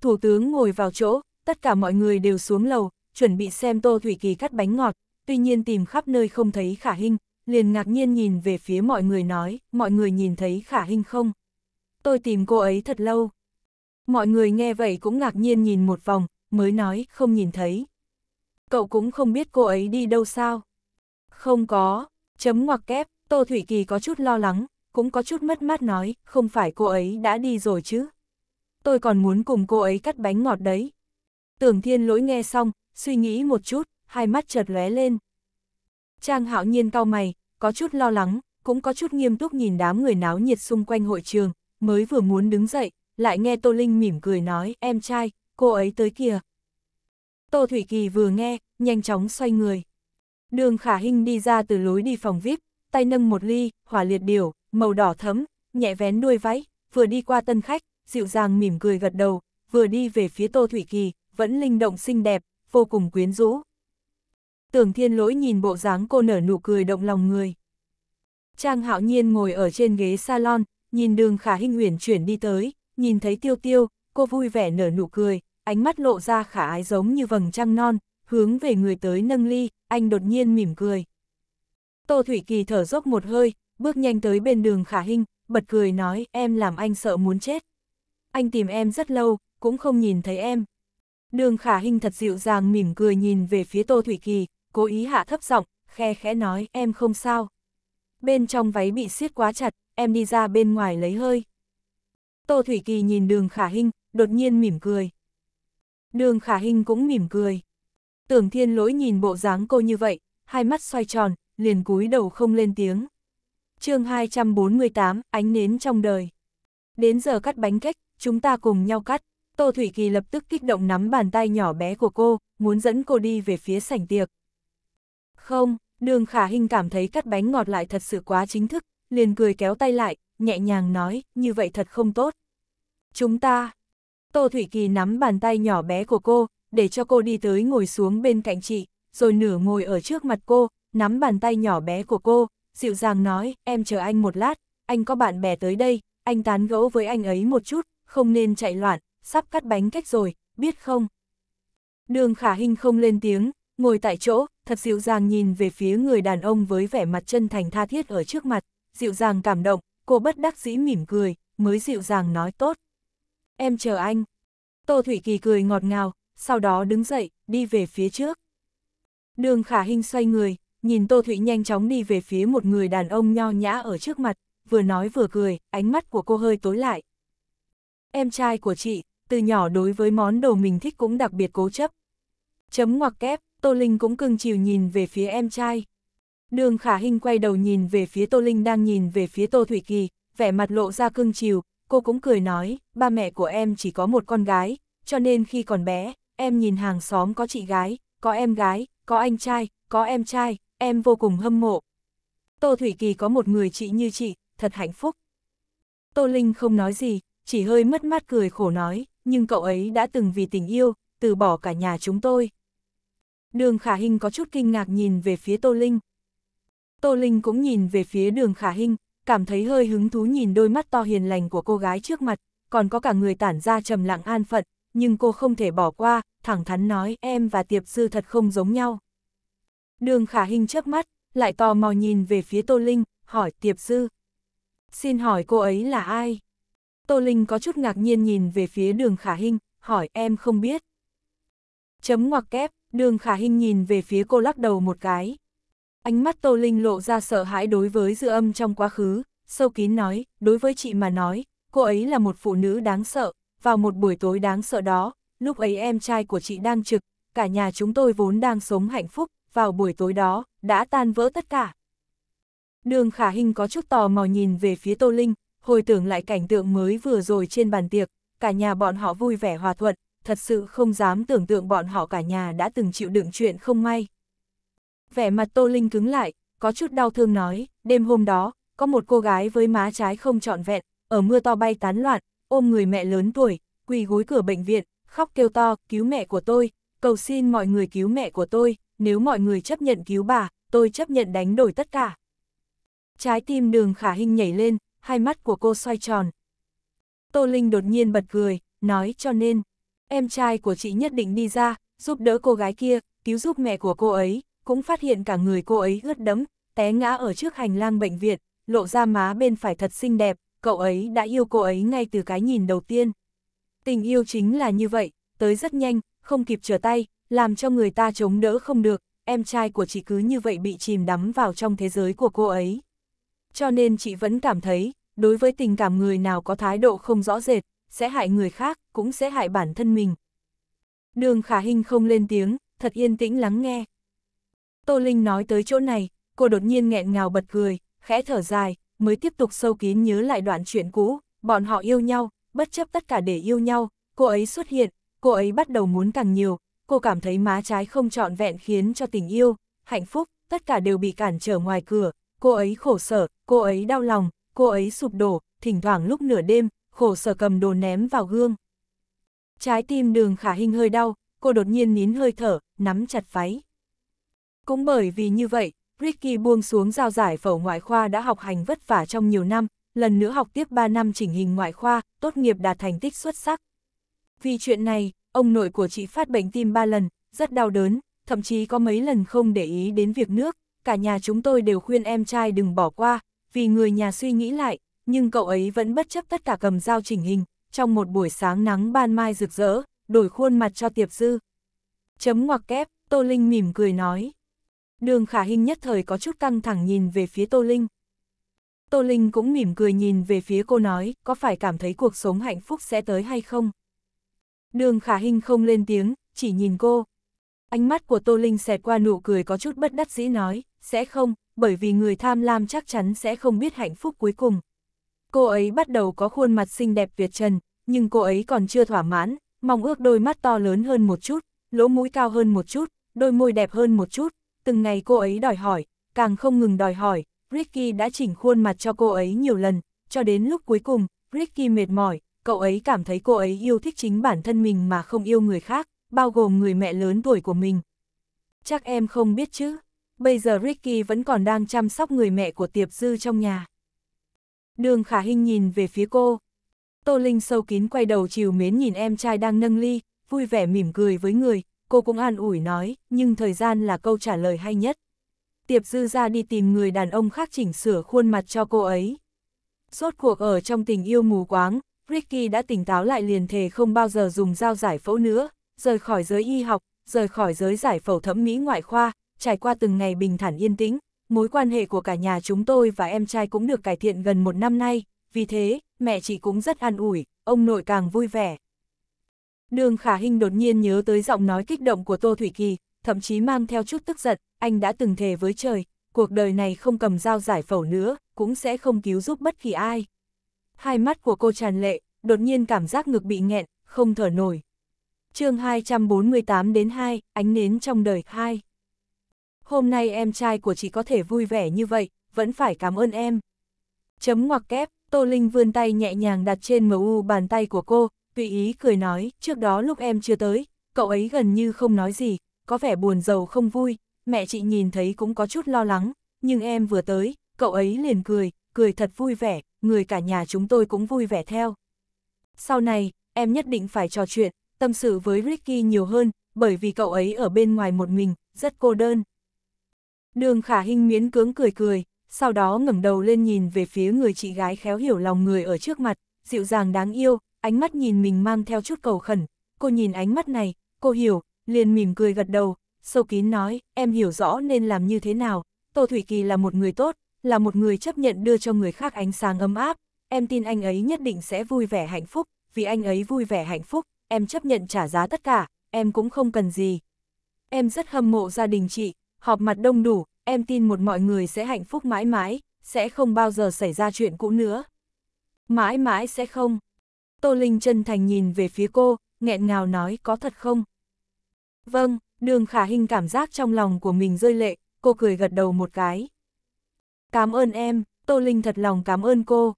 Thủ tướng ngồi vào chỗ, tất cả mọi người đều xuống lầu, chuẩn bị xem Tô Thủy Kỳ cắt bánh ngọt, tuy nhiên tìm khắp nơi không thấy khả hình, liền ngạc nhiên nhìn về phía mọi người nói, mọi người nhìn thấy khả hình không? Tôi tìm cô ấy thật lâu. Mọi người nghe vậy cũng ngạc nhiên nhìn một vòng, mới nói, không nhìn thấy. Cậu cũng không biết cô ấy đi đâu sao? Không có, chấm ngoặc kép, Tô Thủy Kỳ có chút lo lắng, cũng có chút mất mát nói, không phải cô ấy đã đi rồi chứ. Tôi còn muốn cùng cô ấy cắt bánh ngọt đấy. Tưởng thiên lỗi nghe xong, suy nghĩ một chút, hai mắt chợt lóe lên. Trang hạo nhiên cau mày, có chút lo lắng, cũng có chút nghiêm túc nhìn đám người náo nhiệt xung quanh hội trường, mới vừa muốn đứng dậy, lại nghe Tô Linh mỉm cười nói, em trai, cô ấy tới kìa. Tô Thủy Kỳ vừa nghe, nhanh chóng xoay người. Đường Khả Hinh đi ra từ lối đi phòng VIP, tay nâng một ly, hỏa liệt điểu, màu đỏ thấm, nhẹ vén đuôi váy, vừa đi qua tân khách, dịu dàng mỉm cười gật đầu, vừa đi về phía Tô Thủy Kỳ, vẫn linh động xinh đẹp, vô cùng quyến rũ. Tưởng thiên lỗi nhìn bộ dáng cô nở nụ cười động lòng người. Trang hạo nhiên ngồi ở trên ghế salon, nhìn đường khả hinh uyển chuyển đi tới, nhìn thấy tiêu tiêu, cô vui vẻ nở nụ cười, ánh mắt lộ ra khả ái giống như vầng trăng non, hướng về người tới nâng ly, anh đột nhiên mỉm cười. Tô Thủy Kỳ thở dốc một hơi, bước nhanh tới bên đường khả hinh, bật cười nói em làm anh sợ muốn chết. Anh tìm em rất lâu, cũng không nhìn thấy em, Đường khả hình thật dịu dàng mỉm cười nhìn về phía Tô Thủy Kỳ, cố ý hạ thấp giọng, khe khẽ nói em không sao. Bên trong váy bị siết quá chặt, em đi ra bên ngoài lấy hơi. Tô Thủy Kỳ nhìn đường khả hình, đột nhiên mỉm cười. Đường khả hình cũng mỉm cười. Tưởng thiên lỗi nhìn bộ dáng cô như vậy, hai mắt xoay tròn, liền cúi đầu không lên tiếng. chương 248, ánh nến trong đời. Đến giờ cắt bánh cách, chúng ta cùng nhau cắt. Tô Thủy Kỳ lập tức kích động nắm bàn tay nhỏ bé của cô, muốn dẫn cô đi về phía sảnh tiệc. Không, đường khả hình cảm thấy cắt bánh ngọt lại thật sự quá chính thức, liền cười kéo tay lại, nhẹ nhàng nói, như vậy thật không tốt. Chúng ta... Tô Thủy Kỳ nắm bàn tay nhỏ bé của cô, để cho cô đi tới ngồi xuống bên cạnh chị, rồi nửa ngồi ở trước mặt cô, nắm bàn tay nhỏ bé của cô, dịu dàng nói, em chờ anh một lát, anh có bạn bè tới đây, anh tán gẫu với anh ấy một chút, không nên chạy loạn, sắp cắt bánh cách rồi, biết không? Đường khả hình không lên tiếng, ngồi tại chỗ, thật dịu dàng nhìn về phía người đàn ông với vẻ mặt chân thành tha thiết ở trước mặt, dịu dàng cảm động, cô bất đắc dĩ mỉm cười, mới dịu dàng nói tốt. Em chờ anh. Tô Thủy Kỳ cười ngọt ngào, sau đó đứng dậy, đi về phía trước. Đường khả hình xoay người, nhìn Tô Thủy nhanh chóng đi về phía một người đàn ông nho nhã ở trước mặt, vừa nói vừa cười, ánh mắt của cô hơi tối lại. Em trai của chị, từ nhỏ đối với món đồ mình thích cũng đặc biệt cố chấp. Chấm ngoặc kép, Tô Linh cũng cưng chiều nhìn về phía em trai. Đường Khả Hinh quay đầu nhìn về phía Tô Linh đang nhìn về phía Tô Thủy Kỳ, vẻ mặt lộ ra cưng chiều, cô cũng cười nói, ba mẹ của em chỉ có một con gái, cho nên khi còn bé, em nhìn hàng xóm có chị gái, có em gái, có anh trai, có em trai, em vô cùng hâm mộ. Tô Thủy Kỳ có một người chị như chị, thật hạnh phúc. Tô Linh không nói gì, chỉ hơi mất mát cười khổ nói, nhưng cậu ấy đã từng vì tình yêu, từ bỏ cả nhà chúng tôi. Đường Khả Hinh có chút kinh ngạc nhìn về phía Tô Linh. Tô Linh cũng nhìn về phía đường Khả Hinh, cảm thấy hơi hứng thú nhìn đôi mắt to hiền lành của cô gái trước mặt, còn có cả người tản ra trầm lặng an phận, nhưng cô không thể bỏ qua, thẳng thắn nói em và Tiệp Sư thật không giống nhau. Đường Khả Hinh chớp mắt, lại tò mò nhìn về phía Tô Linh, hỏi Tiệp Sư. Xin hỏi cô ấy là ai? Tô Linh có chút ngạc nhiên nhìn về phía đường khả Hinh, hỏi em không biết. Chấm ngoặc kép, đường khả Hinh nhìn về phía cô lắc đầu một cái. Ánh mắt Tô Linh lộ ra sợ hãi đối với dư âm trong quá khứ, sâu kín nói, đối với chị mà nói, cô ấy là một phụ nữ đáng sợ, vào một buổi tối đáng sợ đó, lúc ấy em trai của chị đang trực, cả nhà chúng tôi vốn đang sống hạnh phúc, vào buổi tối đó, đã tan vỡ tất cả. Đường khả Hinh có chút tò mò nhìn về phía Tô Linh, hồi tưởng lại cảnh tượng mới vừa rồi trên bàn tiệc, cả nhà bọn họ vui vẻ hòa thuận, thật sự không dám tưởng tượng bọn họ cả nhà đã từng chịu đựng chuyện không may. Vẻ mặt Tô Linh cứng lại, có chút đau thương nói, đêm hôm đó, có một cô gái với má trái không trọn vẹn, ở mưa to bay tán loạn, ôm người mẹ lớn tuổi, quỳ gối cửa bệnh viện, khóc kêu to, cứu mẹ của tôi, cầu xin mọi người cứu mẹ của tôi, nếu mọi người chấp nhận cứu bà, tôi chấp nhận đánh đổi tất cả. Trái tim đường khả hình nhảy lên, hai mắt của cô xoay tròn. Tô Linh đột nhiên bật cười, nói cho nên, em trai của chị nhất định đi ra, giúp đỡ cô gái kia, cứu giúp mẹ của cô ấy, cũng phát hiện cả người cô ấy ướt đẫm, té ngã ở trước hành lang bệnh viện, lộ ra má bên phải thật xinh đẹp, cậu ấy đã yêu cô ấy ngay từ cái nhìn đầu tiên. Tình yêu chính là như vậy, tới rất nhanh, không kịp trở tay, làm cho người ta chống đỡ không được, em trai của chị cứ như vậy bị chìm đắm vào trong thế giới của cô ấy. Cho nên chị vẫn cảm thấy, đối với tình cảm người nào có thái độ không rõ rệt, sẽ hại người khác, cũng sẽ hại bản thân mình. Đường khả hình không lên tiếng, thật yên tĩnh lắng nghe. Tô Linh nói tới chỗ này, cô đột nhiên nghẹn ngào bật cười, khẽ thở dài, mới tiếp tục sâu kín nhớ lại đoạn chuyện cũ, bọn họ yêu nhau, bất chấp tất cả để yêu nhau, cô ấy xuất hiện, cô ấy bắt đầu muốn càng nhiều, cô cảm thấy má trái không trọn vẹn khiến cho tình yêu, hạnh phúc, tất cả đều bị cản trở ngoài cửa, cô ấy khổ sở, cô ấy đau lòng, cô ấy sụp đổ, thỉnh thoảng lúc nửa đêm, khổ sở cầm đồ ném vào gương. Trái tim đường khả hình hơi đau, cô đột nhiên nín hơi thở, nắm chặt váy. Cũng bởi vì như vậy, Ricky buông xuống giao giải phẫu ngoại khoa đã học hành vất vả trong nhiều năm, lần nữa học tiếp 3 năm chỉnh hình ngoại khoa, tốt nghiệp đạt thành tích xuất sắc. Vì chuyện này, ông nội của chị phát bệnh tim 3 lần, rất đau đớn, thậm chí có mấy lần không để ý đến việc nước, cả nhà chúng tôi đều khuyên em trai đừng bỏ qua, vì người nhà suy nghĩ lại, nhưng cậu ấy vẫn bất chấp tất cả cầm dao chỉnh hình, trong một buổi sáng nắng ban mai rực rỡ, đổi khuôn mặt cho Tiệp Dư. Chấm ngoặc kép, Tô Linh mỉm cười nói. Đường khả hình nhất thời có chút căng thẳng nhìn về phía Tô Linh. Tô Linh cũng mỉm cười nhìn về phía cô nói, có phải cảm thấy cuộc sống hạnh phúc sẽ tới hay không? Đường khả hình không lên tiếng, chỉ nhìn cô. Ánh mắt của Tô Linh xẹt qua nụ cười có chút bất đắc dĩ nói, sẽ không, bởi vì người tham lam chắc chắn sẽ không biết hạnh phúc cuối cùng. Cô ấy bắt đầu có khuôn mặt xinh đẹp tuyệt trần, nhưng cô ấy còn chưa thỏa mãn, mong ước đôi mắt to lớn hơn một chút, lỗ mũi cao hơn một chút, đôi môi đẹp hơn một chút, từng ngày cô ấy đòi hỏi, càng không ngừng đòi hỏi, Ricky đã chỉnh khuôn mặt cho cô ấy nhiều lần, cho đến lúc cuối cùng, Ricky mệt mỏi, cậu ấy cảm thấy cô ấy yêu thích chính bản thân mình mà không yêu người khác, bao gồm người mẹ lớn tuổi của mình. Chắc em không biết chứ bây giờ Ricky vẫn còn đang chăm sóc người mẹ của Tiệp Dư trong nhà. Đường Khả Hinh nhìn về phía cô. Tô Linh sâu kín quay đầu chiều mến nhìn em trai đang nâng ly, vui vẻ mỉm cười với người, cô cũng an ủi nói, nhưng thời gian là câu trả lời hay nhất. Tiệp Dư ra đi tìm người đàn ông khác chỉnh sửa khuôn mặt cho cô ấy. Rốt cuộc ở trong tình yêu mù quáng, Ricky đã tỉnh táo lại liền thề không bao giờ dùng dao giải phẫu nữa, rời khỏi giới y học, rời khỏi giới giải phẫu thẩm mỹ ngoại khoa, trải qua từng ngày bình thản yên tĩnh, mối quan hệ của cả nhà chúng tôi và em trai cũng được cải thiện gần một năm nay, vì thế, mẹ chị cũng rất an ủi, ông nội càng vui vẻ. Đường Khả Hinh đột nhiên nhớ tới giọng nói kích động của Tô Thủy Kỳ, thậm chí mang theo chút tức giận, anh đã từng thề với trời, cuộc đời này không cầm dao giải phẫu nữa, cũng sẽ không cứu giúp bất kỳ ai. Hai mắt của cô tràn lệ, đột nhiên cảm giác ngực bị nghẹn, không thở nổi. chương 248 đến 2, ánh nến trong đời 2 hôm nay em trai của chị có thể vui vẻ như vậy, vẫn phải cảm ơn em. Chấm ngoặc kép, Tô Linh vươn tay nhẹ nhàng đặt trên u bàn tay của cô, tùy ý cười nói, trước đó lúc em chưa tới, cậu ấy gần như không nói gì, có vẻ buồn giàu không vui, mẹ chị nhìn thấy cũng có chút lo lắng, nhưng em vừa tới, cậu ấy liền cười, cười thật vui vẻ, người cả nhà chúng tôi cũng vui vẻ theo. Sau này, em nhất định phải trò chuyện, tâm sự với Ricky nhiều hơn, bởi vì cậu ấy ở bên ngoài một mình, rất cô đơn. Đường khả hình miến cưỡng cười cười, sau đó ngẩng đầu lên nhìn về phía người chị gái khéo hiểu lòng người ở trước mặt, dịu dàng đáng yêu, ánh mắt nhìn mình mang theo chút cầu khẩn. Cô nhìn ánh mắt này, cô hiểu, liền mỉm cười gật đầu, sâu kín nói, em hiểu rõ nên làm như thế nào. Tô Thủy Kỳ là một người tốt, là một người chấp nhận đưa cho người khác ánh sáng ấm áp. Em tin anh ấy nhất định sẽ vui vẻ hạnh phúc, vì anh ấy vui vẻ hạnh phúc, em chấp nhận trả giá tất cả, em cũng không cần gì. Em rất hâm mộ gia đình chị, họp mặt đông đủ, em tin một mọi người sẽ hạnh phúc mãi mãi, sẽ không bao giờ xảy ra chuyện cũ nữa. Mãi mãi sẽ không. Tô Linh chân thành nhìn về phía cô, nghẹn ngào nói có thật không? Vâng, đường khả hình cảm giác trong lòng của mình rơi lệ, cô cười gật đầu một cái. Cảm ơn em, Tô Linh thật lòng cảm ơn cô.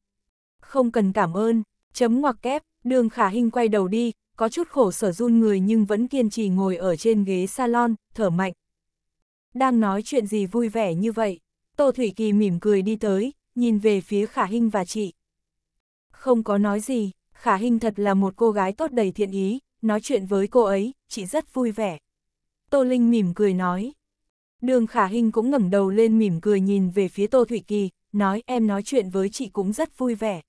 Không cần cảm ơn, chấm ngoặc kép, đường khả hình quay đầu đi, có chút khổ sở run người nhưng vẫn kiên trì ngồi ở trên ghế salon, thở mạnh, đang nói chuyện gì vui vẻ như vậy? Tô Thủy Kỳ mỉm cười đi tới, nhìn về phía Khả Hinh và chị. Không có nói gì, Khả Hinh thật là một cô gái tốt đầy thiện ý, nói chuyện với cô ấy, chị rất vui vẻ. Tô Linh mỉm cười nói. Đường Khả Hinh cũng ngẩng đầu lên mỉm cười nhìn về phía Tô Thủy Kỳ, nói em nói chuyện với chị cũng rất vui vẻ.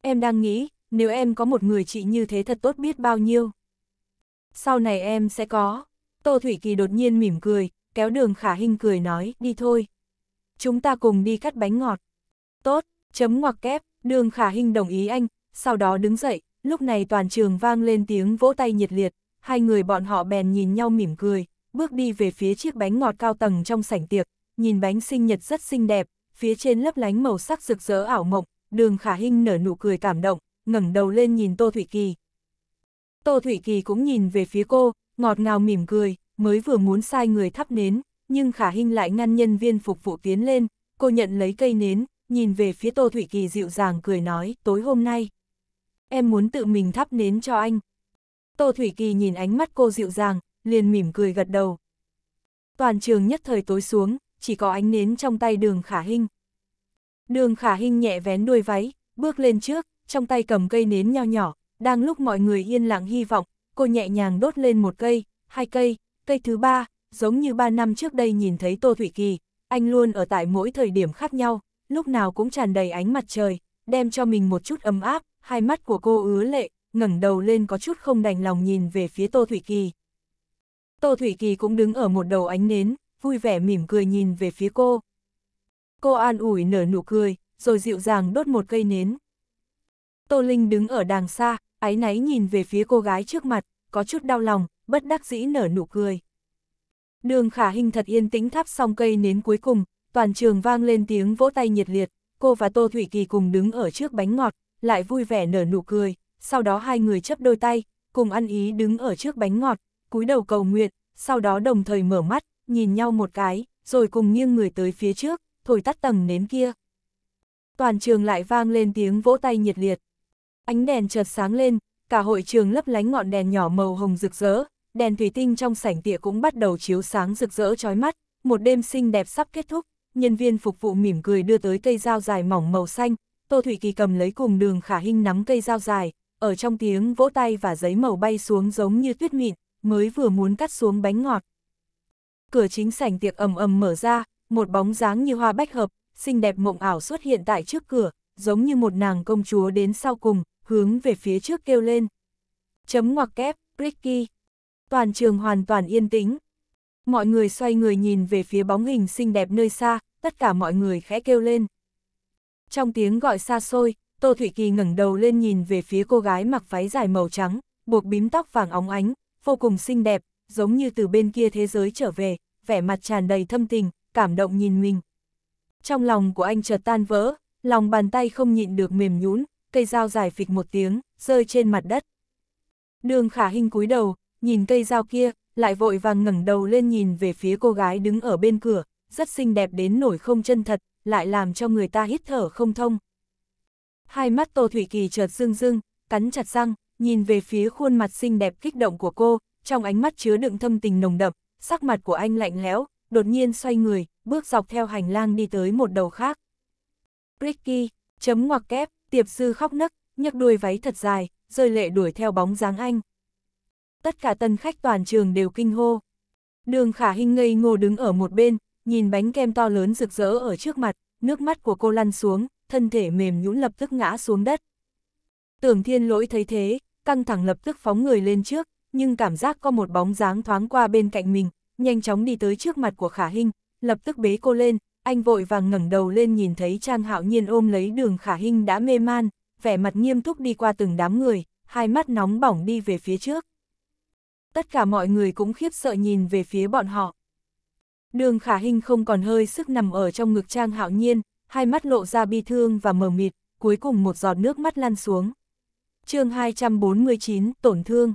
Em đang nghĩ, nếu em có một người chị như thế thật tốt biết bao nhiêu. Sau này em sẽ có. Tô Thủy Kỳ đột nhiên mỉm cười, kéo đường khả hình cười nói, đi thôi. Chúng ta cùng đi cắt bánh ngọt. Tốt, chấm ngoặc kép, đường khả hình đồng ý anh, sau đó đứng dậy, lúc này toàn trường vang lên tiếng vỗ tay nhiệt liệt, hai người bọn họ bèn nhìn nhau mỉm cười, bước đi về phía chiếc bánh ngọt cao tầng trong sảnh tiệc, nhìn bánh sinh nhật rất xinh đẹp, phía trên lấp lánh màu sắc rực rỡ ảo mộng, đường khả hình nở nụ cười cảm động, ngẩng đầu lên nhìn Tô Thủy Kỳ. Tô Thủy Kỳ cũng nhìn về phía cô, ngọt ngào mỉm cười, mới vừa muốn sai người thắp nến, nhưng Khả Hinh lại ngăn nhân viên phục vụ tiến lên, cô nhận lấy cây nến, nhìn về phía Tô Thủy Kỳ dịu dàng cười nói, tối hôm nay, em muốn tự mình thắp nến cho anh. Tô Thủy Kỳ nhìn ánh mắt cô dịu dàng, liền mỉm cười gật đầu. Toàn trường nhất thời tối xuống, chỉ có ánh nến trong tay đường Khả Hinh. Đường Khả Hinh nhẹ vén đuôi váy, bước lên trước, trong tay cầm cây nến nho nhỏ, đang lúc mọi người yên lặng hy vọng, cô nhẹ nhàng đốt lên một cây, hai cây, Cây thứ ba, giống như ba năm trước đây nhìn thấy Tô Thủy Kỳ, anh luôn ở tại mỗi thời điểm khác nhau, lúc nào cũng tràn đầy ánh mặt trời, đem cho mình một chút ấm áp, hai mắt của cô ứa lệ, ngẩng đầu lên có chút không đành lòng nhìn về phía Tô Thủy Kỳ. Tô Thủy Kỳ cũng đứng ở một đầu ánh nến, vui vẻ mỉm cười nhìn về phía cô. Cô an ủi nở nụ cười, rồi dịu dàng đốt một cây nến. Tô Linh đứng ở đàng xa, áy náy nhìn về phía cô gái trước mặt, có chút đau lòng, bất đắc dĩ nở nụ cười. Đường khả hình thật yên tĩnh thắp xong cây nến cuối cùng, toàn trường vang lên tiếng vỗ tay nhiệt liệt, cô và Tô Thủy Kỳ cùng đứng ở trước bánh ngọt, lại vui vẻ nở nụ cười, sau đó hai người chấp đôi tay, cùng ăn ý đứng ở trước bánh ngọt, cúi đầu cầu nguyện, sau đó đồng thời mở mắt, nhìn nhau một cái, rồi cùng nghiêng người tới phía trước, thổi tắt tầng nến kia. Toàn trường lại vang lên tiếng vỗ tay nhiệt liệt. Ánh đèn chợt sáng lên, cả hội trường lấp lánh ngọn đèn nhỏ màu hồng rực rỡ, đèn thủy tinh trong sảnh tiệc cũng bắt đầu chiếu sáng rực rỡ chói mắt, một đêm xinh đẹp sắp kết thúc, nhân viên phục vụ mỉm cười đưa tới cây dao dài mỏng màu xanh, Tô Thủy Kỳ cầm lấy cùng đường khả hinh nắm cây dao dài, ở trong tiếng vỗ tay và giấy màu bay xuống giống như tuyết mịn, mới vừa muốn cắt xuống bánh ngọt. Cửa chính sảnh tiệc ầm ầm mở ra, một bóng dáng như hoa bách hợp, xinh đẹp mộng ảo xuất hiện tại trước cửa, giống như một nàng công chúa đến sau cùng, hướng về phía trước kêu lên. Chấm ngoặc kép, Ricky toàn trường hoàn toàn yên tĩnh. Mọi người xoay người nhìn về phía bóng hình xinh đẹp nơi xa, tất cả mọi người khẽ kêu lên. Trong tiếng gọi xa xôi, Tô Thụy Kỳ ngẩng đầu lên nhìn về phía cô gái mặc váy dài màu trắng, buộc bím tóc vàng óng ánh, vô cùng xinh đẹp, giống như từ bên kia thế giới trở về, vẻ mặt tràn đầy thâm tình, cảm động nhìn mình. Trong lòng của anh chợt tan vỡ, lòng bàn tay không nhịn được mềm nhũn, cây dao dài phịch một tiếng, rơi trên mặt đất. Đường khả hình cúi đầu, nhìn cây dao kia, lại vội vàng ngẩng đầu lên nhìn về phía cô gái đứng ở bên cửa, rất xinh đẹp đến nổi không chân thật, lại làm cho người ta hít thở không thông. Hai mắt Tô Thủy Kỳ chợt rưng rưng, cắn chặt răng, nhìn về phía khuôn mặt xinh đẹp kích động của cô, trong ánh mắt chứa đựng thâm tình nồng đậm, sắc mặt của anh lạnh lẽo, đột nhiên xoay người, bước dọc theo hành lang đi tới một đầu khác. Ricky, chấm ngoặc kép, tiệp sư khóc nấc, nhấc đuôi váy thật dài, rơi lệ đuổi theo bóng dáng anh tất cả tân khách toàn trường đều kinh hô. Đường khả hình ngây ngô đứng ở một bên, nhìn bánh kem to lớn rực rỡ ở trước mặt, nước mắt của cô lăn xuống, thân thể mềm nhũn lập tức ngã xuống đất. Tưởng thiên lỗi thấy thế, căng thẳng lập tức phóng người lên trước, nhưng cảm giác có một bóng dáng thoáng qua bên cạnh mình, nhanh chóng đi tới trước mặt của khả hình, lập tức bế cô lên, anh vội vàng ngẩng đầu lên nhìn thấy Trang Hạo Nhiên ôm lấy đường khả hình đã mê man, vẻ mặt nghiêm túc đi qua từng đám người, hai mắt nóng bỏng đi về phía trước tất cả mọi người cũng khiếp sợ nhìn về phía bọn họ. Đường khả hình không còn hơi sức nằm ở trong ngực trang hạo nhiên, hai mắt lộ ra bi thương và mờ mịt, cuối cùng một giọt nước mắt lăn xuống. chương 249, tổn thương.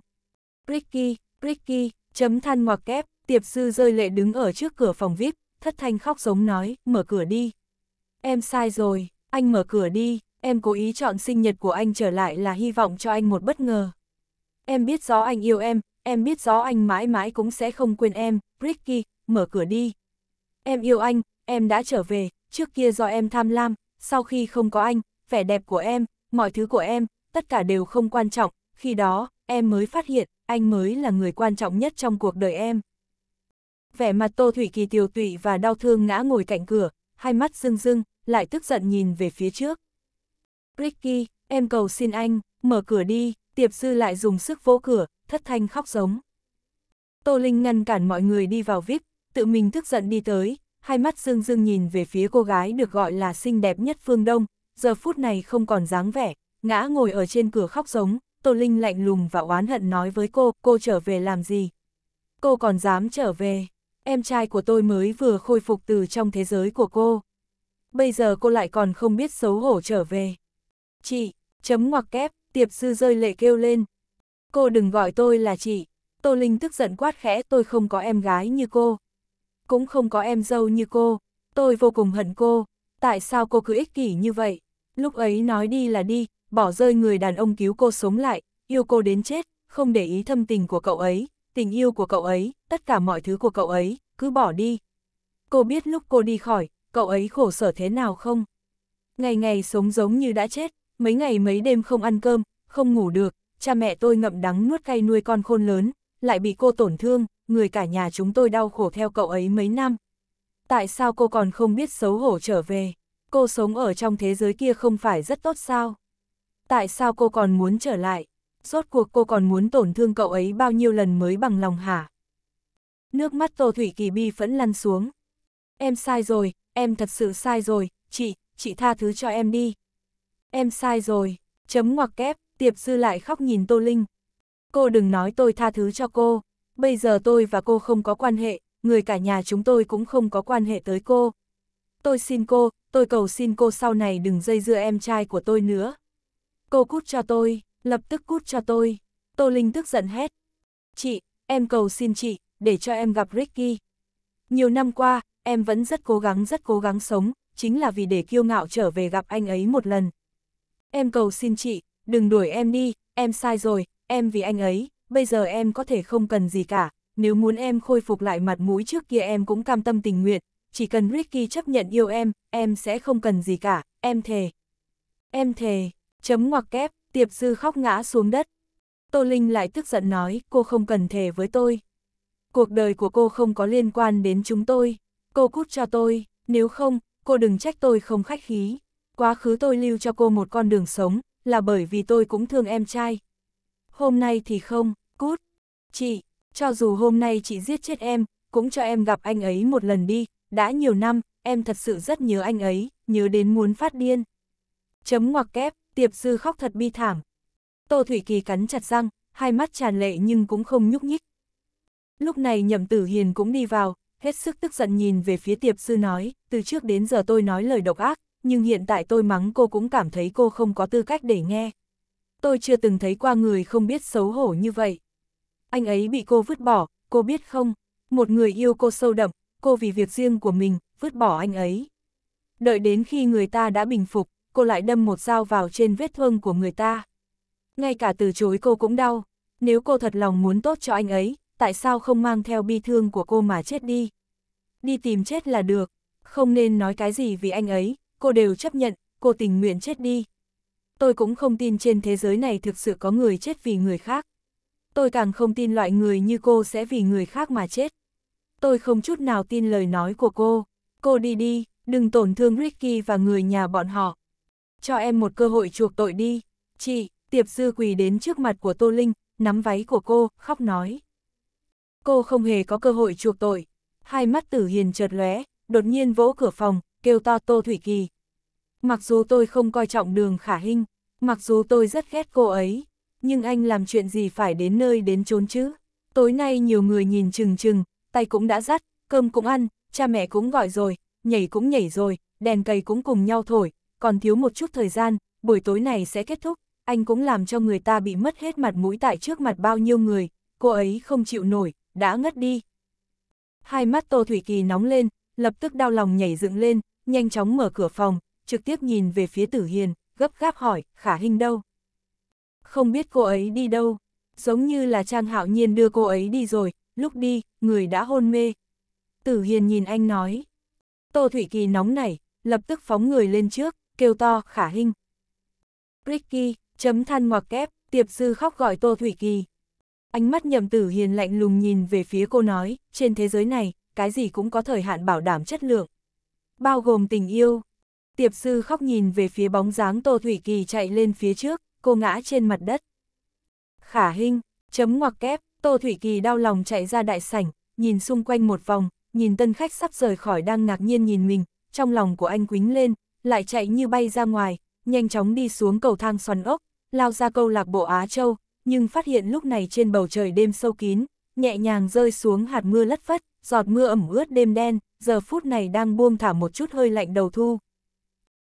Ricky, Ricky, chấm than ngoặc kép, tiệp sư rơi lệ đứng ở trước cửa phòng VIP, thất thanh khóc giống nói, mở cửa đi. Em sai rồi, anh mở cửa đi, em cố ý chọn sinh nhật của anh trở lại là hy vọng cho anh một bất ngờ. Em biết rõ anh yêu em, em biết rõ anh mãi mãi cũng sẽ không quên em, Ricky, mở cửa đi. Em yêu anh, em đã trở về, trước kia do em tham lam, sau khi không có anh, vẻ đẹp của em, mọi thứ của em, tất cả đều không quan trọng, khi đó, em mới phát hiện, anh mới là người quan trọng nhất trong cuộc đời em. Vẻ mặt Tô Thủy Kỳ tiều tụy và đau thương ngã ngồi cạnh cửa, hai mắt rưng rưng, lại tức giận nhìn về phía trước. Ricky, em cầu xin anh, mở cửa đi tiệp sư lại dùng sức vỗ cửa, thất thanh khóc giống. Tô Linh ngăn cản mọi người đi vào VIP, tự mình tức giận đi tới, hai mắt dương dương nhìn về phía cô gái được gọi là xinh đẹp nhất phương Đông, giờ phút này không còn dáng vẻ, ngã ngồi ở trên cửa khóc giống, Tô Linh lạnh lùng và oán hận nói với cô, cô trở về làm gì? Cô còn dám trở về, em trai của tôi mới vừa khôi phục từ trong thế giới của cô. Bây giờ cô lại còn không biết xấu hổ trở về. Chị, chấm ngoặc kép, tiệp sư rơi lệ kêu lên. Cô đừng gọi tôi là chị. Tô Linh tức giận quát khẽ tôi không có em gái như cô. Cũng không có em dâu như cô. Tôi vô cùng hận cô. Tại sao cô cứ ích kỷ như vậy? Lúc ấy nói đi là đi, bỏ rơi người đàn ông cứu cô sống lại, yêu cô đến chết, không để ý thâm tình của cậu ấy, tình yêu của cậu ấy, tất cả mọi thứ của cậu ấy, cứ bỏ đi. Cô biết lúc cô đi khỏi, cậu ấy khổ sở thế nào không? Ngày ngày sống giống như đã chết, mấy ngày mấy đêm không ăn cơm, không ngủ được, cha mẹ tôi ngậm đắng nuốt cay nuôi con khôn lớn, lại bị cô tổn thương, người cả nhà chúng tôi đau khổ theo cậu ấy mấy năm. Tại sao cô còn không biết xấu hổ trở về? Cô sống ở trong thế giới kia không phải rất tốt sao? Tại sao cô còn muốn trở lại? Rốt cuộc cô còn muốn tổn thương cậu ấy bao nhiêu lần mới bằng lòng hả? Nước mắt Tô Thủy Kỳ bi phẫn lăn xuống. Em sai rồi, em thật sự sai rồi, chị, chị tha thứ cho em đi, em sai rồi, chấm ngoặc kép, tiệp sư lại khóc nhìn Tô Linh. Cô đừng nói tôi tha thứ cho cô, bây giờ tôi và cô không có quan hệ, người cả nhà chúng tôi cũng không có quan hệ tới cô. Tôi xin cô, tôi cầu xin cô sau này đừng dây dưa em trai của tôi nữa. Cô cút cho tôi, lập tức cút cho tôi. Tô Linh tức giận hét. Chị, em cầu xin chị, để cho em gặp Ricky. Nhiều năm qua, em vẫn rất cố gắng rất cố gắng sống, chính là vì để kiêu ngạo trở về gặp anh ấy một lần, em cầu xin chị, đừng đuổi em đi, em sai rồi, em vì anh ấy, bây giờ em có thể không cần gì cả, nếu muốn em khôi phục lại mặt mũi trước kia em cũng cam tâm tình nguyện, chỉ cần Ricky chấp nhận yêu em, em sẽ không cần gì cả, em thề. Em thề, chấm ngoặc kép, tiệp dư khóc ngã xuống đất. Tô Linh lại tức giận nói, cô không cần thề với tôi. Cuộc đời của cô không có liên quan đến chúng tôi, cô cút cho tôi, nếu không, cô đừng trách tôi không khách khí quá khứ tôi lưu cho cô một con đường sống, là bởi vì tôi cũng thương em trai. Hôm nay thì không, cút. Chị, cho dù hôm nay chị giết chết em, cũng cho em gặp anh ấy một lần đi, đã nhiều năm, em thật sự rất nhớ anh ấy, nhớ đến muốn phát điên. Chấm ngoặc kép, tiệp dư khóc thật bi thảm. Tô Thủy Kỳ cắn chặt răng, hai mắt tràn lệ nhưng cũng không nhúc nhích. Lúc này nhậm tử hiền cũng đi vào, hết sức tức giận nhìn về phía tiệp sư nói, từ trước đến giờ tôi nói lời độc ác, nhưng hiện tại tôi mắng cô cũng cảm thấy cô không có tư cách để nghe. Tôi chưa từng thấy qua người không biết xấu hổ như vậy. Anh ấy bị cô vứt bỏ, cô biết không? Một người yêu cô sâu đậm, cô vì việc riêng của mình, vứt bỏ anh ấy. Đợi đến khi người ta đã bình phục, cô lại đâm một dao vào trên vết thương của người ta. Ngay cả từ chối cô cũng đau. Nếu cô thật lòng muốn tốt cho anh ấy, tại sao không mang theo bi thương của cô mà chết đi? Đi tìm chết là được, không nên nói cái gì vì anh ấy, cô đều chấp nhận, cô tình nguyện chết đi. Tôi cũng không tin trên thế giới này thực sự có người chết vì người khác. Tôi càng không tin loại người như cô sẽ vì người khác mà chết. Tôi không chút nào tin lời nói của cô. Cô đi đi, đừng tổn thương Ricky và người nhà bọn họ. Cho em một cơ hội chuộc tội đi. Chị, tiệp dư quỳ đến trước mặt của Tô Linh, nắm váy của cô, khóc nói. Cô không hề có cơ hội chuộc tội. Hai mắt tử hiền chợt lóe, đột nhiên vỗ cửa phòng, kêu to Tô Thủy Kỳ. Mặc dù tôi không coi trọng đường khả hình, mặc dù tôi rất ghét cô ấy, nhưng anh làm chuyện gì phải đến nơi đến chốn chứ. Tối nay nhiều người nhìn chừng chừng, tay cũng đã dắt, cơm cũng ăn, cha mẹ cũng gọi rồi, nhảy cũng nhảy rồi, đèn cầy cũng cùng nhau thổi, còn thiếu một chút thời gian, buổi tối này sẽ kết thúc, anh cũng làm cho người ta bị mất hết mặt mũi tại trước mặt bao nhiêu người, cô ấy không chịu nổi, đã ngất đi. Hai mắt Tô Thủy Kỳ nóng lên, lập tức đau lòng nhảy dựng lên, nhanh chóng mở cửa phòng, trực tiếp nhìn về phía tử hiền, gấp gáp hỏi, khả hình đâu? Không biết cô ấy đi đâu, giống như là Trang Hạo Nhiên đưa cô ấy đi rồi, lúc đi, người đã hôn mê. Tử hiền nhìn anh nói. Tô Thủy Kỳ nóng nảy, lập tức phóng người lên trước, kêu to, khả hình. Ricky, chấm than ngoặc kép, tiệp sư khóc gọi Tô Thủy Kỳ. Ánh mắt nhầm tử hiền lạnh lùng nhìn về phía cô nói, trên thế giới này, cái gì cũng có thời hạn bảo đảm chất lượng. Bao gồm tình yêu, Tiệp sư khóc nhìn về phía bóng dáng Tô Thủy Kỳ chạy lên phía trước, cô ngã trên mặt đất. Khả hình, chấm ngoặc kép, Tô Thủy Kỳ đau lòng chạy ra đại sảnh, nhìn xung quanh một vòng, nhìn tân khách sắp rời khỏi đang ngạc nhiên nhìn mình, trong lòng của anh quính lên, lại chạy như bay ra ngoài, nhanh chóng đi xuống cầu thang xoắn ốc, lao ra câu lạc bộ Á Châu, nhưng phát hiện lúc này trên bầu trời đêm sâu kín, nhẹ nhàng rơi xuống hạt mưa lất phất, giọt mưa ẩm ướt đêm đen, giờ phút này đang buông thả một chút hơi lạnh đầu thu.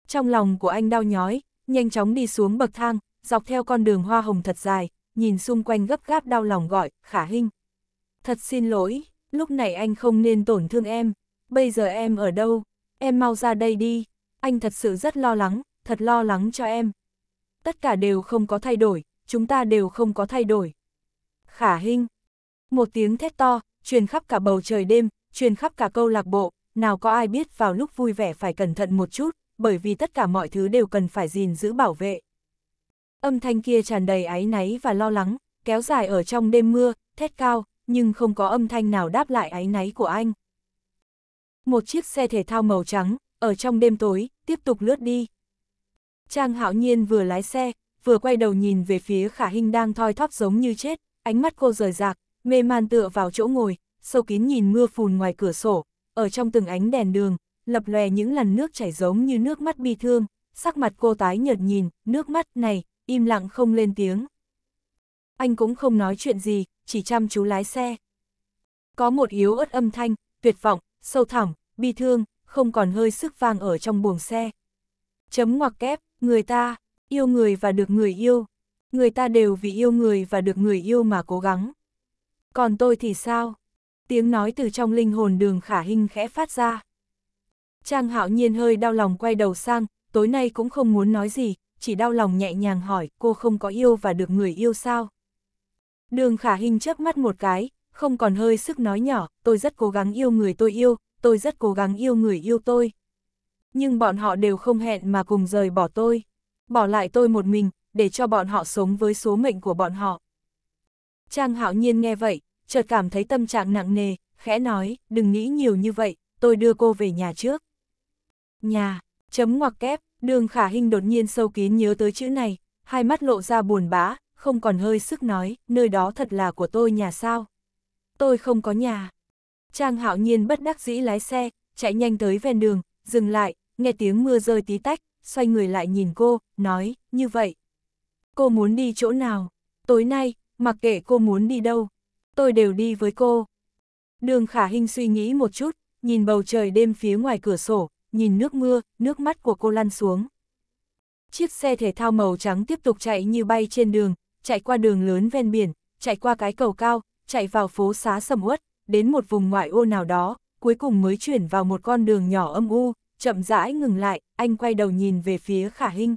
Trong lòng của anh đau nhói, nhanh chóng đi xuống bậc thang, dọc theo con đường hoa hồng thật dài, nhìn xung quanh gấp gáp đau lòng gọi, khả hình. Thật xin lỗi, lúc này anh không nên tổn thương em, bây giờ em ở đâu, em mau ra đây đi, anh thật sự rất lo lắng, thật lo lắng cho em. Tất cả đều không có thay đổi, chúng ta đều không có thay đổi. Khả hình, một tiếng thét to, truyền khắp cả bầu trời đêm, truyền khắp cả câu lạc bộ, nào có ai biết vào lúc vui vẻ phải cẩn thận một chút bởi vì tất cả mọi thứ đều cần phải gìn giữ bảo vệ. Âm thanh kia tràn đầy áy náy và lo lắng, kéo dài ở trong đêm mưa, thét cao, nhưng không có âm thanh nào đáp lại áy náy của anh. Một chiếc xe thể thao màu trắng, ở trong đêm tối, tiếp tục lướt đi. Trang hạo nhiên vừa lái xe, vừa quay đầu nhìn về phía khả hình đang thoi thóp giống như chết, ánh mắt cô rời rạc, mê man tựa vào chỗ ngồi, sâu kín nhìn mưa phùn ngoài cửa sổ, ở trong từng ánh đèn đường, lập lòe những làn nước chảy giống như nước mắt bi thương, sắc mặt cô tái nhợt nhìn, nước mắt này, im lặng không lên tiếng. Anh cũng không nói chuyện gì, chỉ chăm chú lái xe. Có một yếu ớt âm thanh, tuyệt vọng, sâu thẳm, bi thương, không còn hơi sức vang ở trong buồng xe. Chấm ngoặc kép, người ta, yêu người và được người yêu. Người ta đều vì yêu người và được người yêu mà cố gắng. Còn tôi thì sao? Tiếng nói từ trong linh hồn đường khả hình khẽ phát ra. Trang hạo nhiên hơi đau lòng quay đầu sang, tối nay cũng không muốn nói gì, chỉ đau lòng nhẹ nhàng hỏi cô không có yêu và được người yêu sao. Đường khả hình chớp mắt một cái, không còn hơi sức nói nhỏ, tôi rất cố gắng yêu người tôi yêu, tôi rất cố gắng yêu người yêu tôi. Nhưng bọn họ đều không hẹn mà cùng rời bỏ tôi, bỏ lại tôi một mình, để cho bọn họ sống với số mệnh của bọn họ. Trang hạo nhiên nghe vậy, chợt cảm thấy tâm trạng nặng nề, khẽ nói, đừng nghĩ nhiều như vậy, tôi đưa cô về nhà trước. Nhà, chấm ngoặc kép, đường khả hình đột nhiên sâu kín nhớ tới chữ này, hai mắt lộ ra buồn bã, không còn hơi sức nói, nơi đó thật là của tôi nhà sao. Tôi không có nhà. Trang hạo nhiên bất đắc dĩ lái xe, chạy nhanh tới ven đường, dừng lại, nghe tiếng mưa rơi tí tách, xoay người lại nhìn cô, nói, như vậy. Cô muốn đi chỗ nào? Tối nay, mặc kệ cô muốn đi đâu, tôi đều đi với cô. Đường khả hình suy nghĩ một chút, nhìn bầu trời đêm phía ngoài cửa sổ, nhìn nước mưa, nước mắt của cô lăn xuống. Chiếc xe thể thao màu trắng tiếp tục chạy như bay trên đường, chạy qua đường lớn ven biển, chạy qua cái cầu cao, chạy vào phố xá sầm uất, đến một vùng ngoại ô nào đó, cuối cùng mới chuyển vào một con đường nhỏ âm u, chậm rãi ngừng lại, anh quay đầu nhìn về phía Khả Hinh.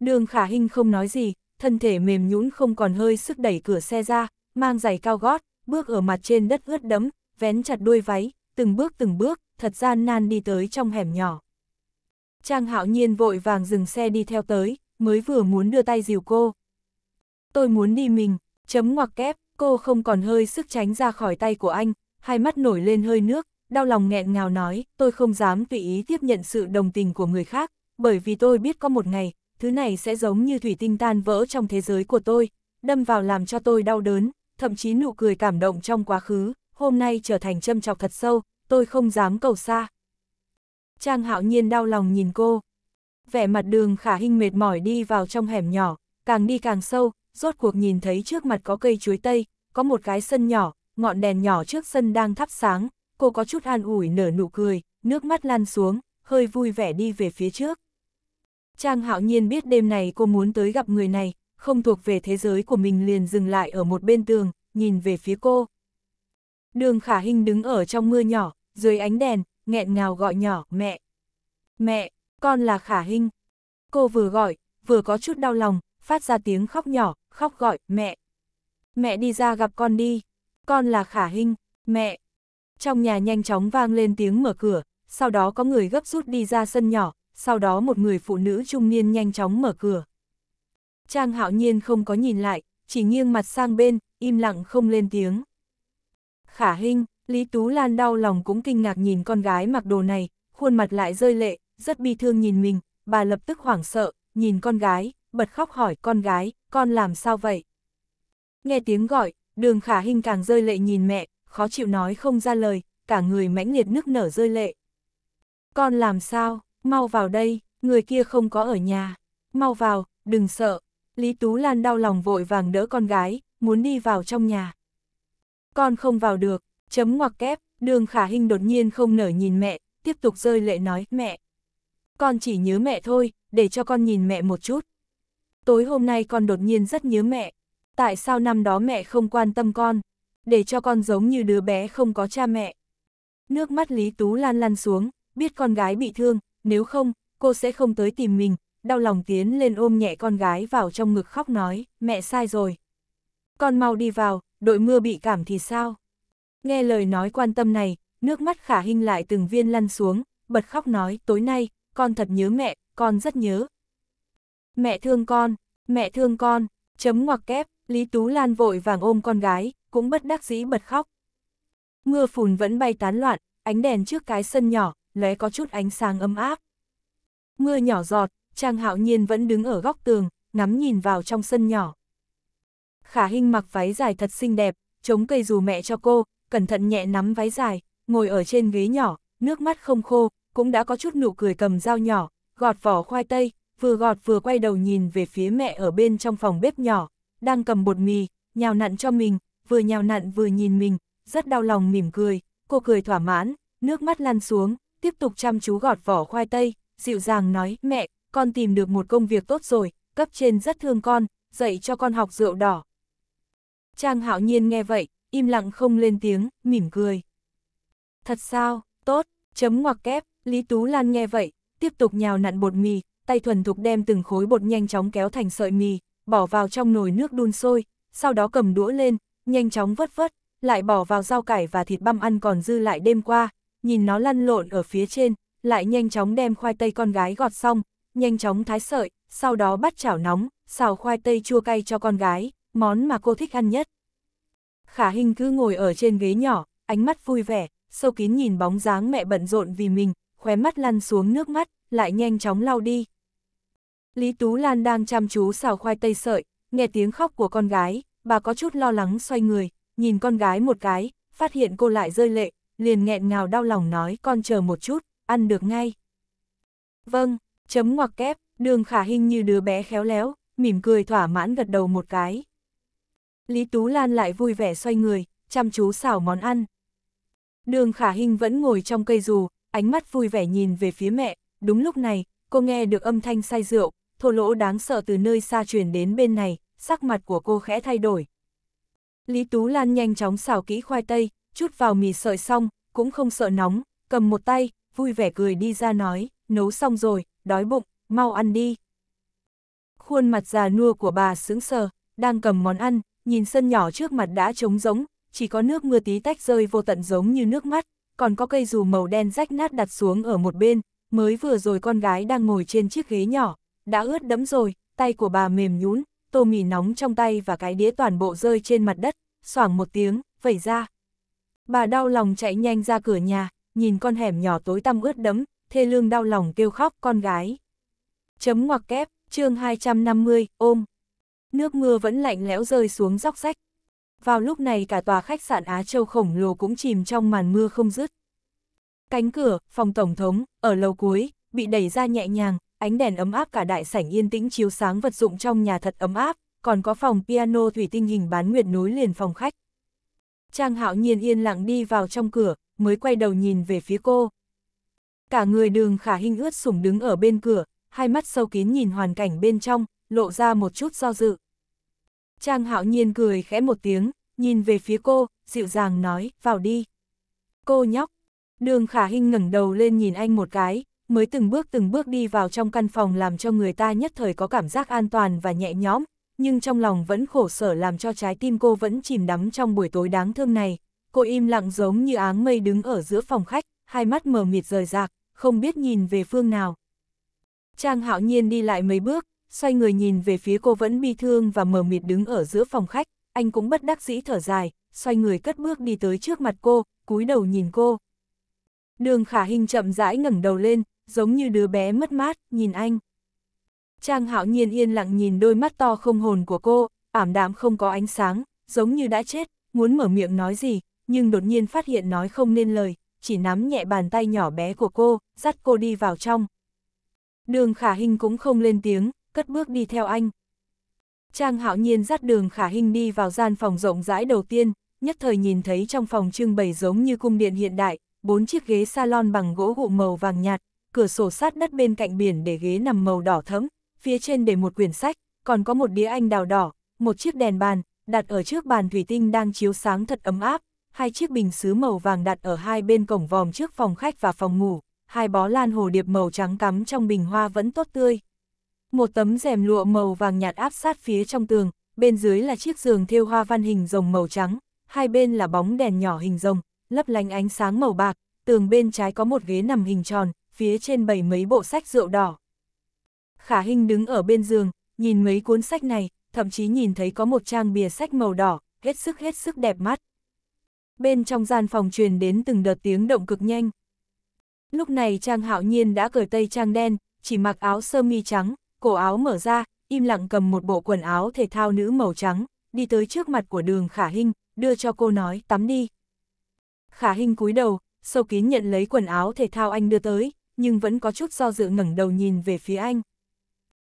Đường Khả Hinh không nói gì, thân thể mềm nhũn không còn hơi sức đẩy cửa xe ra, mang giày cao gót, bước ở mặt trên đất ướt đẫm, vén chặt đuôi váy, từng bước từng bước, thật gian nan đi tới trong hẻm nhỏ. Trang hạo nhiên vội vàng dừng xe đi theo tới, mới vừa muốn đưa tay dìu cô. Tôi muốn đi mình, chấm ngoặc kép, cô không còn hơi sức tránh ra khỏi tay của anh, hai mắt nổi lên hơi nước, đau lòng nghẹn ngào nói, tôi không dám tùy ý tiếp nhận sự đồng tình của người khác, bởi vì tôi biết có một ngày, thứ này sẽ giống như thủy tinh tan vỡ trong thế giới của tôi, đâm vào làm cho tôi đau đớn, thậm chí nụ cười cảm động trong quá khứ, hôm nay trở thành châm chọc thật sâu, tôi không dám cầu xa. Trang hạo nhiên đau lòng nhìn cô. Vẻ mặt đường khả hinh mệt mỏi đi vào trong hẻm nhỏ, càng đi càng sâu, rốt cuộc nhìn thấy trước mặt có cây chuối tây, có một cái sân nhỏ, ngọn đèn nhỏ trước sân đang thắp sáng, cô có chút an ủi nở nụ cười, nước mắt lan xuống, hơi vui vẻ đi về phía trước. Trang hạo nhiên biết đêm này cô muốn tới gặp người này, không thuộc về thế giới của mình liền dừng lại ở một bên tường, nhìn về phía cô. Đường khả hình đứng ở trong mưa nhỏ, dưới ánh đèn, nghẹn ngào gọi nhỏ, mẹ. Mẹ, con là khả hình. Cô vừa gọi, vừa có chút đau lòng, phát ra tiếng khóc nhỏ, khóc gọi, mẹ. Mẹ đi ra gặp con đi. Con là khả hình, mẹ. Trong nhà nhanh chóng vang lên tiếng mở cửa, sau đó có người gấp rút đi ra sân nhỏ, sau đó một người phụ nữ trung niên nhanh chóng mở cửa. Trang hạo nhiên không có nhìn lại, chỉ nghiêng mặt sang bên, im lặng không lên tiếng. Khả Hinh, Lý Tú Lan đau lòng cũng kinh ngạc nhìn con gái mặc đồ này, khuôn mặt lại rơi lệ, rất bi thương nhìn mình, bà lập tức hoảng sợ, nhìn con gái, bật khóc hỏi con gái, con làm sao vậy? Nghe tiếng gọi, đường Khả Hinh càng rơi lệ nhìn mẹ, khó chịu nói không ra lời, cả người mãnh liệt nức nở rơi lệ. Con làm sao, mau vào đây, người kia không có ở nhà, mau vào, đừng sợ. Lý Tú Lan đau lòng vội vàng đỡ con gái, muốn đi vào trong nhà con không vào được, chấm ngoặc kép, đường khả hình đột nhiên không nở nhìn mẹ, tiếp tục rơi lệ nói, mẹ. Con chỉ nhớ mẹ thôi, để cho con nhìn mẹ một chút. Tối hôm nay con đột nhiên rất nhớ mẹ, tại sao năm đó mẹ không quan tâm con, để cho con giống như đứa bé không có cha mẹ. Nước mắt Lý Tú lan lan xuống, biết con gái bị thương, nếu không, cô sẽ không tới tìm mình, đau lòng tiến lên ôm nhẹ con gái vào trong ngực khóc nói, mẹ sai rồi. Con mau đi vào, đội mưa bị cảm thì sao? Nghe lời nói quan tâm này, nước mắt khả hình lại từng viên lăn xuống, bật khóc nói, tối nay, con thật nhớ mẹ, con rất nhớ. Mẹ thương con, mẹ thương con, chấm ngoặc kép, Lý Tú Lan vội vàng ôm con gái, cũng bất đắc dĩ bật khóc. Mưa phùn vẫn bay tán loạn, ánh đèn trước cái sân nhỏ, lóe có chút ánh sáng ấm áp. Mưa nhỏ giọt, Trang Hạo Nhiên vẫn đứng ở góc tường, ngắm nhìn vào trong sân nhỏ. Khả Hinh mặc váy dài thật xinh đẹp, chống cây dù mẹ cho cô, cẩn thận nhẹ nắm váy dài, ngồi ở trên ghế nhỏ, nước mắt không khô, cũng đã có chút nụ cười cầm dao nhỏ, gọt vỏ khoai tây, vừa gọt vừa quay đầu nhìn về phía mẹ ở bên trong phòng bếp nhỏ, đang cầm bột mì, nhào nặn cho mình, vừa nhào nặn vừa nhìn mình, rất đau lòng mỉm cười, cô cười thỏa mãn, nước mắt lăn xuống, tiếp tục chăm chú gọt vỏ khoai tây, dịu dàng nói, mẹ, con tìm được một công việc tốt rồi, cấp trên rất thương con, dạy cho con học rượu đỏ, Trang hạo nhiên nghe vậy, im lặng không lên tiếng, mỉm cười. Thật sao, tốt, chấm ngoặc kép, Lý Tú Lan nghe vậy, tiếp tục nhào nặn bột mì, tay thuần thục đem từng khối bột nhanh chóng kéo thành sợi mì, bỏ vào trong nồi nước đun sôi, sau đó cầm đũa lên, nhanh chóng vất vất, lại bỏ vào rau cải và thịt băm ăn còn dư lại đêm qua, nhìn nó lăn lộn ở phía trên, lại nhanh chóng đem khoai tây con gái gọt xong, nhanh chóng thái sợi, sau đó bắt chảo nóng, xào khoai tây chua cay cho con gái món mà cô thích ăn nhất. Khả Hinh cứ ngồi ở trên ghế nhỏ, ánh mắt vui vẻ, sâu kín nhìn bóng dáng mẹ bận rộn vì mình, khóe mắt lăn xuống nước mắt, lại nhanh chóng lau đi. Lý Tú Lan đang chăm chú xào khoai tây sợi, nghe tiếng khóc của con gái, bà có chút lo lắng xoay người, nhìn con gái một cái, phát hiện cô lại rơi lệ, liền nghẹn ngào đau lòng nói con chờ một chút, ăn được ngay. Vâng, chấm ngoặc kép, đường khả hình như đứa bé khéo léo, mỉm cười thỏa mãn gật đầu một cái. Lý Tú Lan lại vui vẻ xoay người, chăm chú xảo món ăn. Đường Khả Hinh vẫn ngồi trong cây dù, ánh mắt vui vẻ nhìn về phía mẹ, đúng lúc này, cô nghe được âm thanh say rượu, thô lỗ đáng sợ từ nơi xa truyền đến bên này, sắc mặt của cô khẽ thay đổi. Lý Tú Lan nhanh chóng xào kỹ khoai tây, chút vào mì sợi xong, cũng không sợ nóng, cầm một tay, vui vẻ cười đi ra nói, nấu xong rồi, đói bụng, mau ăn đi. Khuôn mặt già nua của bà sững sờ, đang cầm món ăn, nhìn sân nhỏ trước mặt đã trống rỗng, chỉ có nước mưa tí tách rơi vô tận giống như nước mắt, còn có cây dù màu đen rách nát đặt xuống ở một bên, mới vừa rồi con gái đang ngồi trên chiếc ghế nhỏ, đã ướt đẫm rồi, tay của bà mềm nhún, tô mì nóng trong tay và cái đĩa toàn bộ rơi trên mặt đất, xoảng một tiếng, vẩy ra. Bà đau lòng chạy nhanh ra cửa nhà, nhìn con hẻm nhỏ tối tăm ướt đẫm, thê lương đau lòng kêu khóc con gái. Chấm ngoặc kép, chương 250, ôm. Nước mưa vẫn lạnh lẽo rơi xuống róc rách. Vào lúc này cả tòa khách sạn Á Châu khổng lồ cũng chìm trong màn mưa không dứt. Cánh cửa, phòng tổng thống, ở lầu cuối, bị đẩy ra nhẹ nhàng, ánh đèn ấm áp cả đại sảnh yên tĩnh chiếu sáng vật dụng trong nhà thật ấm áp, còn có phòng piano thủy tinh hình bán nguyệt nối liền phòng khách. Trang hạo nhiên yên lặng đi vào trong cửa, mới quay đầu nhìn về phía cô. Cả người đường khả hình ướt sủng đứng ở bên cửa, hai mắt sâu kín nhìn hoàn cảnh bên trong, lộ ra một chút do dự. Trang hạo nhiên cười khẽ một tiếng, nhìn về phía cô, dịu dàng nói, vào đi. Cô nhóc, đường khả hình ngẩng đầu lên nhìn anh một cái, mới từng bước từng bước đi vào trong căn phòng làm cho người ta nhất thời có cảm giác an toàn và nhẹ nhõm, nhưng trong lòng vẫn khổ sở làm cho trái tim cô vẫn chìm đắm trong buổi tối đáng thương này. Cô im lặng giống như áng mây đứng ở giữa phòng khách, hai mắt mờ mịt rời rạc, không biết nhìn về phương nào. Trang hạo nhiên đi lại mấy bước, xoay người nhìn về phía cô vẫn bi thương và mờ mịt đứng ở giữa phòng khách, anh cũng bất đắc dĩ thở dài, xoay người cất bước đi tới trước mặt cô, cúi đầu nhìn cô. Đường khả hình chậm rãi ngẩng đầu lên, giống như đứa bé mất mát, nhìn anh. Trang hạo nhiên yên lặng nhìn đôi mắt to không hồn của cô, ảm đạm không có ánh sáng, giống như đã chết, muốn mở miệng nói gì, nhưng đột nhiên phát hiện nói không nên lời, chỉ nắm nhẹ bàn tay nhỏ bé của cô, dắt cô đi vào trong. Đường khả hình cũng không lên tiếng, cất bước đi theo anh. Trang hạo nhiên dắt đường khả hình đi vào gian phòng rộng rãi đầu tiên, nhất thời nhìn thấy trong phòng trưng bày giống như cung điện hiện đại, bốn chiếc ghế salon bằng gỗ gụ màu vàng nhạt, cửa sổ sát đất bên cạnh biển để ghế nằm màu đỏ thẫm, phía trên để một quyển sách, còn có một đĩa anh đào đỏ, một chiếc đèn bàn, đặt ở trước bàn thủy tinh đang chiếu sáng thật ấm áp, hai chiếc bình sứ màu vàng đặt ở hai bên cổng vòm trước phòng khách và phòng ngủ, hai bó lan hồ điệp màu trắng cắm trong bình hoa vẫn tốt tươi. Một tấm rèm lụa màu vàng nhạt áp sát phía trong tường, bên dưới là chiếc giường thêu hoa văn hình rồng màu trắng, hai bên là bóng đèn nhỏ hình rồng, lấp lánh ánh sáng màu bạc, tường bên trái có một ghế nằm hình tròn, phía trên bày mấy bộ sách rượu đỏ. Khả Hinh đứng ở bên giường, nhìn mấy cuốn sách này, thậm chí nhìn thấy có một trang bìa sách màu đỏ, hết sức hết sức đẹp mắt. Bên trong gian phòng truyền đến từng đợt tiếng động cực nhanh. Lúc này Trang Hạo Nhiên đã cởi tây trang đen, chỉ mặc áo sơ mi trắng, cổ áo mở ra, im lặng cầm một bộ quần áo thể thao nữ màu trắng, đi tới trước mặt của đường Khả Hinh, đưa cho cô nói tắm đi. Khả Hinh cúi đầu, sâu kín nhận lấy quần áo thể thao anh đưa tới, nhưng vẫn có chút do dự ngẩng đầu nhìn về phía anh.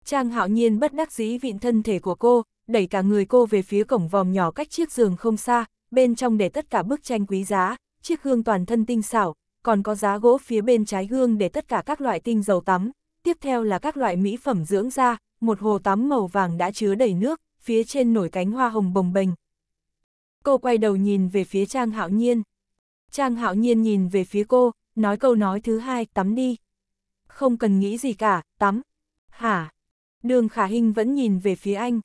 Trang hạo nhiên bất đắc dĩ vịn thân thể của cô, đẩy cả người cô về phía cổng vòm nhỏ cách chiếc giường không xa, bên trong để tất cả bức tranh quý giá, chiếc gương toàn thân tinh xảo, còn có giá gỗ phía bên trái gương để tất cả các loại tinh dầu tắm, tiếp theo là các loại mỹ phẩm dưỡng da, một hồ tắm màu vàng đã chứa đầy nước, phía trên nổi cánh hoa hồng bồng bềnh. Cô quay đầu nhìn về phía Trang Hạo Nhiên. Trang Hạo Nhiên nhìn về phía cô, nói câu nói thứ hai, tắm đi. Không cần nghĩ gì cả, tắm. Hả? Đường Khả Hinh vẫn nhìn về phía anh.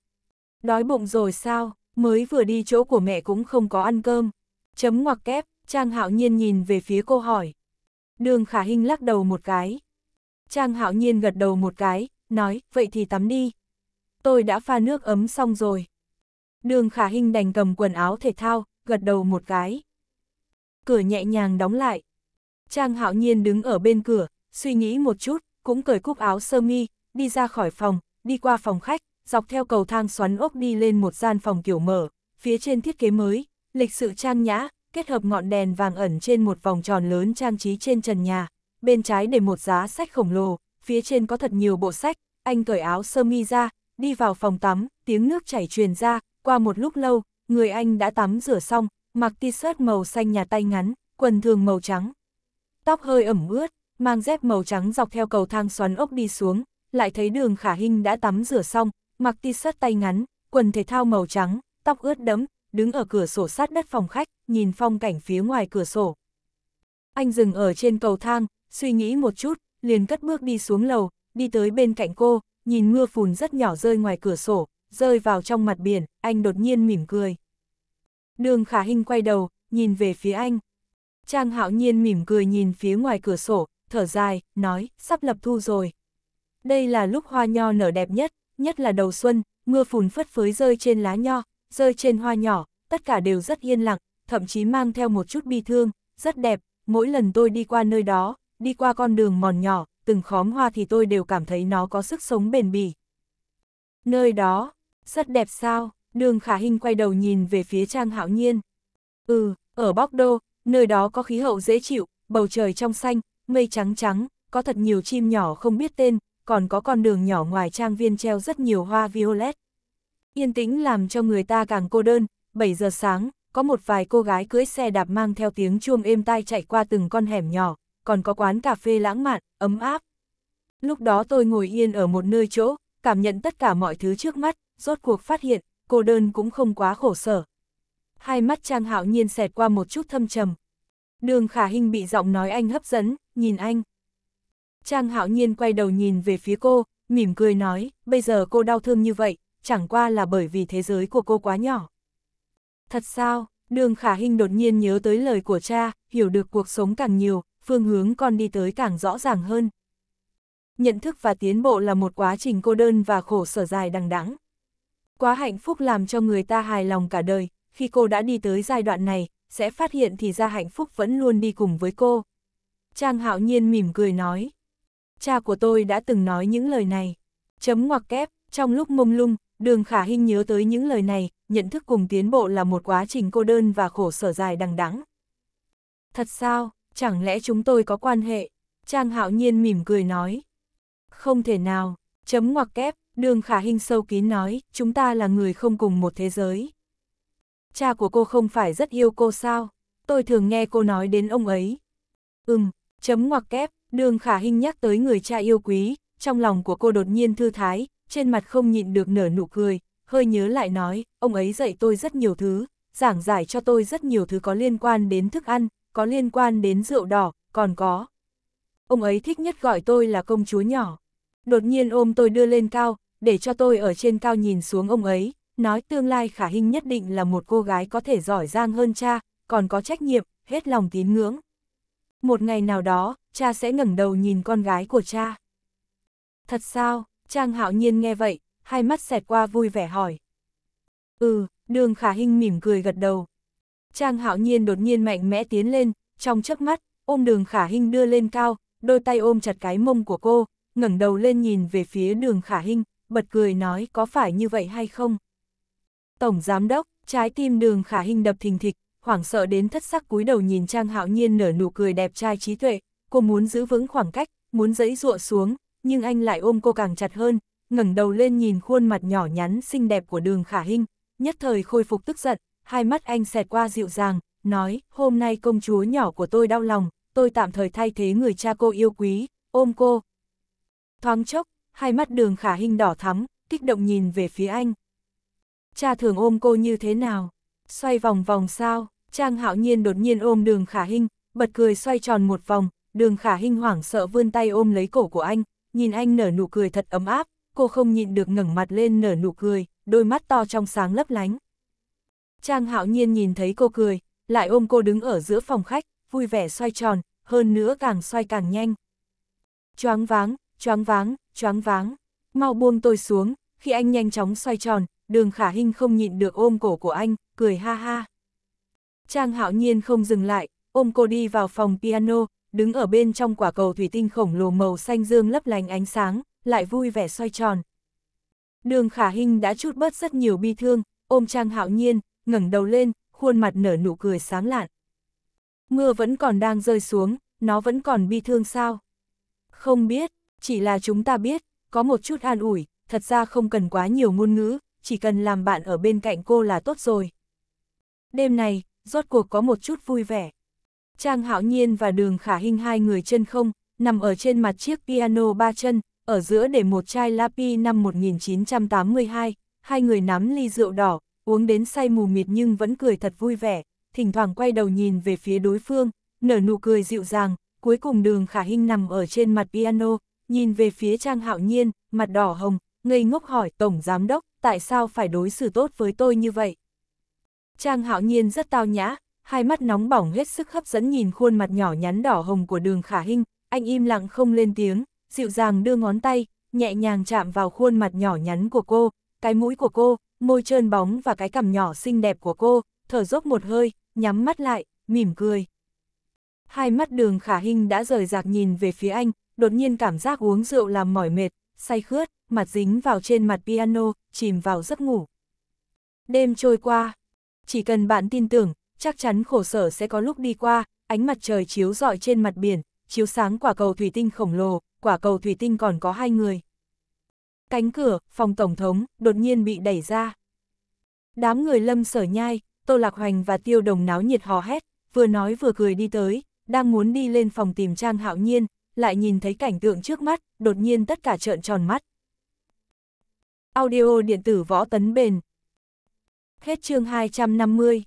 Đói bụng rồi sao, mới vừa đi chỗ của mẹ cũng không có ăn cơm. Chấm ngoặc kép, Trang Hạo Nhiên nhìn về phía cô hỏi. Đường Khả Hinh lắc đầu một cái. Trang hạo nhiên gật đầu một cái, nói, vậy thì tắm đi. Tôi đã pha nước ấm xong rồi. Đường khả Hinh đành cầm quần áo thể thao, gật đầu một cái. Cửa nhẹ nhàng đóng lại. Trang hạo nhiên đứng ở bên cửa, suy nghĩ một chút, cũng cởi cúc áo sơ mi, đi ra khỏi phòng, đi qua phòng khách, dọc theo cầu thang xoắn ốc đi lên một gian phòng kiểu mở, phía trên thiết kế mới, lịch sự trang nhã, kết hợp ngọn đèn vàng ẩn trên một vòng tròn lớn trang trí trên trần nhà, bên trái để một giá sách khổng lồ, phía trên có thật nhiều bộ sách, anh cởi áo sơ mi ra, đi vào phòng tắm, tiếng nước chảy truyền ra, qua một lúc lâu, người anh đã tắm rửa xong, mặc t-shirt màu xanh nhà tay ngắn, quần thường màu trắng. Tóc hơi ẩm ướt, mang dép màu trắng dọc theo cầu thang xoắn ốc đi xuống, lại thấy đường khả hình đã tắm rửa xong, mặc t-shirt tay ngắn, quần thể thao màu trắng, tóc ướt đẫm, đứng ở cửa sổ sát đất phòng khách, nhìn phong cảnh phía ngoài cửa sổ. Anh dừng ở trên cầu thang, suy nghĩ một chút, liền cất bước đi xuống lầu, đi tới bên cạnh cô, nhìn mưa phùn rất nhỏ rơi ngoài cửa sổ, rơi vào trong mặt biển, anh đột nhiên mỉm cười. Đường khả hình quay đầu, nhìn về phía anh. Trang hạo nhiên mỉm cười nhìn phía ngoài cửa sổ, thở dài, nói, sắp lập thu rồi. Đây là lúc hoa nho nở đẹp nhất, nhất là đầu xuân, mưa phùn phất phới rơi trên lá nho, rơi trên hoa nhỏ, tất cả đều rất yên lặng, thậm chí mang theo một chút bi thương, rất đẹp, mỗi lần tôi đi qua nơi đó, đi qua con đường mòn nhỏ, từng khóm hoa thì tôi đều cảm thấy nó có sức sống bền bỉ. Nơi đó, rất đẹp sao, đường khả hình quay đầu nhìn về phía Trang Hạo Nhiên. Ừ, ở Bắc Đô, nơi đó có khí hậu dễ chịu, bầu trời trong xanh, mây trắng trắng, có thật nhiều chim nhỏ không biết tên, còn có con đường nhỏ ngoài trang viên treo rất nhiều hoa violet. Yên tĩnh làm cho người ta càng cô đơn, 7 giờ sáng, có một vài cô gái cưỡi xe đạp mang theo tiếng chuông êm tai chạy qua từng con hẻm nhỏ, còn có quán cà phê lãng mạn, ấm áp. Lúc đó tôi ngồi yên ở một nơi chỗ, cảm nhận tất cả mọi thứ trước mắt, rốt cuộc phát hiện, cô đơn cũng không quá khổ sở. Hai mắt Trang Hạo Nhiên xẹt qua một chút thâm trầm. Đường Khả Hinh bị giọng nói anh hấp dẫn, nhìn anh. Trang Hạo Nhiên quay đầu nhìn về phía cô, mỉm cười nói, bây giờ cô đau thương như vậy, chẳng qua là bởi vì thế giới của cô quá nhỏ. Thật sao, Đường Khả Hinh đột nhiên nhớ tới lời của cha, hiểu được cuộc sống càng nhiều, phương hướng con đi tới càng rõ ràng hơn. Nhận thức và tiến bộ là một quá trình cô đơn và khổ sở dài đằng đẵng. Quá hạnh phúc làm cho người ta hài lòng cả đời, khi cô đã đi tới giai đoạn này, sẽ phát hiện thì ra hạnh phúc vẫn luôn đi cùng với cô. Trang hạo nhiên mỉm cười nói. Cha của tôi đã từng nói những lời này. Chấm ngoặc kép, trong lúc mông lung, đường khả hình nhớ tới những lời này, nhận thức cùng tiến bộ là một quá trình cô đơn và khổ sở dài đằng đẵng. Thật sao? chẳng lẽ chúng tôi có quan hệ? Trang hạo nhiên mỉm cười nói. Không thể nào, chấm ngoặc kép, đường khả hình sâu kín nói, chúng ta là người không cùng một thế giới. Cha của cô không phải rất yêu cô sao? Tôi thường nghe cô nói đến ông ấy. Ừm, chấm ngoặc kép, đường khả hình nhắc tới người cha yêu quý, trong lòng của cô đột nhiên thư thái, trên mặt không nhịn được nở nụ cười, hơi nhớ lại nói, ông ấy dạy tôi rất nhiều thứ, giảng giải cho tôi rất nhiều thứ có liên quan đến thức ăn, có liên quan đến rượu đỏ, còn có. Ông ấy thích nhất gọi tôi là công chúa nhỏ. Đột nhiên ôm tôi đưa lên cao, để cho tôi ở trên cao nhìn xuống ông ấy, nói tương lai khả hình nhất định là một cô gái có thể giỏi giang hơn cha, còn có trách nhiệm, hết lòng tín ngưỡng. Một ngày nào đó, cha sẽ ngẩng đầu nhìn con gái của cha. Thật sao, Trang hạo nhiên nghe vậy, hai mắt xẹt qua vui vẻ hỏi. Ừ, đường khả hình mỉm cười gật đầu, Trang hạo nhiên đột nhiên mạnh mẽ tiến lên, trong chớp mắt, ôm đường khả Hinh đưa lên cao, đôi tay ôm chặt cái mông của cô, ngẩng đầu lên nhìn về phía đường khả Hinh, bật cười nói có phải như vậy hay không. Tổng giám đốc, trái tim đường khả Hinh đập thình thịch, hoảng sợ đến thất sắc cúi đầu nhìn Trang hạo nhiên nở nụ cười đẹp trai trí tuệ, cô muốn giữ vững khoảng cách, muốn dẫy dụa xuống, nhưng anh lại ôm cô càng chặt hơn, ngẩng đầu lên nhìn khuôn mặt nhỏ nhắn xinh đẹp của đường khả Hinh, nhất thời khôi phục tức giận, hai mắt anh xẹt qua dịu dàng, nói, hôm nay công chúa nhỏ của tôi đau lòng, tôi tạm thời thay thế người cha cô yêu quý, ôm cô. Thoáng chốc, hai mắt đường khả hình đỏ thắm, kích động nhìn về phía anh. Cha thường ôm cô như thế nào? Xoay vòng vòng sao? Trang hạo nhiên đột nhiên ôm đường khả hình, bật cười xoay tròn một vòng, đường khả hình hoảng sợ vươn tay ôm lấy cổ của anh, nhìn anh nở nụ cười thật ấm áp, cô không nhịn được ngẩng mặt lên nở nụ cười, đôi mắt to trong sáng lấp lánh. Trang hạo nhiên nhìn thấy cô cười, lại ôm cô đứng ở giữa phòng khách, vui vẻ xoay tròn, hơn nữa càng xoay càng nhanh. Choáng váng, choáng váng, choáng váng, mau buông tôi xuống, khi anh nhanh chóng xoay tròn, đường khả Hinh không nhịn được ôm cổ của anh, cười ha ha. Trang hạo nhiên không dừng lại, ôm cô đi vào phòng piano, đứng ở bên trong quả cầu thủy tinh khổng lồ màu xanh dương lấp lánh ánh sáng, lại vui vẻ xoay tròn. Đường khả Hinh đã chút bớt rất nhiều bi thương, ôm Trang hạo nhiên, ngẩng đầu lên, khuôn mặt nở nụ cười sáng lạn. Mưa vẫn còn đang rơi xuống, nó vẫn còn bi thương sao? Không biết, chỉ là chúng ta biết, có một chút an ủi, thật ra không cần quá nhiều ngôn ngữ, chỉ cần làm bạn ở bên cạnh cô là tốt rồi. Đêm này, rốt cuộc có một chút vui vẻ. Trang Hạo Nhiên và Đường Khả Hinh hai người chân không, nằm ở trên mặt chiếc piano ba chân, ở giữa để một chai Lapi năm 1982, hai người nắm ly rượu đỏ, uống đến say mù mịt nhưng vẫn cười thật vui vẻ, thỉnh thoảng quay đầu nhìn về phía đối phương, nở nụ cười dịu dàng, cuối cùng đường khả hình nằm ở trên mặt piano, nhìn về phía Trang Hạo Nhiên, mặt đỏ hồng, ngây ngốc hỏi Tổng Giám Đốc, tại sao phải đối xử tốt với tôi như vậy? Trang Hạo Nhiên rất tao nhã, hai mắt nóng bỏng hết sức hấp dẫn nhìn khuôn mặt nhỏ nhắn đỏ hồng của đường khả hình, anh im lặng không lên tiếng, dịu dàng đưa ngón tay, nhẹ nhàng chạm vào khuôn mặt nhỏ nhắn của cô, cái mũi của cô, môi trơn bóng và cái cằm nhỏ xinh đẹp của cô, thở dốc một hơi, nhắm mắt lại, mỉm cười. Hai mắt đường khả hình đã rời rạc nhìn về phía anh, đột nhiên cảm giác uống rượu làm mỏi mệt, say khướt, mặt dính vào trên mặt piano, chìm vào giấc ngủ. Đêm trôi qua, chỉ cần bạn tin tưởng, chắc chắn khổ sở sẽ có lúc đi qua, ánh mặt trời chiếu rọi trên mặt biển, chiếu sáng quả cầu thủy tinh khổng lồ, quả cầu thủy tinh còn có hai người cánh cửa, phòng tổng thống, đột nhiên bị đẩy ra. Đám người lâm sở nhai, Tô Lạc Hoành và Tiêu Đồng náo nhiệt hò hét, vừa nói vừa cười đi tới, đang muốn đi lên phòng tìm Trang Hạo Nhiên, lại nhìn thấy cảnh tượng trước mắt, đột nhiên tất cả trợn tròn mắt. Audio điện tử võ tấn bền. Hết chương 250